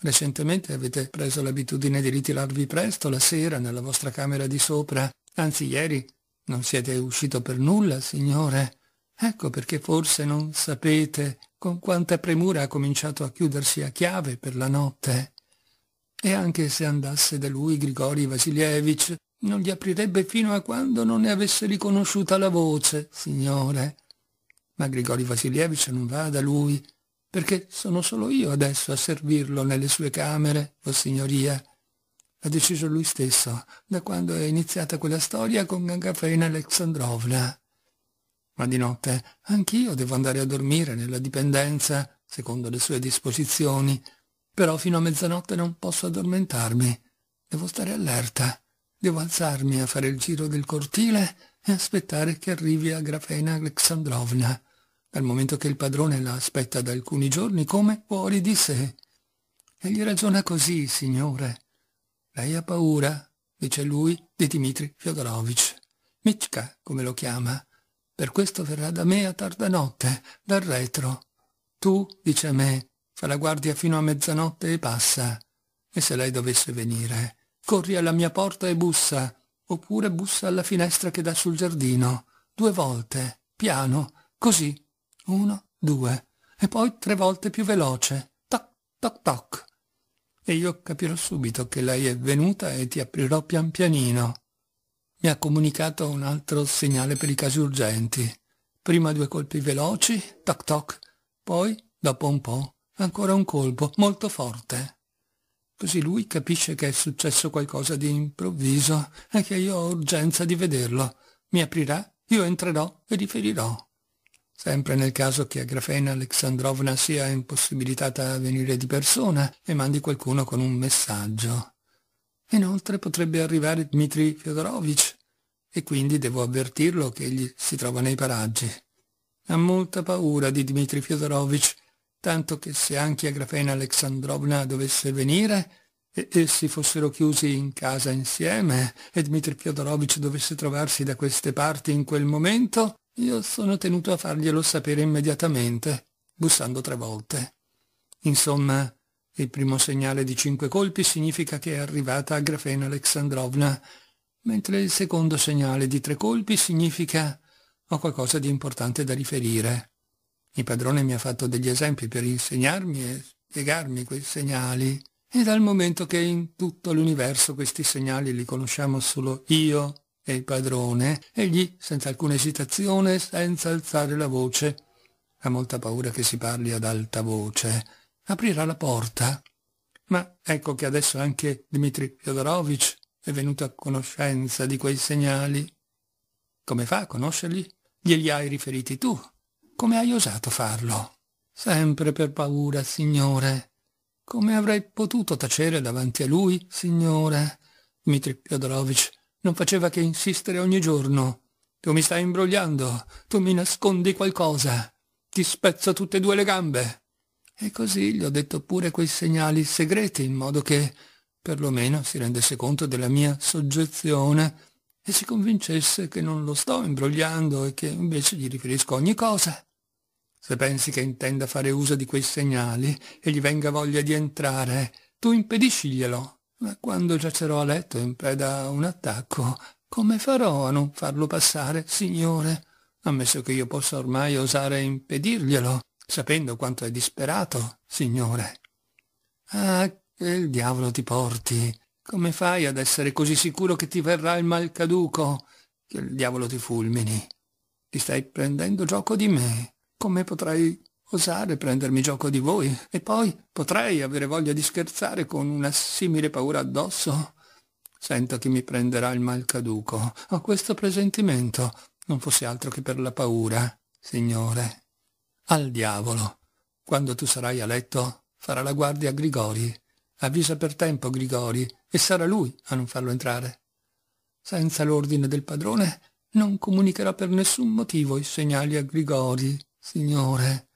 Recentemente avete preso l'abitudine di ritirarvi presto la sera nella vostra camera di sopra, anzi ieri non siete uscito per nulla, signore. Ecco perché forse non sapete con quanta premura ha cominciato a chiudersi a chiave per la notte. E anche se andasse da lui Grigori Vasilievich, non gli aprirebbe fino a quando non ne avesse riconosciuta la voce, signore. Ma Grigori Vasilievich non va da lui, perché sono solo io adesso a servirlo nelle sue camere, vossignoria. L'ha deciso lui stesso, da quando è iniziata quella storia con Gangafena Alexandrovna. Ma di notte anch'io devo andare a dormire nella dipendenza, secondo le sue disposizioni, però fino a mezzanotte non posso addormentarmi. Devo stare allerta. Devo alzarmi a fare il giro del cortile e aspettare che arrivi a Grafena Alexandrovna, dal momento che il padrone la aspetta da alcuni giorni come fuori di sé. Egli ragiona così, signore. Lei ha paura, dice lui, di Dimitri Fyodorovich. Mitka, come lo chiama. Per questo verrà da me a tarda notte, dal retro. Tu, dice a me, fa la guardia fino a mezzanotte e passa. E se lei dovesse venire? Corri alla mia porta e bussa, oppure bussa alla finestra che dà sul giardino. Due volte, piano, così. Uno, due, e poi tre volte più veloce. Toc, toc, toc. E io capirò subito che lei è venuta e ti aprirò pian pianino. Mi ha comunicato un altro segnale per i casi urgenti. Prima due colpi veloci, toc toc, poi, dopo un po', ancora un colpo molto forte. Così lui capisce che è successo qualcosa di improvviso e che io ho urgenza di vederlo. Mi aprirà, io entrerò e riferirò. Sempre nel caso che Agrafena Alexandrovna sia impossibilitata a venire di persona e mandi qualcuno con un messaggio. Inoltre potrebbe arrivare Dmitri Fyodorovich e quindi devo avvertirlo che egli si trova nei paraggi. Ha molta paura di Dmitri Fyodorovich tanto che se anche Agrafena Alexandrovna dovesse venire, e essi fossero chiusi in casa insieme e Dmitri Fiodorovich dovesse trovarsi da queste parti in quel momento, io sono tenuto a farglielo sapere immediatamente, bussando tre volte. Insomma, il primo segnale di cinque colpi significa che è arrivata a Grafena Alexandrovna, mentre il secondo segnale di tre colpi significa ho qualcosa di importante da riferire. Il padrone mi ha fatto degli esempi per insegnarmi e spiegarmi quei segnali e dal momento che in tutto l'universo questi segnali li conosciamo solo io e il padrone, egli, senza alcuna esitazione, senza alzare la voce, ha molta paura che si parli ad alta voce, aprirà la porta. Ma ecco che adesso anche Dmitri Fyodorovich è venuto a conoscenza di quei segnali. Come fa a conoscerli? Glieli hai riferiti tu, come hai osato farlo? Sempre per paura, Signore. Come avrei potuto tacere davanti a lui, Signore? Dmitri Fyodorovich non faceva che insistere ogni giorno. Tu mi stai imbrogliando, tu mi nascondi qualcosa, ti spezzo tutte e due le gambe. E così gli ho detto pure quei segnali segreti, in modo che perlomeno si rendesse conto della mia soggezione e si convincesse che non lo sto imbrogliando e che invece gli riferisco ogni cosa. Se pensi che intenda fare uso di quei segnali e gli venga voglia di entrare, tu impedisciglielo. Ma quando giacerò a letto in preda a un attacco, come farò a non farlo passare, signore? Ammesso che io possa ormai osare impedirglielo, sapendo quanto è disperato, signore. Ah, che il diavolo ti porti! Come fai ad essere così sicuro che ti verrà il malcaduco? Che il diavolo ti fulmini! Ti stai prendendo gioco di me come potrei osare prendermi gioco di voi? E poi potrei avere voglia di scherzare con una simile paura addosso? Sento che mi prenderà il malcaduco. Ho questo presentimento, non fosse altro che per la paura, signore. Al diavolo. Quando tu sarai a letto, farà la guardia a Grigori. Avvisa per tempo Grigori e sarà lui a non farlo entrare. Senza l'ordine del padrone non comunicherò per nessun motivo i segnali a Grigori. Signore,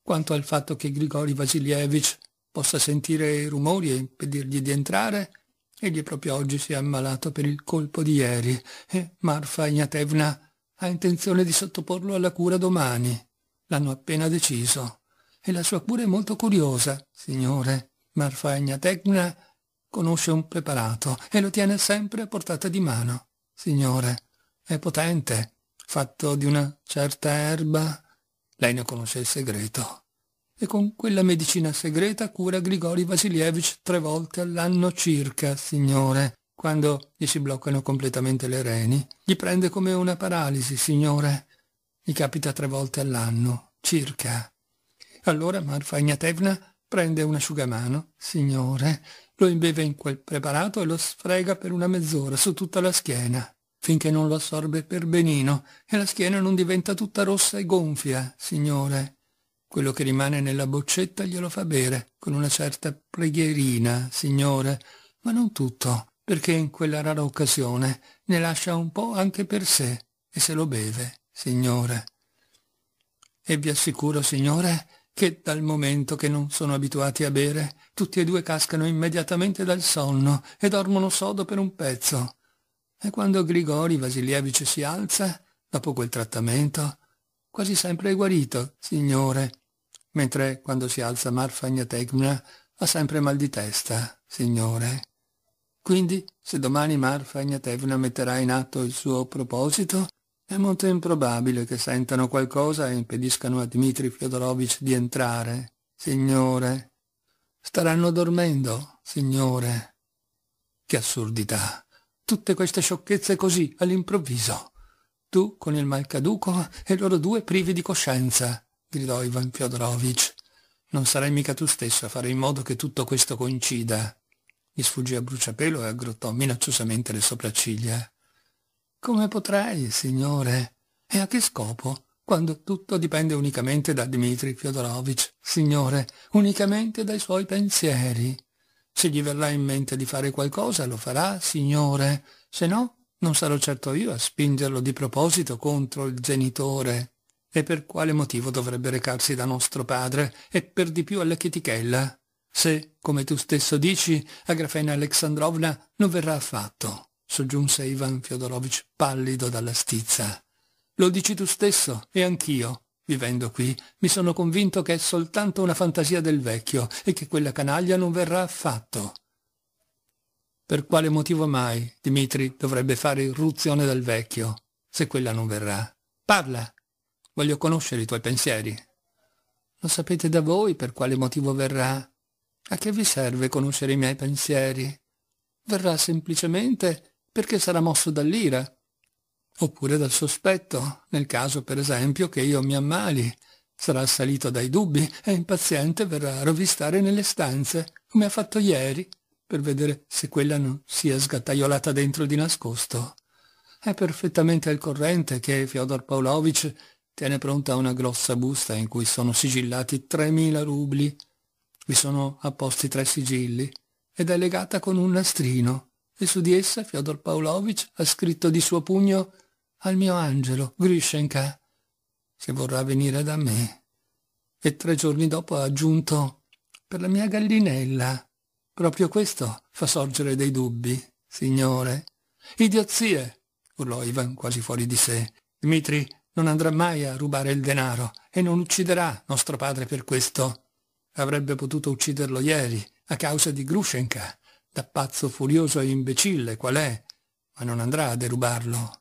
quanto al fatto che Grigori Vasilievich possa sentire rumori e impedirgli di entrare, egli proprio oggi si è ammalato per il colpo di ieri e eh, Marfa Ignatevna ha intenzione di sottoporlo alla cura domani. L'hanno appena deciso. E la sua cura è molto curiosa, signore. Marfa Ignatevna conosce un preparato e lo tiene sempre a portata di mano. Signore, è potente, fatto di una certa erba lei ne conosce il segreto. E con quella medicina segreta cura Grigori Vasilievich tre volte all'anno circa, signore. Quando gli si bloccano completamente le reni, gli prende come una paralisi, signore. Gli capita tre volte all'anno, circa. Allora Marfa Ignatevna prende un asciugamano, signore, lo imbeve in quel preparato e lo sfrega per una mezz'ora su tutta la schiena finché non lo assorbe per benino e la schiena non diventa tutta rossa e gonfia, signore. Quello che rimane nella boccetta glielo fa bere, con una certa preghierina, signore, ma non tutto, perché in quella rara occasione ne lascia un po' anche per sé e se lo beve, signore. E vi assicuro, signore, che dal momento che non sono abituati a bere, tutti e due cascano immediatamente dal sonno e dormono sodo per un pezzo, e quando Grigori Vasilievich si alza, dopo quel trattamento, quasi sempre è guarito, signore, mentre quando si alza Marfa Ignategna ha sempre mal di testa, signore. Quindi, se domani Marfa Ignatevna metterà in atto il suo proposito, è molto improbabile che sentano qualcosa e impediscano a Dmitri Fyodorovich di entrare, signore. Staranno dormendo, signore. Che assurdità! tutte queste sciocchezze così, all'improvviso. Tu con il Malcaduco e loro due privi di coscienza, gridò Ivan Fyodorovich. Non sarai mica tu stesso a fare in modo che tutto questo coincida. Gli sfuggì a bruciapelo e aggrottò minacciosamente le sopracciglia. Come potrei, signore? E a che scopo? Quando tutto dipende unicamente da Dmitri Fyodorovich, signore, unicamente dai suoi pensieri. Se gli verrà in mente di fare qualcosa, lo farà, Signore, se no non sarò certo io a spingerlo di proposito contro il genitore. E per quale motivo dovrebbe recarsi da nostro padre, e per di più alla chetichella, se, come tu stesso dici, Agrafena Alexandrovna non verrà affatto, soggiunse Ivan Fiodorovich pallido dalla stizza. Lo dici tu stesso, e anch'io, Vivendo qui mi sono convinto che è soltanto una fantasia del vecchio e che quella canaglia non verrà affatto. Per quale motivo mai Dimitri dovrebbe fare irruzione dal vecchio, se quella non verrà? Parla! Voglio conoscere i tuoi pensieri. Lo sapete da voi per quale motivo verrà? A che vi serve conoscere i miei pensieri? Verrà semplicemente perché sarà mosso dall'ira oppure dal sospetto, nel caso per esempio che io mi ammali. Sarà assalito dai dubbi e impaziente verrà a rovistare nelle stanze, come ha fatto ieri, per vedere se quella non sia sgattaiolata dentro di nascosto. È perfettamente al corrente che Fyodor Pavlovich tiene pronta una grossa busta in cui sono sigillati 3.000 rubli. Vi sono apposti tre sigilli ed è legata con un nastrino e su di essa Fyodor Pavlovich ha scritto di suo pugno al mio angelo, Grishenka, se vorrà venire da me. E tre giorni dopo ha aggiunto, per la mia gallinella. Proprio questo fa sorgere dei dubbi, signore. Idiozie! urlò Ivan quasi fuori di sé. Dmitri non andrà mai a rubare il denaro e non ucciderà nostro padre per questo. Avrebbe potuto ucciderlo ieri, a causa di Grushenka, da pazzo furioso e imbecille qual è, ma non andrà a derubarlo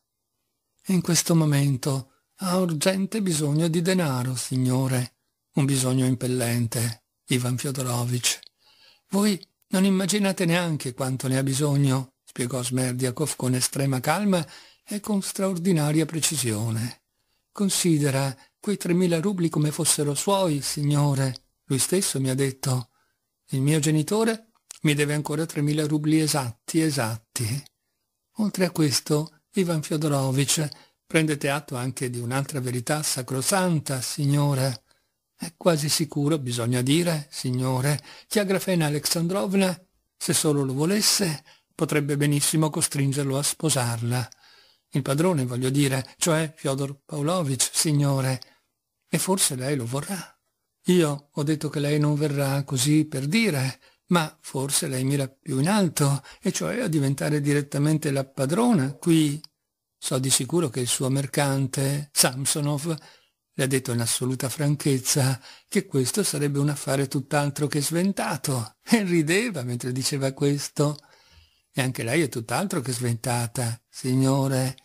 in questo momento ha urgente bisogno di denaro, signore. Un bisogno impellente, Ivan Fyodorovich. Voi non immaginate neanche quanto ne ha bisogno, spiegò Smerdiakov con estrema calma e con straordinaria precisione. Considera quei tremila rubli come fossero suoi, signore. Lui stesso mi ha detto. Il mio genitore mi deve ancora tremila rubli esatti, esatti. Oltre a questo, Ivan Fyodorovich, prendete atto anche di un'altra verità sacrosanta, signore. È quasi sicuro, bisogna dire, signore, che Agrafena Alexandrovna, se solo lo volesse, potrebbe benissimo costringerlo a sposarla. Il padrone, voglio dire, cioè Fyodor Pavlovich, signore. E forse lei lo vorrà. Io ho detto che lei non verrà così per dire, ma forse lei mira più in alto, e cioè a diventare direttamente la padrona qui. So di sicuro che il suo mercante, Samsonov, le ha detto in assoluta franchezza che questo sarebbe un affare tutt'altro che sventato, e rideva mentre diceva questo. E anche lei è tutt'altro che sventata, signore.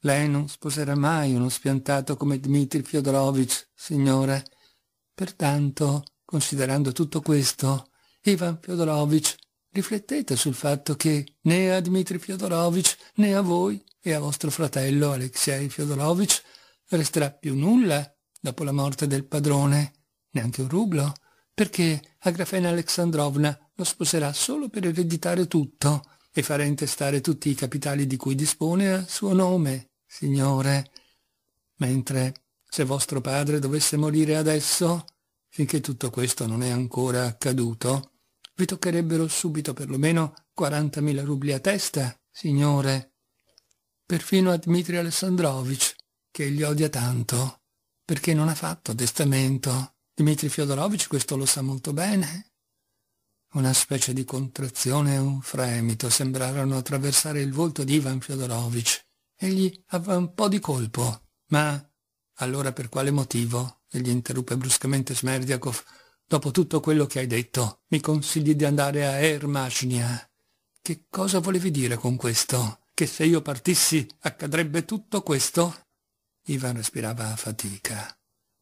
Lei non sposerà mai uno spiantato come Dmitri Fiodorovich, signore. Pertanto, considerando tutto questo, Ivan Fyodorovich, riflettete sul fatto che né a Dmitri Fyodorovich né a voi e a vostro fratello Alexei Fyodorovich resterà più nulla dopo la morte del padrone, neanche un rublo, perché Agrafena Alexandrovna lo sposerà solo per ereditare tutto e farà intestare tutti i capitali di cui dispone a suo nome, signore. Mentre se vostro padre dovesse morire adesso, finché tutto questo non è ancora accaduto, vi toccherebbero subito perlomeno 40.000 rubli a testa, signore. Perfino a Dmitri Alessandrovich, che gli odia tanto, perché non ha fatto testamento. Dmitri Fiodorovich questo lo sa molto bene. Una specie di contrazione e un fremito sembrarono attraversare il volto di Ivan Fiodorovich. Egli avvampò di colpo, ma allora per quale motivo? Egli interruppe bruscamente Smerdiakov Dopo tutto quello che hai detto, mi consigli di andare a Ermacnia. Che cosa volevi dire con questo? Che se io partissi accadrebbe tutto questo? Ivan respirava a fatica.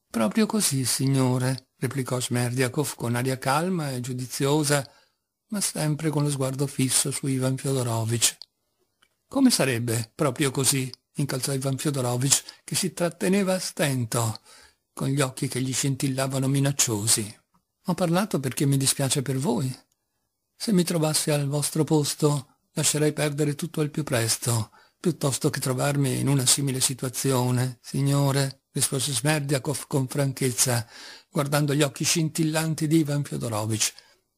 Proprio così, signore, replicò Smerdiakov con aria calma e giudiziosa, ma sempre con lo sguardo fisso su Ivan Fyodorovich. Come sarebbe proprio così? incalzò Ivan Fyodorovich, che si tratteneva a stento, con gli occhi che gli scintillavano minacciosi. Ho parlato perché mi dispiace per voi. Se mi trovassi al vostro posto, lascerei perdere tutto al più presto, piuttosto che trovarmi in una simile situazione, signore, rispose Smerdiakov con franchezza, guardando gli occhi scintillanti di Ivan Fyodorovich.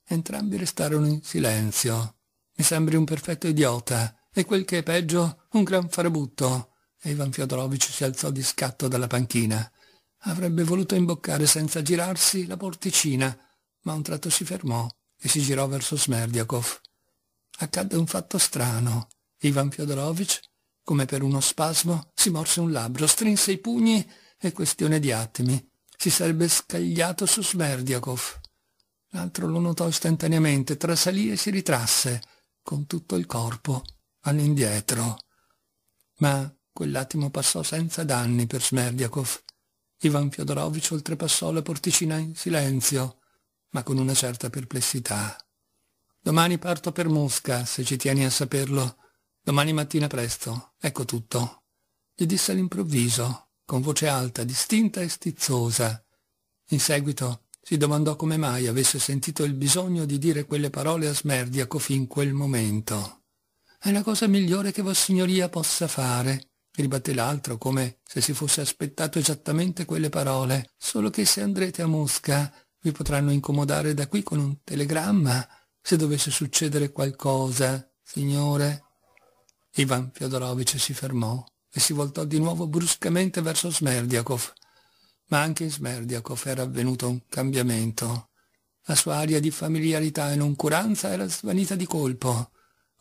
Entrambi restarono in silenzio. Mi sembri un perfetto idiota, e quel che è peggio, un gran farabutto. E Ivan Fyodorovich si alzò di scatto dalla panchina. Avrebbe voluto imboccare senza girarsi la porticina, ma un tratto si fermò e si girò verso Smerdiakov. Accadde un fatto strano. Ivan Fyodorovich, come per uno spasmo, si morse un labbro, strinse i pugni e questione di attimi. Si sarebbe scagliato su Smerdiakov. L'altro lo notò istantaneamente, trasalì e si ritrasse, con tutto il corpo, all'indietro. Ma quell'attimo passò senza danni per Smerdiakov. Ivan Fiodorovich oltrepassò la porticina in silenzio, ma con una certa perplessità. Domani parto per Mosca, se ci tieni a saperlo. Domani mattina presto, ecco tutto. Gli disse all'improvviso, con voce alta, distinta e stizzosa. In seguito si domandò come mai avesse sentito il bisogno di dire quelle parole a Smerdiaco fin quel momento. È la cosa migliore che Vossignoria possa fare, ribatté l'altro come se si fosse aspettato esattamente quelle parole, solo che se andrete a Mosca vi potranno incomodare da qui con un telegramma se dovesse succedere qualcosa, signore. Ivan Fiodorovich si fermò e si voltò di nuovo bruscamente verso Smerdiakov. Ma anche in Smerdiakov era avvenuto un cambiamento. La sua aria di familiarità e noncuranza era svanita di colpo.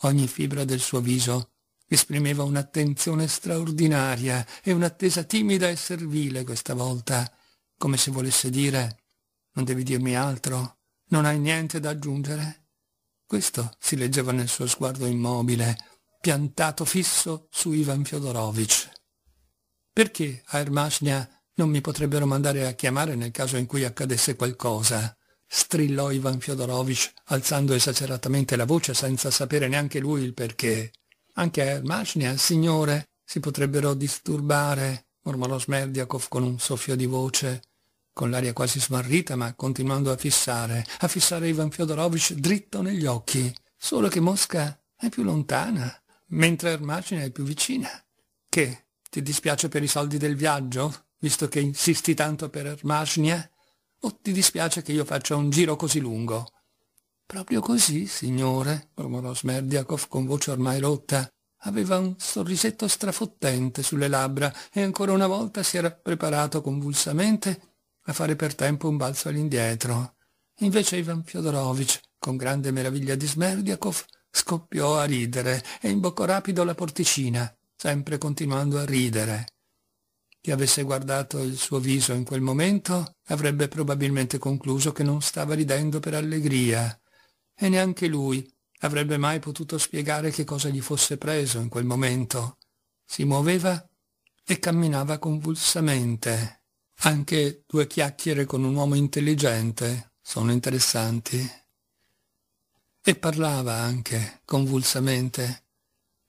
Ogni fibra del suo viso Esprimeva un'attenzione straordinaria e un'attesa timida e servile questa volta, come se volesse dire «Non devi dirmi altro? Non hai niente da aggiungere?» Questo si leggeva nel suo sguardo immobile, piantato fisso su Ivan Fyodorovich. «Perché a Ermashnia non mi potrebbero mandare a chiamare nel caso in cui accadesse qualcosa?» strillò Ivan Fyodorovich, alzando esageratamente la voce senza sapere neanche lui il perché. Anche Ermacnia, signore, si potrebbero disturbare, mormorò Smerdiakov con un soffio di voce, con l'aria quasi smarrita, ma continuando a fissare, a fissare Ivan Fyodorovich dritto negli occhi. Solo che Mosca è più lontana, mentre Ermacina è più vicina. Che? Ti dispiace per i soldi del viaggio, visto che insisti tanto per Ermacnia? O ti dispiace che io faccia un giro così lungo? Proprio così, signore, mormorò Smerdiakov con voce ormai rotta. Aveva un sorrisetto strafottente sulle labbra e ancora una volta si era preparato convulsamente a fare per tempo un balzo all'indietro. Invece Ivan Fyodorovich, con grande meraviglia di Smerdiakov, scoppiò a ridere e imboccò rapido la porticina, sempre continuando a ridere. Chi avesse guardato il suo viso in quel momento avrebbe probabilmente concluso che non stava ridendo per allegria, e neanche lui avrebbe mai potuto spiegare che cosa gli fosse preso in quel momento. Si muoveva e camminava convulsamente. Anche due chiacchiere con un uomo intelligente sono interessanti. E parlava anche convulsamente.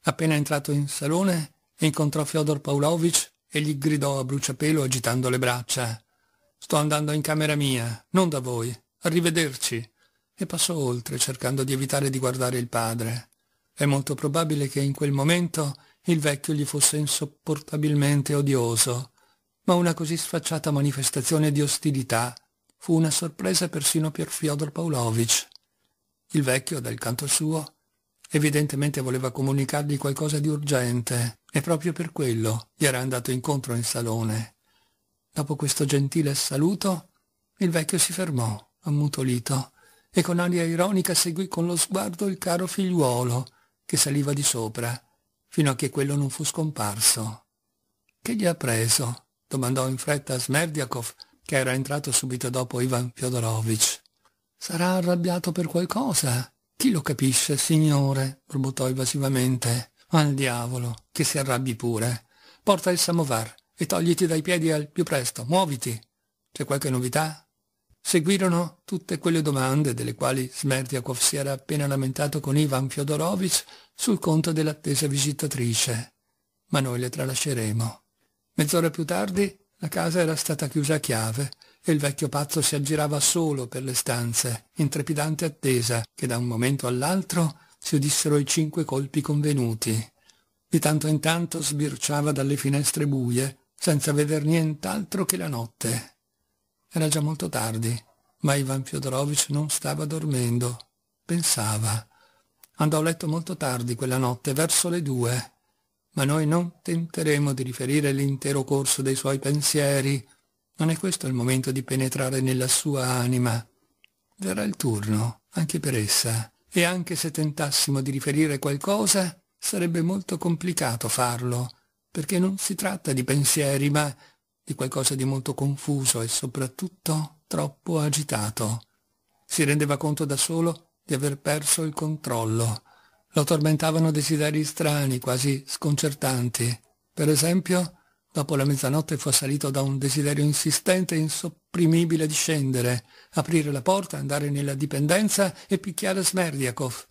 Appena entrato in salone, incontrò Fyodor Paulovich e gli gridò a bruciapelo agitando le braccia. «Sto andando in camera mia, non da voi. Arrivederci!» e passò oltre cercando di evitare di guardare il padre. È molto probabile che in quel momento il vecchio gli fosse insopportabilmente odioso, ma una così sfacciata manifestazione di ostilità fu una sorpresa persino per Fyodor Pavlovich. Il vecchio, dal canto suo, evidentemente voleva comunicargli qualcosa di urgente e proprio per quello gli era andato incontro in salone. Dopo questo gentile saluto, il vecchio si fermò, ammutolito, e con aria ironica seguì con lo sguardo il caro figliuolo, che saliva di sopra, fino a che quello non fu scomparso. «Che gli ha preso?» domandò in fretta a Smerdiakov, che era entrato subito dopo Ivan Fyodorovich. «Sarà arrabbiato per qualcosa? Chi lo capisce, signore?» borbottò evasivamente. «Al diavolo, che si arrabbi pure. Porta il samovar e togliti dai piedi al più presto, muoviti. C'è qualche novità?» Seguirono tutte quelle domande delle quali Smerdiakov si era appena lamentato con Ivan Fyodorovich sul conto dell'attesa visitatrice, ma noi le tralasceremo. Mezz'ora più tardi la casa era stata chiusa a chiave e il vecchio pazzo si aggirava solo per le stanze, in trepidante attesa che da un momento all'altro si udissero i cinque colpi convenuti. Di tanto in tanto sbirciava dalle finestre buie, senza veder nient'altro che la notte. Era già molto tardi, ma Ivan Fyodorovich non stava dormendo. Pensava. Andò a letto molto tardi quella notte, verso le due. Ma noi non tenteremo di riferire l'intero corso dei suoi pensieri. Non è questo il momento di penetrare nella sua anima. Verrà il turno, anche per essa. E anche se tentassimo di riferire qualcosa, sarebbe molto complicato farlo, perché non si tratta di pensieri, ma di qualcosa di molto confuso e soprattutto troppo agitato. Si rendeva conto da solo di aver perso il controllo. Lo tormentavano desideri strani, quasi sconcertanti. Per esempio, dopo la mezzanotte fu assalito da un desiderio insistente e insopprimibile di scendere, aprire la porta, andare nella dipendenza e picchiare Smerdiakov.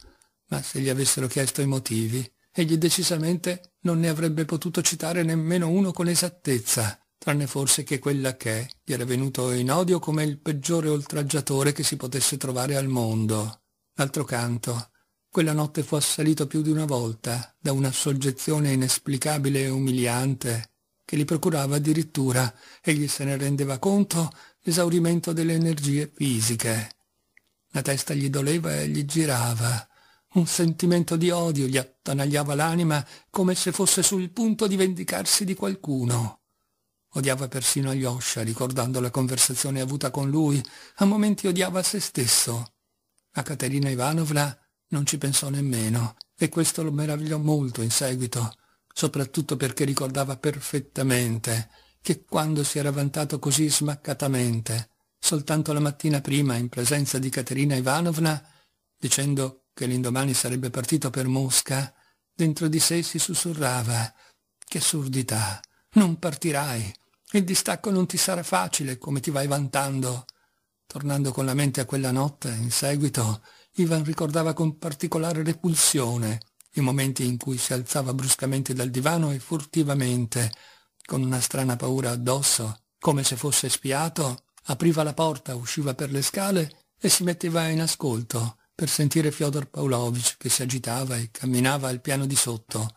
Ma se gli avessero chiesto i motivi, egli decisamente non ne avrebbe potuto citare nemmeno uno con esattezza tranne forse che quella che gli era venuto in odio come il peggiore oltraggiatore che si potesse trovare al mondo. D'altro canto, quella notte fu assalito più di una volta da una soggezione inesplicabile e umiliante che gli procurava addirittura, egli se ne rendeva conto, l'esaurimento delle energie fisiche. La testa gli doleva e gli girava. Un sentimento di odio gli attanagliava l'anima come se fosse sul punto di vendicarsi di qualcuno. Odiava persino Alyosha, ricordando la conversazione avuta con lui. A momenti odiava se stesso. A Caterina Ivanovna non ci pensò nemmeno, e questo lo meravigliò molto in seguito, soprattutto perché ricordava perfettamente che quando si era vantato così smaccatamente, soltanto la mattina prima in presenza di Caterina Ivanovna, dicendo che l'indomani sarebbe partito per Mosca, dentro di sé si sussurrava «Che surdità! Non partirai. Il distacco non ti sarà facile come ti vai vantando. Tornando con la mente a quella notte, in seguito, Ivan ricordava con particolare repulsione i momenti in cui si alzava bruscamente dal divano e furtivamente, con una strana paura addosso, come se fosse spiato, apriva la porta, usciva per le scale e si metteva in ascolto per sentire Fyodor Pavlovich che si agitava e camminava al piano di sotto.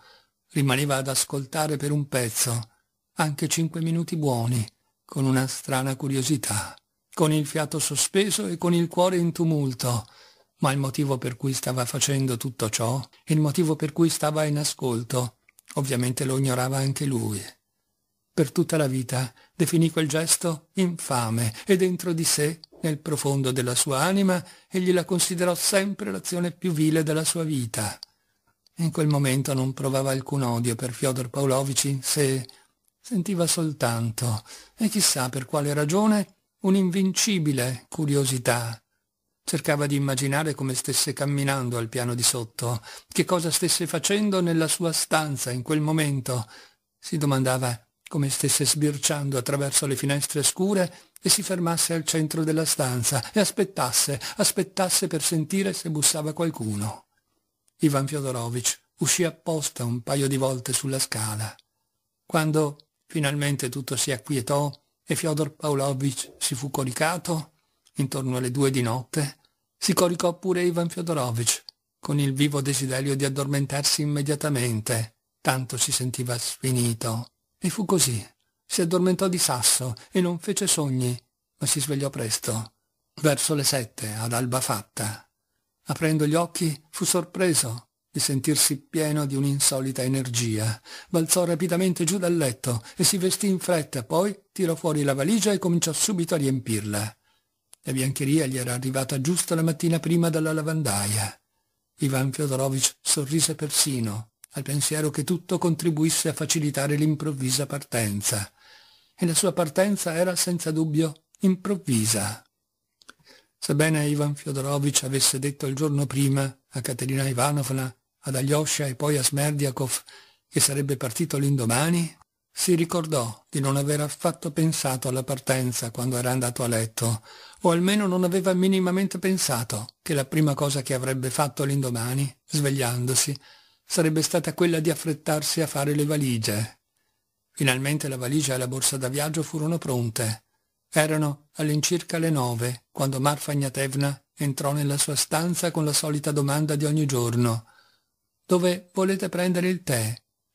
Rimaneva ad ascoltare per un pezzo, anche cinque minuti buoni, con una strana curiosità, con il fiato sospeso e con il cuore in tumulto. Ma il motivo per cui stava facendo tutto ciò, il motivo per cui stava in ascolto, ovviamente lo ignorava anche lui. Per tutta la vita definì quel gesto infame e dentro di sé, nel profondo della sua anima, egli la considerò sempre l'azione più vile della sua vita. In quel momento non provava alcun odio per Fyodor Pavlovich in sé, sentiva soltanto, e chissà per quale ragione, un'invincibile curiosità. Cercava di immaginare come stesse camminando al piano di sotto, che cosa stesse facendo nella sua stanza in quel momento. Si domandava come stesse sbirciando attraverso le finestre scure e si fermasse al centro della stanza e aspettasse, aspettasse per sentire se bussava qualcuno. Ivan Fyodorovich uscì apposta un paio di volte sulla scala. Quando Finalmente tutto si acquietò e Fyodor Pavlovich si fu coricato intorno alle due di notte. Si coricò pure Ivan Fyodorovich, con il vivo desiderio di addormentarsi immediatamente, tanto si sentiva sfinito. E fu così. Si addormentò di sasso e non fece sogni, ma si svegliò presto, verso le sette, ad alba fatta. Aprendo gli occhi, fu sorpreso di sentirsi pieno di un'insolita energia. Balzò rapidamente giù dal letto e si vestì in fretta, poi tirò fuori la valigia e cominciò subito a riempirla. La biancheria gli era arrivata giusto la mattina prima dalla lavandaia. Ivan Fyodorovich sorrise persino al pensiero che tutto contribuisse a facilitare l'improvvisa partenza. E la sua partenza era senza dubbio improvvisa. Sebbene Ivan Fyodorovich avesse detto il giorno prima a Caterina Ivanovna ad Alyosha e poi a Smerdiakov che sarebbe partito l'indomani, si ricordò di non aver affatto pensato alla partenza quando era andato a letto, o almeno non aveva minimamente pensato che la prima cosa che avrebbe fatto l'indomani, svegliandosi, sarebbe stata quella di affrettarsi a fare le valigie. Finalmente la valigia e la borsa da viaggio furono pronte. Erano all'incirca le nove, quando Marfa Ignatevna entrò nella sua stanza con la solita domanda di ogni giorno – dove volete prendere il tè?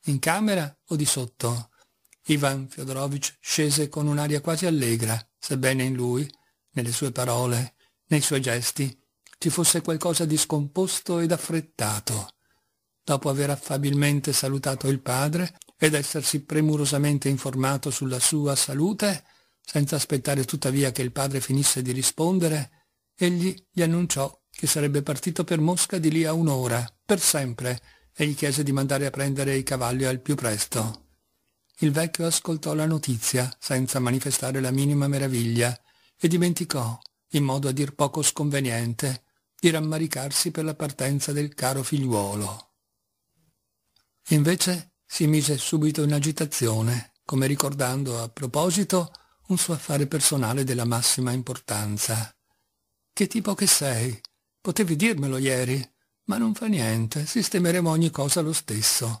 In camera o di sotto? Ivan Fyodorovich scese con un'aria quasi allegra, sebbene in lui, nelle sue parole, nei suoi gesti, ci fosse qualcosa di scomposto ed affrettato. Dopo aver affabilmente salutato il padre ed essersi premurosamente informato sulla sua salute, senza aspettare tuttavia che il padre finisse di rispondere, egli gli annunciò che sarebbe partito per Mosca di lì a un'ora per sempre, e gli chiese di mandare a prendere i cavalli al più presto. Il vecchio ascoltò la notizia, senza manifestare la minima meraviglia, e dimenticò, in modo a dir poco sconveniente, di rammaricarsi per la partenza del caro figliuolo. Invece si mise subito in agitazione, come ricordando a proposito un suo affare personale della massima importanza. Che tipo che sei? Potevi dirmelo ieri. Ma non fa niente, sistemeremo ogni cosa lo stesso.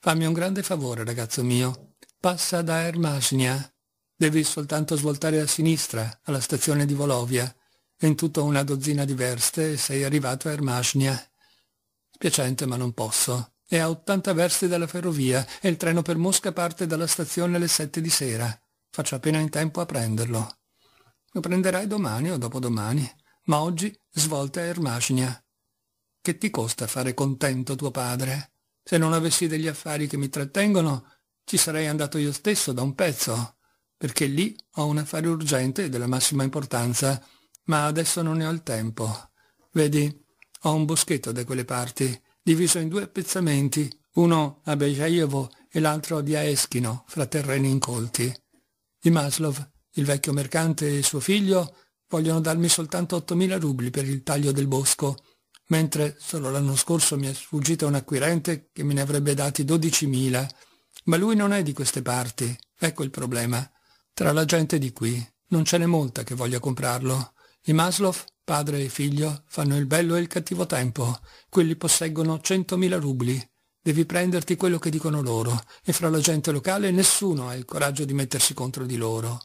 Fammi un grande favore, ragazzo mio. Passa da Ermasnia. Devi soltanto svoltare a sinistra, alla stazione di Volovia. In tutto una dozzina di verste sei arrivato a Ermasnia. Spiacente, ma non posso. È a 80 verste dalla ferrovia e il treno per Mosca parte dalla stazione alle 7 di sera. Faccio appena in tempo a prenderlo. Lo prenderai domani o dopodomani, ma oggi svolta a Ermasnia. Che ti costa fare contento tuo padre? Se non avessi degli affari che mi trattengono, ci sarei andato io stesso da un pezzo, perché lì ho un affare urgente e della massima importanza, ma adesso non ne ho il tempo. Vedi, ho un boschetto da quelle parti, diviso in due appezzamenti, uno a Bejajevo e l'altro a via Eschino, fra terreni incolti. I Maslov, il vecchio mercante e suo figlio vogliono darmi soltanto 8.000 rubli per il taglio del bosco mentre solo l'anno scorso mi è sfuggita un acquirente che me ne avrebbe dati 12.000. Ma lui non è di queste parti, ecco il problema. Tra la gente di qui non ce n'è molta che voglia comprarlo. I Maslov, padre e figlio, fanno il bello e il cattivo tempo. Quelli posseggono 100.000 rubli. Devi prenderti quello che dicono loro, e fra la gente locale nessuno ha il coraggio di mettersi contro di loro.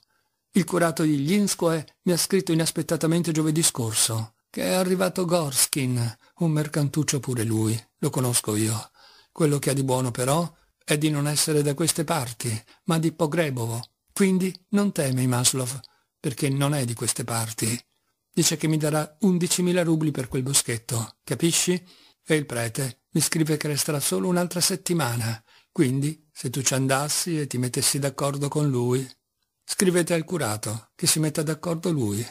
Il curato di Glinskoe mi ha scritto inaspettatamente giovedì scorso che è arrivato Gorskin, un mercantuccio pure lui, lo conosco io. Quello che ha di buono però è di non essere da queste parti, ma di Pogrebovo. Quindi non temi Maslov, perché non è di queste parti. Dice che mi darà 11.000 rubli per quel boschetto, capisci? E il prete mi scrive che resterà solo un'altra settimana. Quindi, se tu ci andassi e ti mettessi d'accordo con lui, scrivete al curato, che si metta d'accordo lui.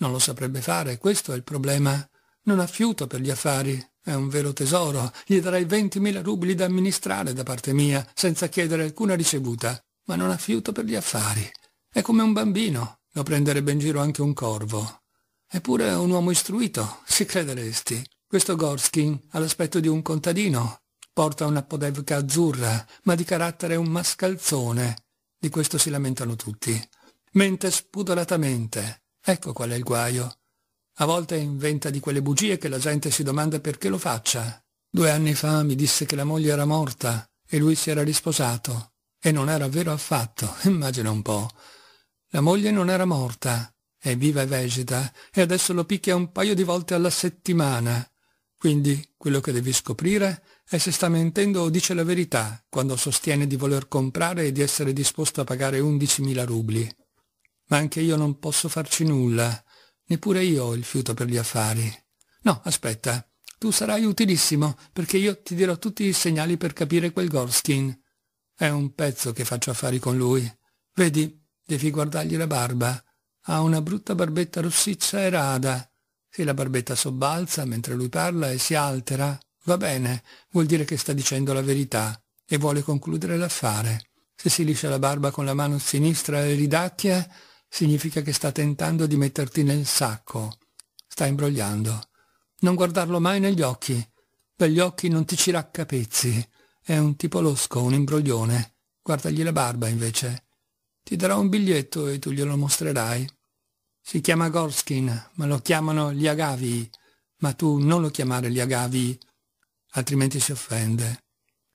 Non lo saprebbe fare, questo è il problema. Non ha fiuto per gli affari, è un vero tesoro. Gli darei 20.000 rubli da amministrare da parte mia, senza chiedere alcuna ricevuta. Ma non ha fiuto per gli affari. È come un bambino, lo prenderebbe in giro anche un corvo. Eppure è un uomo istruito, si crederesti. Questo Gorskin ha l'aspetto di un contadino. Porta una podevka azzurra, ma di carattere un mascalzone. Di questo si lamentano tutti. Mente spudoratamente, Ecco qual è il guaio. A volte inventa di quelle bugie che la gente si domanda perché lo faccia. Due anni fa mi disse che la moglie era morta e lui si era risposato. E non era vero affatto, immagina un po'. La moglie non era morta, è viva e vegeta, e adesso lo picchia un paio di volte alla settimana. Quindi quello che devi scoprire è se sta mentendo o dice la verità quando sostiene di voler comprare e di essere disposto a pagare 11.000 rubli ma anche io non posso farci nulla. Neppure io ho il fiuto per gli affari. No, aspetta. Tu sarai utilissimo, perché io ti dirò tutti i segnali per capire quel Gorskin. È un pezzo che faccio affari con lui. Vedi, devi guardargli la barba. Ha una brutta barbetta rossiccia e rada. Se la barbetta sobbalza mentre lui parla e si altera, va bene, vuol dire che sta dicendo la verità e vuole concludere l'affare. Se si liscia la barba con la mano sinistra e ridacchia, significa che sta tentando di metterti nel sacco, sta imbrogliando. Non guardarlo mai negli occhi, Begli occhi non ti ci raccapezzi. è un tipo losco, un imbroglione, guardagli la barba invece. Ti darò un biglietto e tu glielo mostrerai. Si chiama Gorskin, ma lo chiamano gli agavi, ma tu non lo chiamare gli agavi, altrimenti si offende.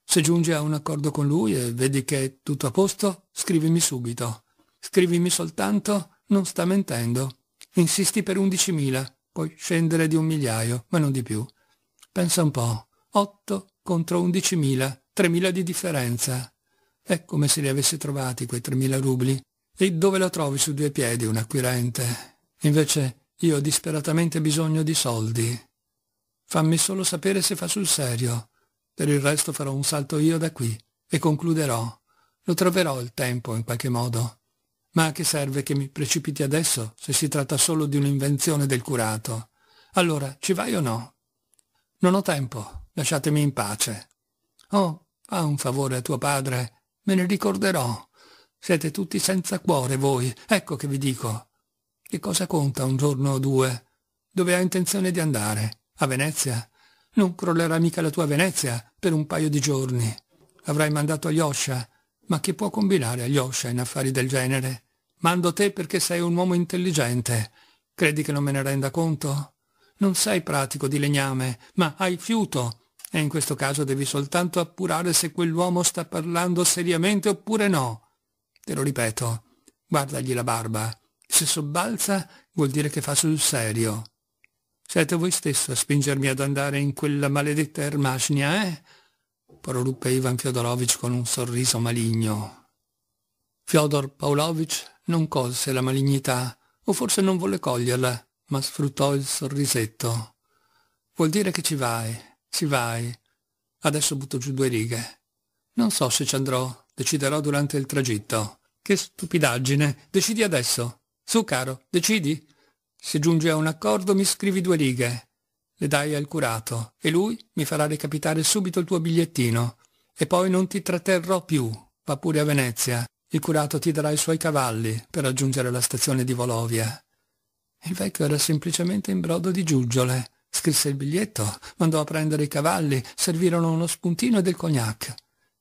Se giunge a un accordo con lui e vedi che è tutto a posto, scrivimi subito. Scrivimi soltanto, non sta mentendo. Insisti per 11.000, puoi scendere di un migliaio, ma non di più. Pensa un po', 8 contro 11.000, 3.000 di differenza. È come se li avessi trovati quei 3.000 rubli. E dove la trovi su due piedi un acquirente? Invece io ho disperatamente bisogno di soldi. Fammi solo sapere se fa sul serio. Per il resto farò un salto io da qui e concluderò. Lo troverò il tempo in qualche modo. Ma a che serve che mi precipiti adesso, se si tratta solo di un'invenzione del curato? Allora, ci vai o no? Non ho tempo, lasciatemi in pace. Oh, fa un favore a tuo padre, me ne ricorderò. Siete tutti senza cuore voi, ecco che vi dico. Che cosa conta un giorno o due? Dove ha intenzione di andare? A Venezia? Non crollerà mica la tua Venezia per un paio di giorni. Avrai mandato agli Oscia, ma che può combinare agli Oscia in affari del genere? Mando te perché sei un uomo intelligente. Credi che non me ne renda conto? Non sei pratico di legname, ma hai fiuto. E in questo caso devi soltanto appurare se quell'uomo sta parlando seriamente oppure no. Te lo ripeto, guardagli la barba. Se sobbalza vuol dire che fa sul serio. Siete voi stesso a spingermi ad andare in quella maledetta Ermacnia, eh? proruppe Ivan Fiodorovich con un sorriso maligno. Fyodor Pavlovich non colse la malignità, o forse non volle coglierla, ma sfruttò il sorrisetto. Vuol dire che ci vai, ci vai. Adesso butto giù due righe. Non so se ci andrò, deciderò durante il tragitto. Che stupidaggine, decidi adesso. Su caro, decidi. Se giungi a un accordo mi scrivi due righe. Le dai al curato e lui mi farà recapitare subito il tuo bigliettino. E poi non ti tratterrò più, va pure a Venezia. Il curato ti darà i suoi cavalli per raggiungere la stazione di Volovia. Il vecchio era semplicemente in brodo di giuggiole. Scrisse il biglietto, mandò a prendere i cavalli, servirono uno spuntino e del cognac.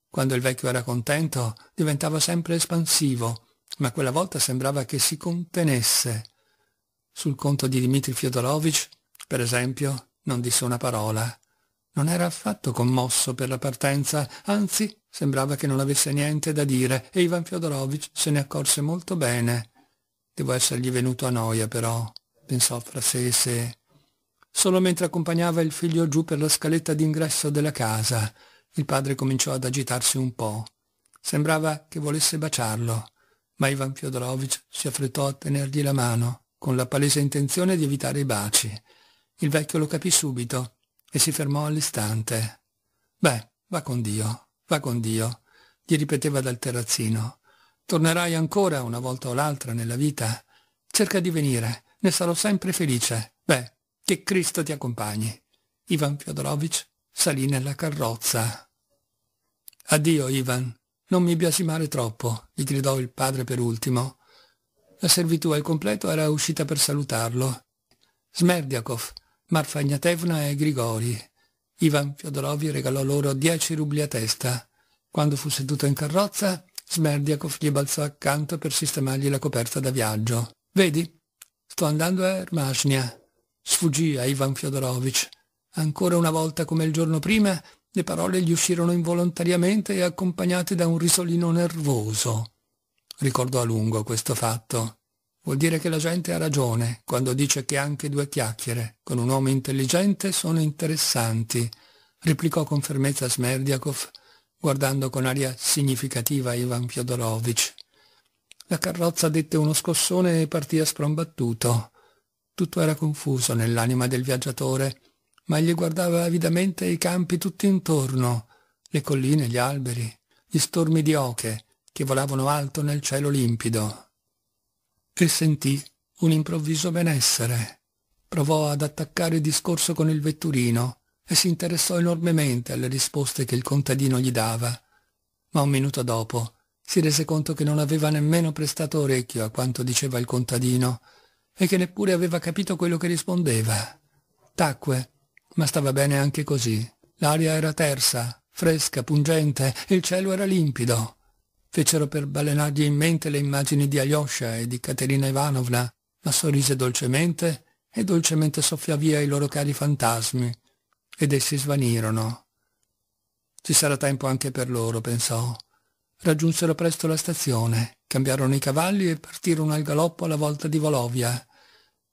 Quando il vecchio era contento, diventava sempre espansivo, ma quella volta sembrava che si contenesse. Sul conto di Dmitri Fyodorovich, per esempio, non disse una parola. Non era affatto commosso per la partenza, anzi Sembrava che non avesse niente da dire e Ivan Fyodorovich se ne accorse molto bene. Devo essergli venuto a noia, però, pensò fra sé e sé. Solo mentre accompagnava il figlio giù per la scaletta d'ingresso della casa, il padre cominciò ad agitarsi un po'. Sembrava che volesse baciarlo, ma Ivan Fyodorovich si affrettò a tenergli la mano, con la palese intenzione di evitare i baci. Il vecchio lo capì subito e si fermò all'istante. Beh, va con Dio, Va con Dio, gli ripeteva dal terrazzino. Tornerai ancora una volta o l'altra nella vita. Cerca di venire, ne sarò sempre felice. Beh, che Cristo ti accompagni. Ivan Fyodorovich salì nella carrozza. Addio, Ivan. Non mi biasimare troppo, gli gridò il padre per ultimo. La servitù al completo era uscita per salutarlo. Smerdiakov, Marfagnatevna e Grigori. Ivan Fiodorovich regalò loro 10 rubli a testa. Quando fu seduto in carrozza, Smerdiakov gli balzò accanto per sistemargli la coperta da viaggio. «Vedi? Sto andando a Ermashnia». Sfuggì a Ivan Fiodorovich. Ancora una volta, come il giorno prima, le parole gli uscirono involontariamente e accompagnate da un risolino nervoso. Ricordò a lungo questo fatto. Vuol dire che la gente ha ragione quando dice che anche due chiacchiere con un uomo intelligente sono interessanti, replicò con fermezza Smerdiakov, guardando con aria significativa Ivan Fyodorovich. La carrozza dette uno scossone e partì a sprombattuto. Tutto era confuso nell'anima del viaggiatore, ma gli guardava avidamente i campi tutti intorno, le colline, gli alberi, gli stormi di oche che volavano alto nel cielo limpido, che sentì un improvviso benessere. Provò ad attaccare il discorso con il vetturino e si interessò enormemente alle risposte che il contadino gli dava. Ma un minuto dopo si rese conto che non aveva nemmeno prestato orecchio a quanto diceva il contadino e che neppure aveva capito quello che rispondeva. Tacque, ma stava bene anche così. L'aria era tersa, fresca, pungente, il cielo era limpido fecero per balenargli in mente le immagini di Alyosha e di Caterina Ivanovna, ma sorrise dolcemente e dolcemente soffiò via i loro cari fantasmi, ed essi svanirono. Ci sarà tempo anche per loro, pensò. Raggiunsero presto la stazione, cambiarono i cavalli e partirono al galoppo alla volta di Volovia.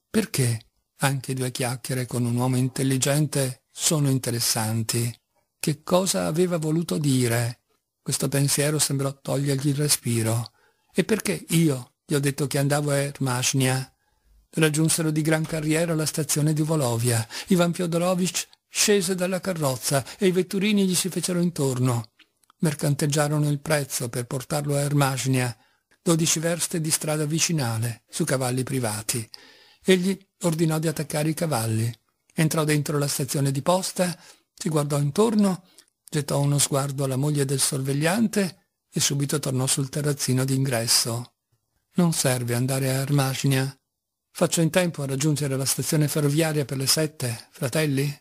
Perché anche due chiacchiere con un uomo intelligente sono interessanti? Che cosa aveva voluto dire? Questo pensiero sembrò togliergli il respiro. E perché io gli ho detto che andavo a Ermashnia? Raggiunsero di gran carriera la stazione di Volovia. Ivan Fyodorovich scese dalla carrozza e i vetturini gli si fecero intorno. Mercanteggiarono il prezzo per portarlo a Ermashnia, dodici verste di strada vicinale, su cavalli privati. Egli ordinò di attaccare i cavalli. Entrò dentro la stazione di posta, si guardò intorno Gettò uno sguardo alla moglie del sorvegliante e subito tornò sul terrazzino d'ingresso. Non serve andare a Armagna. Faccio in tempo a raggiungere la stazione ferroviaria per le sette, fratelli?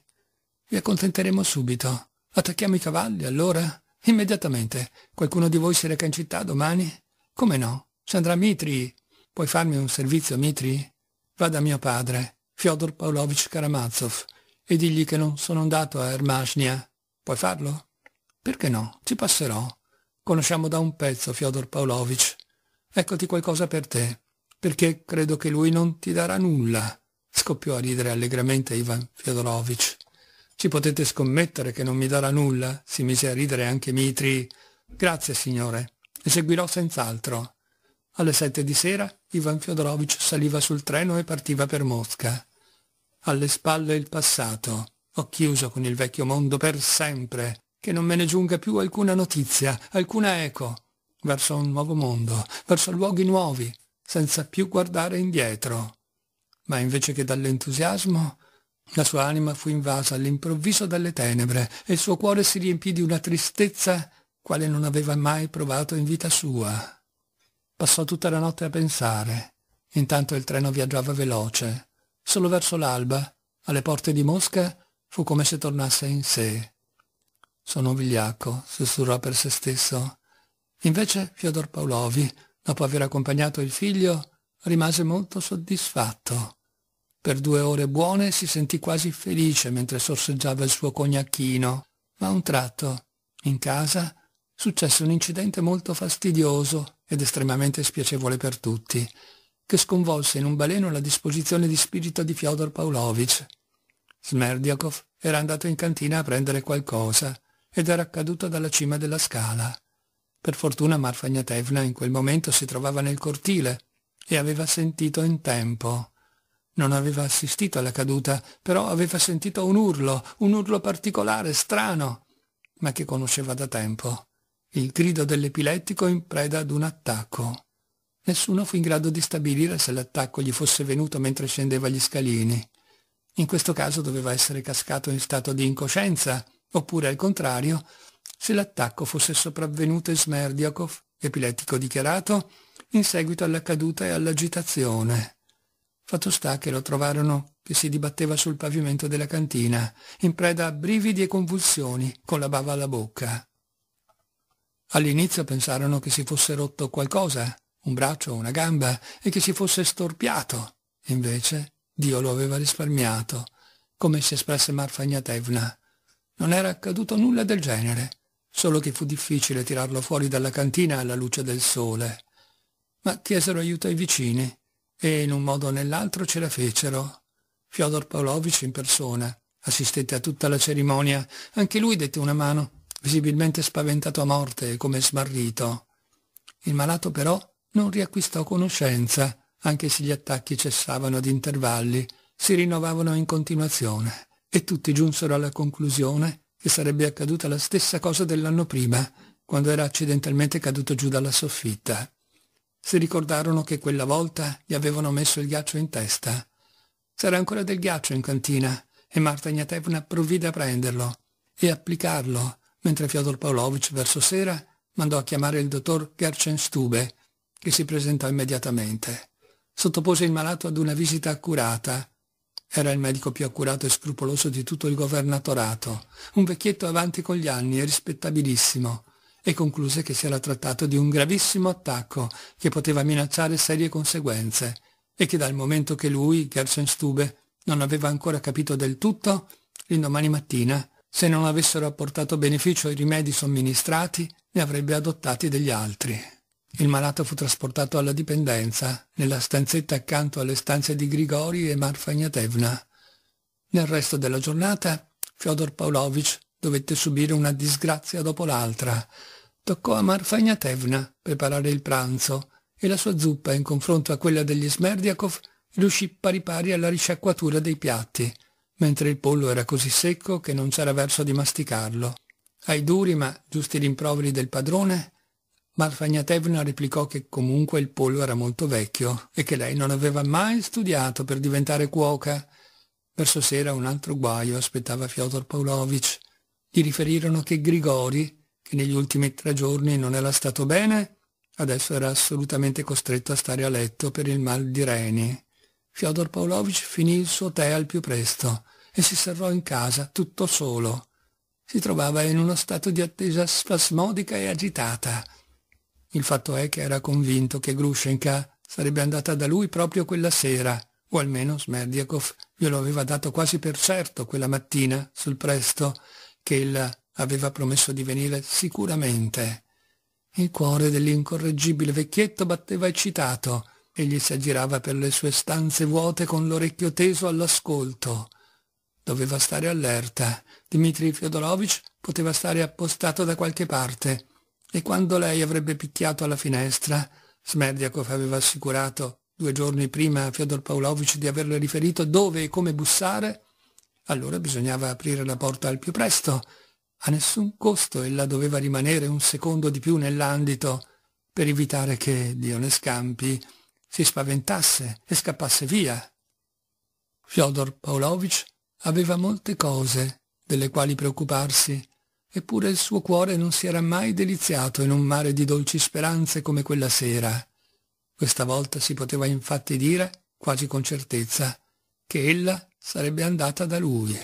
Vi accontenteremo subito. Attacchiamo i cavalli, allora? Immediatamente. Qualcuno di voi si reca in città domani? Come no? Ci andrà Mitri. Puoi farmi un servizio, Mitri? Vada a mio padre, Fyodor Pavlovich Karamazov, e digli che non sono andato a Ermashnia, Puoi farlo? Perché no? Ci passerò. Conosciamo da un pezzo Fyodor Pavlovich. Eccoti qualcosa per te, perché credo che lui non ti darà nulla. Scoppiò a ridere allegramente Ivan Fyodorovich. Ci potete scommettere che non mi darà nulla? Si mise a ridere anche Mitri. Grazie, signore. Eseguirò senz'altro. Alle sette di sera Ivan Fyodorovich saliva sul treno e partiva per Mosca. Alle spalle il passato. Ho chiuso con il vecchio mondo per sempre, che non me ne giunga più alcuna notizia, alcuna eco, verso un nuovo mondo, verso luoghi nuovi, senza più guardare indietro. Ma invece che dall'entusiasmo, la sua anima fu invasa all'improvviso dalle tenebre e il suo cuore si riempì di una tristezza quale non aveva mai provato in vita sua. Passò tutta la notte a pensare. Intanto il treno viaggiava veloce. Solo verso l'alba, alle porte di Mosca, Fu come se tornasse in sé. Sono vigliacco, sussurrò per se stesso. Invece Fyodor Paulovi, dopo aver accompagnato il figlio, rimase molto soddisfatto. Per due ore buone si sentì quasi felice mentre sorseggiava il suo cognacchino, ma a un tratto, in casa, successe un incidente molto fastidioso ed estremamente spiacevole per tutti, che sconvolse in un baleno la disposizione di spirito di Fyodor Pavlovich Smerdiakov era andato in cantina a prendere qualcosa ed era caduto dalla cima della scala. Per fortuna Marfa Ignatevna in quel momento si trovava nel cortile e aveva sentito in tempo. Non aveva assistito alla caduta, però aveva sentito un urlo, un urlo particolare, strano, ma che conosceva da tempo. Il grido dell'epilettico in preda ad un attacco. Nessuno fu in grado di stabilire se l'attacco gli fosse venuto mentre scendeva gli scalini in questo caso doveva essere cascato in stato di incoscienza, oppure al contrario, se l'attacco fosse sopravvenuto in Smerdiakov, epilettico dichiarato, in seguito alla caduta e all'agitazione. Fatto sta che lo trovarono che si dibatteva sul pavimento della cantina, in preda a brividi e convulsioni, con la bava alla bocca. All'inizio pensarono che si fosse rotto qualcosa, un braccio o una gamba, e che si fosse storpiato. Invece Dio lo aveva risparmiato, come si espresse Marfa Ignatevna. Non era accaduto nulla del genere, solo che fu difficile tirarlo fuori dalla cantina alla luce del sole. Ma chiesero aiuto ai vicini e in un modo o nell'altro ce la fecero. Fyodor Pavlovich in persona assistette a tutta la cerimonia. Anche lui dette una mano, visibilmente spaventato a morte e come smarrito. Il malato però non riacquistò conoscenza anche se gli attacchi cessavano ad intervalli, si rinnovavano in continuazione, e tutti giunsero alla conclusione che sarebbe accaduta la stessa cosa dell'anno prima, quando era accidentalmente caduto giù dalla soffitta. Si ricordarono che quella volta gli avevano messo il ghiaccio in testa. C'era ancora del ghiaccio in cantina e Marta Ignatevna provvide a prenderlo e applicarlo, mentre Fyodor Pavlovich verso sera mandò a chiamare il dottor Gerchenstube, che si presentò immediatamente sottopose il malato ad una visita accurata. Era il medico più accurato e scrupoloso di tutto il governatorato, un vecchietto avanti con gli anni e rispettabilissimo, e concluse che si era trattato di un gravissimo attacco che poteva minacciare serie conseguenze e che dal momento che lui, Gersenstube, non aveva ancora capito del tutto, l'indomani mattina, se non avessero apportato beneficio ai rimedi somministrati, ne avrebbe adottati degli altri. Il malato fu trasportato alla dipendenza, nella stanzetta accanto alle stanze di Grigori e Marfa Ignatevna. Nel resto della giornata, Fyodor Pavlovich dovette subire una disgrazia dopo l'altra. Toccò a Marfa Ignatevna preparare il pranzo e la sua zuppa, in confronto a quella degli Smerdiakov, riuscì pari pari alla risciacquatura dei piatti, mentre il pollo era così secco che non c'era verso di masticarlo. Ai duri ma giusti rimproveri del padrone, ma Fagnatevna replicò che comunque il pollo era molto vecchio e che lei non aveva mai studiato per diventare cuoca. Verso sera un altro guaio aspettava Fyodor Pavlovich. Gli riferirono che Grigori, che negli ultimi tre giorni non era stato bene, adesso era assolutamente costretto a stare a letto per il mal di reni. Fyodor Pavlovich finì il suo tè al più presto e si serrò in casa, tutto solo. Si trovava in uno stato di attesa spasmodica e agitata. Il fatto è che era convinto che Grushenka sarebbe andata da lui proprio quella sera, o almeno Smerdiakov glielo aveva dato quasi per certo quella mattina, sul presto, che ella aveva promesso di venire sicuramente. Il cuore dell'incorreggibile vecchietto batteva eccitato, e gli si aggirava per le sue stanze vuote con l'orecchio teso all'ascolto. Doveva stare allerta. Dmitri Fyodorovich poteva stare appostato da qualche parte e quando lei avrebbe picchiato alla finestra, Smerdiakov aveva assicurato due giorni prima a Fyodor Pavlovich di averle riferito dove e come bussare, allora bisognava aprire la porta al più presto. A nessun costo ella doveva rimanere un secondo di più nell'andito per evitare che Dio ne Scampi si spaventasse e scappasse via. Fyodor Pavlovich aveva molte cose delle quali preoccuparsi Eppure il suo cuore non si era mai deliziato in un mare di dolci speranze come quella sera. Questa volta si poteva infatti dire, quasi con certezza, che ella sarebbe andata da lui.